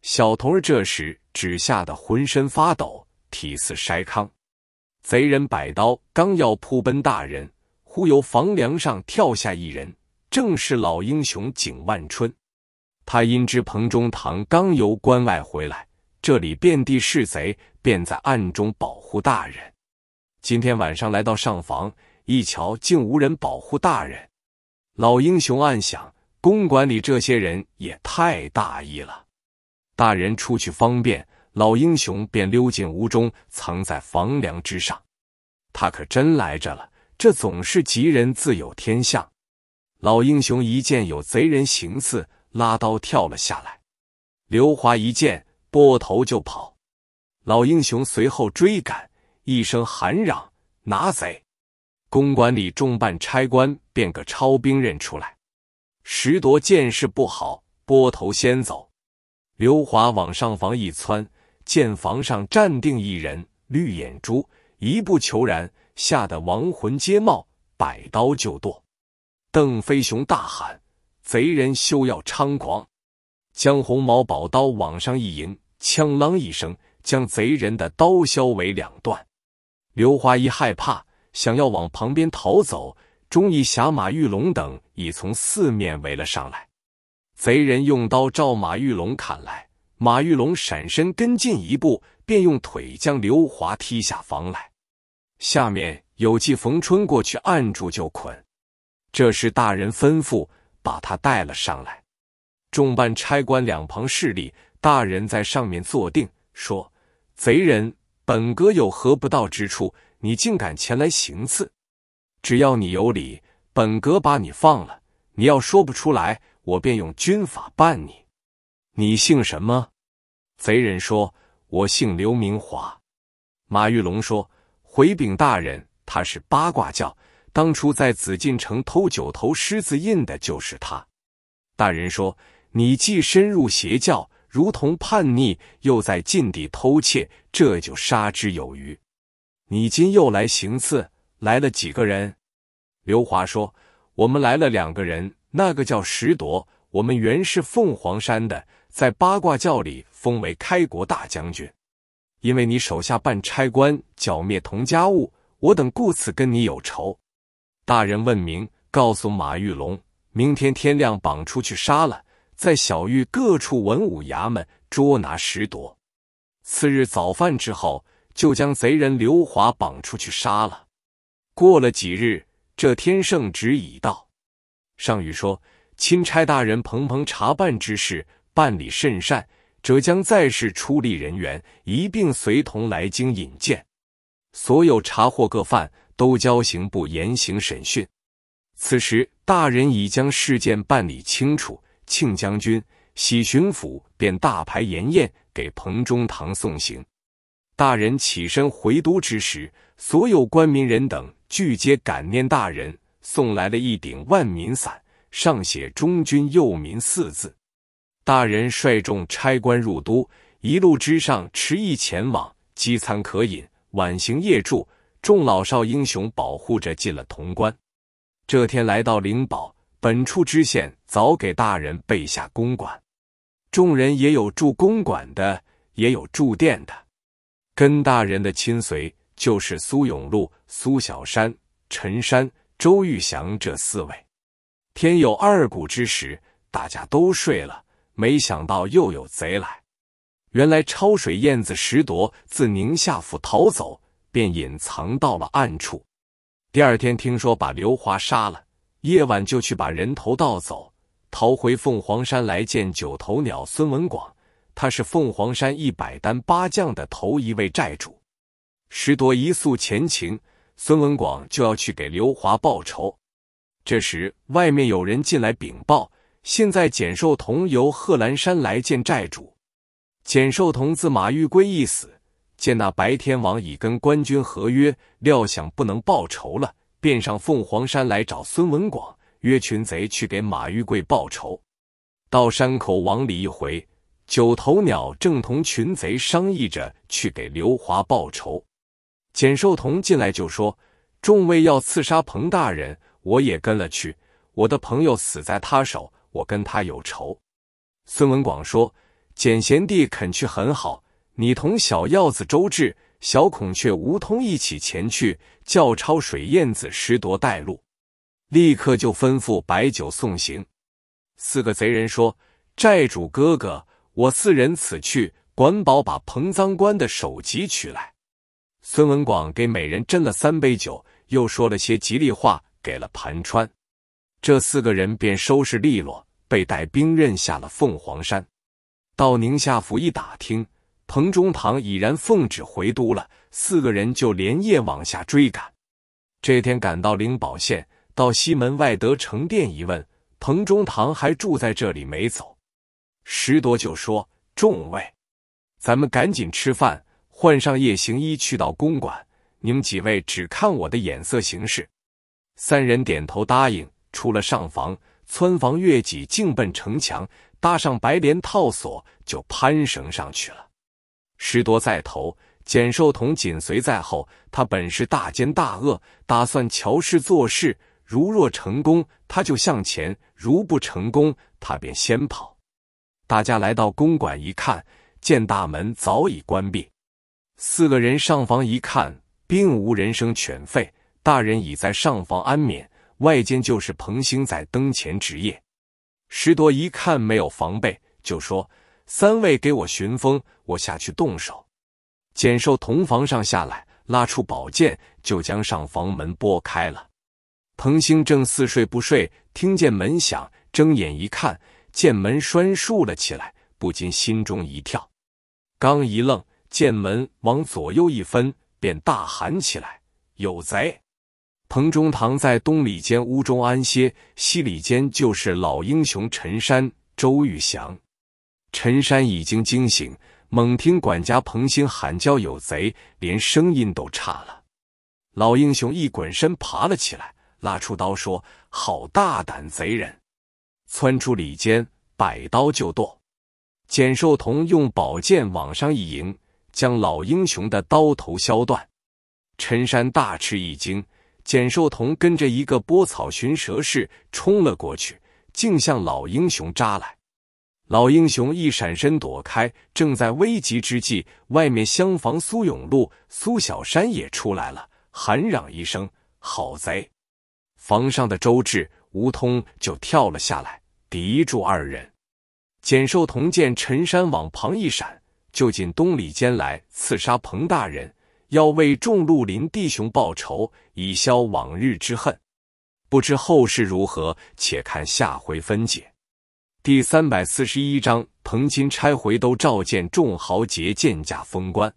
小童儿这时只吓得浑身发抖，体似筛糠。贼人摆刀，刚要扑奔大人，忽由房梁上跳下一人，正是老英雄景万春。他因知彭中堂刚由关外回来，这里遍地是贼，便在暗中保护大人。今天晚上来到上房，一瞧竟无人保护大人，老英雄暗想。公馆里这些人也太大意了。大人出去方便，老英雄便溜进屋中，藏在房梁之上。他可真来着了！这总是吉人自有天相。老英雄一见有贼人行刺，拉刀跳了下来。刘华一见，拨头就跑。老英雄随后追赶，一声喊嚷：“拿贼！”公馆里众办差官便个抄兵刃出来。石铎见势不好，拨头先走。刘华往上房一窜，见房上站定一人，绿眼珠，一步求然，吓得亡魂皆冒，摆刀就剁。邓飞雄大喊：“贼人休要猖狂！”将红毛宝刀往上一迎，锵啷一声，将贼人的刀削为两段。刘华一害怕，想要往旁边逃走。忠义侠马玉龙等已从四面围了上来，贼人用刀照马玉龙砍来，马玉龙闪身跟进一步，便用腿将刘华踢下房来。下面有计逢春过去按住就捆。这时大人吩咐，把他带了上来。众办差官两旁侍立，大人在上面坐定，说：“贼人，本哥有何不到之处？你竟敢前来行刺？”只要你有理，本阁把你放了。你要说不出来，我便用军法办你。你姓什么？贼人说：“我姓刘明华。”马玉龙说：“回禀大人，他是八卦教，当初在紫禁城偷九头狮子印的就是他。”大人说：“你既深入邪教，如同叛逆，又在禁地偷窃，这就杀之有余。你今又来行刺。”来了几个人，刘华说：“我们来了两个人，那个叫石铎。我们原是凤凰山的，在八卦教里封为开国大将军。因为你手下办差官剿灭童家务，我等故此跟你有仇。”大人问明，告诉马玉龙：“明天天亮绑出去杀了，在小玉各处文武衙门捉拿石铎。”次日早饭之后，就将贼人刘华绑出去杀了。过了几日，这天圣旨已到。上谕说：“钦差大人彭彭查办之事办理甚善，者将在世出力人员一并随同来京引荐。所有查获各犯都交刑部严刑审讯。此时大人已将事件办理清楚，庆将军、喜巡抚便大排筵宴给彭中堂送行。大人起身回都之时，所有官民人等。”俱皆感念大人送来了一顶万民伞，上写“忠君佑民”四字。大人率众差官入都，一路之上持意前往，饥餐渴饮，晚行夜住，众老少英雄保护着进了潼关。这天来到灵宝，本处知县早给大人备下公馆，众人也有住公馆的，也有住店的，跟大人的亲随。就是苏永禄、苏小山、陈山、周玉祥这四位。天有二鼓之时，大家都睡了，没想到又有贼来。原来抄水燕子拾夺自宁夏府逃走，便隐藏到了暗处。第二天听说把刘华杀了，夜晚就去把人头盗走，逃回凤凰山来见九头鸟孙文广。他是凤凰山一百单八将的头一位寨主。石铎一速前情，孙文广就要去给刘华报仇。这时，外面有人进来禀报，现在简寿同由贺兰山来见寨主。简寿同自马玉贵一死，见那白天王已跟官军合约，料想不能报仇了，便上凤凰山来找孙文广，约群贼去给马玉贵报仇。到山口往里一回，九头鸟正同群贼商议着去给刘华报仇。简寿童进来就说：“众位要刺杀彭大人，我也跟了去。我的朋友死在他手，我跟他有仇。”孙文广说：“简贤弟肯去很好，你同小鹞子周志、小孔雀吴通一起前去，叫抄水燕子拾夺带路。”立刻就吩咐摆酒送行。四个贼人说：“寨主哥哥，我四人此去，管保把彭赃官的首级取来。”孙文广给每人斟了三杯酒，又说了些吉利话，给了盘川。这四个人便收拾利落，被带兵刃下了凤凰山。到宁夏府一打听，彭中堂已然奉旨回都了。四个人就连夜往下追赶。这天赶到灵宝县，到西门外德成殿一问，彭中堂还住在这里没走。石多就说：“众位，咱们赶紧吃饭。”换上夜行衣，去到公馆。你们几位只看我的眼色行事。三人点头答应，出了上房，蹿房越脊，径奔城墙，搭上白莲套索，就攀绳上去了。十多在头，简寿童紧随在后。他本是大奸大恶，打算乔氏做事。如若成功，他就向前；如不成功，他便先跑。大家来到公馆一看，见大门早已关闭。四个人上房一看，并无人声犬吠，大人已在上房安眠。外间就是彭兴在灯前值夜。石铎一看没有防备，就说：“三位给我寻风，我下去动手。”简寿同房上下来，拉出宝剑，就将上房门拨开了。彭兴正似睡不睡，听见门响，睁眼一看，见门栓竖了起来，不禁心中一跳，刚一愣。见门往左右一分，便大喊起来：“有贼！”彭中堂在东里间屋中安歇，西里间就是老英雄陈山、周玉祥。陈山已经惊醒，猛听管家彭兴喊叫有贼，连声音都差了。老英雄一滚身爬了起来，拉出刀说：“好大胆贼人！”窜出里间，摆刀就剁。简寿童用宝剑往上一迎。将老英雄的刀头削断，陈山大吃一惊。简寿童跟着一个拨草寻蛇式冲了过去，竟向老英雄扎来。老英雄一闪身躲开，正在危急之际，外面厢房苏永禄、苏小山也出来了，喊嚷一声：“好贼！”房上的周志、吴通就跳了下来，敌住二人。简寿童见陈山往旁一闪。就进东里间来刺杀彭大人，要为众绿林弟兄报仇，以消往日之恨。不知后事如何，且看下回分解。第三百四十一章：彭金钗回都召见众豪杰，见驾封官。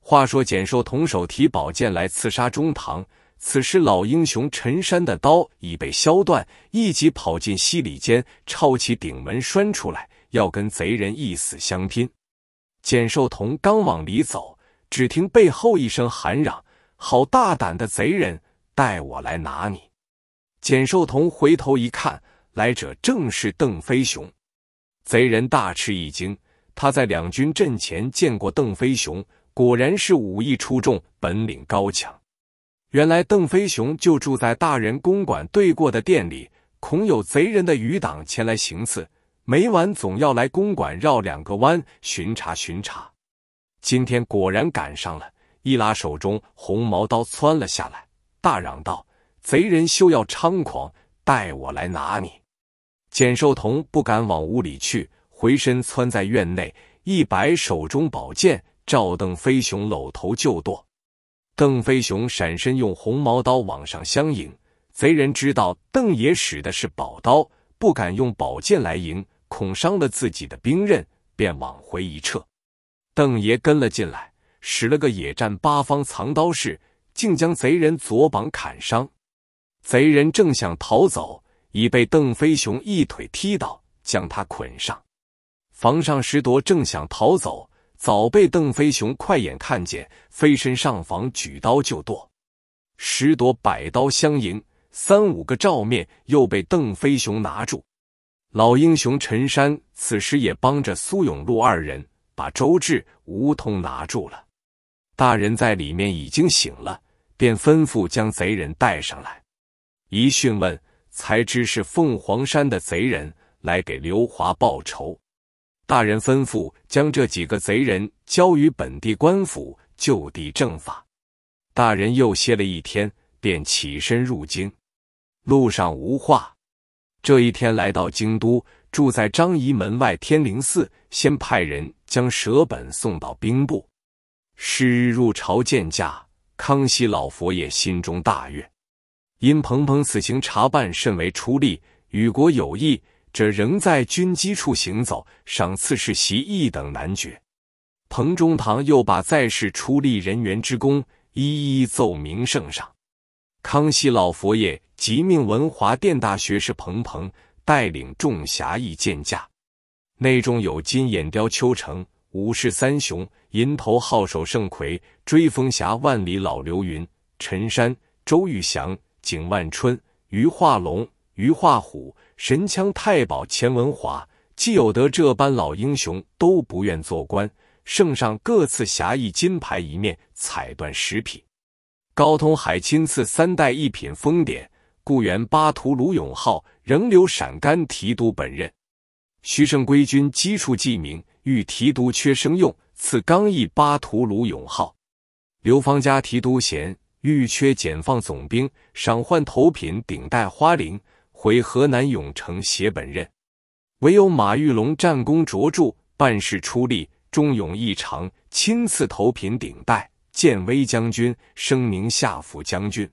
话说简寿同手提宝剑来刺杀中堂，此时老英雄陈山的刀已被削断，立即跑进西里间，抄起顶门栓出来，要跟贼人一死相拼。简寿童刚往里走，只听背后一声喊嚷：“好大胆的贼人，带我来拿你！”简寿童回头一看，来者正是邓飞熊。贼人大吃一惊，他在两军阵前见过邓飞熊，果然是武艺出众，本领高强。原来邓飞熊就住在大人公馆对过的店里，恐有贼人的余党前来行刺。每晚总要来公馆绕两个弯巡查巡查，今天果然赶上了。一拉手中红毛刀窜了下来，大嚷道：“贼人休要猖狂，待我来拿你！”简寿童不敢往屋里去，回身窜在院内，一摆手中宝剑，照邓飞雄搂头就剁。邓飞雄闪身用红毛刀往上相迎，贼人知道邓爷使的是宝刀，不敢用宝剑来迎。恐伤了自己的兵刃，便往回一撤。邓爷跟了进来，使了个野战八方藏刀式，竟将贼人左膀砍伤。贼人正想逃走，已被邓飞熊一腿踢倒，将他捆上。房上石铎正想逃走，早被邓飞熊快眼看见，飞身上房举刀就剁。石铎百刀相迎，三五个照面，又被邓飞熊拿住。老英雄陈山此时也帮着苏永禄二人把周志、吴通拿住了。大人在里面已经醒了，便吩咐将贼人带上来。一讯问，才知是凤凰山的贼人来给刘华报仇。大人吩咐将这几个贼人交于本地官府就地正法。大人又歇了一天，便起身入京。路上无话。这一天来到京都，住在张仪门外天灵寺，先派人将舍本送到兵部。是日入朝见驾，康熙老佛爷心中大悦，因彭彭此行查办甚为出力，与国有益，这仍在军机处行走，赏赐世袭一等男爵。彭中堂又把在世出力人员之功一一奏明圣上。康熙老佛爷即命文华殿大学士彭鹏带领众侠义见驾，内中有金眼雕秋成、武士三雄、银头号手盛魁、追风侠万里老刘云、陈山、周玉祥、景万春、余化龙、余化虎、神枪太保钱文华，既有得这般老英雄，都不愿做官，圣上各赐侠义金牌一面，彩缎十匹。高通海亲赐三代一品封典，故园巴图鲁永浩仍留陕甘提督本任。徐胜归军基处记名，欲提督缺生用，赐刚毅巴图鲁永浩。刘方家提督衔，欲缺简放总兵，赏换头品顶戴花翎，回河南永城携本任。唯有马玉龙战功卓著，办事出力，忠勇异常，亲赐头品顶戴。建威将军声名下府将军，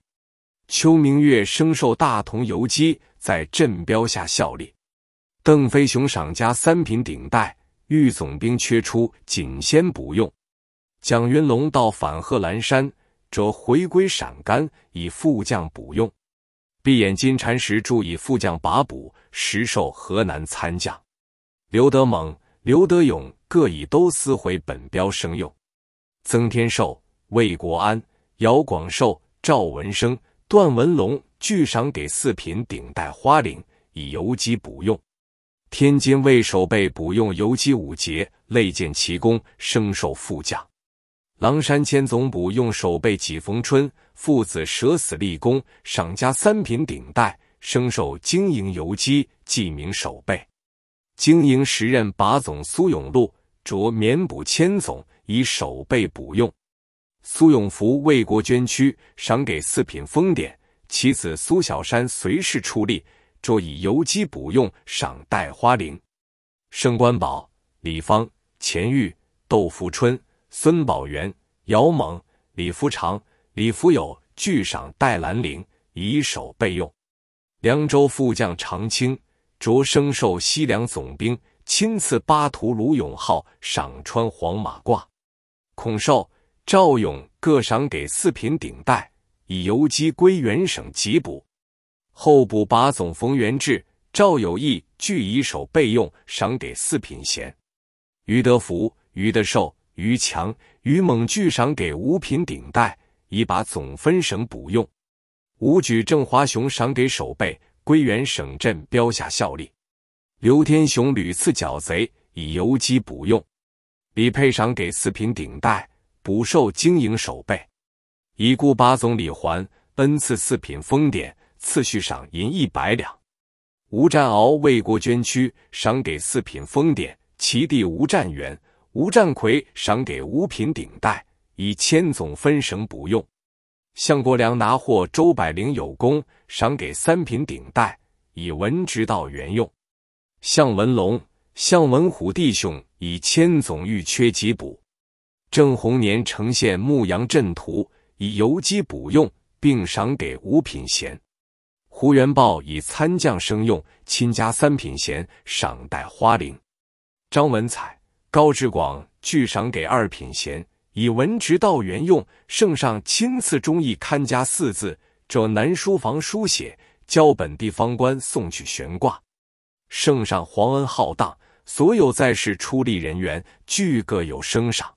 邱明月升授大同游击，在镇标下效力。邓飞雄赏加三品顶戴，遇总兵缺出，仅先不用。蒋云龙到反贺兰山，着回归陕甘，以副将补用。闭眼金蝉时，著以副将把补，实受河南参将。刘德猛、刘德勇各以都司回本标升用。曾天寿。魏国安、姚广寿、赵文生、段文龙俱赏给四品顶戴花翎，以游击补用；天津卫守备补用游击五节，累建奇功，升授副将；狼山千总补用守备，纪逢春父子舍死立功，赏加三品顶戴，升授经营游击，记名守备；经营时任把总苏永禄着免补千总，以守备补用。苏永福为国捐躯，赏给四品封典；其子苏小山随侍出力，着以游击补用，赏戴花翎。盛官宝、李芳、钱玉、窦福春、孙宝元、姚猛、李福长、李福友俱赏戴兰翎，以守备用。凉州副将长清着升授西凉总兵，亲赐巴图鲁勇号，赏穿黄马褂。孔寿。赵勇各赏给四品顶戴，以游击归元省缉捕。候补把总冯元志、赵有义俱以守备用，赏给四品衔。于德福、于德寿、于强、于猛俱赏给五品顶戴，以把总分省补用。武举郑华雄赏给守备，归元省镇标下效力。刘天雄屡次剿贼，以游击补用。李佩赏给四品顶戴。捕受经营守备，已故八总李环恩赐四品封典，次序赏银一百两。吴占鳌为国捐躯，赏给四品封典。其弟吴占元、吴占奎赏给五品顶戴，以千总分省不用。向国良拿获周百龄有功，赏给三品顶戴，以文职道援用。向文龙、向文虎弟兄以千总遇缺即补。郑宏年呈献牧羊镇图，以游击补用，并赏给五品衔；胡元豹以参将升用，亲加三品衔，赏戴花翎；张文彩、高志广俱赏给二品衔，以文职道员用。圣上亲赐“忠义看家”四字，着南书房书写，交本地方官送去悬挂。圣上皇恩浩荡，所有在世出力人员，俱各有升赏。